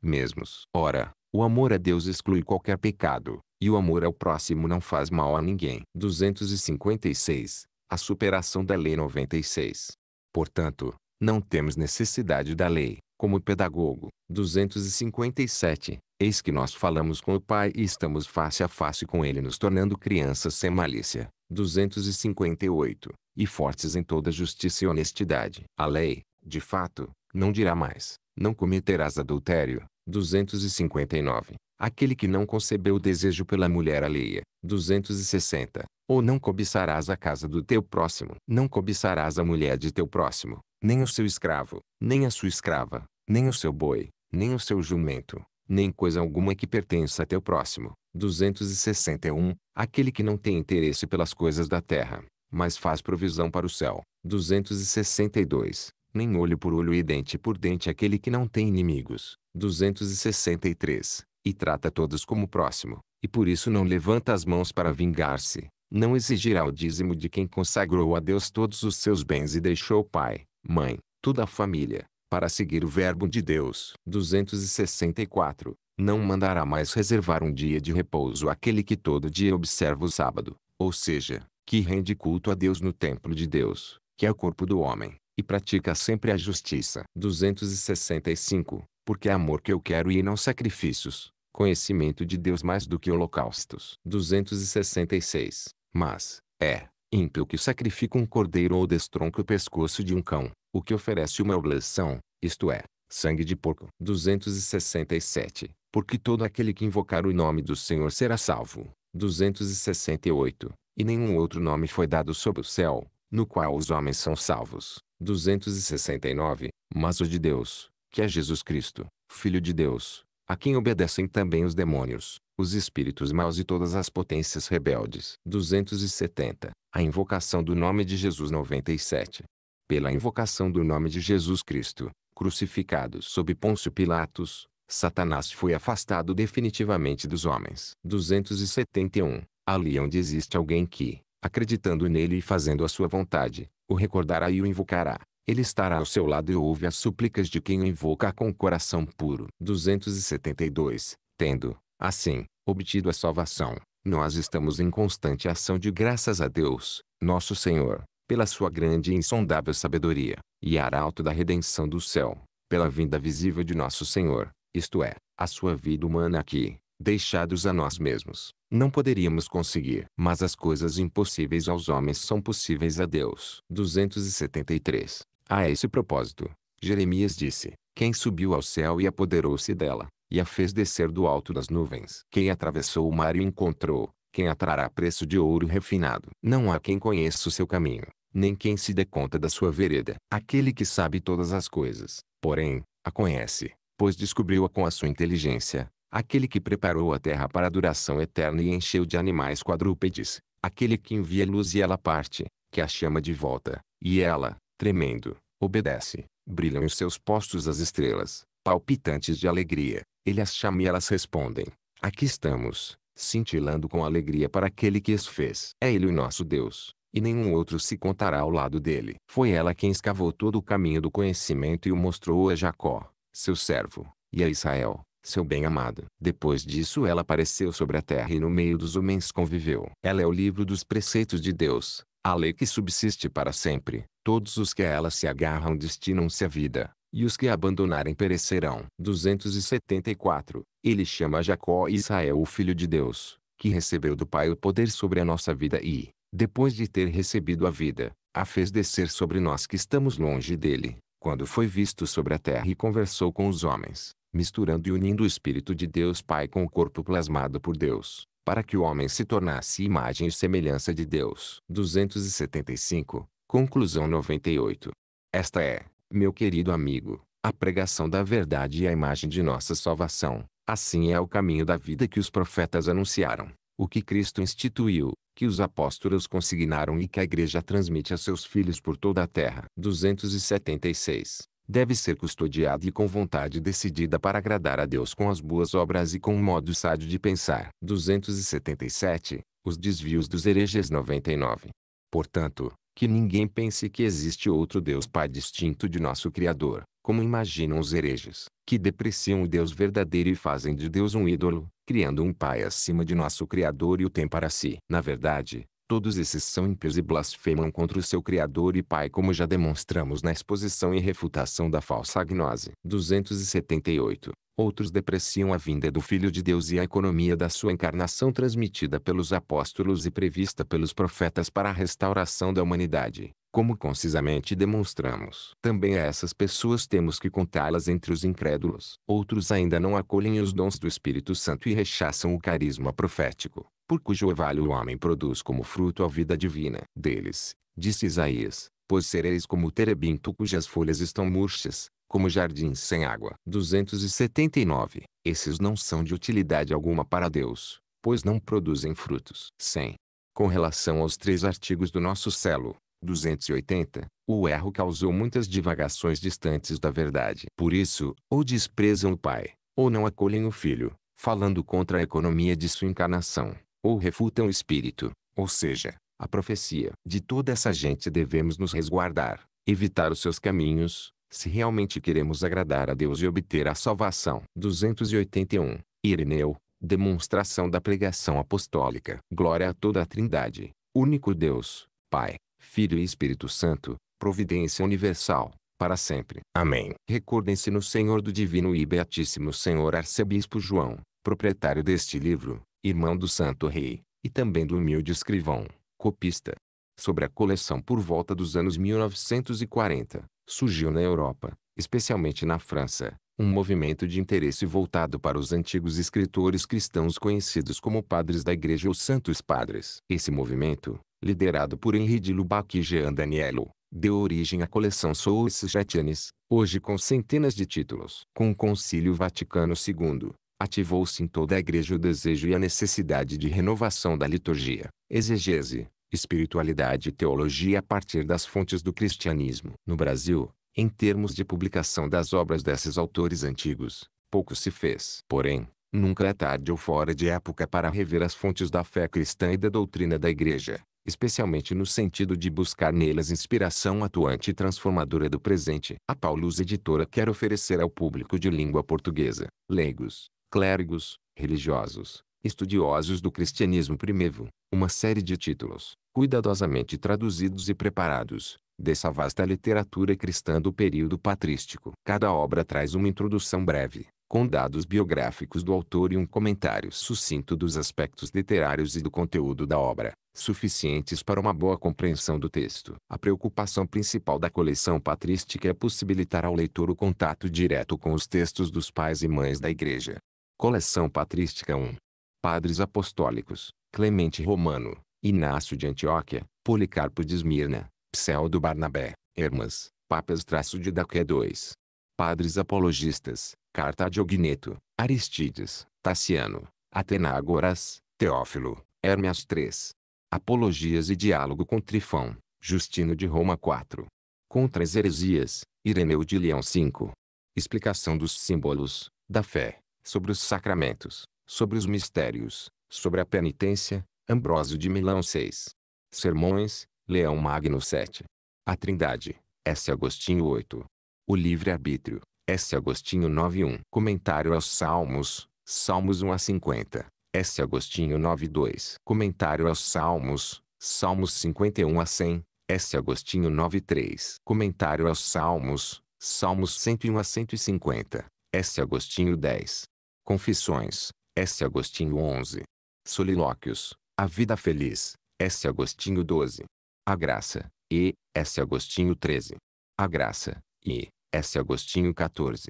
mesmos. Ora, o amor a Deus exclui qualquer pecado, e o amor ao próximo não faz mal a ninguém. 256. A superação da Lei 96. Portanto, não temos necessidade da lei, como pedagogo. 257. Eis que nós falamos com o Pai e estamos face a face com Ele, nos tornando crianças sem malícia. 258. E fortes em toda justiça e honestidade. A lei, de fato, não dirá mais: não cometerás adultério. 259 aquele que não concebeu o desejo pela mulher alheia. 260. Ou não cobiçarás a casa do teu próximo. Não cobiçarás a mulher de teu próximo, nem o seu escravo, nem a sua escrava, nem o seu boi, nem o seu jumento, nem coisa alguma que pertença a teu próximo. 261. Aquele que não tem interesse pelas coisas da terra, mas faz provisão para o céu. 262. Nem olho por olho e dente por dente aquele que não tem inimigos. 263 e trata todos como próximo, e por isso não levanta as mãos para vingar-se, não exigirá o dízimo de quem consagrou a Deus todos os seus bens e deixou pai, mãe, toda a família, para seguir o Verbo de Deus. 264. Não mandará mais reservar um dia de repouso àquele que todo dia observa o sábado, ou seja, que rende culto a Deus no templo de Deus, que é o corpo do homem, e pratica sempre a justiça. 265 porque é amor que eu quero e não sacrifícios, conhecimento de Deus mais do que holocaustos. 266. Mas, é, ímpio que sacrifica um cordeiro ou destronca o pescoço de um cão, o que oferece uma oblação, isto é, sangue de porco. 267. Porque todo aquele que invocar o nome do Senhor será salvo. 268. E nenhum outro nome foi dado sob o céu, no qual os homens são salvos. 269. Mas o de Deus, que é Jesus Cristo, Filho de Deus, a quem obedecem também os demônios, os espíritos maus e todas as potências rebeldes. 270. A invocação do nome de Jesus 97. Pela invocação do nome de Jesus Cristo, crucificado sob Pôncio Pilatos, Satanás foi afastado definitivamente dos homens. 271. Ali onde existe alguém que, acreditando nele e fazendo a sua vontade, o recordará e o invocará, ele estará ao seu lado e ouve as súplicas de quem o invoca com o coração puro. 272. Tendo, assim, obtido a salvação, nós estamos em constante ação de graças a Deus, nosso Senhor, pela sua grande e insondável sabedoria, e arauto da redenção do céu, pela vinda visível de nosso Senhor, isto é, a sua vida humana aqui, deixados a nós mesmos, não poderíamos conseguir. Mas as coisas impossíveis aos homens são possíveis a Deus. 273. A esse propósito, Jeremias disse: Quem subiu ao céu e apoderou-se dela, e a fez descer do alto das nuvens. Quem atravessou o mar e encontrou, quem atrará preço de ouro refinado. Não há quem conheça o seu caminho, nem quem se dê conta da sua vereda. Aquele que sabe todas as coisas, porém, a conhece, pois descobriu-a com a sua inteligência. Aquele que preparou a terra para a duração eterna e encheu de animais quadrúpedes. Aquele que envia luz e ela parte, que a chama de volta, e ela, tremendo, obedece, brilham em seus postos as estrelas, palpitantes de alegria, ele as chama e elas respondem, aqui estamos, cintilando com alegria para aquele que as fez. É ele o nosso Deus, e nenhum outro se contará ao lado dele. Foi ela quem escavou todo o caminho do conhecimento e o mostrou a Jacó, seu servo, e a Israel, seu bem-amado. Depois disso ela apareceu sobre a terra e no meio dos homens conviveu. Ela é o livro dos preceitos de Deus, a lei que subsiste para sempre, todos os que a ela se agarram destinam-se à vida, e os que a abandonarem perecerão. 274. Ele chama Jacó e Israel o Filho de Deus, que recebeu do Pai o poder sobre a nossa vida e, depois de ter recebido a vida, a fez descer sobre nós que estamos longe dele, quando foi visto sobre a terra e conversou com os homens, misturando e unindo o Espírito de Deus Pai com o corpo plasmado por Deus para que o homem se tornasse imagem e semelhança de Deus. 275. Conclusão 98. Esta é, meu querido amigo, a pregação da verdade e a imagem de nossa salvação. Assim é o caminho da vida que os profetas anunciaram, o que Cristo instituiu, que os apóstolos consignaram e que a igreja transmite a seus filhos por toda a terra. 276 deve ser custodiada e com vontade decidida para agradar a Deus com as boas obras e com um modo sádio de pensar. 277. Os desvios dos hereges 99. Portanto, que ninguém pense que existe outro Deus Pai distinto de nosso Criador, como imaginam os hereges, que depreciam o Deus verdadeiro e fazem de Deus um ídolo, criando um Pai acima de nosso Criador e o tem para si. Na verdade, Todos esses são ímpios e blasfemam contra o seu Criador e Pai como já demonstramos na exposição e refutação da falsa agnose. 278. Outros depreciam a vinda do Filho de Deus e a economia da sua encarnação transmitida pelos apóstolos e prevista pelos profetas para a restauração da humanidade, como concisamente demonstramos. Também a essas pessoas temos que contá-las entre os incrédulos. Outros ainda não acolhem os dons do Espírito Santo e rechaçam o carisma profético por cujo orvalho o homem produz como fruto a vida divina. Deles, disse Isaías, pois sereis como o terebinto cujas folhas estão murchas, como jardins sem água. 279. Esses não são de utilidade alguma para Deus, pois não produzem frutos. 100. Com relação aos três artigos do nosso celo, 280, o erro causou muitas divagações distantes da verdade. Por isso, ou desprezam o pai, ou não acolhem o filho, falando contra a economia de sua encarnação ou refutam o espírito, ou seja, a profecia. De toda essa gente devemos nos resguardar, evitar os seus caminhos, se realmente queremos agradar a Deus e obter a salvação. 281. Ireneu, demonstração da pregação apostólica. Glória a toda a Trindade, único Deus, Pai, Filho e Espírito Santo, providência universal, para sempre. Amém. Recordem-se no Senhor do Divino e Beatíssimo Senhor Arcebispo João, proprietário deste livro, irmão do santo rei, e também do humilde escrivão, copista. Sobre a coleção por volta dos anos 1940, surgiu na Europa, especialmente na França, um movimento de interesse voltado para os antigos escritores cristãos conhecidos como padres da igreja ou santos padres. Esse movimento, liderado por Henri de Lubac e Jean Danielo, deu origem à coleção Sources Jatianes, hoje com centenas de títulos. Com o Concílio Vaticano II, ativou-se em toda a igreja o desejo e a necessidade de renovação da liturgia, exegese, espiritualidade e teologia a partir das fontes do cristianismo. No Brasil, em termos de publicação das obras desses autores antigos, pouco se fez. Porém, nunca é tarde ou fora de época para rever as fontes da fé cristã e da doutrina da igreja, especialmente no sentido de buscar nelas inspiração atuante e transformadora do presente. A Paulus Editora quer oferecer ao público de língua portuguesa, leigos, clérigos, religiosos, estudiosos do cristianismo primevo, uma série de títulos, cuidadosamente traduzidos e preparados, dessa vasta literatura cristã do período patrístico. Cada obra traz uma introdução breve, com dados biográficos do autor e um comentário sucinto dos aspectos literários e do conteúdo da obra, suficientes para uma boa compreensão do texto. A preocupação principal da coleção patrística é possibilitar ao leitor o contato direto com os textos dos pais e mães da igreja, Coleção Patrística 1. Padres Apostólicos, Clemente Romano, Inácio de Antioquia, Policarpo de Esmirna, Pseudo Barnabé, Hermas, Papas traço de Daqué 2. Padres Apologistas, Carta de Ogneto. Aristides, Tassiano. Atenágoras, Teófilo, Hermes 3. Apologias e diálogo com Trifão, Justino de Roma 4. Contra as heresias, Ireneu de Leão 5. Explicação dos símbolos, da fé, sobre os sacramentos, sobre os mistérios, sobre a penitência, Ambrósio de Milão 6. Sermões, Leão Magno 7. A Trindade, S. Agostinho 8. O livre-arbítrio, S. Agostinho 9.1. Comentário aos Salmos, Salmos 1 a 50. S. Agostinho 9.2. Comentário aos Salmos, Salmos 51 a 100. S. Agostinho 9.3. Comentário aos Salmos, Salmos 101 a 150. S. Agostinho 10. Confissões, S. Agostinho 11. Solilóquios, A Vida Feliz, S. Agostinho 12. A Graça, E. S. Agostinho 13. A Graça, E. S. Agostinho 14.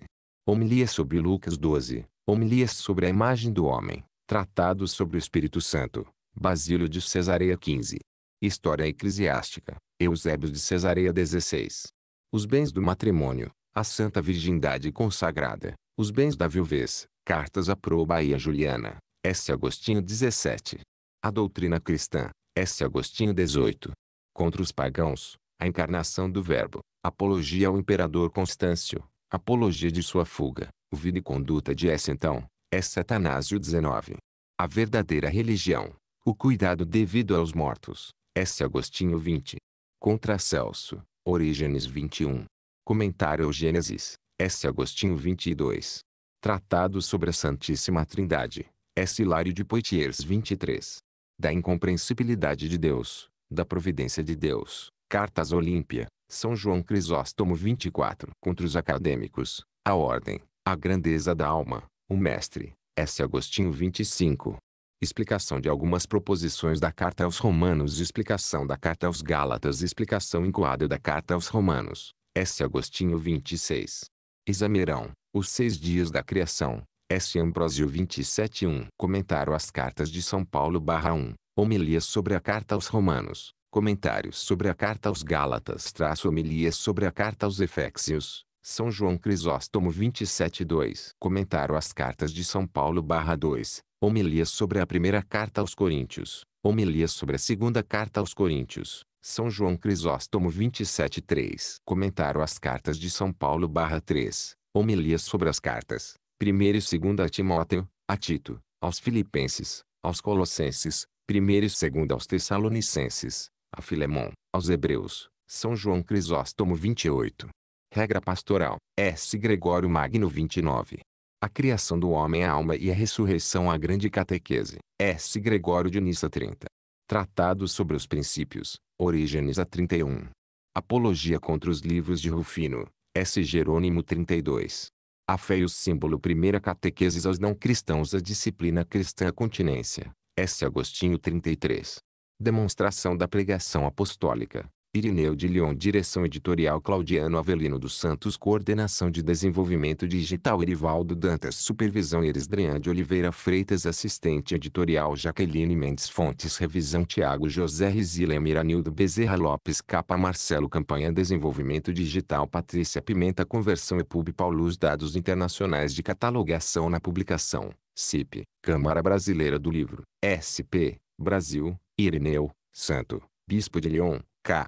Homilias sobre Lucas 12. Homilias sobre a imagem do homem. Tratados sobre o Espírito Santo. Basílio de Cesareia 15. História Eclesiástica. Eusébio de Cesareia 16. Os bens do matrimônio. A Santa Virgindade consagrada. Os bens da viuvez. Cartas Proba e a Juliana, S. Agostinho 17. A doutrina cristã, S. Agostinho 18. Contra os pagãos, a encarnação do Verbo, apologia ao imperador Constâncio, apologia de sua fuga, o vida e conduta de S. Então, S. Satanásio 19. A verdadeira religião, o cuidado devido aos mortos, S. Agostinho 20. Contra Celso, Orígenes 21. Comentário ao Gênesis, S. Agostinho 22. Tratado sobre a Santíssima Trindade, S. Hilário de Poitiers 23. Da incompreensibilidade de Deus, da providência de Deus, Cartas Olímpia, São João Crisóstomo 24. Contra os acadêmicos, a ordem, a grandeza da alma, o mestre, S. Agostinho 25. Explicação de algumas proposições da Carta aos Romanos Explicação da Carta aos Gálatas Explicação incoada da Carta aos Romanos, S. Agostinho 26. Examerão, os seis dias da criação. S. Ambrosio 27.1 comentaram as cartas de São Paulo 1. Homilias sobre a carta aos Romanos. Comentários sobre a carta aos Gálatas traço homilias sobre a carta aos Efésios. São João Crisóstomo 27.2 comentaram as cartas de São Paulo 2. Homilias sobre a primeira carta aos Coríntios. Homilias sobre a segunda carta aos Coríntios. São João Crisóstomo 27.3 comentaram as cartas de São Paulo 3. Homilias sobre as cartas, 1 e 2 Timóteo, a Tito, aos Filipenses, aos Colossenses, 1 e 2 aos Tessalonicenses, a Filemão, aos Hebreus, São João Crisóstomo 28. Regra pastoral, S. Gregório Magno 29. A criação do homem é a alma e a ressurreição a grande catequese, S. Gregório de Nissa 30. Tratado sobre os princípios, Orígenes a 31. Apologia contra os livros de Rufino, S. Jerônimo 32. A fé e o símbolo Primeira catequeses aos não cristãos A disciplina cristã a continência. S. Agostinho 33. Demonstração da pregação apostólica. Irineu de Lyon Direção Editorial Claudiano Avelino dos Santos Coordenação de Desenvolvimento Digital Erivaldo Dantas Supervisão Erisdrian de Oliveira Freitas Assistente Editorial Jaqueline Mendes Fontes Revisão Tiago José Rizila Miranildo Bezerra Lopes Capa Marcelo Campanha Desenvolvimento Digital Patrícia Pimenta Conversão EPUB Paulus Dados Internacionais de Catalogação na Publicação CIP Câmara Brasileira do Livro SP Brasil Irineu Santo Bispo de Lyon K.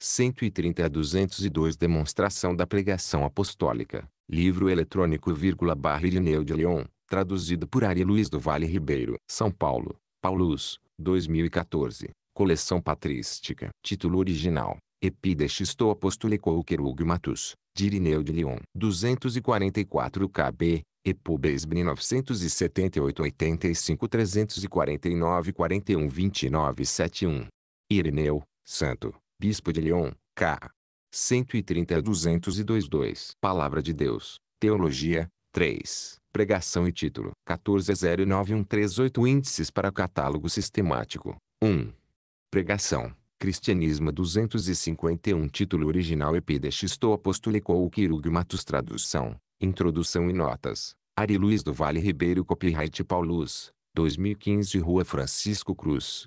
130 a 202 Demonstração da Pregação Apostólica, livro eletrônico vírgula barra Irineu de Leon, traduzido por Ari Luiz do Vale Ribeiro. São Paulo, Paulus, 2014, coleção patrística. Título original, Epidestisto Apostolico ou Matus, de Irineu de Leon. 244 KB, Epubes 1978-85-349-41-29-71. Irineu, Santo, Bispo de Lyon, K. 130 a 202 2. Palavra de Deus, Teologia, 3. Pregação e título 1409138 Índices para catálogo sistemático 1. Pregação Cristianismo 251 Título original Epidestisto Apostolico ou Quirugmatus Tradução Introdução e notas Ari Luiz do Vale Ribeiro Copyright Paulus 2015 Rua Francisco Cruz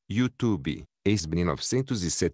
YouTube, ESB 978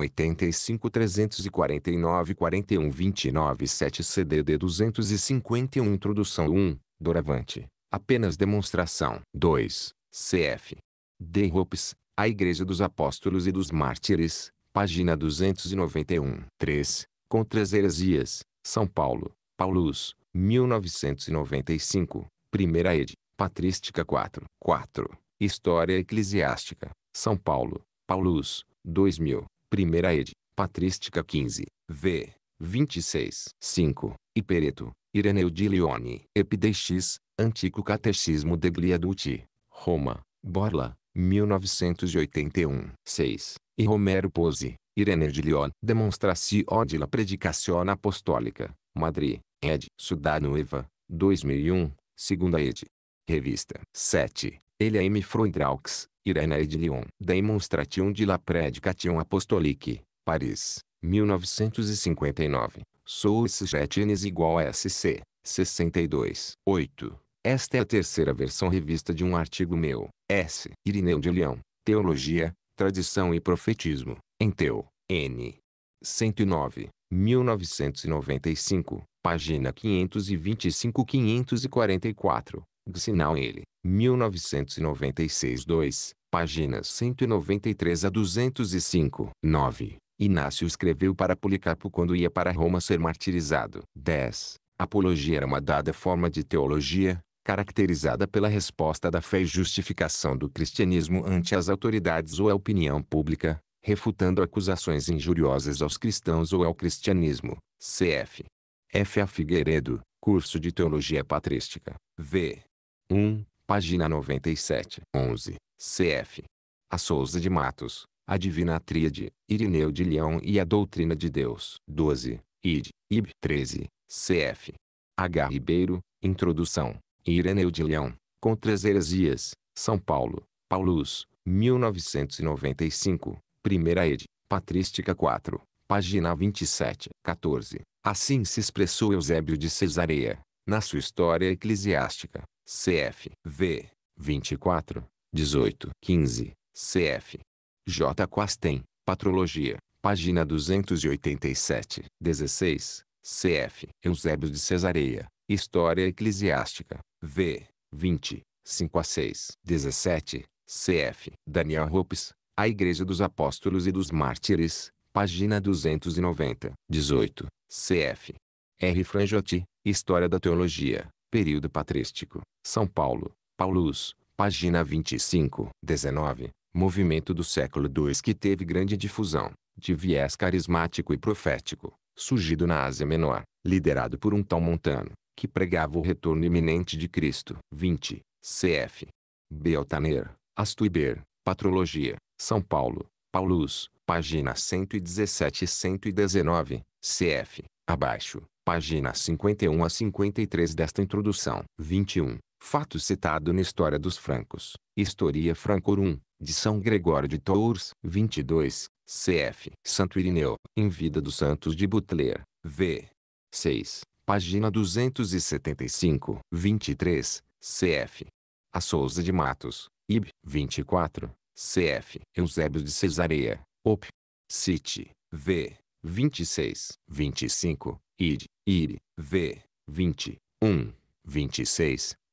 85 349 41 29 7 CDD 251 Introdução 1, Doravante, apenas demonstração. 2, CF. D. Hopes, A Igreja dos Apóstolos e dos Mártires, página 291. 3, Contra as Heresias, São Paulo, Paulus, 1995, Primeira Ed, Patrística 4. 4. História Eclesiástica, são Paulo, Paulus, 2000, Primeira Ed, Patrística 15, V, 26, 5, Ipereto, Ireneu de Leone, Epideix, Antigo Catecismo de Gliaduti, Roma, Borla, 1981, 6, e Romero Pose, Ireneu de Leon, Demonstração de la Predicación Apostólica, Madrid, ed. Sudanueva, 2001, segunda ed. Revista 7, Ele M. Freundraux, Irene de Lyon. Demonstration de la Prédication Apostolique, Paris, 1959. Sou Getines igual a SC, 62. 8. Esta é a terceira versão revista de um artigo meu, S. Irineu de Lyon, Teologia, Tradição e Profetismo, em Teu, N. 109, 1995, página 525-544, Sinal L. 1996-2, páginas 193 a 205. 9. Inácio escreveu para Policarpo quando ia para Roma ser martirizado. 10. Apologia era uma dada forma de teologia, caracterizada pela resposta da fé e justificação do cristianismo ante as autoridades ou a opinião pública, refutando acusações injuriosas aos cristãos ou ao cristianismo. Cf. F. A. Figueiredo, Curso de Teologia Patrística. V. 1, página 97. 11. Cf. A Souza de Matos, A Divina Tríade, Irineu de Leão e A Doutrina de Deus. 12. Id. Ib. 13. Cf. H. Ribeiro, Introdução. Ireneu de Leão, Contra as Heresias, São Paulo, Paulus, 1995, Primeira ed. Patrística 4, página 27. 14. Assim se expressou Eusébio de Cesareia, na sua História Eclesiástica, cf. v. 24, 18, 15, cf. J. Quasten, Patrologia, página 287, 16, cf. Eusébio de Cesareia, História Eclesiástica, v. 20, 5 a 6, 17, cf. Daniel Ropes, A Igreja dos Apóstolos e dos Mártires, página 290, 18, cf. R. Franjotti, História da Teologia, Período Patrístico, São Paulo, Paulus, Página 25, 19. Movimento do século II que teve grande difusão, de viés carismático e profético, surgido na Ásia Menor, liderado por um tal montano, que pregava o retorno iminente de Cristo. 20. Cf. Altaner, Astuiber, Patrologia, São Paulo, Paulus, página 117 e 119, cf. abaixo, página 51 a 53 desta introdução. 21 fato citado na História dos Francos, Historia Francorum, de São Gregório de Tours, 22, cf. Santo Irineu, em Vida dos Santos de Butler, v. 6, página 275, 23, cf. A Souza de Matos, ib. 24, cf. Eusébio de Cesareia, op. City, v. 26, 25, id. Iri, v. 20, 1, 26,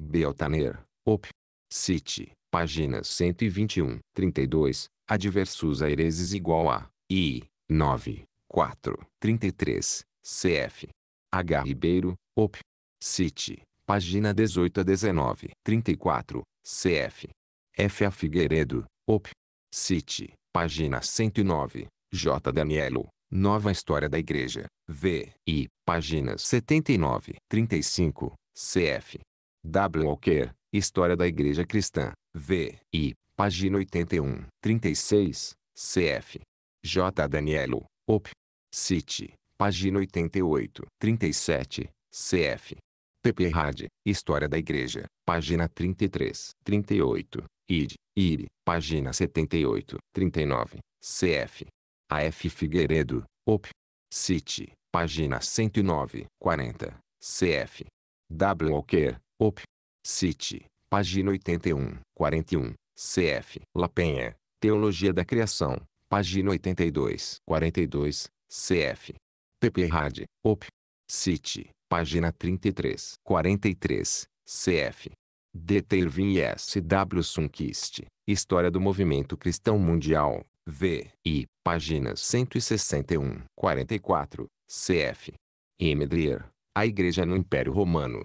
Beltaner, Op. Cite, páginas 121, 32, adversus aireses igual a, I, 9, 4, 33, cf. H. Ribeiro, Op. Cite, página 18 a 19, 34, cf. F. A. Figueiredo, Op. Cite, página 109, J. Danielo, Nova História da Igreja, V. I, páginas 79, 35, cf. W. Walker, História da Igreja Cristã, V. I, página 81, 36, cf. J. Danielo, Op. City, página 88, 37, cf. P.P. Rad, História da Igreja, página 33, 38, id, i, página 78, 39, cf. A. F. Figueiredo, Op. City, página 109, 40, cf. W. Walker, Op. City, página 81, 41, cf. Lapenha, Teologia da Criação, página 82, 42, cf. P.P. Hard, Op. City, página 33, 43, cf. D.T. Irving e S.W. Sunkist, História do Movimento Cristão Mundial, V. I, página 161, 44, cf. M. Drier, A Igreja no Império Romano,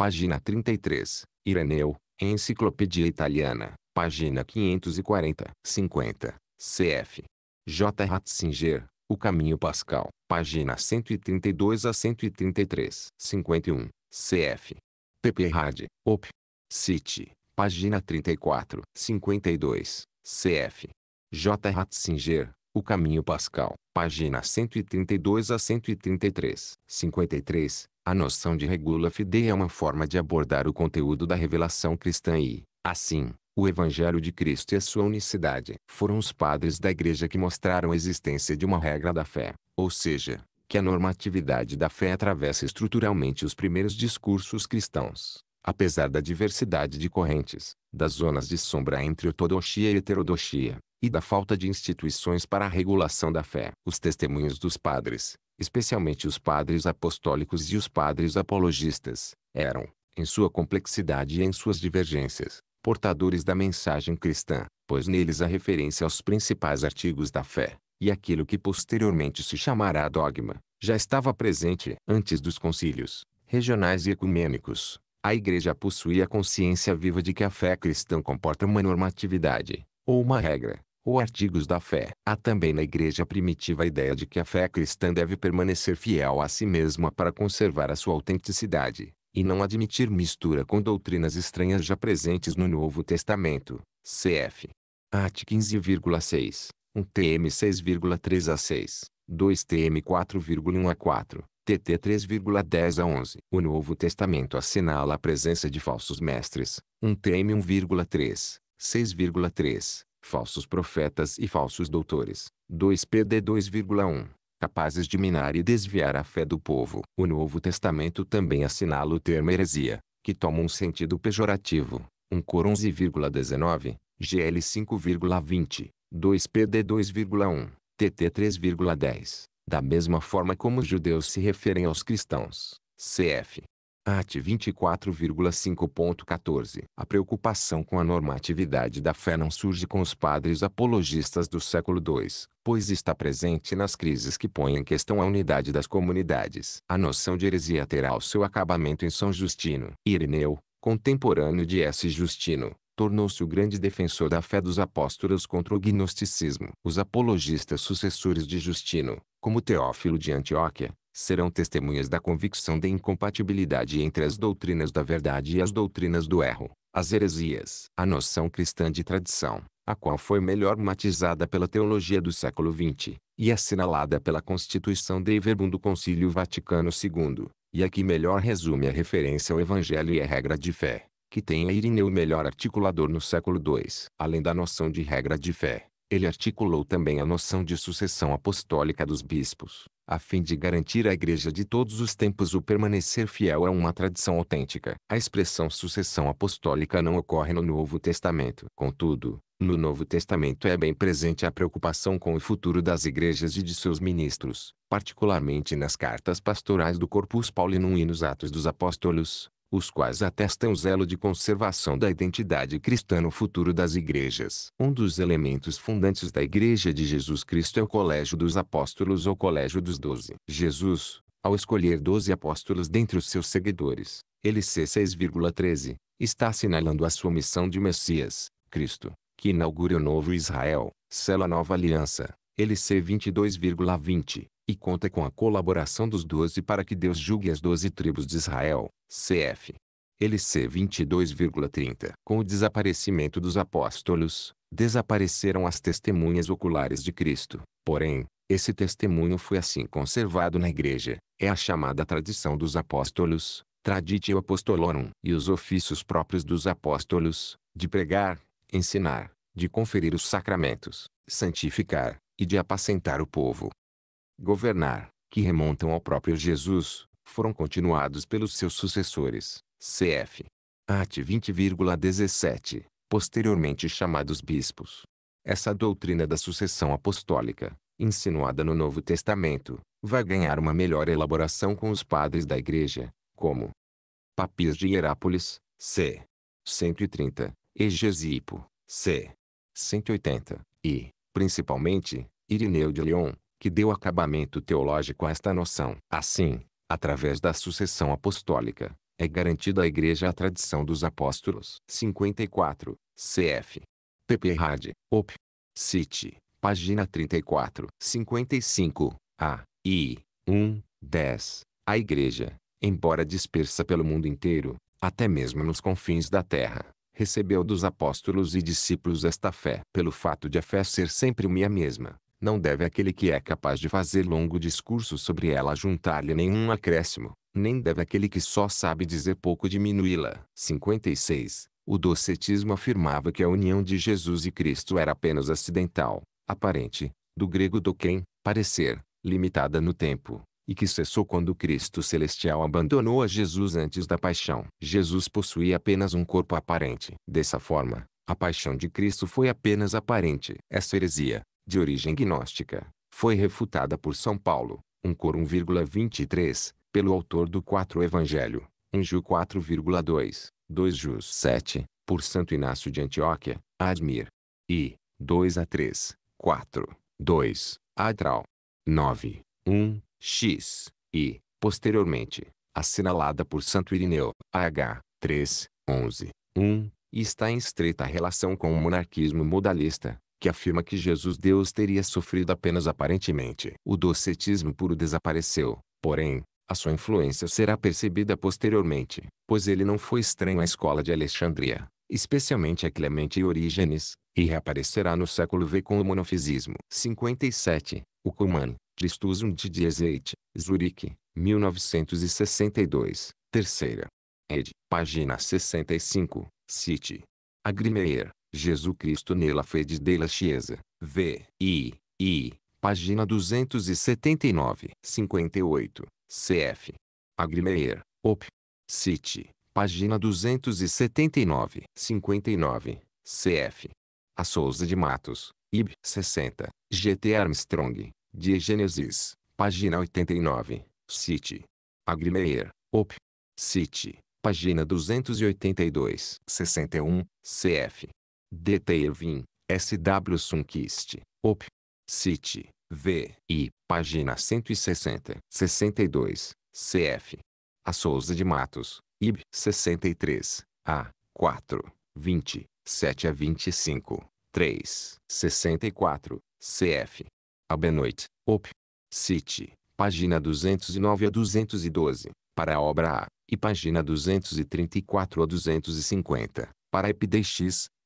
Página 33. Ireneu, Enciclopédia Italiana. Página 540. 50. Cf. J. Ratzinger, O Caminho Pascal. Página 132 a 133. 51. Cf. P.P. Rad. Op. City. Página 34. 52. Cf. J. Ratzinger, O Caminho Pascal. Página 132 a 133. 53. A noção de regula fidei é uma forma de abordar o conteúdo da revelação cristã e, assim, o Evangelho de Cristo e a sua unicidade. Foram os padres da Igreja que mostraram a existência de uma regra da fé, ou seja, que a normatividade da fé atravessa estruturalmente os primeiros discursos cristãos. Apesar da diversidade de correntes, das zonas de sombra entre ortodoxia e heterodoxia, e da falta de instituições para a regulação da fé, os testemunhos dos padres, especialmente os padres apostólicos e os padres apologistas, eram, em sua complexidade e em suas divergências, portadores da mensagem cristã, pois neles há referência aos principais artigos da fé, e aquilo que posteriormente se chamará dogma, já estava presente antes dos concílios regionais e ecumênicos. A Igreja possuía consciência viva de que a fé cristã comporta uma normatividade, ou uma regra, ou artigos da fé. Há também na igreja primitiva a ideia de que a fé cristã deve permanecer fiel a si mesma para conservar a sua autenticidade, e não admitir mistura com doutrinas estranhas já presentes no Novo Testamento. Cf. At 15,6, 1 TM 6,3 a 6, 2 TM 4,1 a 4. TT 3,10 a 11. O Novo Testamento assinala a presença de falsos mestres, 1 TM 1,3, 6,3, falsos profetas e falsos doutores. 2 PD 2,1 capazes de minar e desviar a fé do povo. O Novo Testamento também assinala o termo heresia, que toma um sentido pejorativo. 1 Cor 11,19, GL 5,20, 2 PD 2,1, TT 3,10. Da mesma forma como os judeus se referem aos cristãos, cf. Art. 24,5.14. A preocupação com a normatividade da fé não surge com os padres apologistas do século II, pois está presente nas crises que põem em questão a unidade das comunidades. A noção de heresia terá o seu acabamento em São Justino. Ireneu, contemporâneo de S. Justino, tornou-se o grande defensor da fé dos apóstolos contra o gnosticismo. Os apologistas sucessores de Justino, como Teófilo de Antioquia, serão testemunhas da convicção de incompatibilidade entre as doutrinas da verdade e as doutrinas do erro, as heresias. A noção cristã de tradição, a qual foi melhor matizada pela teologia do século XX, e assinalada pela Constituição de Verbum do Concílio Vaticano II, e a que melhor resume a referência ao Evangelho e a regra de fé, que tem a Irineu o melhor articulador no século II. Além da noção de regra de fé, ele articulou também a noção de sucessão apostólica dos bispos, a fim de garantir à Igreja de todos os tempos o permanecer fiel a uma tradição autêntica. A expressão sucessão apostólica não ocorre no Novo Testamento. Contudo, no Novo Testamento é bem presente a preocupação com o futuro das igrejas e de seus ministros, particularmente nas cartas pastorais do Corpus Paulinum e nos Atos dos Apóstolos, os quais atestam zelo de conservação da identidade cristã no futuro das igrejas. Um dos elementos fundantes da Igreja de Jesus Cristo é o Colégio dos Apóstolos ou Colégio dos Doze. Jesus, ao escolher doze apóstolos dentre os seus seguidores, LC 6,13, está assinalando a sua missão de Messias, Cristo, que inaugura o novo Israel, sela a nova aliança, LC 22,20, e conta com a colaboração dos doze para que Deus julgue as doze tribos de Israel, cf. LC 22,30. Com o desaparecimento dos apóstolos, desapareceram as testemunhas oculares de Cristo. Porém, esse testemunho foi assim conservado na Igreja. É a chamada tradição dos apóstolos, traditio apostolorum, e os ofícios próprios dos apóstolos, de pregar, ensinar, de conferir os sacramentos, santificar, e de apacentar o povo. Governar, que remontam ao próprio Jesus, foram continuados pelos seus sucessores, cf. At 20,17, posteriormente chamados bispos. Essa doutrina da sucessão apostólica, insinuada no Novo Testamento, vai ganhar uma melhor elaboração com os padres da Igreja, como Papias de Hierápolis, c. 130, Egesipo, c. 180, e, principalmente, Irineu de Lyon, que deu acabamento teológico a esta noção. Assim, através da sucessão apostólica, é garantida à Igreja a tradição dos apóstolos. 54, cf. pp. Rad, op. Cite, página 34. 55, a, i, 1, 10. A Igreja, embora dispersa pelo mundo inteiro, até mesmo nos confins da terra, recebeu dos apóstolos e discípulos esta fé. Pelo fato de a fé ser sempre a mesma, não deve aquele que é capaz de fazer longo discurso sobre ela juntar-lhe nenhum acréscimo, nem deve aquele que só sabe dizer pouco diminuí-la. 56. O docetismo afirmava que a união de Jesus e Cristo era apenas acidental, aparente, do grego doquen, parecer, limitada no tempo, e que cessou quando Cristo celestial abandonou a Jesus antes da paixão. Jesus possuía apenas um corpo aparente. Dessa forma, a paixão de Cristo foi apenas aparente. Essa heresia, de origem gnóstica, foi refutada por São Paulo, um cor 1,23, pelo autor do 4 Evangelho, 1 um Ju 4,2, 2 Jus 7, por Santo Inácio de Antioquia, Admir. e 2 a 3, 4, 2, Adral. 9, 1, X, e, posteriormente, assinalada por Santo Irineu, H, 3, 11, 1, e está em estreita relação com o monarquismo modalista, que afirma que Jesus Deus teria sofrido apenas aparentemente. O docetismo puro desapareceu, porém, a sua influência será percebida posteriormente, pois ele não foi estranho à escola de Alexandria, especialmente a Clemente e Orígenes, e reaparecerá no século V com o monofisismo. 57. O Kuman, Tristusum de Diezeit, Zurique, 1962, terceira. Ed, página 65, City. Agrimeyer, Jesus Cristo nela fede dela chiesa. V. I. I. Página 279. 58. Cf. Agrimeyer. Op. City. Página 279. 59. Cf. A Souza de Matos. Ib. 60. G.T. Armstrong. De Gênesis. Página 89. City. Agrimeyer. Op. City. Página 282. 61. Cf. D.T. S. S.W. Sunkist, Op. City, V. I. Página 160. 62. CF. A Souza de Matos, IB 63. A. 4. 20. 7 a 25. 3. 64. CF. A Benoit, Op. City, página 209 a 212, para a obra A, e página 234 a 250, para a Epidex,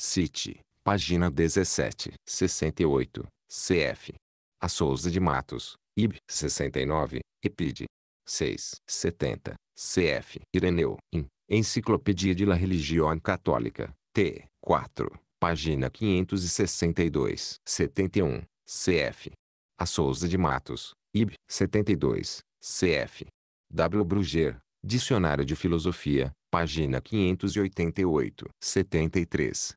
Cite, página 17, 68, cf. A Souza de Matos, IB 69, EPID 6, 70, cf. Ireneu, em Enciclopédia de la Religione Católica, T. 4, página 562, 71, cf. A Souza de Matos, IB 72, cf. W. Bruger, Dicionário de Filosofia, página 588, 73.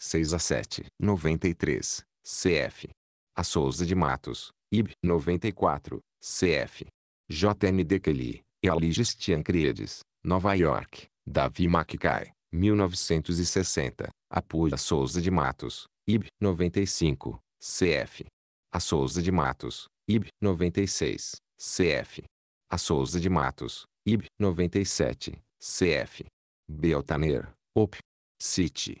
6 a 7. 93, CF. A Souza de Matos, IB 94, CF. JND Kelly, e Aligistian Criades, Nova York, Davi Mackay, 1960, Apuia Souza de Matos, IB 95, CF. A Souza de Matos, IB 96, CF. A Souza de Matos, IB 97, CF. Beltaner, OP. City.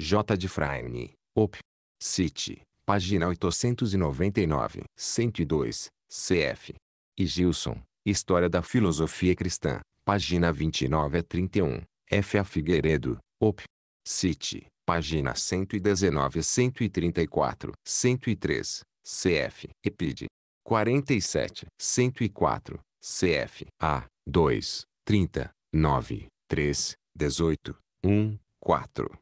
J. de Fraine, Op. City, página 899, 102, cf. E Gilson, História da Filosofia Cristã, página 29 a 31, F. A. Figueiredo, Op. City, página 119 a 134, 103, cf. Epide. 47, 104, cf. A. 2, 30, 9, 3, 18, 1, 4.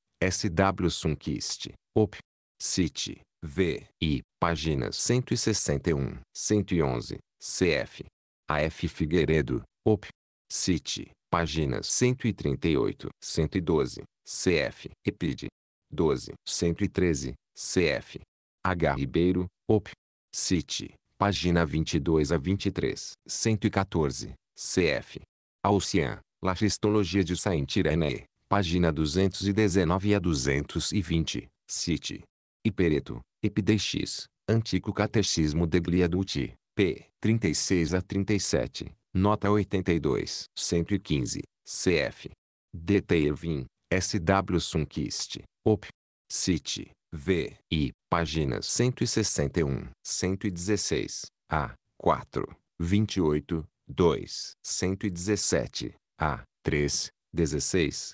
S.W. Sunkist, Op. City, V. I. Páginas 161, 111, cf. A.F. Figueiredo, Op. City, páginas 138, 112, cf. Epid. 12, 113, cf. H. Ribeiro, Op. City, página 22 a 23, 114, cf. Alcian, La Histologia de Saint-Irénée, página 219 a 220, Cite. Ipereto, Epidex, Antico Catecismo de Gliaduti, p. 36 a 37, nota 82, 115, cf. D.T. Irving, S.W. Sunquist, op. Cite, v. e, páginas 161, 116, a, 4, 28, 2, 117, a, 3, 16,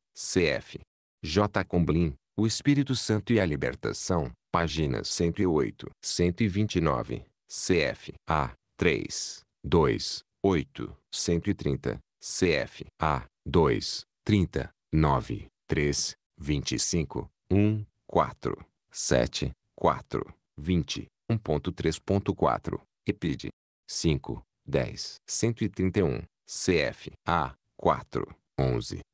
Cf. J. Comblin, O Espírito Santo e a Libertação, páginas 108, 129, cf. A. 3, 2, 8, 130, cf. A. 2, 30, 9, 3, 25, 1, 4, 7, 4, 20, 1.3.4, EPID. 5, 10, 131, cf. A. 4, 11,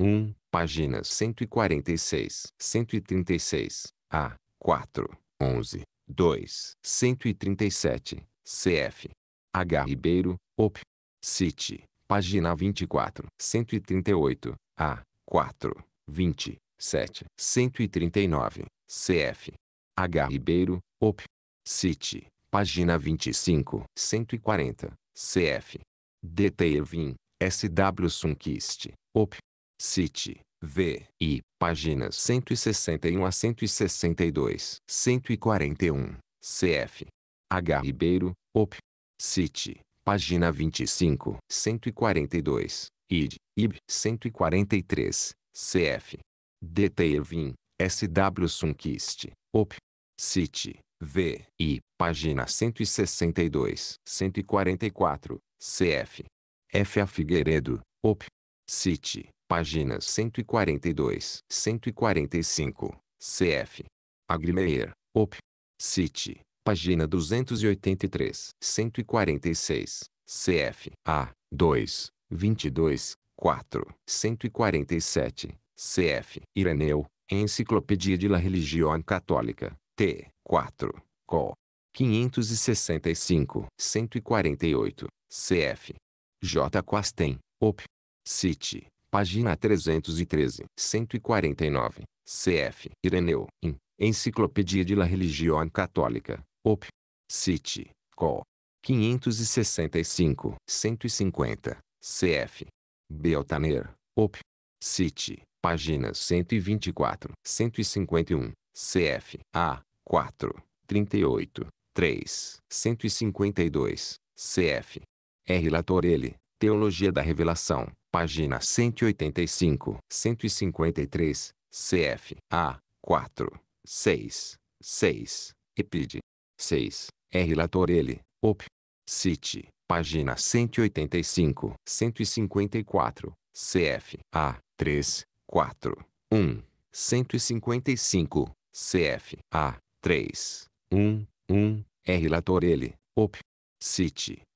1, páginas 146, 136, A, 4, 11, 2, 137, CF. H. Ribeiro, OP. City, página 24, 138, A, 4, 20, 7, 139, CF. H. Ribeiro, OP. City, página 25, 140, CF. D. Tervin, S. W. Sunkist, OP. Cite, V, I, páginas 161 a 162, 141, CF. H. Ribeiro, Op. Cite, página 25, 142, id, ib, 143, cf. D Tervin S W Sunkist, op. Cite, v, i, página 162, 144, cf. F. A. Figueiredo, op. Cite, Páginas 142, 145, cf. Agrimeyer, op. City, página 283, 146, cf. A. 2, 22, 4, 147, cf. Ireneu, Enciclopédia de la Religión Católica, T. 4, Col. 565, 148, cf. J. Quasten, op. City, Página 313. 149. Cf. Ireneu. In. Enciclopédia de la Religión Católica. Op. City. Col. 565. 150. Cf. Beltaner. Op. City. Páginas 124, 151. Cf. A. 4. 38. 3. 152. Cf. R. Latorelli. Teologia da Revelação, página 185, 153, cf. A, 4, 6, 6, epid. 6, r relator op. Cite, página 185, 154, cf. A, 3, 4, 1, 155, cf. A, 3, 1, 1, r relator op. Cite,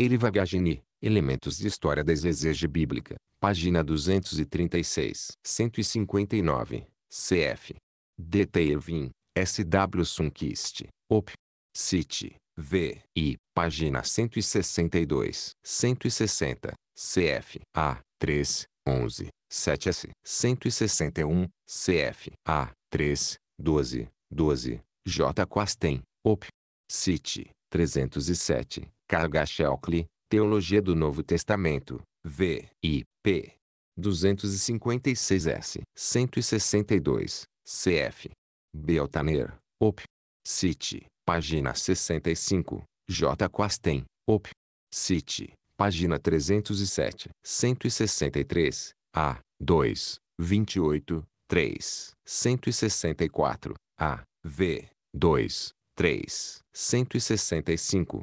Ele Elementos de História da Exegese Bíblica, página 236. 159, cf. D. D.T. S. W. Sunkist, Op. City, V. I, página 162. 160, cf. A. 3, 11, 7S. 161, cf. A. 3, 12, 12, J. Quasten, Op. City, 307, Carga Shelkley, Teologia do Novo Testamento, V. I. p. 256S, 162, CF. Beltaner, Op. City, página 65, J. Quasten, Op. City, página 307, 163, A. 2, 28, 3, 164, A. V. 2, 3, 165,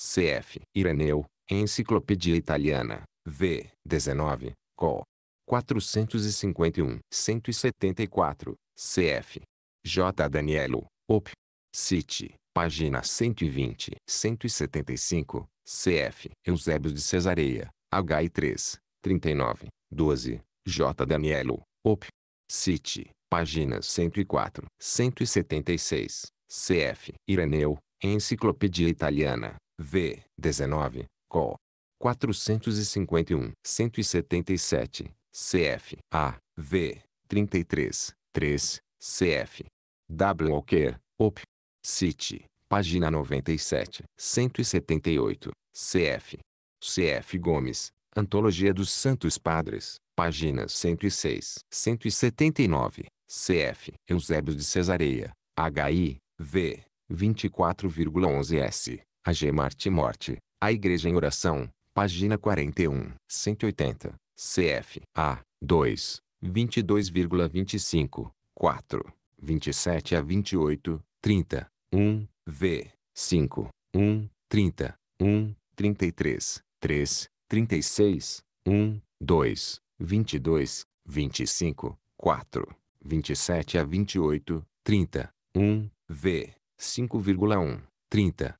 Cf. Ireneu, Enciclopédia Italiana, v. 19, col. 451. 174, cf. J. Danielo, op. Cite, página 120. 175, cf. Eusébio de Cesareia, H. 3, 39, 12, J. Danielo, op. Cite, páginas 104, 176, cf. Ireneu, Enciclopédia Italiana, V. 19. Co. 451, 177, CF, A, V, 33, 3, CF, W. Walker, Op. City, página 97, 178, CF, CF Gomes, Antologia dos Santos Padres, páginas 106, 179, CF, Eusébio de Cesareia, HI, V, 24,11 S. A G. Marte Morte, A Igreja em Oração, página 41, 180, cf. A. 2, 22,25, 4, 27 a 28, 30, 1, v. 5, 1, 30, 1, 33, 3, 36, 1, 2, 22, 25, 4, 27 a 28, 30, 1, v. 5,1, 30,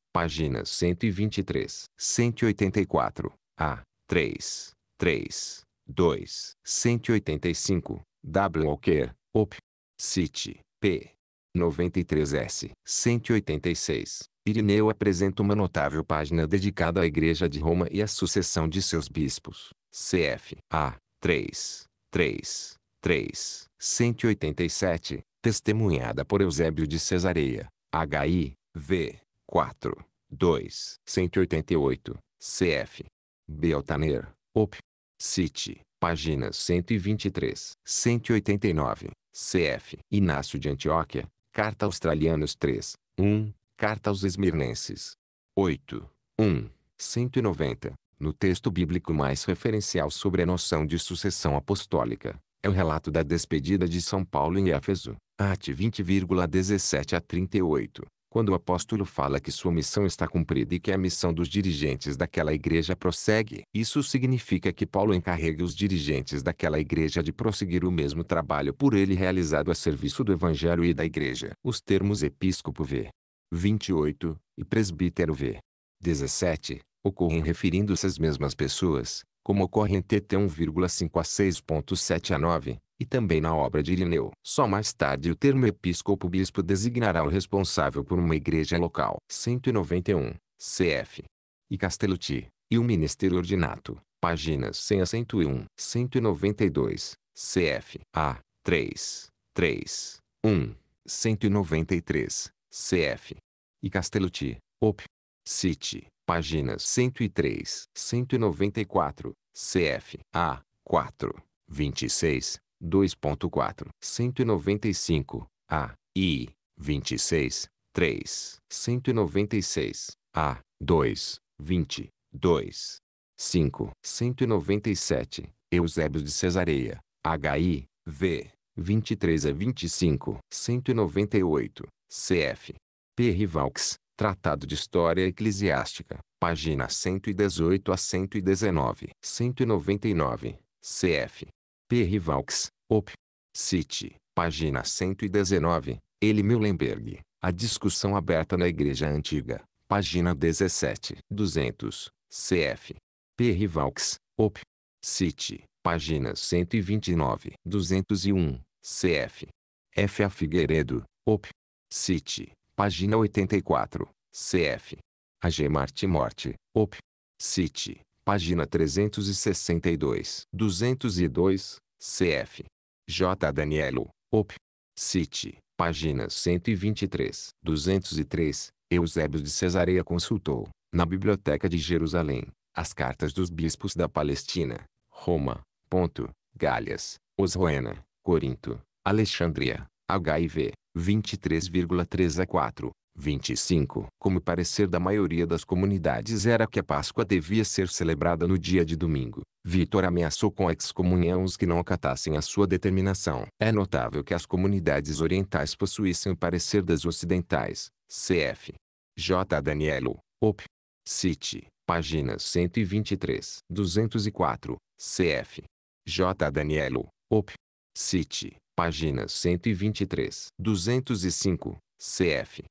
páginas 123, 184, A, 3, 3, 2, 185, W. Walker, Op. City, p. 93S, 186. Irineu apresenta uma notável página dedicada à Igreja de Roma e à sucessão de seus bispos. CF A 3, 3, 3, 187, testemunhada por Eusébio de Cesareia, HI, V, 4, 2, 188, CF. Beltaner, Op. City, páginas 123, 189, CF. Inácio de Antioquia, Carta Australianos 3, 1, Carta aos Esmirnenses. 8, 1, 190. No texto bíblico mais referencial sobre a noção de sucessão apostólica, é o relato da despedida de São Paulo em Éfeso, Ate 20,17 a 38, quando o apóstolo fala que sua missão está cumprida e que a missão dos dirigentes daquela igreja prossegue, isso significa que Paulo encarrega os dirigentes daquela igreja de prosseguir o mesmo trabalho por ele realizado a serviço do evangelho e da igreja. Os termos episcopo v. 28 e presbítero v. 17 ocorrem referindo-se às mesmas pessoas, como ocorre em TT 1,5 a 6.7 a 9, e também na obra de Irineu. Só mais tarde o termo episcopo bispo designará o responsável por uma igreja local. 191, cf. e Castelluti, e o ministério ordinato, páginas 100 a 101, 192, cf. a 3, 3, 1, 193, cf. e Castelluti, op. City, páginas 103, 194, cf. a 4, 26, 2.4, 195, a, i, 26, 3, 196, a, 2, 20, 2. 5, 197, Eusébio de Cesareia, HI, V, 23 a 25, 198, CF. P. Rivalx, Tratado de História Eclesiástica, página 118 a 119, 199, CF. P. Perrivalx, Op. Cite, página 119, Ele Mühlenberg, A Discussão Aberta na Igreja Antiga, página 17, 200, cf. Perrivalx, Op. Cite, páginas 129, 201, cf. F. A. Figueiredo, Op. Cite, página 84, cf. A. G. Marte Morte, Op. Cite, página 362. 202, cf. J. Danielo, op. City, páginas 123, 203. Eusébio de Cesareia consultou, na Biblioteca de Jerusalém, as cartas dos bispos da Palestina, Roma, Ponto, Galhas, Osroena, Corinto, Alexandria, HIV, 23,3 a 4, 25, como parecer da maioria das comunidades era que a Páscoa devia ser celebrada no dia de domingo. Vítor ameaçou com excomunhão os que não acatassem a sua determinação. É notável que as comunidades orientais possuíssem o parecer das ocidentais. Cf. J. Danielo, Op. City, páginas 123, 204, cf. J. Danielo, Op. City, páginas 123, 205, cf.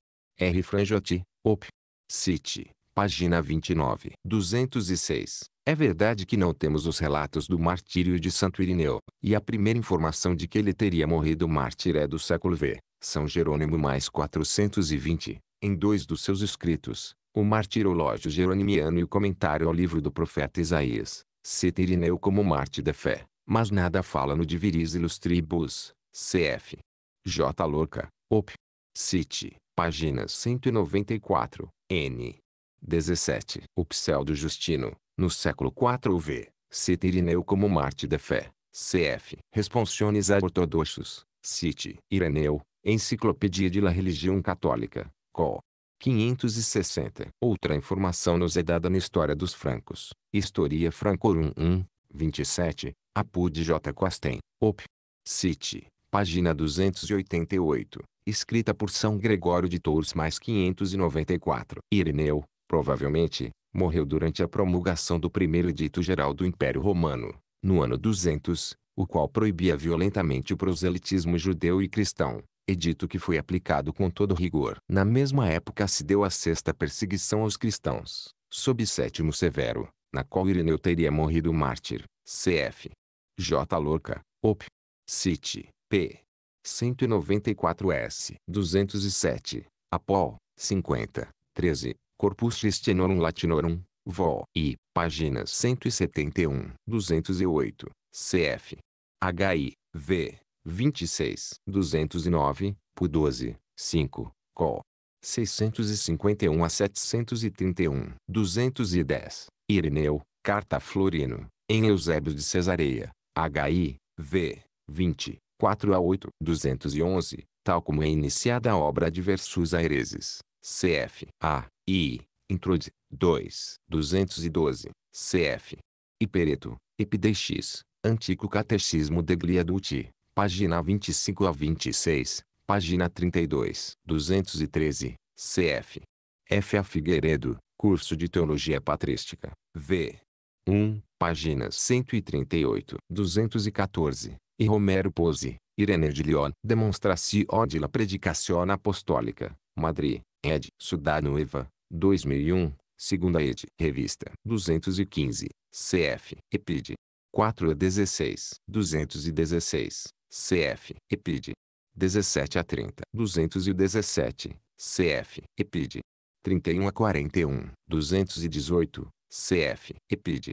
R. Franjoti, Op. City, página 29. 206. É verdade que não temos os relatos do martírio de Santo Irineu, e a primeira informação de que ele teria morrido mártir é do século V, São Jerônimo mais 420, em dois dos seus escritos, o Martirológio jeronimiano e o comentário ao livro do profeta Isaías, cita Irineu como mártir da fé, mas nada fala no Diviris Tribus. cf. J. Lorca, op. Cite, Página 194, N. 17. O Pseudo Justino, no século IV V, cita Irineu como Marte da Fé. Cf. Responsiones a Ortodoxos, cite Ireneu, Enciclopédia de la Religião Católica, Col. 560. Outra informação nos é dada na História dos Francos, Historia Francorum 1, 27, Apud J. Quasten, Op. Cite, página 288 escrita por São Gregório de Tours mais 594. Ireneu, provavelmente, morreu durante a promulgação do primeiro edito geral do Império Romano, no ano 200, o qual proibia violentamente o proselitismo judeu e cristão, edito que foi aplicado com todo rigor. Na mesma época se deu a sexta perseguição aos cristãos, sob Sétimo Severo, na qual Ireneu teria morrido mártir, cf. J. Lorca, op. Cite, p. 194S, 207, Apol, 50, 13, Corpus Christianorum Latinorum, Vol. I, página 171, 208, cf. HI, V, 26, 209, PU12, 5, Col. 651 a 731, 210, Irineu, Carta Florino, em Eusébio de Cesareia, HI, V, 20, 4 a 8, 211, tal como é iniciada a obra de Versus Aereses, cf. a, i, introd, 2, 212, cf. Ipereto, Epidex, Antigo Catecismo de Gliaduti, página 25 a 26, página 32, 213, cf. F. A. Figueiredo, Curso de Teologia Patrística, v. 1, páginas 138, 214, e Romero Pose, Irene de Lyon Demonstração de la Predicación Apostólica, Madrid, ed. Sudanueva, 2001, segunda ed. Revista 215, cf. Epid. 4 a 16, 216, cf. Epid. 17 a 30, 217, cf. Epid. 31 a 41, 218, cf. Epid.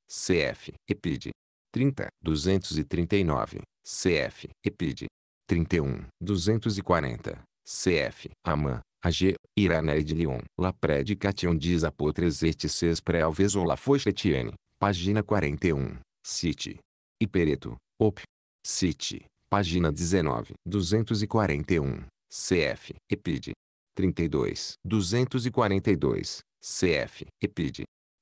CF, EPID. 30, 239, CF, EPID. 31, 240, CF, AMAN, AG, Irana Lyon La Predication des Apotres et ses Préalves ou la Fochetienne, página 41, Cite. Ipereto, Op. Cite, página 19, 241, CF, epide 32, 242, CF, epide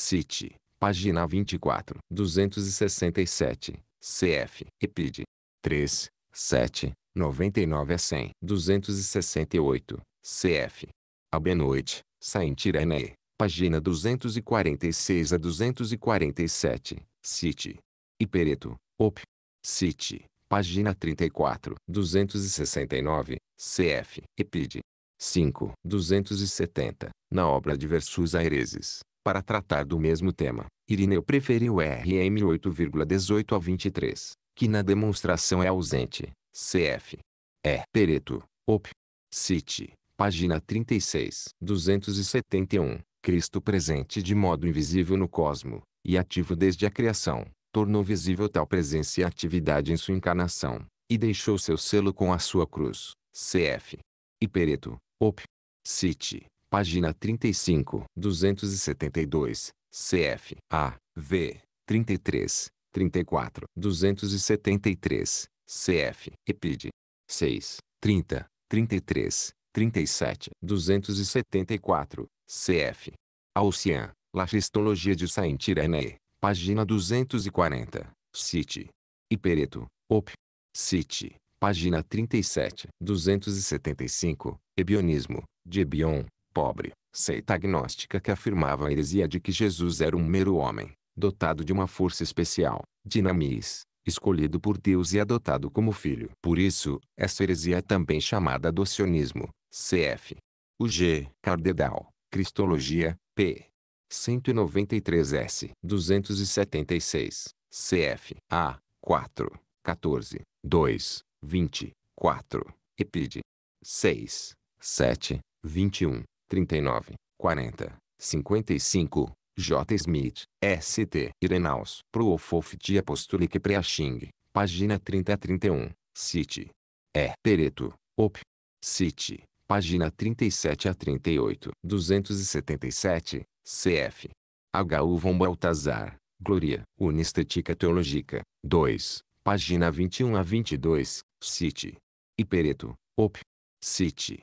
Cite, página 24, 267, cf. Epid. 3, 7, 99 a 100, 268, cf. Abenoite, saint Irene, página 246 a 247, cite. Ipereto, op. Cite, página 34, 269, cf. Epid. 5, 270, na obra de Versus Aireses. Para tratar do mesmo tema, Irineu preferiu RM 8,18 a 23, que na demonstração é ausente. CF. E. Pereto, Op. City, página 36. 271. Cristo presente de modo invisível no cosmo, e ativo desde a criação, tornou visível tal presença e atividade em sua encarnação, e deixou seu selo com a sua cruz. CF. E Pereto, Op. City, página 35, 272, cf. a, v, 33, 34, 273, cf. epid. 6, 30, 33, 37, 274, cf. Alcian, La Cristologia de Saint-Irénée, página 240, City. Ipereto, op. City, página 37, 275, Ebionismo, de Ebion, pobre, seita agnóstica que afirmava a heresia de que Jesus era um mero homem, dotado de uma força especial, dinamis, escolhido por Deus e adotado como filho. Por isso, essa heresia é também chamada adocionismo, cf. o g Cardedal, Cristologia, p. 193S, 276, cf. A, 4, 14, 2, 20, 4, Epide, 6, 7, 21. 39, 40, 55, J. Smith, S.T. Irenaus. Proofof de Apostolique Preaching, página 30 a 31, City. E. Pereto, Op. City, página 37 a 38, 277, cf. H.U. von Baltazar, Gloria, Unestetica Teológica, 2, página 21 a 22, City. E Pereto, Op. City,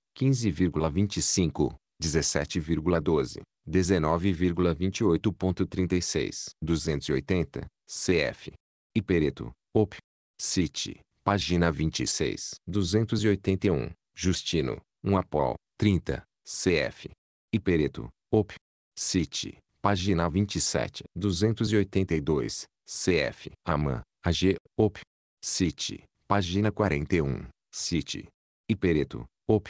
15,25, 17,12, 19,28.36, 280, CF. Ipereto, Op. City, página 26, 281, Justino, 1 Apol, 30, CF. Ipereto, Op. City, página 27, 282, CF. Aman, AG, Op. City, página 41, City. Ipereto, Op.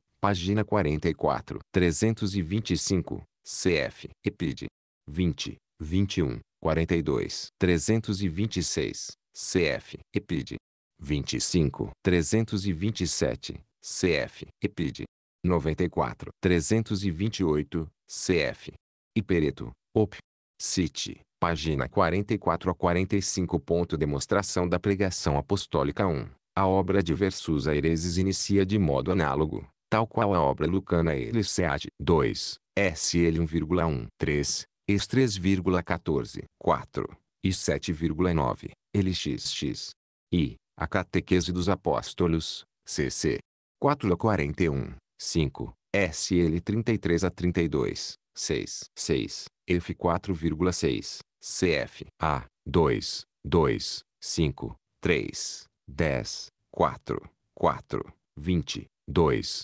Página 44. 325. Cf. Epid. 20. 21. 42. 326. Cf. Epid. 25. 327. Cf. Epid. 94. 328. Cf. Ipereto. Op. Cite. Página 44 a 45. Ponto demonstração da pregação apostólica 1. A obra de Versus Aireses inicia de modo análogo, tal qual a obra Lucana L7, 2, SL1,1, 3, ES 3,14, 4, e 7,9, xx. e A Catequese dos Apóstolos, CC. 4 a 41, 5, SL 33 a 32, 6, 6, F 4,6, CF, A, 2, 2, 5, 3, 10, 4, 4, 20, 2,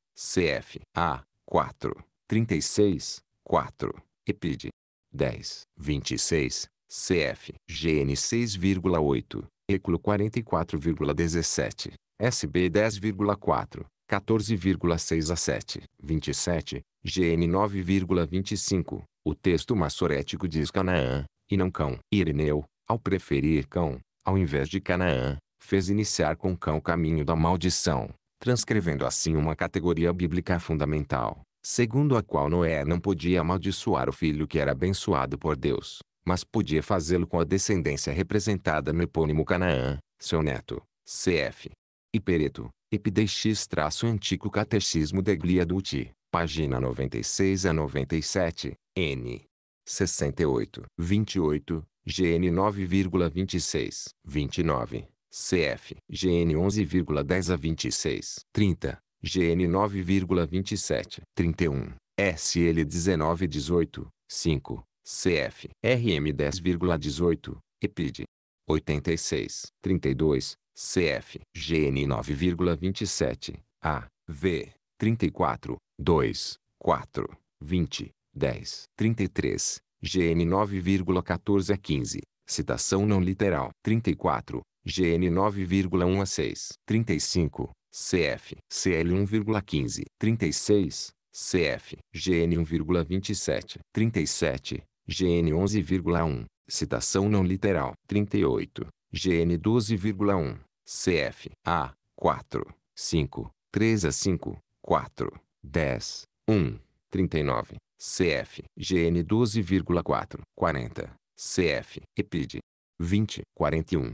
CF A 4 36 4 EPID 10 26 CF GN 6,8 Eculo 44,17 SB 10,4 14,6 a 7 27 GN 9,25 O texto maçorético diz Canaã e não cão Ireneu ao preferir cão ao invés de Canaã fez iniciar com cão o caminho da maldição transcrevendo assim uma categoria bíblica fundamental, segundo a qual Noé não podia amaldiçoar o filho que era abençoado por Deus, mas podia fazê-lo com a descendência representada no epônimo Canaã, seu neto, cf. Ipereto, Epideixis-Antico Catecismo de Gliaduti, página 96 a 97, n. 68, 28, gn 9,26, 29 cf. GN 11,10 a 26, 30, GN 9,27, 31, SL 19,18, 5, cf. RM 10,18, EPID 86, 32, cf. GN 9,27, A, V, 34, 2, 4, 20, 10, 33, GN 9,14 a 15, citação não literal, 34, GN 9,1 a 6, 35, CF, CL 1,15, 36, CF, GN 1,27, 37, GN 11,1, citação não literal, 38, GN 12,1, CF, A, 4, 5, 3 a 5, 4, 10, 1, 39, CF, GN 12,4, 40, CF, EPID, 20, 41,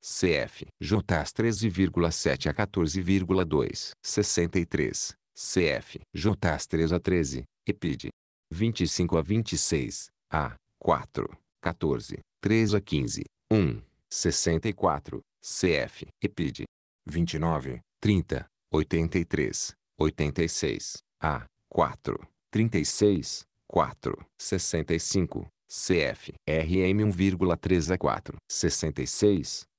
CF, JAS 13,7 a 14,2, 63, CF, JAS 3 a 13, EPID 25 a 26, A, 4, 14, 3 a 15, 1, 64, CF, EPID 29, 30, 83, 86, A, 4, 36, 4, 65, CF, RM 1,3 a 4, 66,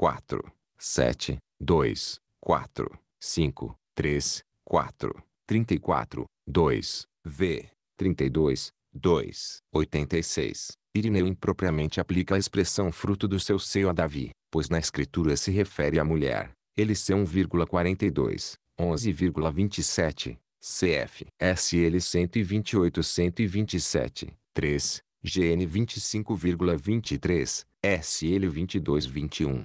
4, 7, 2, 4, 5, 3, 4, 34, 2, V, 32, 2, 86. Irineu impropriamente aplica a expressão fruto do seu seio a Davi, pois na escritura se refere à mulher. Eles 1,42, 11,27, CF, SL 128, 127, 3, GN 25,23, SL 22, 21,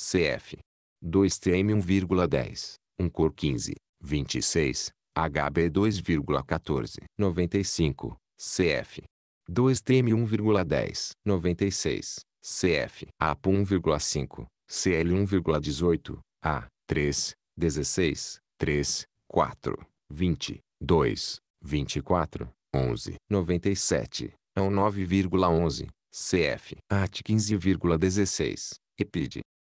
CF 2TM 1,10, 1cor 15, 26, HB 2,14, 95, CF 2TM 1,10, 96, CF AP 1,5, CL 1,18, A 3, 16, 3, 4, 20, 2, 24, 11, 97, AO 9,11, CF AT 15,16, EPID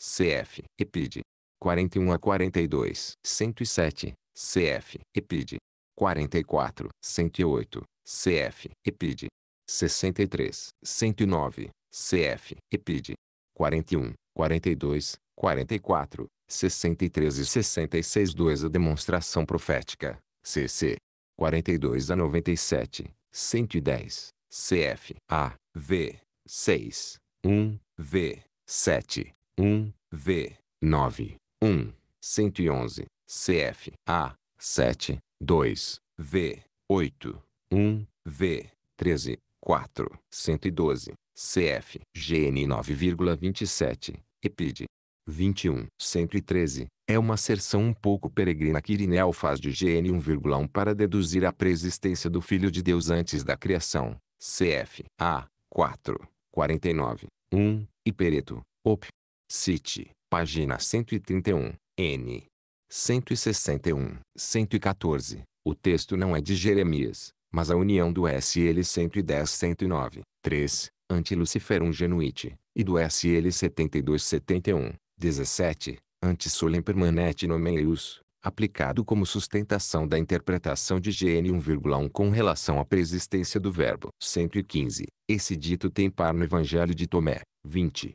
cf. EPID 41 a 42, 107, cf. EPID 44, 108, cf. EPID 63, 109, cf. EPID 41, 42, 44, 63 e 66 2 A Demonstração Profética, cc. 42 a 97, 110, cf. a, v. 6, 1, v. 7, 1, V, 9, 1, 111, CF, A, 7, 2, V, 8, 1, V, 13, 4, 112, CF, GN 9,27, EPID. 21, 113, é uma acerção um pouco peregrina que Irineu faz de GN 1,1 para deduzir a preexistência do Filho de Deus antes da criação. CF A 4, 49, 1, e Pereto, Op. Cite, página 131, N. 161, 114. O texto não é de Jeremias, mas a união do SL 110 109, 3, ante Antiluciferum genuite, e do SL 72 71, 17, Antisolem permanente nomeius, aplicado como sustentação da interpretação de GN 1,1 com relação à preexistência do verbo. 115. Esse dito tem par no Evangelho de Tomé. 20.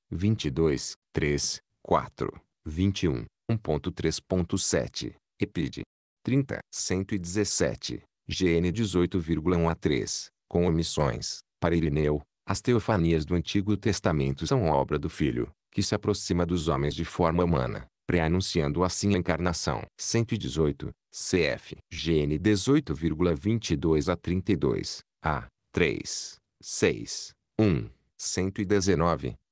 22, 3, 4, 21, 1.3.7, EPID. 30, 117, GN 18,1 a 3, com omissões, para Irineu, as teofanias do Antigo Testamento são obra do Filho, que se aproxima dos homens de forma humana, pré-anunciando assim a encarnação. 118, CF, GN 18,22 a 32, A, 3, 6, 1, 119,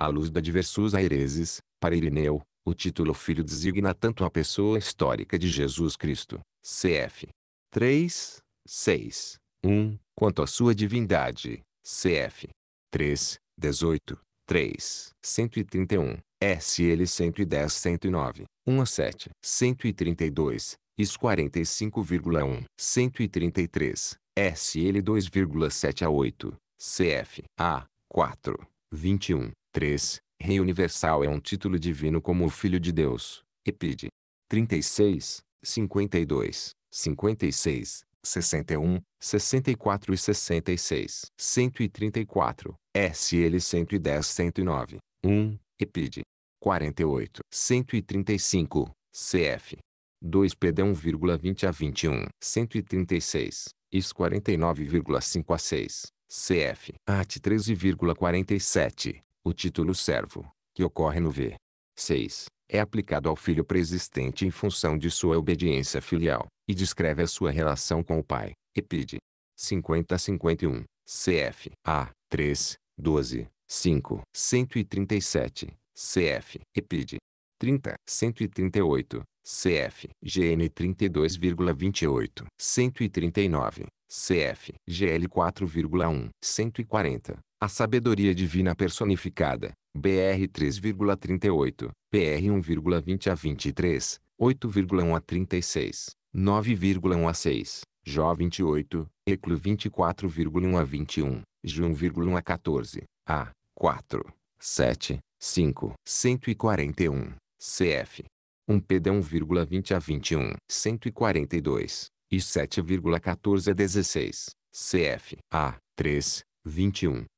À luz da diversus aireses, para Irineu, o título filho designa tanto a pessoa histórica de Jesus Cristo, cf. 3, 6, 1, quanto a sua divindade, cf. 3, 18, 3, 131, SL 110 109, 1 a 7, 132, IS 45,1, 133, SL 2,7 a 8, CF A 4, 21, 3. Rei Universal é um título divino como o Filho de Deus. Epide. 36, 52, 56, 61, 64 e 66. 134. SL 110 109. 1. Epide. 48. 135. CF. 2 PD 1,20 a 21. 136. IS 49,5 a 6. CF. AT 13,47. O título servo, que ocorre no v. 6, é aplicado ao filho preexistente em função de sua obediência filial, e descreve a sua relação com o pai. Epide. 50 51, cf. a. 3, 12, 5, 137, cf. epide. 30, 138, cf. gn 32,28, 139, cf. gl 4,1, 140, a sabedoria divina personificada, BR 3,38, PR 1,20 a 23, 8,1 a 36, 9,1 a 6, Jó 28, Eclo 24,1 a 21, Ju 1,1 a 14, A 4, 7, 5, 141, CF 1PD 1,20 a 21, 142, e 7,14 a 16, CF A 3, 21,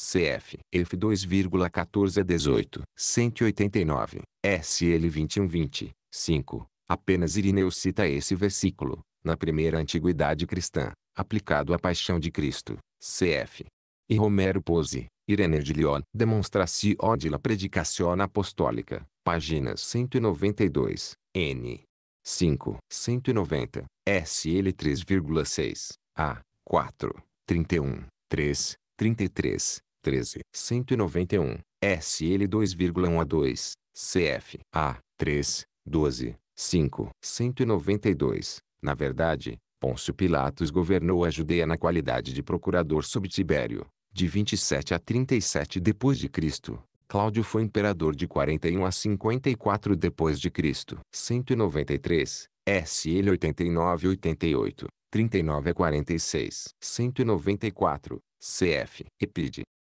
CF F2,14 a 18, 189, SL 2120, 5. Apenas Irineu cita esse versículo, na primeira antiguidade cristã, aplicado à paixão de Cristo, CF. E Romero Pose, Irene de Lyon, Demonstração de la Predicación Apostólica, páginas 192, N. 5, 190, SL 3,6, A, 4, 31, 3, 33, 13, 191, SL 2,1 a 2, CF A 3, 12, 5, 192. Na verdade, Pôncio Pilatos governou a Judeia na qualidade de procurador sob Tibério, de 27 a 37 depois de Cristo. Cláudio foi imperador de 41 a 54 depois de Cristo. 193, SL 89 88, 39 a 46, 194, CF, Epide,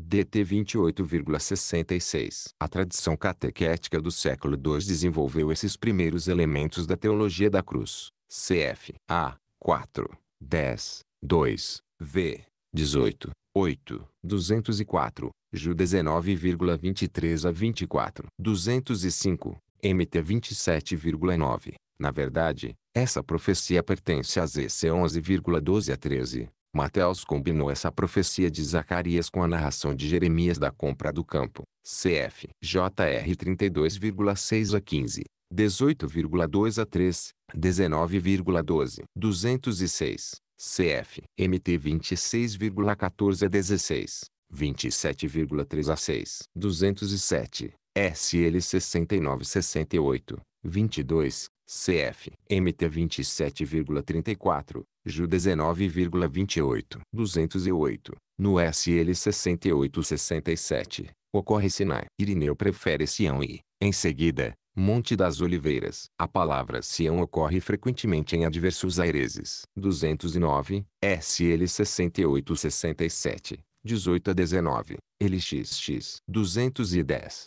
dt 28,66. A tradição catequética do século II desenvolveu esses primeiros elementos da teologia da cruz. Cf. A. 4. 10. 2. V. 18. 8. 204. Ju 19,23 a 24. 205. MT 27,9. Na verdade, essa profecia pertence a ZC 11,12 a 13. Mateus combinou essa profecia de Zacarias com a narração de Jeremias da compra do campo, cf. JR 32,6 a 15, 18,2 a 3, 19,12, 206, cf. MT 26,14 a 16, 27,3 a 6, 207, SL 6968, 22, CF, MT 27,34, JU 19,28, 208, no SL 6867, ocorre Sinai. Irineu prefere Sião e, em seguida, Monte das Oliveiras. A palavra Sião ocorre frequentemente em adversos aireses. 209, SL 6867, 18 a 19, LXX. 210,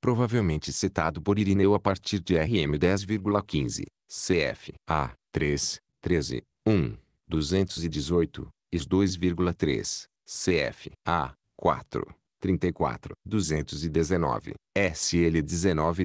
provavelmente citado por Irineu a partir de RM 10,15, cf. A. 3, 13, 1, 218, IS 2,3, cf. A. 4, 34, 219, SL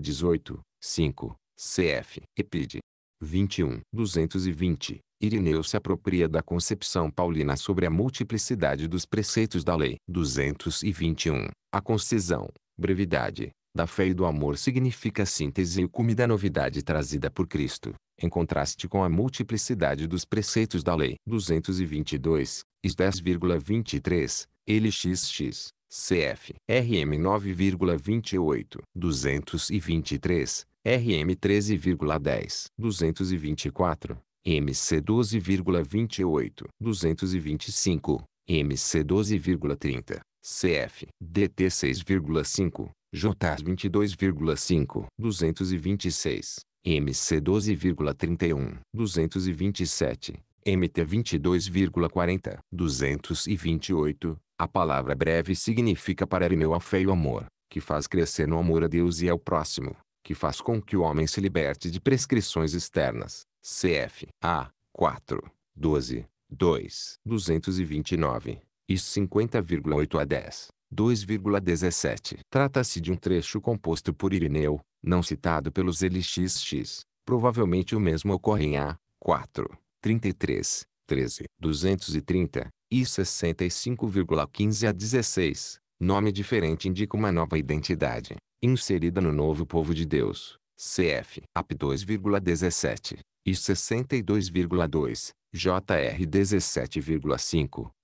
18 5, cf. EPID 21, 220. Irineu se apropria da concepção paulina sobre a multiplicidade dos preceitos da lei. 221. A concisão, brevidade, da fé e do amor significa a síntese e o cume da novidade trazida por Cristo, em contraste com a multiplicidade dos preceitos da lei. 222, IS 10,23, LXX, CF, RM 9,28, 223, RM 13,10, 224, MC 12,28, 225, MC 12,30, cf. dt 6,5, JAS 22,5, 226, MC 12,31, 227, MT 22,40, 228. A palavra breve significa parar meu o amor, que faz crescer no amor a Deus e ao próximo, que faz com que o homem se liberte de prescrições externas. Cf. A. 4, 12, 2, 229 e 50,8 a 10. 2,17. Trata-se de um trecho composto por Irineu, não citado pelos LXX. Provavelmente o mesmo ocorre em A. 4. 33. 13. 230. E 65,15 a 16. Nome diferente indica uma nova identidade, inserida no novo povo de Deus. CF. AP 2,17. E 62,2. JR 17,5.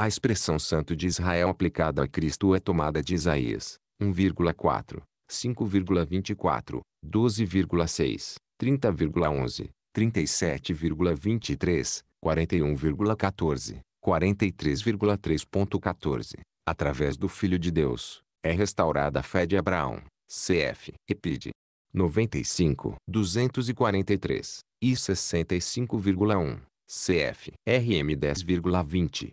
A expressão santo de Israel aplicada a Cristo é tomada de Isaías 1,4, 5,24, 12,6, 30,11, 37,23, 41,14, 43,3.14, através do Filho de Deus, é restaurada a fé de Abraão, cf. Epide 95, 243 e 65,1, cf. RM 10,20.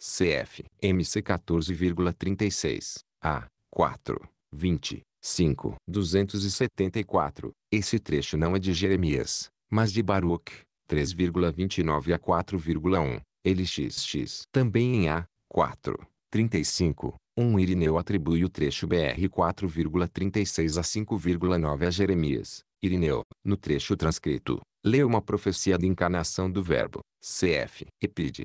cf. MC 14,36, a 4, 20, 5, 274. Esse trecho não é de Jeremias, mas de Baruch, 3,29 a 4,1, LXX. Também em a 4, 35, um Irineu atribui o trecho BR 4,36 a 5,9 a Jeremias. Irineu, no trecho transcrito, lê uma profecia de encarnação do verbo, cf. Epide,